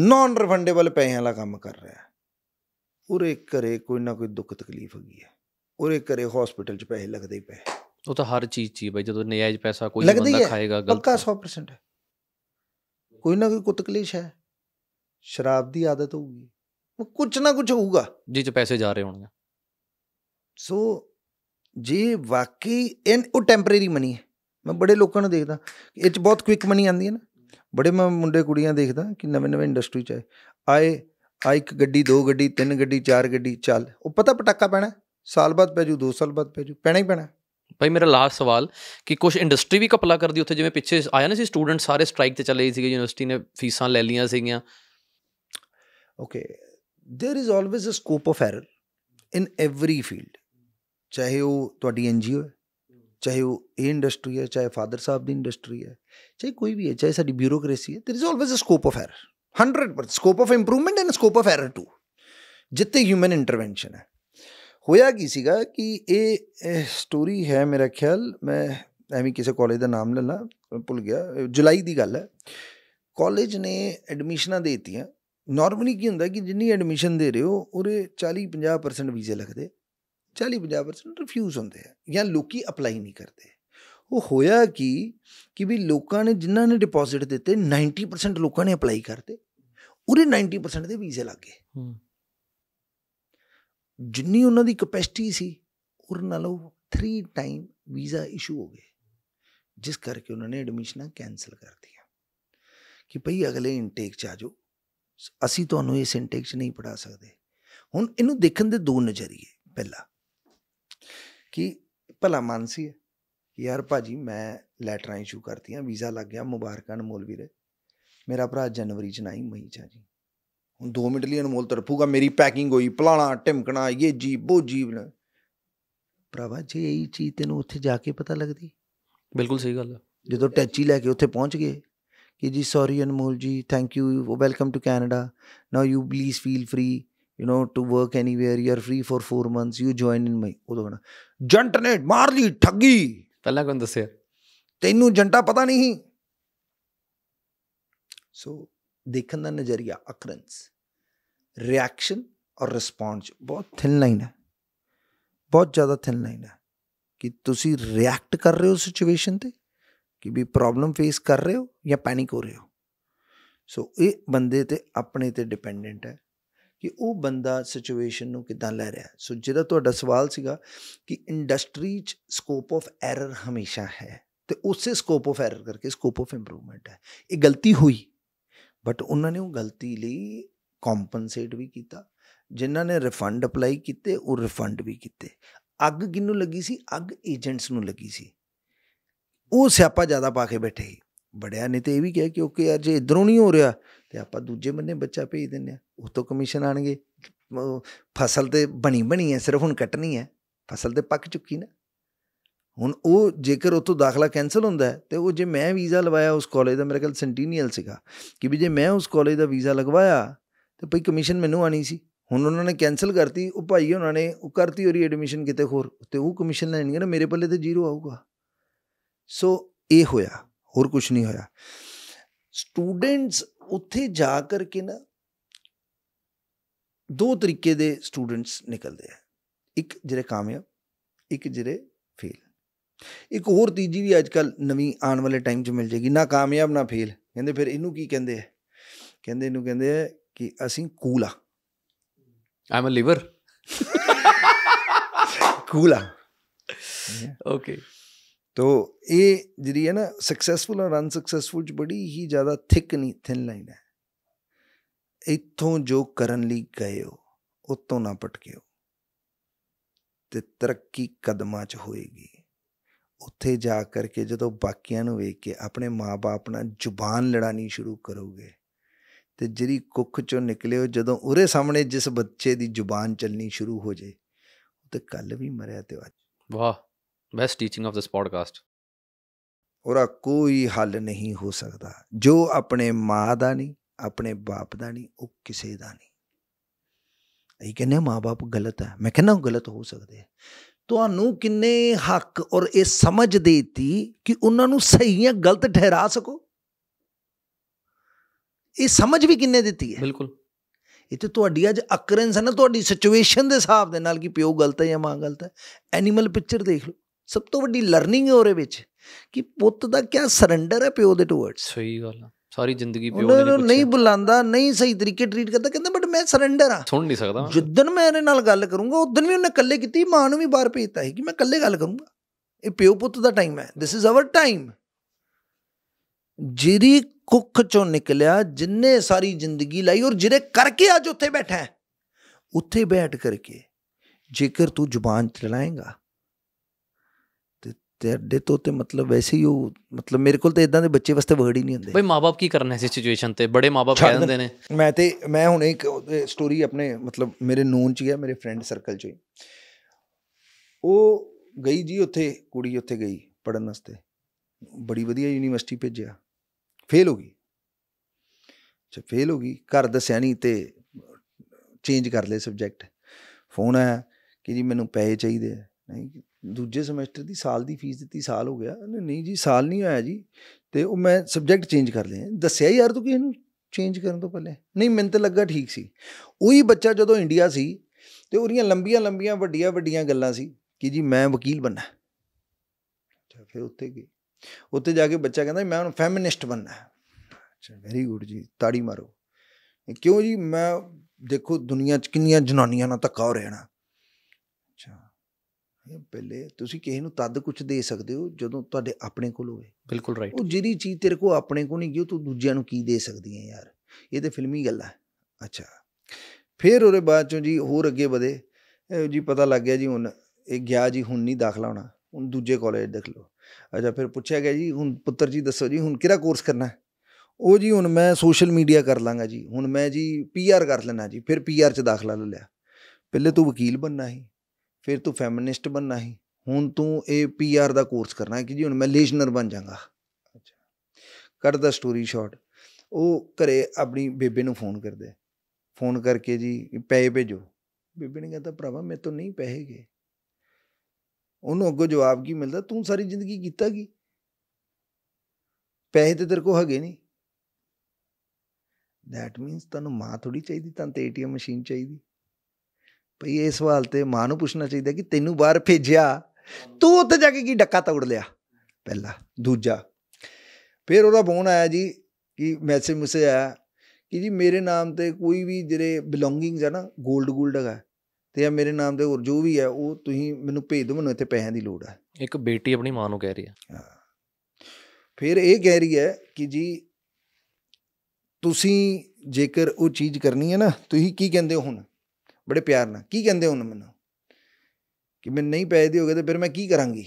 ਨਾਨ ਰਿਫੰਡੇਬਲ ਪੈਸਿਆਂ ਵਾਲਾ ਕੰਮ ਕਰ ਰਿਹਾ ਹੈ ਉਰੇ ਕਰੇ ਕੋਈ ਨਾ ਕੋਈ ਦੁੱਖ ਤਕਲੀਫ ਹੈਗੀ ਹੈ ਉਹਦੇ ਘਰੇ ਹਸਪੀਟਲ 'ਚ ਪੈਸੇ ਲੱਗਦੇ ਹੀ ਪਏ ਉਹ ਤਾਂ ਹਰ ਚੀਜ਼ 'ਚ ਬਾਈ ਜਦੋਂ ਨਜਾਇਜ਼ ਪੈਸਾ ਕੋਈ ਬੰਦਾ ਖਾਏਗਾ ਗਲਤ ਪੱਕਾ 100% ਹੈ ਕੋਈ ਨਾ ਕੋਈ ਕੁਤਕਲੀਸ਼ ਹੈ ਸ਼ਰਾਬ ਦੀ ਆਦਤ ਹੋਊਗੀ ਕੁਝ ਨਾ ਕੁਝ ਹੋਊਗਾ ਜੀ 'ਚ ਪੈਸੇ ਜਾ ਰਹੇ ਹੋਣਗੇ ਸੋ ਜੇ ਵਾਕਈ ਇਹ ਉਹ ਟੈਂਪਰੇਰੀ ਮਨੀ ਹੈ ਮੈਂ ਬੜੇ ਲੋਕਾਂ ਨੂੰ ਦੇਖਦਾ ਇਹ 'ਚ ਬਹੁਤ ਕੁਇਕ ਮਨੀ ਆਂਦੀ ਹੈ ਨਾ ਬੜੇ ਮੈਂ ਮੁੰਡੇ ਕੁੜੀਆਂ ਦੇਖਦਾ ਕਿ ਨਵੇਂ ਨਵੇਂ ਇੰਡਸਟਰੀ 'ਚ ਆਏ ਆਏ ਆ ਇੱਕ ਗੱਡੀ ਦੋ ਗੱਡੀ ਤਿੰਨ ਗੱਡੀ ਚਾਰ ਗੱਡੀ ਚੱਲ ਉਹ ਪਤਾ ਪਟਾਕਾ ਪੈਣਾ ਸਾਲ ਬਾਅਦ ਪੈ ਜੂ 2 ਸਾਲ ਬਾਅਦ ਪੈ ਜੂ ਪੈਣਾ ਹੀ ਪੈਣਾ ਭਾਈ ਮੇਰਾ ਲਾਸਟ ਸਵਾਲ ਕਿ ਕੁਝ ਇੰਡਸਟਰੀ ਵੀ ਕਪਲਾ ਕਰਦੀ ਉੱਥੇ ਜਿਵੇਂ ਪਿੱਛੇ ਆਇਆ ਨਾ ਸੀ ਸਟੂਡੈਂਟ ਸਾਰੇ ਸਟ੍ਰਾਈਕ ਤੇ ਚਲੇ ਸੀਗੇ ਯੂਨੀਵਰਸਿਟੀ ਨੇ ਫੀਸਾਂ ਲੈ ਲੀਆਂ ਸੀਗੀਆਂ okay there is always a scope of error in every field ਚਾਹੇ ਉਹ ਤੁਹਾਡੀ ਐਨਜੀਓ ਹੈ ਚਾਹੇ ਉਹ ਇਹ ਇੰਡਸਟਰੀ ਹੈ ਚਾਹੇ ਫਾਦਰ ਸਾਹਿਬ ਦੀ ਇੰਡਸਟਰੀ ਹੈ ਚਾਹੇ ਕੋਈ ਵੀ ਹੈ ਚਾਹੇ ਸਾਡੀ ਬਿਊਰੋਕ੍ਰੇਸੀ ਹੈ there is always a scope of error 100% scope of improvement and scope of error ਟੂ ਜਿੱਤੇ ਹਿਊਮਨ ਇੰਟਰਵੈਂਸ਼ਨ ਹੈ ਹੋਇਆ ਕੀ ਸੀਗਾ ਕਿ ਇਹ ਸਟੋਰੀ ਹੈ ਮੇਰਾ ਖਿਆਲ ਮੈਂ ਐਵੇਂ ਕਿਸੇ ਕਾਲਜ ਦਾ ਨਾਮ ਲੈਣਾ ਭੁੱਲ ਗਿਆ ਜੁਲਾਈ ਦੀ ਗੱਲ ਹੈ ਕਾਲਜ ਨੇ ਐਡਮਿਸ਼ਨਾਂ ਦੇ ਦਿੱਤੀਆਂ ਨਾਰਮਲੀ ਕੀ ਹੁੰਦਾ ਕਿ ਜਿੰਨੀ ਐਡਮਿਸ਼ਨ ਦੇ ਰਹੇ ਹੋ ਉਹਰੇ 40 50% ਵੀਜ਼ੇ ਲੱਗਦੇ 40 50% ਰਿਫਿਊਜ਼ ਹੁੰਦੇ ਆ ਜਾਂ ਲੋਕੀ ਅਪਲਾਈ ਨਹੀਂ ਕਰਦੇ ਉਹ ਹੋਇਆ ਕਿ ਕਿ ਵੀ ਲੋਕਾਂ ਨੇ ਜਿਨ੍ਹਾਂ ਨੇ ਡਿਪੋਜ਼ਿਟ ਦਿੱਤੇ 90% ਲੋਕਾਂ ਨੇ ਅਪਲਾਈ ਕਰਤੇ ਉਹਦੇ 90% ਦੇ ਵੀਜ਼ੇ ਲੱਗੇ ਜਿੰਨੀ ਉਹਨਾਂ ਦੀ ਕਪੈਸਿਟੀ ਸੀ ਉਹ ਨਾਲੋਂ 3 ਟਾਈਮ ਵੀਜ਼ਾ ਇਸ਼ੂ ਹੋ ਗਏ ਜਿਸ ਕਰਕੇ ਉਹਨਾਂ ਨੇ ਐਡਮਿਸ਼ਨਾਂ ਕੈਨਸਲ ਕਰ ਦਿੱਤੀਆਂ ਕਿ ਭਈ ਅਗਲੇ ਇਨਟੇਕ ਚ ਆਜੋ ਅਸੀਂ ਤੁਹਾਨੂੰ ਇਸ ਇਨਟੇਕ ਚ ਨਹੀਂ ਪੜਾ ਸਕਦੇ ਹੁਣ ਇਹਨੂੰ ਦੇਖਣ ਦੇ ਦੋ ਨਜ਼ਰੀਏ ਪਹਿਲਾ ਕਿ ਭਲਾ ਮਾਨਸੀ ਹੈ ਯਾਰ ਭਾਜੀ ਮੈਂ ਲੈਟਰਾਂ ਇਸ਼ੂ ਕਰਤੀਆਂ ਵੀਜ਼ਾ ਲੱਗ ਗਿਆ ਮੁਬਾਰਕਾਂ ਮੌਲਵੀ ਵੀਰੇ ਮੇਰਾ ਭਰਾ ਜਨਵਰੀ ਚ ਨਹੀਂ ਮਈ ਚ ਆ ਜੀ ਹੁਣ 2 ਮਿੰਟ ਲਈ ਅਨਮੋਲ ਤਰਫੂਗਾ ਮੇਰੀ ਪੈਕਿੰਗ ਹੋਈ ਪਲਾਣਾ ਟਿਮਕਣਾ ਇਹ ਜੀ ਬੋ ਨਾ ਪ੍ਰਭਾ ਜੀ ਇਹ ਚੀਜ਼ ਤੈਨੂੰ ਉੱਥੇ ਜਾ ਕੇ ਪਤਾ ਲੱਗਦੀ ਬਿਲਕੁਲ ਸਹੀ ਗੱਲ ਜਦੋਂ ਟੈਚੀ ਲੈ ਕੇ ਉੱਥੇ ਪਹੁੰਚ ਗਏ ਕਿ ਜੀ sorry Anmol ji thank you welcome to Canada now you please feel free you know to work anywhere you are free for 4 months you join in my ਉਦੋਂ ਨਾ ਜੰਟ ਨੇ ਮਾਰ ਲਈ ਠੱਗੀ ਪਹਿਲਾਂ ਕੋਈ ਦੱਸਿਆ ਤੈਨੂੰ ਜੰਟਾ ਪਤਾ ਨਹੀਂ ਸੋ ਦੇਖਣ ਦਾ ਨਜ਼ਰੀਆ ਅਕਰੈਂਸ ਰਿਐਕਸ਼ਨ ਔਰ ਰਿਸਪੌਂਸ ਬਹੁਤ ਥਿਨ ਲਾਈਨ ਹੈ ਬਹੁਤ ਜ਼ਿਆਦਾ ਥਿਨ ਲਾਈਨ ਹੈ ਕਿ ਤੁਸੀਂ ਰਿਐਕਟ ਕਰ ਰਹੇ ਹੋ ਸਿਚੁਏਸ਼ਨ ਤੇ ਕਿ ਵੀ ਪ੍ਰੋਬਲਮ ਫੇਸ ਕਰ ਰਹੇ ਹੋ ਜਾਂ ਪੈਨਿਕ ਹੋ ਰਹੇ ਹੋ ਸੋ ਇਹ ਬੰਦੇ ਤੇ ਆਪਣੇ ਤੇ ਡਿਪੈਂਡੈਂਟ ਹੈ ਕਿ ਉਹ ਬੰਦਾ ਸਿਚੁਏਸ਼ਨ ਨੂੰ ਕਿਦਾਂ ਲੈ ਰਿਹਾ ਸੋ ਜਿਹੜਾ ਤੁਹਾਡਾ ਸਵਾਲ ਸੀਗਾ ਕਿ ਇੰਡਸਟਰੀ 'ਚ ਸਕੋਪ ਆਫ ਐਰਰ ਹਮੇਸ਼ਾ ਹੈ ਤੇ ਉਸੇ ਸਕੋਪ ਆਫ ਐਰਰ ਕਰਕੇ ਸਕੋਪ ਆਫ ਇੰਪਰੂਵਮੈਂਟ ਹੈ ਇਹ ਗਲਤੀ ਹੋਈ ਬਟ ਉਹਨਾਂ ਨੇ ਉਹ ਗਲਤੀ ਲਈ ਕੰਪਨਸੇਟ ਵੀ ਕੀਤਾ ਜਿਨ੍ਹਾਂ ਨੇ ਰਿਫੰਡ ਅਪਲਾਈ ਕੀਤੇ ਉਹ ਰਿਫੰਡ ਵੀ ਕੀਤੇ ਅੱਗ ਕਿੰਨੂੰ ਲੱਗੀ ਸੀ ਅੱਗ ਏਜੰਟਸ ਨੂੰ ਲੱਗੀ ਸੀ ਉਹ ਸਿਆਪਾ ਜ਼ਿਆਦਾ ਪਾ ਕੇ ਬੈਠੇ ਬੜਿਆ ਨੇ ਤੇ ਇਹ ਵੀ ਕਿਹਾ ਕਿ ਕਿਉਂਕਿ ਯਾਰ ਜੇ ਇਧਰੋਂ ਨਹੀਂ ਹੋ ਰਿਹਾ ਤੇ ਆਪਾਂ ਦੂਜੇ ਬੰਨੇ ਬੱਚਾ ਭੇਜ ਦਿੰਨੇ ਆ ਉਹ ਤੋਂ ਕਮਿਸ਼ਨ ਆਣਗੇ ਫਸਲ ਤੇ ਬਣੀ ਬਣੀ ਹੈ ਸਿਰਫ ਹੁਣ ਕੱਟਣੀ ਹੈ ਫਸਲ ਤੇ ਪੱਕ ਚੁੱਕੀ ਨਾ ਹੁਣ ਉਹ ਜੇਕਰ ਉਤੋਂ ਦਾਖਲਾ ਕੈਨਸਲ ਹੁੰਦਾ ਤੇ ਉਹ ਜੇ ਮੈਂ ਵੀਜ਼ਾ ਲਵਾਇਆ ਉਸ ਕਾਲਜ ਦਾ ਮੇਰੇ ਕੋਲ ਸੈਂਟੀਨੀਅਲ ਸੀਗਾ ਕਿ ਵੀ ਜੇ ਮੈਂ ਉਸ ਕਾਲਜ ਦਾ ਵੀਜ਼ਾ ਲਗਵਾਇਆ ਤੇ ਭਈ ਕਮਿਸ਼ਨ ਮੈਨੂੰ ਆਣੀ ਸੀ ਹੁਣ ਉਹਨਾਂ ਨੇ ਕੈਨਸਲ ਕਰਤੀ ਉਹ ਭਾਈ ਉਹਨਾਂ ਨੇ ਉਹ ਕਰਤੀ ਹੋਰੀ ਐਡਮਿਸ਼ਨ ਕਿਤੇ ਹੋਰ ਤੇ ਉਹ ਕਮਿਸ਼ਨ ਲੈਣੀ ਨਾ ਮੇਰੇ ਪੱਲੇ ਤੇ ਜ਼ੀਰੋ ਆਊਗਾ ਸੋ ਇਹ ਹੋਇਆ ਹੋਰ ਕੁਝ ਨਹੀਂ ਹੋਇਆ ਸਟੂਡੈਂਟਸ ਉੱਥੇ ਜਾ ਕਰਕੇ ਨਾ ਦੋ ਤਰੀਕੇ ਦੇ ਸਟੂਡੈਂਟਸ ਨਿਕਲਦੇ ਆ ਇੱਕ ਜਿਹੜੇ ਕਾਮਯਾਬ ਇੱਕ ਜਿਹੜੇ ਫੇਲ ਇੱਕ ਹੋਰ ਤੀਜੀ ਵੀ ਅੱਜਕੱਲ ਨਵੀਂ ਆਉਣ ਵਾਲੇ ਟਾਈਮ 'ਚ ਮਿਲ ਜੇਗੀ ਨਾ ਕਾਮਯਾਬ ਨਾ ਫੇਲ ਕਹਿੰਦੇ ਫਿਰ ਇਹਨੂੰ ਕੀ ਕਹਿੰਦੇ ਆ ਕਹਿੰਦੇ ਇਹਨੂੰ ਕਹਿੰਦੇ ਆ ਕਿ ਅਸੀਂ ਕੂਲ ਆ ਆਮ ਅ ਲਿਵਰ ਕੂਲ ਆ ਓਕੇ ਤੋ ਇਹ ਜਿਹੜੀ ਹੈ ਨਾ ਸਕਸੈਸਫੁਲ ਔਰ ਅਨਸਕਸੈਸਫੁਲ ਚ ਬੜੀ ਹੀ ਜ਼ਿਆਦਾ ਥਿਕ ਨਹੀਂ ਥਿਨ ਲਾਈਨ ਹੈ ਇੱਥੋਂ ਜੋ ਕਰਨ ਲਈ ਗਏ ਹੋ ਉਤੋਂ ਨਾ ਪਟਕਿਓ ਤੇ ਤਰੱਕੀ ਕਦਮਾਂ 'ਚ ਹੋਏਗੀ ਉੱਥੇ ਜਾ ਕਰਕੇ ਜਦੋਂ ਬਾਕੀਆਂ ਨੂੰ ਵੇਖ ਕੇ ਆਪਣੇ ਮਾਪੇ ਆਪਣਾ ਜ਼ੁਬਾਨ ਲੜਾਣੀ ਸ਼ੁਰੂ ਕਰੋਗੇ ਤੇ ਜਿਹੜੀ ਕੁੱਖ ਚੋਂ ਨਿਕਲਿਓ ਜਦੋਂ ਉਰੇ ਸਾਹਮਣੇ ਜਿਸ ਬੱਚੇ ਦੀ ਜ਼ੁਬਾਨ ਚੱਲਣੀ ਸ਼ੁਰੂ ਹੋ ਜੇ ਉਹ ਤੇ ਕੱਲ ਵੀ ਮਰਿਆ ਤੇ ਅੱਜ ਵਾਹ best teaching of this podcast ਉਹਦਾ ਕੋਈ ਹੱਲ ਨਹੀਂ ਹੋ ਸਕਦਾ ਜੋ ਆਪਣੇ ਮਾਂ ਦਾ ਨਹੀਂ ਆਪਣੇ ਬਾਪ ਦਾ ਨਹੀਂ ਉਹ ਕਿਸੇ ਦਾ ਨਹੀਂ ਇਹ ਕਹਿੰਦੇ ਮਾਪੇ ਗਲਤ ਹੈ ਮੈਂ ਕਹਿੰਦਾ ਉਹ ਗਲਤ ਹੋ ਸਕਦੇ ਆ ਤੁਹਾਨੂੰ ਕਿੰਨੇ ਹੱਕ ਔਰ ਇਹ ਸਮਝ ਦੇਤੀ ਕਿ ਉਹਨਾਂ ਨੂੰ ਸਹੀ ਜਾਂ ਗਲਤ ਠਹਿਰਾ ਸਕੋ ਇਹ ਸਮਝ ਵੀ ਕਿੰਨੇ ਦਿੱਤੀ ਹੈ ਬਿਲਕੁਲ ਇਹ ਤੇ ਤੁਹਾਡੀ ਅੱਜ ਅਕਰੈਂਸ ਹੈ ਨਾ ਤੁਹਾਡੀ ਸਿਚੁਏਸ਼ਨ ਦੇ ਹਿਸਾਬ ਦੇ ਨਾਲ ਕਿ ਪਿਓ ਗਲਤ ਹੈ ਜਾਂ ਮਾਂ ਗਲਤ ਹੈ ਐਨੀਮਲ ਪਿਕਚਰ ਦੇਖ ਲਓ ਸਭ ਤੋਂ ਵੱਡੀ ਲਰਨਿੰਗ ਹੈ ਉਹਦੇ ਵਿੱਚ ਕਿ ਪੁੱਤ ਦਾ ਕੀ ਸਰੈਂਡਰ ਹੈ ਪਿਓ ਦੇ ਟੂਵਰਡਸ ਸਹੀ ਗੱਲ ਹੈ ਸਾਰੀ ਜ਼ਿੰਦਗੀ ਪਿਓ ਨੇ ਨਹੀਂ ਨਹੀਂ ਬੁਲਾਉਂਦਾ ਨਹੀਂ ਸਹੀ ਤਰੀਕੇ ਟ੍ਰੀਟ ਕਰਦਾ ਕਹਿੰਦਾ ਬਟ ਮੈਂ ਸਰੈਂਡਰ ਆ ਸੁਣ ਨਹੀਂ ਸਕਦਾ ਜਿੱਦਨ ਮੈਂ ਇਹਦੇ ਨਾਲ ਗੱਲ ਕਰੂੰਗਾ ਉਸ ਦਿਨ ਵੀ ਉਹਨੇ ਇਕੱਲੇ ਕੀਤੀ ਮਾਂ ਨੂੰ ਵੀ ਬਾਹਰ ਭੇਜਤਾ ਹੈ ਕਿ ਮੈਂ ਇਕੱਲੇ ਗੱਲ ਕਰੂੰਗਾ ਇਹ ਪਿਓ ਪੁੱਤ ਦਾ ਟਾਈਮ ਹੈ ਥਿਸ ਇਜ਼ ਆਵਰ ਟਾਈਮ ਜਿਹੜੀ ਕੁੱਖ ਚੋਂ ਨਿਕਲਿਆ ਜਿੰਨੇ ਸਾਰੀ ਜ਼ਿੰਦਗੀ ਲਈ ਔਰ ਜਿਹੜੇ ਕਰਕੇ ਅੱਜ ਉੱਥੇ ਬੈਠਾ ਹੈ ਉੱਥੇ ਬੈਠ ਕਰਕੇ ਜੇਕਰ ਤੂੰ ਜ਼ੁਬਾਨ ਚਲਾਏਗਾ ਤੇ ਅੱਡੇ ਤੋਂ ਤੇ ਮਤਲਬ ਵੈਸੇ ਹੀ ਉਹ ਮਤਲਬ ਮੇਰੇ ਕੋਲ ਤੇ ਇਦਾਂ ਦੇ ਬੱਚੇ ਵਾਸਤੇ ਵਰਡ ਹੀ ਨਹੀਂ ਹੁੰਦੇ ਬਈ ਮਾਪੇ ਕੀ ਕਰਨਾ ਇਸ ਸਿਚੁਏਸ਼ਨ ਤੇ ਬੜੇ ਮਾਪੇ ਕਹਿ ਦਿੰਦੇ ਨੇ ਮੈਂ ਤੇ ਮੈਂ ਹੁਣ ਇੱਕ ਸਟੋਰੀ ਆਪਣੇ ਮਤਲਬ ਮੇਰੇ ਨੂਨ ਚ ਗਿਆ ਮੇਰੇ ਫਰੈਂਡ ਸਰਕਲ ਚ ਉਹ ਗਈ ਜੀ ਉੱਥੇ ਕੁੜੀ ਉੱਥੇ ਗਈ ਪੜਨ ਵਾਸਤੇ ਬੜੀ ਵਧੀਆ ਯੂਨੀਵਰਸਿਟੀ ਭੇਜਿਆ ਫੇਲ ਹੋ ਗਈ ਅੱਛਾ ਫੇਲ ਹੋ ਗਈ ਘਰ ਦੱਸਿਆ ਨਹੀਂ ਤੇ ਚੇਂਜ ਕਰ ਲਏ ਸਬਜੈਕਟ ਫੋਨ ਆਇਆ ਕਿ ਜੀ ਮੈਨੂੰ ਪੈਸੇ ਚਾਹੀਦੇ ਨਹੀਂ ਦੂਜੇ ਸਮੈਸਟਰ ਦੀ ਸਾਲ ਦੀ ਫੀਸ ਦਿੱਤੀ ਸਾਲ ਹੋ ਗਿਆ ਨਹੀਂ ਜੀ ਸਾਲ ਨਹੀਂ ਹੋਇਆ ਜੀ ਤੇ ਉਹ ਮੈਂ ਸਬਜੈਕਟ ਚੇਂਜ ਕਰ ਲਿਆ ਦੱਸਿਆ ਯਾਰ ਤੂੰ ਕਿਸ ਨੂੰ ਚੇਂਜ ਕਰਨ ਤੋਂ ਪਹਿਲੇ ਨਹੀਂ ਮੈਨੂੰ ਤਾਂ ਲੱਗਾ ਠੀਕ ਸੀ ਉਹੀ ਬੱਚਾ ਜਦੋਂ ਇੰਡੀਆ ਸੀ ਤੇ ਉਹਦੀਆਂ ਲੰਬੀਆਂ ਲੰਬੀਆਂ ਵੱਡੀਆਂ ਵੱਡੀਆਂ ਗੱਲਾਂ ਸੀ ਕਿ ਜੀ ਮੈਂ ਵਕੀਲ ਬੰਨਾ ਅੱਛਾ ਫਿਰ ਉੱਤੇ ਗਏ ਉੱਤੇ ਜਾ ਕੇ ਬੱਚਾ ਕਹਿੰਦਾ ਮੈਂ ਹੁਣ ਫੈਮਿਨਿਸਟ ਬੰਨਾ ਅੱਛਾ ਵੈਰੀ ਗੁੱਡ ਜੀ ਤਾੜੀ ਮਾਰੋ ਕਿਉਂ ਜੀ ਮੈਂ ਦੇਖੋ ਦੁਨੀਆ 'ਚ ਕਿੰਨੀਆਂ ਜਨਾਨੀਆਂ ਨਾਲ ਧੱਕਾ ਹੋ ਰਿਹਾ ਨਾ ਪਹਿਲੇ ਤੁਸੀਂ ਕਿਸੇ ਨੂੰ ਤਦ ਕੁਝ ਦੇ ਸਕਦੇ ਹੋ ਜਦੋਂ ਤੁਹਾਡੇ ਆਪਣੇ ਕੋਲ ਹੋਵੇ ਬਿਲਕੁਲ ਰਾਈਟ ਉਹ ਜਿਹੜੀ ਚੀਜ਼ ਤੇਰੇ ਕੋਲ ਆਪਣੇ ਕੋਲ ਨਹੀਂ ਗਈ ਤੂੰ ਦੂਜਿਆਂ ਨੂੰ ਕੀ ਦੇ ਸਕਦੀ ਹੈ ਯਾਰ ਇਹ ਤੇ ਫਿਲਮੀ ਗੱਲ ਹੈ ਅੱਛਾ ਫਿਰ ਉਹਦੇ ਬਾਅਦ ਚੋਂ ਜੀ ਹੋਰ ਅੱਗੇ ਵਧੇ ਜੀ ਪਤਾ ਲੱਗ ਗਿਆ ਜੀ ਹੁਣ ਇਹ ਗਿਆ ਜੀ ਹੁਣ ਨਹੀਂ ਦਾਖਲਾ ਹੋਣਾ ਹੁਣ ਦੂਜੇ ਕਾਲਜ ਦੇਖ ਲਓ ਅੱਛਾ ਫਿਰ ਪੁੱਛਿਆ ਗਿਆ ਜੀ ਹੁਣ ਪੁੱਤਰ ਜੀ ਦੱਸੋ ਜੀ ਹੁਣ ਕਿਹੜਾ ਕੋਰਸ ਕਰਨਾ ਹੈ ਉਹ ਜੀ ਹੁਣ ਮੈਂ ਸੋਸ਼ਲ ਮੀਡੀਆ ਕਰ ਲਾਂਗਾ ਜੀ ਹੁਣ ਮੈਂ ਜੀ ਪੀਆਰ ਕਰ ਲੈਣਾ ਜੀ ਫਿਰ ਪੀਆਰ ਚ ਦਾਖਲਾ ਲੈ ਲਿਆ ਪਹਿਲੇ ਤੂੰ ਵਕੀਲ ਬੰਨਾ ਸੀ ਫਿਰ ਤੂੰ ਫੈਮਿਨਿਸਟ ਬਣਨਾ ਹੀ ਹੁਣ ਤੂੰ ਇਹ ਪੀਆਰ ਦਾ ਕੋਰਸ ਕਰਨਾ ਹੈ ਕਿ ਜੀ ਹੁਣ ਮੈਂ ਲੇਸ਼ਨਰ ਬਣ ਜਾਗਾ ਅੱਛਾ ਕਰਦਾ ਸਟੋਰੀ ਸ਼ਾਰਟ ਉਹ ਘਰੇ ਆਪਣੀ ਬੇਬੇ ਨੂੰ ਫੋਨ ਕਰਦੇ ਫੋਨ ਕਰਕੇ ਜੀ ਪੈਸੇ ਭੇਜੋ ਬੇਬੇ ਨੇ ਕਹਿੰਦਾ ਭਰਾਵਾ ਮੇਰੇ ਤੋਂ ਨਹੀਂ ਪੈਸੇਗੇ ਉਹਨੂੰ ਅੱਗੋ ਜਵਾਬ ਕੀ ਮਿਲਦਾ ਤੂੰ ਸਾਰੀ ਜ਼ਿੰਦਗੀ ਕੀਤਾ ਕੀ ਪੈਸੇ ਤੇ ਤੇਰੇ ਕੋ ਹੈਗੇ ਨਹੀਂ ਥੈਟ ਮੀਨਸ ਤੈਨੂੰ ਮਾਂ ਥੋੜੀ ਚਾਹੀਦੀ ਤਾਂ ਤੇ ਏਟੀਐਮ ਮਸ਼ੀਨ ਚਾਹੀਦੀ ਭਈ ਇਹ ਸਵਾਲ ਤੇ ਮਾਂ ਨੂੰ ਪੁੱਛਣਾ ਚਾਹੀਦਾ ਕਿ ਤੈਨੂੰ ਬਾਹਰ ਭੇਜਿਆ ਤੂੰ ਉੱਥੇ ਜਾ ਕੇ ਕੀ ਡੱਕਾ ਤੋੜ ਲਿਆ ਪਹਿਲਾ ਦੂਜਾ ਫਿਰ ਉਹਦਾ ਫੋਨ ਆਇਆ ਜੀ ਕਿ ਮੈਸੇਜ ਮੁਸੇ ਆਇਆ ਕਿ ਜੀ ਮੇਰੇ ਨਾਮ ਤੇ ਕੋਈ ਵੀ ਜਿਹੜੇ ਬਿਲੋਂਗਿੰਗਸ ਹੈ ਨਾ 골ਡ 골ਡ ਹੈ ਤੇ ਆ ਮੇਰੇ ਨਾਮ ਦੇ ਹੋਰ ਜੋ ਵੀ ਹੈ ਉਹ ਤੁਸੀਂ ਮੈਨੂੰ ਭੇਜ ਦਿਓ ਮੈਨੂੰ ਇੱਥੇ ਪੈਸਿਆਂ ਦੀ ਲੋੜ ਹੈ ਇੱਕ ਬੇਟੀ ਆਪਣੀ ਮਾਂ ਨੂੰ ਕਹਿ ਰਹੀ ਹੈ ਫਿਰ ਇਹ ਕਹਿ ਰਹੀ ਹੈ ਕਿ ਜੀ ਤੁਸੀਂ ਜੇਕਰ ਉਹ ਚੀਜ਼ ਕਰਨੀ ਹੈ ਨਾ ਤੁਸੀਂ ਕੀ ਕਹਿੰਦੇ ਹੋ ਹੁਣ ਬੜੇ ਪਿਆਰ ਨਾਲ ਕੀ ਕਹਿੰਦੇ ਉਹਨੇ ਮੈਨੂੰ ਕਿ ਮੈਂ ਨਹੀਂ ਪੈਸੇ ਹੋਗੇ ਤੇ ਫਿਰ ਮੈਂ ਕੀ ਕਰਾਂਗੀ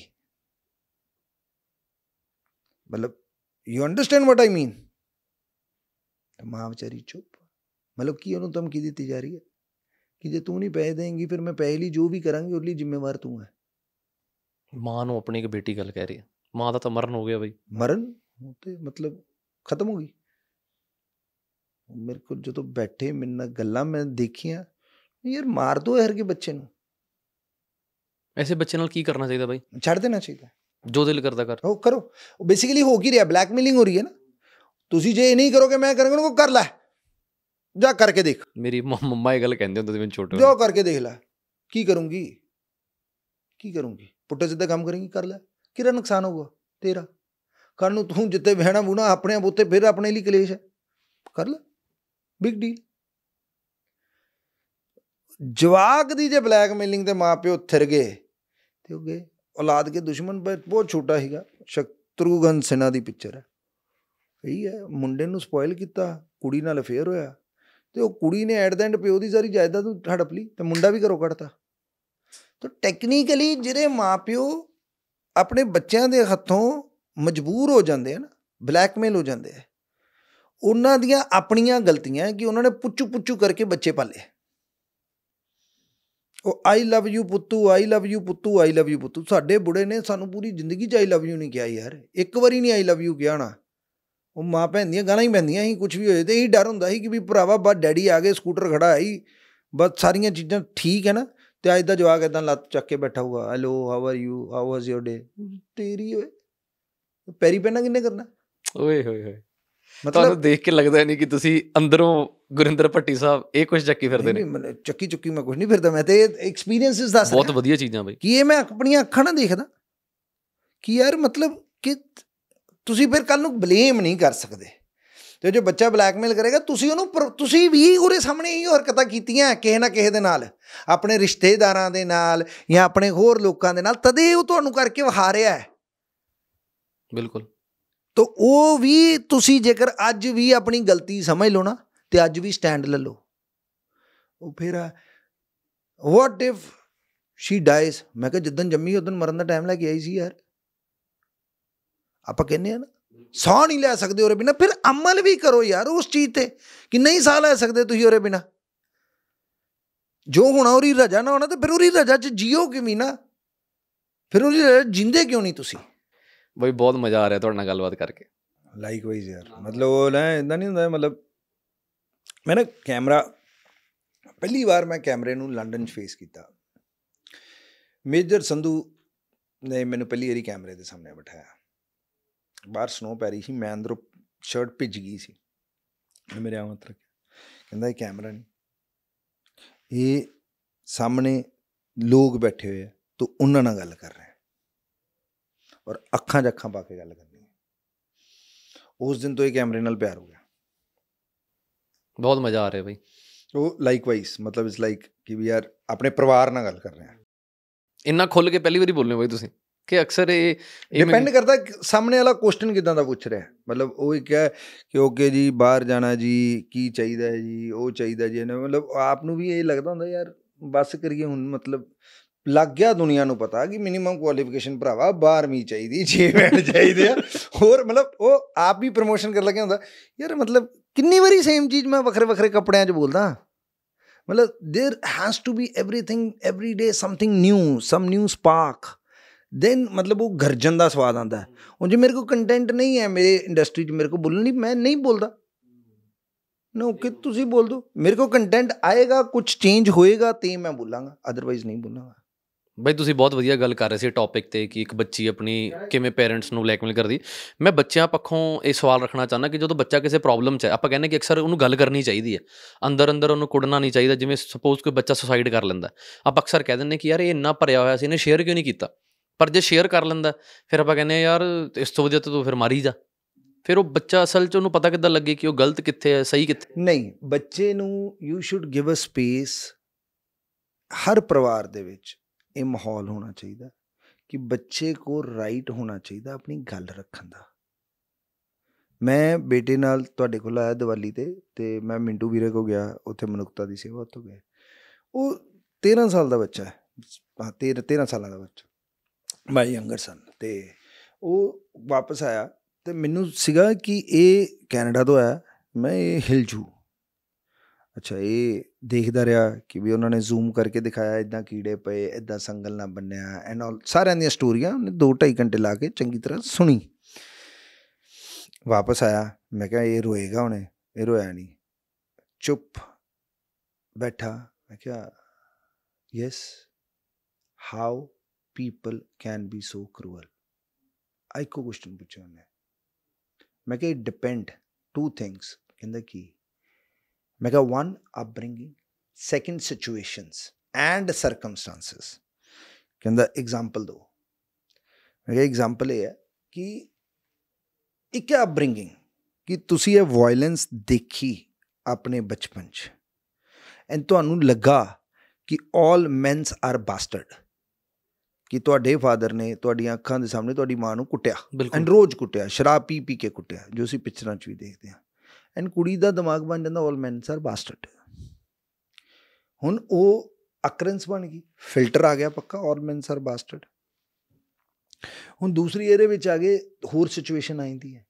ਮਤਲਬ ਯੂ ਅੰਡਰਸਟੈਂਡ ਵਾਟ ਆਈ ਮੀਨ ਮਾਂ ਵਿਚਾਰੀ ਚੁੱਪ ਮਤਲਬ ਕੀ ਉਹਨੂੰ ਤੁਮ ਕੀ ਦਿੱਤੀ ਜਾ ਰਹੀ ਹੈ ਕਿ ਜੇ ਤੂੰ ਨਹੀਂ ਪੈਸੇ ਦੇਂਗੀ ਫਿਰ ਮੈਂ ਪੈਸੇ ਲਈ ਜੋ ਵੀ ਕਰਾਂਗੀ ਉਹ ਲਈ ਜ਼ਿੰਮੇਵਾਰ ਤੂੰ ਹੈ ਮਾਂ ਨੂੰ ਆਪਣੀ ਇੱਕ ਬੇਟੀ ਗੱਲ ਕਹਿ ਰਹੀ ਹੈ ਮਾਂ ਦਾ ਤਾਂ ਮਰਨ ਹੋ ਗਿਆ ਬਈ ਮਰਨ ਤੇ ਮਤਲਬ ਖਤਮ ਹੋ ਗਈ ਮੇਰੇ ਕੋਲ ਜਦੋਂ ਬੈਠੇ ਮਿੰਨਾ ਗੱਲਾਂ ਮੈਂ ਦੇਖੀਆਂ ਯਾਰ ਮਾਰ ਦੋ ਇਹਰ ਕੇ ਬੱਚੇ ਨੂੰ ਐਸੇ ਬੱਚੇ ਨਾਲ ਕੀ ਕਰਨਾ ਚਾਹੀਦਾ ਬਾਈ ਛੱਡ ਦੇਣਾ ਚਾਹੀਦਾ ਜੋ ਦਿਲ ਕਰਦਾ ਕਰ ਉਹ ਕਰੋ ਉਹ ਬੇਸਿਕਲੀ ਹੋ ਕੀ ਰਿਹਾ ਬਲੈਕਮੇਲਿੰਗ ਹੋ ਰਹੀ ਹੈ ਨਾ ਤੁਸੀਂ ਜੇ ਇਹ ਨਹੀਂ ਕਰੋਗੇ ਮੈਂ ਕਰਾਂਗਾ ਉਹਨੂੰ ਕਰ ਲੈ ਜਾ ਕਰਕੇ ਦੇਖ ਮੇਰੀ ਮੰਮਾ ਇਹ ਗੱਲ ਕਹਿੰਦੇ ਹੁੰਦੇ ਸੀ ਮੈਂ ਛੋਟੇ ਜੋ ਕਰਕੇ ਦੇਖ ਲੈ ਕੀ ਕਰੂੰਗੀ ਕੀ ਕਰੂੰਗੀ ਪੁੱਟੇ ਜਿੱਦਾਂ ਕੰਮ ਕਰੇਗੀ ਕਰ ਲੈ ਕਿਹੜਾ ਨੁਕਸਾਨ ਹੋਊਗਾ ਤੇਰਾ ਕਰਨ ਨੂੰ ਤੂੰ ਜਿੱਤੇ ਬਹਿਣਾ ਬੁਣਾ ਆਪਣੇ ਆਪ ਉੱਤੇ ਫਿਰ ਆਪਣੇ ਲਈ ਕਲੇਸ਼ ਹੈ ਕਰ ਲੈ ਬਿਗ ਡੀਲ ਜਵਾਕ ਦੀ ਜੇ ਬਲੈਕਮੇਲਿੰਗ ਤੇ ਮਾਪੇ ਉੱਥਰ ਗਏ ਤੇ ਉਹ ਗਏ ਔਲਾਦ ਕੇ ਦੁਸ਼ਮਣ ਬਹੁਤ ਛੋਟਾ ਹੀਗਾ ਸ਼ਤਰੂਗਨ ਸਿਨਾ ਦੀ ਪਿਕਚਰ ਹੈ ਸਹੀ ਹੈ ਮੁੰਡੇ ਨੂੰ ਸਪੋਇਲ ਕੀਤਾ ਕੁੜੀ ਨਾਲ ਅਫੇਅਰ ਹੋਇਆ ਤੇ ਉਹ ਕੁੜੀ ਨੇ ਐਟ ਦ ਐਂਡ ਪਿਓ ਦੀ ਸਾਰੀ ਜਾਇਦਾਦ ਹੜਪ ਲਈ ਤੇ ਮੁੰਡਾ ਵੀ ਘਰੋਂ ਕੱਢਤਾ ਤਾਂ ਟੈਕਨੀਕਲੀ ਜਿਹੜੇ ਮਾਪਿਓ ਆਪਣੇ ਬੱਚਿਆਂ ਦੇ ਹੱਥੋਂ ਮਜਬੂਰ ਹੋ ਜਾਂਦੇ ਹਨ ਬਲੈਕਮੇਲ ਹੋ ਜਾਂਦੇ ਆ ਉਹਨਾਂ ਦੀਆਂ ਆਪਣੀਆਂ ਗਲਤੀਆਂ ਕਿ ਉਹਨਾਂ ਨੇ ਪੁੱਚੂ ਪੁੱਚੂ ਕਰਕੇ ਬੱਚੇ ਪਾਲੇ ਉਹ ਆਈ ਲਵ ਯੂ ਪੁੱਤੂ ਆਈ ਲਵ ਯੂ ਪੁੱਤੂ ਆਈ ਲਵ ਯੂ ਪੁੱਤੂ ਸਾਡੇ ਬੁੜੇ ਨੇ ਸਾਨੂੰ ਪੂਰੀ ਜ਼ਿੰਦਗੀ ਚ ਆਈ ਲਵ ਯੂ ਨਹੀਂ ਕਿਹਾ ਯਾਰ ਇੱਕ ਵਾਰੀ ਨਹੀਂ ਆਈ ਲਵ ਯੂ ਕਿਹਾ ਨਾ ਉਹ ਮਾਂ ਭੈਣ ਦੀਆਂ ਗਾਲਾਂ ਹੀ ਪੈਂਦੀਆਂ ਸੀ ਕੁਝ ਵੀ ਹੋ ਜਾਏ ਤੇ ਇਹ ਡਰ ਹੁੰਦਾ ਸੀ ਕਿ ਵੀ ਭਰਾਵਾ ਬਾ ਡੈਡੀ ਆ ਗਏ ਸਕੂਟਰ ਖੜਾ ਆਈ ਬਸ ਸਾਰੀਆਂ ਚੀਜ਼ਾਂ ਠੀਕ ਹੈ ਨਾ ਤੇ ਅੱਜ ਦਾ ਜਵਾਕ ਇਦਾਂ ਲੱਤ ਚੱਕ ਕੇ ਬੈਠਾ ਹੋਗਾ hello how are you how was your day ਤੇਰੀ ਓਏ ਪੈਰੀ ਪੈਣਾ ਕਿੰਨੇ ਕਰਨਾ ਓਏ ਹੋਏ ਹੋਏ ਮਤਲਬ ਤੁਹਾਨੂੰ ਦੇਖ ਕੇ ਲੱਗਦਾ ਨਹੀਂ ਕਿ ਤੁਸੀਂ ਅੰਦਰੋਂ ਗੁਰਿੰਦਰ ਭੱਟੀ ਸਾਹਿਬ ਇਹ ਕੁਝ ਚੱਕੀ ਫਿਰਦੇ ਨੇ ਨਹੀਂ ਮੈਂ ਚੱਕੀ ਚੁੱਕੀ ਮੈਂ ਕੁਝ ਨਹੀਂ ਫਿਰਦਾ ਮੈਂ ਤੇ ਐਕਸਪੀਰੀਐਂਸਸ ਦੱਸ ਬਹੁਤ ਵਧੀਆ ਚੀਜ਼ਾਂ ਬਈ ਕੀ ਇਹ ਮੈਂ ਆਪਣੀਆਂ ਅੱਖਾਂ ਨਾਲ ਦੇਖਦਾ ਕਿ ਯਾਰ ਮਤਲਬ ਕਿ ਤੁਸੀਂ ਫਿਰ ਕੱਲ ਨੂੰ ਬਲੇਮ ਨਹੀਂ ਕਰ ਸਕਦੇ ਤੇ ਜੋ ਬੱਚਾ ਬਲੈਕਮੇਲ ਕਰੇਗਾ ਤੁਸੀਂ ਉਹਨੂੰ ਤੁਸੀਂ ਵੀ ਉਹਦੇ ਸਾਹਮਣੇ ਹੀ ਹਰਕਤਾਂ ਕੀਤੀਆਂ ਕਿਸੇ ਨਾ ਕਿਸੇ ਦੇ ਨਾਲ ਆਪਣੇ ਰਿਸ਼ਤੇਦਾਰਾਂ ਦੇ ਨਾਲ ਜਾਂ ਆਪਣੇ ਹੋਰ ਲੋਕਾਂ ਦੇ ਨਾਲ ਤਦੇ ਉਹ ਤੁਹਾਨੂੰ ਕਰਕੇ ਵਹਾ ਰਿਹਾ ਹੈ ਬਿਲਕੁਲ ਤਾਂ ਉਹ ਵੀ ਤੁਸੀਂ ਜੇਕਰ ਅੱਜ ਵੀ ਆਪਣੀ ਗਲਤੀ ਸਮਝ ਲਓ ਨਾ ਤੇ ਅੱਜ ਵੀ ਸਟੈਂਡ ਲੈ ਲਓ ਉਹ ਫਿਰ ਵਾਟ ਇਫ ਸ਼ੀ ਡਾਈਸ ਮੈਂ ਕਿਹਾ ਜਿੱਦਨ ਜੰਮੀ ਉਦੋਂ ਮਰਨ ਦਾ ਟਾਈਮ ਲੈ ਕੇ ਆਈ ਸੀ ਯਾਰ ਆਪਾਂ ਕਹਿੰਦੇ ਆ ਨਾ ਸਾਹ ਨਹੀਂ ਲੈ ਸਕਦੇ ਉਹਰੇ ਬਿਨਾ ਫਿਰ ਅਮਲ ਵੀ ਕਰੋ ਯਾਰ ਉਸ ਚੀਜ਼ ਤੇ ਕਿ ਨਹੀਂ ਸਾਹ ਲੈ ਸਕਦੇ ਤੁਸੀਂ ਉਹਰੇ ਬਿਨਾ ਜੋ ਹੋਣਾ ਉਹਦੀ ਰਜਾ ਨਾ ਹੋਣਾ ਤੇ ਫਿਰ ਉਹਦੀ ਰਜਾ 'ਚ ਜਿਓ ਕਿਵੇਂ ਨਾ ਫਿਰ ਉਹਦੀ ਜਿੰਦੇ ਕਿਉਂ ਨਹੀਂ ਤੁਸੀਂ ਬਈ ਬਹੁਤ ਮਜ਼ਾ ਆ ਰਿਹਾ ਤੁਹਾਡੇ ਨਾਲ ਗੱਲਬਾਤ ਕਰਕੇ ਵਾਈਜ਼ ਯਾਰ ਮਤਲਬ ਉਹ ਨਾ ਇੰਦਾ ਨਹੀਂ ਹੁੰਦਾ ਮਤਲਬ ਮੈਂ ਨਾ ਕੈਮਰਾ ਪਹਿਲੀ ਵਾਰ ਮੈਂ ਕੈਮਰੇ ਨੂੰ ਲੰਡਨ 'ਚ ਫੇਸ ਕੀਤਾ ਮੇਜਰ ਸੰਧੂ ਨੇ ਮੈਨੂੰ ਪਹਿਲੀ ਵਾਰੀ ਕੈਮਰੇ ਦੇ ਸਾਹਮਣੇ ਬਿਠਾਇਆ ਬਾਹਰ ਸਨੋ ਪੈ ਰਹੀ ਸੀ ਮੈਂ ਅੰਦਰੋਂ ਸ਼ਰਟ ਭਿੱਜ ਗਈ ਸੀ ਮੇਰੇ ਆਮਤ ਰੱਖ ਕਹਿੰਦਾ ਇਹ ਕੈਮਰਾ ਨਹੀਂ ਇਹ ਸਾਹਮਣੇ ਲੋਕ ਬੈਠੇ ਹੋਏ ਆ ਤੂੰ ਉਹਨਾਂ ਨਾਲ ਗੱਲ ਕਰ ਰਿਹਾ ਔਰ ਅੱਖਾਂ 'ਚ ਅੱਖਾਂ ਪਾ ਕੇ ਗੱਲ ਕਰਨੀ ਹੈ ਉਸ ਦਿਨ ਤੋਂ ਹੀ ਕੈਮਰੇ ਨਾਲ ਪਿਆਰ ਹੋ ਗਿਆ ਬਹੁਤ ਮਜ਼ਾ ਆ ਰਿਹਾ ਬਈ ਉਹ ਲਾਈਕਵਾਈਜ਼ ਮਤਲਬ ਇਟਸ ਲਾਈਕ ਕਿ ਵੀ ਯਾਰ ਆਪਣੇ ਪਰਿਵਾਰ ਨਾਲ ਗੱਲ ਕਰ ਰਹੇ ਆ ਇੰਨਾ ਖੁੱਲ ਕੇ ਪਹਿਲੀ ਵਾਰੀ ਬੋਲਨੇ ਬਈ ਤੁਸੀਂ ਕਿ ਅਕਸਰ ਇਹ ਡਿਪੈਂਡ ਕਰਦਾ ਸਾਹਮਣੇ ਵਾਲਾ ਕੁਐਸਚਨ ਕਿਦਾਂ ਦਾ ਪੁੱਛ ਰਿਹਾ ਮਤਲਬ ਉਹ ਹੀ ਕਿਹਾ ਕਿ ਓਕੇ ਜੀ ਬਾਹਰ ਜਾਣਾ ਜੀ ਕੀ ਚਾਹੀਦਾ ਹੈ ਜੀ ਉਹ ਚਾਹੀਦਾ ਜੀ ਮਤਲਬ ਆਪ ਨੂੰ ਵੀ ਇਹ ਲੱਗਦਾ ਹੁੰਦਾ ਯਾਰ ਬਸ ਕਰੀਏ ਹੁਣ ਮਤਲਬ ਲੱਗ ਗਿਆ ਦੁਨੀਆ ਨੂੰ ਪਤਾ ਕਿ ਮਿਨੀਮਮ ਕੁਆਲੀਫਿਕੇਸ਼ਨ ਭਰਾਵਾ 12ਵੀਂ ਚਾਹੀਦੀ 6 ਬੈਂਡ ਚਾਹੀਦੇ ਆ ਹੋਰ ਮਤਲਬ ਉਹ ਆਪ ਵੀ ਪ੍ਰੋਮੋਸ਼ਨ ਕਰ ਲੱਗਿਆ ਹੁੰਦਾ ਯਾਰ ਮਤਲਬ ਕਿੰਨੀ ਵਾਰੀ ਸੇਮ ਚੀਜ਼ ਮੈਂ ਵੱਖਰੇ ਵੱਖਰੇ ਕੱਪੜਿਆਂ 'ਚ ਬੋਲਦਾ ਮਤਲਬ there has to be everything every day something new some new spark then ਮਤਲਬ ਉਹ ਗਰਜਨ ਦਾ ਸਵਾਦ ਆਂਦਾ ਉਹ ਜੇ ਮੇਰੇ ਕੋ ਕੰਟੈਂਟ ਨਹੀਂ ਹੈ ਮੇਰੇ ਇੰਡਸਟਰੀ 'ਚ ਮੇਰੇ ਕੋ ਬੋਲਣ ਨਹੀਂ ਮੈਂ ਨਹੀਂ ਬੋਲਦਾ ਨੋ ਕਿ ਤੁਸੀਂ ਬੋਲ ਦੋ ਮੇਰੇ ਕੋ ਕੰਟੈਂਟ ਆਏਗਾ ਕੁਝ ਚੇਂਜ ਹੋਏਗਾ ਤੇ ਮੈਂ ਬੋਲਾਂਗਾ ਅਦਰਵਾਈਜ਼ ਨਹੀਂ ਬੋਲਾਂਗਾ ਬਈ ਤੁਸੀਂ ਬਹੁਤ ਵਧੀਆ ਗੱਲ ਕਰ ਰਹੇ ਸੀ ਟੌਪਿਕ ਤੇ ਕਿ ਇੱਕ ਬੱਚੀ ਆਪਣੀ ਕਿਵੇਂ ਪੇਰੈਂਟਸ ਨੂੰ ਬਲੈਕਮੇਲ ਕਰਦੀ ਮੈਂ ਬੱਚਿਆਂ ਪੱਖੋਂ ਇਹ ਸਵਾਲ ਰੱਖਣਾ ਚਾਹੁੰਦਾ ਕਿ ਜਦੋਂ ਬੱਚਾ ਕਿਸੇ ਪ੍ਰੋਬਲਮ 'ਚ ਹੈ ਆਪਾਂ ਕਹਿੰਦੇ ਕਿ ਅਕਸਰ ਉਹਨੂੰ ਗੱਲ ਕਰਨੀ ਚਾਹੀਦੀ ਹੈ ਅੰਦਰ ਅੰਦਰ ਉਹਨੂੰ ਕੁੜਨਾ ਨਹੀਂ ਚਾਹੀਦਾ ਜਿਵੇਂ ਸਪੋਜ਼ ਕੋਈ ਬੱਚਾ ਸੁਸਾਈਡ ਕਰ ਲੈਂਦਾ ਆਪਾਂ ਅਕਸਰ ਕਹਿ ਦਿੰਦੇ ਕਿ ਯਾਰ ਇਹ ਇੰਨਾ ਭਰਿਆ ਹੋਇਆ ਸੀ ਇਹਨੇ ਸ਼ੇਅਰ ਕਿਉਂ ਨਹੀਂ ਕੀਤਾ ਪਰ ਜੇ ਸ਼ੇਅਰ ਕਰ ਲੈਂਦਾ ਫਿਰ ਆਪਾਂ ਕਹਿੰਦੇ ਯਾਰ ਇਸ ਤੋਂ ਵਧੀਆ ਤਾਂ ਤੂੰ ਫਿਰ ਮਾਰੀ ਜਾ ਫਿਰ ਉਹ ਬੱਚਾ ਅਸਲ 'ਚ ਉਹਨੂੰ ਪਤਾ ਕਿੱਦਾਂ ਲੱਗੇ ਕਿ ਉਹ ਗਲਤ ਕਿੱਥੇ ਹੈ ਸਹੀ ਕਿੱਥੇ ਨਹੀਂ ਬੱਚੇ ਨੂੰ you should give a space ਹਰ ਪਰਿਵਾਰ ਦੇ ਵਿੱਚ ਇਹ ਮਾਹੌਲ ਹੋਣਾ ਚਾਹੀਦਾ ਕਿ ਬੱਚੇ ਕੋ ਰਾਈਟ ਹੋਣਾ ਚਾਹੀਦਾ ਆਪਣੀ ਗੱਲ ਰੱਖਣ ਦਾ ਮੈਂ ਬੇਟੇ ਨਾਲ ਤੁਹਾਡੇ ਕੋਲ ਆਇਆ ਦੀਵਾਲੀ ਤੇ ਤੇ ਮੈਂ ਮਿੰਟੂ ਵੀਰੇ ਕੋ ਗਿਆ ਉੱਥੇ ਮਨੁੱਖਤਾ ਦੀ ਸੇਵਾ ਉੱਥੋਂ ਗਿਆ ਉਹ 13 ਸਾਲ ਦਾ ਬੱਚਾ ਹੈ 13 13 ਸਾਲਾਂ ਦਾ ਬੱਚਾ ਮਾਈ ਯੰਗਰ ਸਨ ਤੇ ਉਹ ਵਾਪਸ ਆਇਆ ਤੇ ਮੈਨੂੰ ਸੀਗਾ ਕਿ ਇਹ ਕੈਨੇਡਾ ਤੋਂ ਆਇਆ ਮੈਂ ਇਹ ਹਿਲਜੂ ਅੱਛਾ ਇਹ ਦੇਖਦਾ ਰਿਹਾ ਕਿ ਵੀ ਉਹਨਾਂ ਨੇ ਜ਼ੂਮ ਕਰਕੇ ਦਿਖਾਇਆ ਇਦਾਂ ਕੀੜੇ ਪਏ ਇਦਾਂ ਸੰਗਲ ਨਾ ਬੰਨਿਆ ਐਂਡ ਆਲ ਸਾਰਿਆਂ ਦੀਆਂ ਸਟੋਰੀਆਂ ਉਹਨੇ 2-2.5 ਘੰਟੇ ਲਾ ਕੇ ਚੰਗੀ ਤਰ੍ਹਾਂ ਸੁਣੀ ਵਾਪਸ ਆਇਆ ਮੈਂ ਕਿਹਾ ਇਹ ਰੋਏਗਾ ਉਹਨੇ ਇਹ ਰੋਇਆ ਨਹੀਂ ਚੁੱਪ ਬੈਠਾ ਮੈਂ ਕਿਹਾ yes how people can be so cruel I ਕੋ ਕੁਐਸਚਨ ਪੁੱਛਿਆ ਉਹਨੇ ਮੈਂ ਕਿਹਾ ਇਟ ਡਿਪੈਂਡ ਟੂ ਥਿੰਗਸ ਕਹਿੰਦਾ ਕੀ mega one upbringing second situations and circumstances ਕਹਿੰਦਾ ਐਗਜ਼ਾਮਪਲ ਦੋ ਮੇਰਾ ਐਗਜ਼ਾਮਪਲ ਇਹ ਹੈ ਕਿ ਇੱਕ ਅਪਬ੍ਰਿੰਗਿੰਗ ਕਿ ਤੁਸੀਂ ਇਹ ਵਾਇਲੈਂਸ ਦੇਖੀ ਆਪਣੇ ਬਚਪਨ 'ਚ ਐਂ ਤੁਹਾਨੂੰ ਲੱਗਾ ਕਿ 올 ਮੈਨਸ ਆਰ ਬਾਸਟਰਡ ਕਿ ਤੁਹਾਡੇ ਫਾਦਰ ਨੇ ਤੁਹਾਡੀਆਂ ਅੱਖਾਂ ਦੇ ਸਾਹਮਣੇ ਤੁਹਾਡੀ ਮਾਂ ਨੂੰ ਕੁੱਟਿਆ ਐਂ ਰੋਜ਼ ਕੁੱਟਿਆ ਸ਼ਰਾਬ ਪੀ ਪੀ ਕੇ ਕੁੱਟਿਆ ਜੋ ਅਸੀਂ ਪਿਕਚਰਾਂ 'ਚ ਵੀ ਦੇਖਦੇ ਹਾਂ ਐਂਡ ਕੁੜੀ ਦਾ ਦਿਮਾਗ ਬਣ ਜਾਂਦਾ 올 ਮੈਨਸ ਆਰ ਬਾਸਟਰਡ ਹੁਣ ਉਹ ਅਕਰੈਂਸ ਬਣ ਗਈ ਫਿਲਟਰ ਆ ਗਿਆ ਪੱਕਾ 올 ਮੈਨਸ ਆਰ ਬਾਸਟਰਡ ਹੁਣ ਦੂਸਰੀ ਇਹਦੇ ਵਿੱਚ ਆ ਗਏ ਹੋਰ ਸਿਚੁਏਸ਼ਨ ਆਈਂਦੀ ਹੈ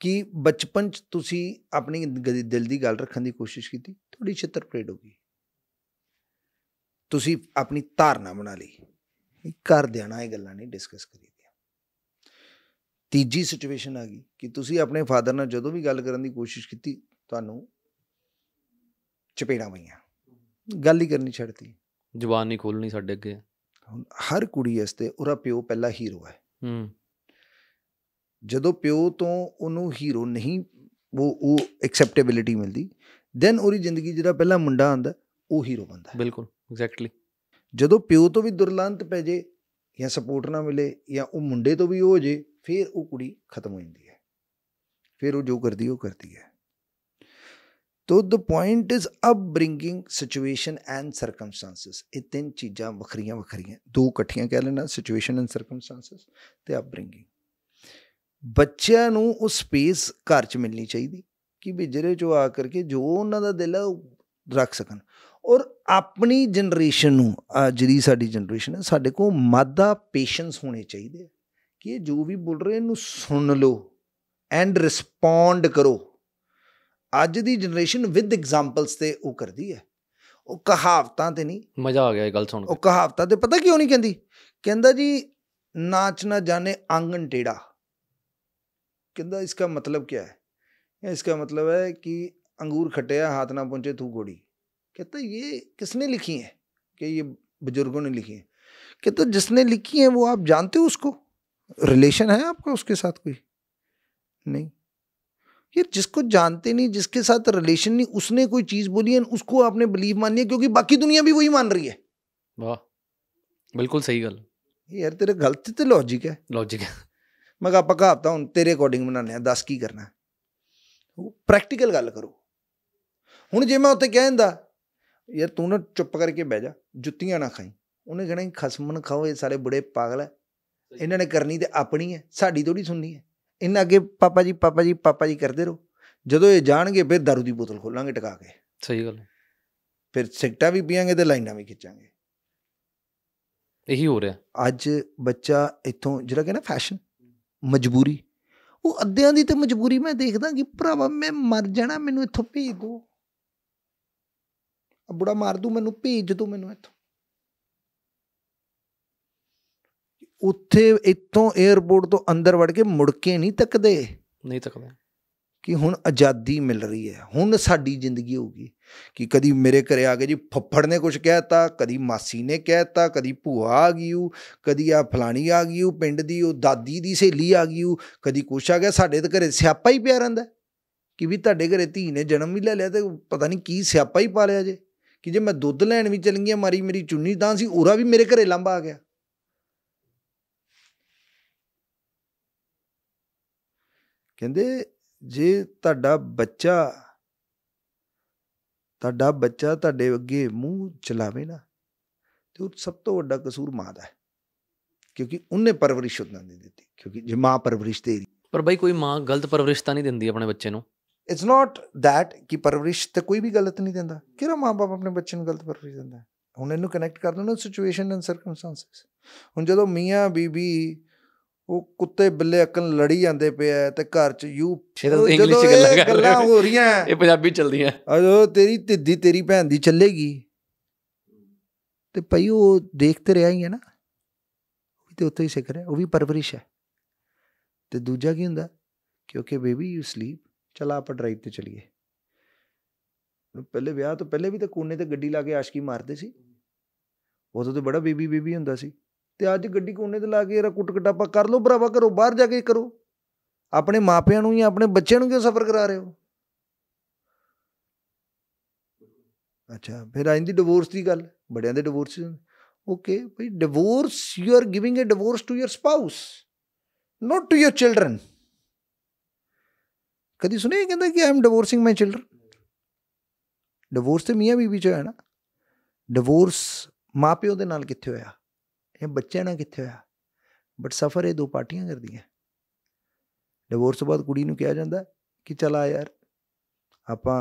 ਕਿ ਬਚਪਨ ਚ ਤੁਸੀਂ ਆਪਣੀ ਦਿਲ ਦੀ ਗੱਲ ਰੱਖਣ ਦੀ ਕੋਸ਼ਿਸ਼ ਕੀਤੀ ਥੋੜੀ ਛਿੱਤਰ ਪਰੇਡ ਹੋ ਗਈ ਤੁਸੀਂ ਆਪਣੀ ਧਾਰਨਾ ਬਣਾ ਲਈ ਕਰ ਦੇਣਾ ਇਹ ਗੱਲਾਂ ਨਹੀਂ ਡਿਸਕਸ ਕਰੀ ਤੀਜੀ ਸਿਚੁਏਸ਼ਨ ਆ ਗਈ ਕਿ ਤੁਸੀਂ ਆਪਣੇ ਫਾਦਰ ਨਾਲ ਜਦੋਂ ਵੀ ਗੱਲ ਕਰਨ ਦੀ ਕੋਸ਼ਿਸ਼ ਕੀਤੀ ਤੁਹਾਨੂੰ ਚਪੇੜਾਂ ਪਈਆਂ ਗੱਲ ਹੀ ਕਰਨੀ ਛੱਡਤੀ ਜ਼ੁਬਾਨ ਨਹੀਂ ਖੋਲਣੀ ਸਾਡੇ ਅੱਗੇ ਹਰ ਕੁੜੀ ਇਸਤੇ ਉਹਦਾ ਪਿਓ ਪਹਿਲਾ ਹੀਰੋ ਹੈ ਹੂੰ ਜਦੋਂ ਪਿਓ ਤੋਂ ਉਹਨੂੰ ਹੀਰੋ ਨਹੀਂ ਉਹ ਉਹ ਐਕਸੈਪਟੇਬਿਲਿਟੀ ਮਿਲਦੀ ਦੈਨ ਉਹਦੀ ਜ਼ਿੰਦਗੀ ਜਿਹੜਾ ਪਹਿਲਾ ਮੁੰਡਾ ਆਂਦਾ ਉਹ ਹੀਰੋ ਬੰਦਾ ਹੈ ਬਿਲਕੁਲ ਐਗਜ਼ੈਕਟਲੀ ਜਦੋਂ ਪਿਓ ਤੋਂ ਵੀ ਦੁਰਲੰਤ ਪੈ ਜੇ ਜਾਂ ਸਪੋਰਟ ਨਾ ਮਿਲੇ ਜਾਂ ਉਹ ਮੁੰਡੇ ਤੋਂ ਵੀ ਹੋ ਜੇ ਫਿਰ ਉਹ ਕੁੜੀ ਖਤਮ ਹੋ ਜਾਂਦੀ ਹੈ ਫਿਰ ਉਹ ਜੋ ਕਰਦੀ ਉਹ ਕਰਦੀ ਹੈ ਤੋ the point is upbringing situation and circumstances ਇਹ ਤਿੰਨ ਚੀਜ਼ਾਂ ਵੱਖਰੀਆਂ ਵੱਖਰੀਆਂ ਦੋ ਇਕੱਠੀਆਂ ਕਹਿ ਲੈਣਾ ਸਿਚੁਏਸ਼ਨ ਐਂਡ ਸਰਕਮਸਟੈਂਸਸ ਤੇ ਅਪ ਬ੍ਰਿੰਗਿੰਗ ਬੱਚਿਆਂ ਨੂੰ ਉਹ ਸਪੇਸ ਘਰ 'ਚ ਮਿਲਣੀ ਚਾਹੀਦੀ ਕਿ ਵੀ ਜਿਹੜੇ ਜੋ ਆ ਕਰਕੇ ਜੋ ਉਹਨਾਂ ਦਾ ਦਿਲ ਰੱਖ ਸਕਣ ਔਰ ਆਪਣੀ ਜਨਰੇਸ਼ਨ ਨੂੰ ਜਿਹੜੀ ਸਾਡੀ ਜਨਰੇਸ਼ਨ ਹੈ ਸਾਡੇ ਕੋਲ ਮਾਦਾ ਪੇਸ਼ੈਂਸ ਹੋਣੇ ਚਾਹੀਦੇ ਕਿ ਜੋ ਵੀ ਬੋਲ ਰਹੇ ਨੂੰ ਸੁਣ ਲਓ ਐਂਡ ਰਿਸਪੌਂਡ ਕਰੋ ਅੱਜ ਦੀ ਜਨਰੇਸ਼ਨ ਵਿਦ ਐਗਜ਼ਾਮਪਲਸ ਤੇ ਉਹ ਕਰਦੀ ਹੈ ਉਹ ਕਹਾਵਤਾਂ ਤੇ ਨਹੀਂ ਮਜ਼ਾ ਆ ਗਿਆ ਇਹ ਗੱਲ ਸੁਣ ਕੇ ਉਹ ਕਹਾਵਤਾਂ ਤੇ ਪਤਾ ਕਿਉਂ ਨਹੀਂ ਕਹਿੰਦੀ ਕਹਿੰਦਾ ਜੀ ਨਾਚ ਨਾ ਜਾਣੇ ਆਂਗਨ ਟੇੜਾ ਕਹਿੰਦਾ ਇਸਕਾ ਮਤਲਬ ਕੀ ਹੈ ਹੈ ਕਿ ਅੰਗੂਰ ਖਟਿਆ ਹੱਥ ਨਾ ਪਹੁੰਚੇ ਤੂੰ ਗੋੜੀ थू ਇਹ ਕਿਸ ਨੇ ਲਿਖੀ ਹੈ ਕਿ ਇਹ ਬਜ਼ੁਰਗੋ ਨੇ ਲਿਖੀ ਹੈ ਕਿ ਤੋ ਜਿਸਨੇ ਲਿਖੀ ਹੈ ਉਹ ਆਪ ਜਾਣਦੇ ਹੋ ਉਸਕੋ रिलेशन है आपका उसके साथ कोई नहीं यार जिसको जानते नहीं जिसके साथ रिलेशन नहीं उसने कोई चीज बोली है उसको आपने बिलीव मान लिया क्योंकि बाकी दुनिया भी वही मान रही है वाह बिल्कुल सही गल ਯਾਰ ਤੇਰੇ ਗਲਤ ਤੇ ਲੌਜੀਕ ਹੈ ਲੌਜੀਕ ਹੈ ਮੈਂ ਕਹਾ ਪੱਕਾ ਹਫਤਾ ਹੁਣ ਤੇਰੇ ਅਕੋਰਡਿੰਗ ਬਣਾਣੇ ਆ ਦੱਸ ਕੀ ਕਰਨਾ ਪ੍ਰੈਕਟੀਕਲ ਗੱਲ ਕਰੋ ਹੁਣ ਜੇ ਮੈਂ ਉੱਤੇ ਕਹਿੰਦਾ ਯਾਰ ਤੂੰ ਨਾ ਚੁੱਪ ਕਰਕੇ ਬਹਿ ਜਾ ਜੁੱਤੀਆਂ ਨਾ ਖਾਈ ਉਹਨੇ ਕਹਣਾ ਖਸਮਨ ਖਾਓ ਇਹ ਸਾਰੇ ਬੁੜੇ ਪਾਗਲ ਹੈ ਇਹਨਾਂ ਨੇ ਕਰਨੀ ਤੇ ਆਪਣੀ ਹੈ ਸਾਡੀ ਥੋੜੀ ਸੁਣਨੀ ਹੈ ਇਹਨਾਂ ਅੱਗੇ ਪਾਪਾ ਜੀ ਪਾਪਾ ਜੀ ਪਾਪਾ ਜੀ ਕਰਦੇ ਰਹੋ ਜਦੋਂ ਇਹ ਜਾਣਗੇ ਫਿਰ दारू ਦੀ ਬੋਤਲ ਖੋਲਾਂਗੇ ਟਿਕਾ ਕੇ ਸਹੀ ਗੱਲ ਫਿਰ ਸਿਗਟਾ ਵੀ ਪੀਵਾਂਗੇ ਤੇ ਲਾਈਨਾਂ ਵੀ ਖਿੱਚਾਂਗੇ ਇਹੀ ਹੋ ਰਿਹਾ ਅੱਜ ਬੱਚਾ ਇੱਥੋਂ ਜਿਹੜਾ ਕਹਿੰਦਾ ਫੈਸ਼ਨ ਮਜਬੂਰੀ ਉਹ ਅੱਧਿਆਂ ਦੀ ਤੇ ਮਜਬੂਰੀ ਮੈਂ ਦੇਖਦਾ ਕਿ ਭਰਾਵਾ ਮੈਂ ਮਰ ਜਾਣਾ ਮੈਨੂੰ ਇੱਥੋਂ ਭੇਜ ਦੋ ਅਬੜਾ ਮਾਰ ਦੂ ਮੈਨੂੰ ਭੇਜ ਦੋ ਮੈਨੂੰ ਇੱਥੋਂ ਉੱਥੇ ਇੱਥੋਂ 에어ਪੋਰਟ ਤੋਂ ਅੰਦਰ ਵੜ ਕੇ ਮੁੜ ਕੇ ਨਹੀਂ ਤੱਕਦੇ ਨਹੀਂ ਤੱਕਦੇ ਕਿ ਹੁਣ ਆਜ਼ਾਦੀ ਮਿਲ ਰਹੀ ਹੈ ਹੁਣ ਸਾਡੀ ਜ਼ਿੰਦਗੀ ਹੋਊਗੀ ਕਿ ਕਦੀ ਮੇਰੇ ਘਰੇ ਆ ਕੇ ਜੀ ਫੱਫੜ ਨੇ ਕੁਝ ਕਹਿਤਾ ਕਦੀ ਮਾਸੀ ਨੇ ਕਹਿਤਾ ਕਦੀ ਭੂਆ ਆ ਗਈ ਉਹ ਕਦੀ ਆ ਫਲਾਣੀ ਆ ਗਈ ਉਹ ਪਿੰਡ ਦੀ ਉਹ ਦਾਦੀ ਦੀ ਸਹੇਲੀ ਆ ਗਈ ਉਹ ਕਦੀ ਕੁਛ ਆ ਗਿਆ ਸਾਡੇ ਤੇ ਘਰੇ ਸਿਆਪਾ ਹੀ ਪਿਆ ਰਹਿੰਦਾ ਕਿ ਵੀ ਤੁਹਾਡੇ ਘਰੇ ਧੀ ਨੇ ਜਨਮ ਵੀ ਲੈ ਲਿਆ ਤੇ ਪਤਾ ਨਹੀਂ ਕੀ ਸਿਆਪਾ ਹੀ ਪਾ ਲਿਆ ਜੇ ਕਿ ਜੇ ਮੈਂ ਦੁੱਧ ਲੈਣ ਵੀ ਚਲ ਗਈ ਮਾਰੀ ਮੇਰੀ ਚੁੰਨੀ ਤਾਂ ਸੀ ਉਰਾ ਵੀ ਮੇਰੇ ਘਰੇ ਲੰਬਾ ਆ ਗਿਆ ਕਹਿੰਦੇ ਜੇ ਤੁਹਾਡਾ ਬੱਚਾ ਤੁਹਾਡਾ ਬੱਚਾ ਤੁਹਾਡੇ ਅੱਗੇ ਮੂੰਹ ਚਲਾਵੇ ਨਾ ਤੇ ਉਹ ਸਭ ਤੋਂ ਵੱਡਾ ਕਸੂਰ ਮਾਂ ਦਾ ਹੈ ਕਿਉਂਕਿ ਉਹਨੇ ਪਰਵਰਿਸ਼ ਉਹਨਾਂ ਨਹੀਂ ਦਿੱਤੀ ਕਿਉਂਕਿ ਜੇ ਮਾਂ ਪਰਵਰਿਸ਼ ਦੇ ਪਰ ਬਈ ਕੋਈ ਮਾਂ ਗਲਤ ਪਰਵਰਿਸ਼ ਤਾਂ ਨਹੀਂ ਦਿੰਦੀ ਆਪਣੇ ਬੱਚੇ ਨੂੰ ਇਟਸ ਨਾਟ ਥੈਟ ਕਿ ਪਰਵਰਿਸ਼ ਤੇ ਕੋਈ ਵੀ ਗਲਤ ਨਹੀਂ ਦਿੰਦਾ ਕਿਹੜਾ ਮਾਂ-ਬਾਪ ਆਪਣੇ ਬੱਚੇ ਨੂੰ ਗਲਤ ਪਰਵਰਿਸ਼ ਦਿੰਦਾ ਹੁਣ ਇਹਨੂੰ ਕਨੈਕਟ ਕਰ ਦੋ ਨਾ ਸਿਚੁਏਸ਼ਨ ਐਂਡ ਸਰਕਮਸਟੈਂਸਸ ਹੁਣ ਜਦੋਂ ਮੀਆਂ ਬੀਬੀ ਉਹ ਕੁੱਤੇ ਬਿੱਲੇ ਅਕਲ ਲੜੀ ਜਾਂਦੇ ਪਿਆ ਤੇ ਘਰ ਚ ਯੂ ਇੰਗਲਿਸ਼ ਚ ਗੱਲਾਂ ਕਰ ਗੱਲਾਂ ਹੋ ਰਹੀਆਂ ਇਹ ਪੰਜਾਬੀ ਚੱਲਦੀਆਂ ਅਜੋ ਤੇਰੀ ਤਿੱਦੀ ਤੇਰੀ ਭੈਣ ਦੀ ਚੱਲੇਗੀ ਤੇ ਭਈ ਉਹ ਦੇਖਤੇ ਰਿਹਾ ਹੀ ਹੈ ਨਾ ਉਹ ਤੇ ਉੱਥੇ ਹੀ ਸਿੱਖ ਰਿਹਾ ਉਹ ਵੀ ਪਰਵਰਿਸ਼ ਹੈ ਤੇ ਦੂਜਾ ਕੀ ਹੁੰਦਾ ਕਿਉਂਕਿ ਬੇਬੀ ਯੂ ਸਲੀਪ ਚਲਾ ਆਪਾਂ ਡਰਾਈਵ ਤੇ ਚਲੀਏ ਪਹਿਲੇ ਵਿਆਹ ਤੋਂ ਪਹਿਲੇ ਵੀ ਤਾਂ ਕੋਨੇ ਤੇ ਗੱਡੀ ਲਾ ਕੇ ਆਸ਼ਕੀ ਮਾਰਦੇ ਸੀ ਉਦੋਂ ਤੇ ਬੜਾ ਬੇਬੀ ਬੇਬੀ ਹੁੰਦਾ ਸੀ ਤੇ ਅੱਜ ਗੱਡੀ ਕੋਨੇ ਤੇ ਲਾ ਕੇ ਯਾਰ ਕੁਟਕਟਾਪਾ ਕਰ ਲਓ ਭਰਾਵਾ ਕਰੋ ਬਾਹਰ ਜਾ ਕੇ ਕਰੋ ਆਪਣੇ ਮਾਪਿਆਂ ਨੂੰ ਹੀ ਆਪਣੇ ਬੱਚਿਆਂ ਨੂੰ ਕਿਉਂ ਸਫਰ ਕਰਾ ਰਹੇ ਹੋ ਅੱਛਾ ਫਿਰ ਆਂਦੀ ਡਿਵੋਰਸ ਦੀ ਗੱਲ ਬੜਿਆਂ ਦੇ ਡਿਵੋਰਸ ਓਕੇ ਭਈ divorce you are giving a divorce to your spouse not to your children ਕਦੀ ਸੁਣਿਆ ਕਹਿੰਦਾ ਕਿ I am divorcing my children divorce ਤੇ ਮੀਆਂ ਬੀਬੀ ਚ ਹੋਇਆ ਨਾ ਡਿਵੋਰਸ ਮਾਪਿਓ ਦੇ ਨਾਲ ਕਿੱਥੇ ਹੋਇਆ ਇਹ ਬੱਚੇ ਨਾਲ ਕਿੱਥੇ ਹੋਇਆ ਬਟ ਸਫਰ ਇਹ ਦੋ ਪਾਰਟੀਆਂ ਕਰਦੀਆਂ ਡਿਵੋਰਸ ਤੋਂ ਬਾਅਦ ਕੁੜੀ ਨੂੰ ਕਿਹਾ ਜਾਂਦਾ ਕਿ ਚਲਾ ਯਾਰ ਆਪਾਂ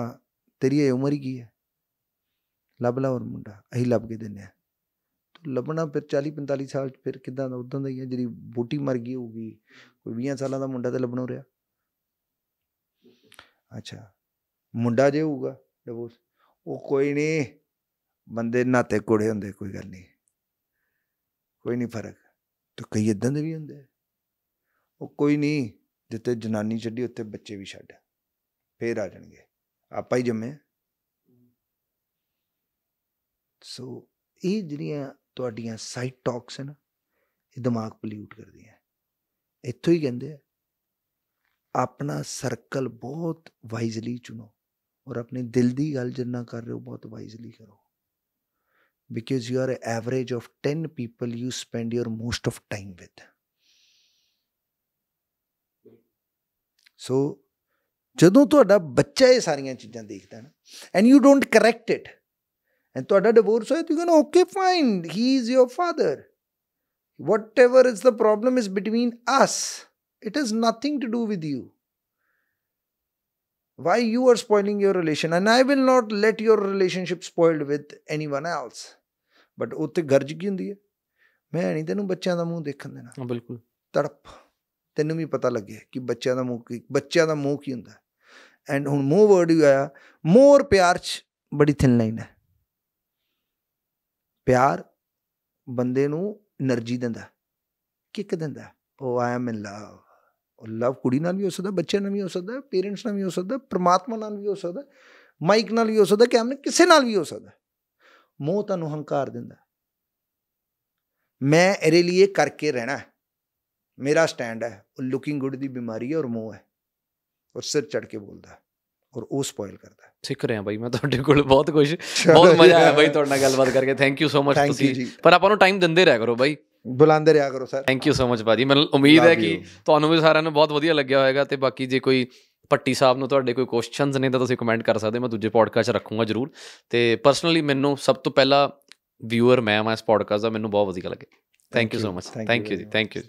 ਤੇਰੀ ਇਹ ਉਮਰ ਕੀ ਹੈ ਲੱਭ ਲਾ ਹੋਰ ਮੁੰਡਾ ਅਹੀਂ ਲੱਭ ਕੇ ਦਿੰਨੇ ਆ ਤੂੰ ਲੱਭਣਾ ਫਿਰ 40 45 ਸਾਲ ਫਿਰ ਕਿਦਾਂ ਦਾ ਉਦੋਂ ਦਾ ਹੀ ਹੈ ਜਿਹੜੀ ਬੋਟੀ ਮਰ ਗਈ ਹੋਊਗੀ ਕੋਈ 20 ਸਾਲਾਂ ਦਾ ਮੁੰਡਾ ਤੇ ਲੱਭਣੋਂ ਰਿਹਾ ਅੱਛਾ ਮੁੰਡਾ ਜੇ ਹੋਊਗਾ ਡਿਵੋਰਸ ਉਹ ਕੋਈ ਨਹੀਂ ਬੰਦੇ ਨਾਤੇ ਕੋੜੇ ਹੁੰਦੇ ਕੋਈ ਗੱਲ ਨਹੀਂ ਕੋਈ ਨਹੀਂ ਫਰਕ ਤੇ ਕਈ ਇਦਾਂ ਦੇ ਵੀ ਹੁੰਦੇ ਉਹ ਕੋਈ ਨਹੀਂ ਜਿੱਤੇ ਜਨਾਨੀ ਛੱਡੀ ਉੱਤੇ ਬੱਚੇ ਵੀ ਛੱਡ ਫੇਰ ਆ ਜਾਣਗੇ ਆਪਾਂ ਹੀ ਜੰਮੇ ਸੋ ਇਹ ਜਿਹੜੀਆਂ ਤੁਹਾਡੀਆਂ ਸਾਈਡ ਟਾਕਸ ਹਨ ਇਹ ਦਿਮਾਗ ਪੋਲਿਊਟ ਕਰਦੀਆਂ ਇੱਥੋਂ ਹੀ ਕਹਿੰਦੇ ਆ ਆਪਣਾ ਸਰਕਲ ਬਹੁਤ ਵਾਈਜ਼ਲੀ ਚੁਣੋ ਔਰ ਆਪਣੇ ਦਿਲ ਦੀ ਗੱਲ ਜਿੰਨਾ ਕਰ ਰਹੇ ਹੋ ਬਹੁਤ ਵਾਈਜ਼ਲੀ ਕਰੋ because you are an average of 10 people you spend your most of time with so ਜਦੋਂ ਤੁਹਾਡਾ ਬੱਚਾ ਇਹ ਸਾਰੀਆਂ ਚੀਜ਼ਾਂ ਦੇਖਦਾ ਨਾ and you don't correct it and ਤੁਹਾਡਾ ਡਿਵੋਰਸ ਹੋਇਆ ਤੂੰ ਕਹਿੰਦਾ okay fine he is your father whatever is the problem is between us it has nothing to do with you why you are spoiling your relation and i will not let your relationship spoiled with anyone else but ਉੱਤੇ ਗਰਜ ਕੀ ਹੁੰਦੀ ਹੈ ਮੈਂ ਨਹੀਂ ਤੈਨੂੰ ਬੱਚਿਆਂ ਦਾ ਮੂੰਹ ਦੇਖਣ ਦੇਣਾ ਹਾਂ ਬਿਲਕੁਲ ਤੜਪ ਤੈਨੂੰ ਵੀ ਪਤਾ ਲੱਗਿਆ ਕਿ ਬੱਚਿਆਂ ਦਾ ਮੂੰਹ ਕੀ ਬੱਚਿਆਂ ਦਾ ਮੂੰਹ ਕੀ ਹੁੰਦਾ ਐਂਡ ਹੁਣ ਮੋਹ ਵਰਡ ਹੀ ਆਇਆ ਮੋਰ ਪਿਆਰ ਚ ਬੜੀ ਥਿਨ ਲਾਈਨ ਹੈ ਪਿਆਰ ਬੰਦੇ ਨੂੰ એનર્ਜੀ ਦਿੰਦਾ ਕਿੱਕ ਦਿੰਦਾ ਉਹ ਆਈ ਐਮ ਇਨ ਲਵ ਲਵ ਕੁੜੀ ਨਾਲ ਵੀ ਹੋ ਸਕਦਾ ਬੱਚੇ ਨਾਲ ਵੀ ਹੋ ਸਕਦਾ ਪੇਰੈਂਟਸ ਨਾਲ ਵੀ ਹੋ ਸਕਦਾ ਪ੍ਰਮਾਤਮਾ ਨਾਲ ਵੀ ਹੋ ਸਕਦਾ ਮਾਈਕ ਨਾਲ ਵੀ ਹੋ ਸਕਦਾ ਕਿ ਆਮਨੇ ਕਿਸੇ ਨਾਲ ਵੀ ਹੋ ਸਕਦਾ ਮੋਹ ਤੁਹਾਨੂੰ ਹੰਕਾਰ ਦਿੰਦਾ ਮੈਂ ਇਹਦੇ ਲਈ ਕਰਕੇ ਰਹਿਣਾ ਮੇਰਾ ਸਟੈਂਡ ਹੈ ਉਹ ਲੁਕਿੰਗ ਗੁੱਡ ਦੀ ਬਿਮਾਰੀ ਹੈ ਔਰ ਮੋਹ ਹੈ ਔਰ ਸਿਰ ਚੜ ਕੇ ਬੋਲਦਾ ਔਰ ਉਹ ਸਪੋਇਲ ਕਰਦਾ ਸਿੱਖ ਰਿਹਾ ਬਾਈ ਮੈਂ ਤੁਹਾਡੇ ਕੋਲ ਬਹੁਤ ਕੁਝ ਬਹੁਤ ਮਜ਼ਾ ਆਇਆ ਬਾਈ ਤੁਹਾਡੇ ਨਾਲ ਗੱਲਬਾਤ ਕਰਕੇ ਥੈਂਕ ਯੂ ਸੋ ਮਚ ਤੁਸੀਂ ਪਰ ਆਪਾਂ ਨੂੰ ਟਾਈਮ ਦਿੰਦੇ ਰਹਿ ਕਰੋ ਬਾਈ ਬੁਲਾਉਂਦੇ ਰਿਹਾ ਕਰੋ sir thank you so much ਬਾਜੀ ਮੈਨੂੰ ਉਮੀਦ ਹੈ ਕਿ ਤੁਹਾਨੂੰ ਵੀ ਸਾਰਿਆਂ ਨੂੰ ਬਹੁਤ ਵਧੀਆ ਲੱਗਿਆ ਹੋਵੇਗਾ ਤੇ ਬਾਕੀ ਜੇ ਕੋਈ ਪੱਟੀ ਸਾਹਿਬ ਨੂੰ ਤੁਹਾਡੇ ਕੋਈ ਕੁਐਸਚਨਸ ਨੇ ਤਾਂ ਤੁਸੀਂ ਕਮੈਂਟ ਕਰ ਸਕਦੇ ਮੈਂ ਦੂਜੇ ਪੋਡਕਾਸਟ ਰੱਖੂੰਗਾ ਜਰੂਰ ਤੇ ਪਰਸਨਲੀ ਮੈਨੂੰ ਸਭ ਤੋਂ ਪਹਿਲਾ ਵਿਊਅਰ ਮੈਂ ਆ ਇਸ ਪੋਡਕਾਸਟ ਦਾ ਮੈਨੂੰ ਬਹੁਤ ਵਧੀਆ ਲੱਗੇ thank you so much thank you ਜੀ ਥੈਂਕ ਯੂ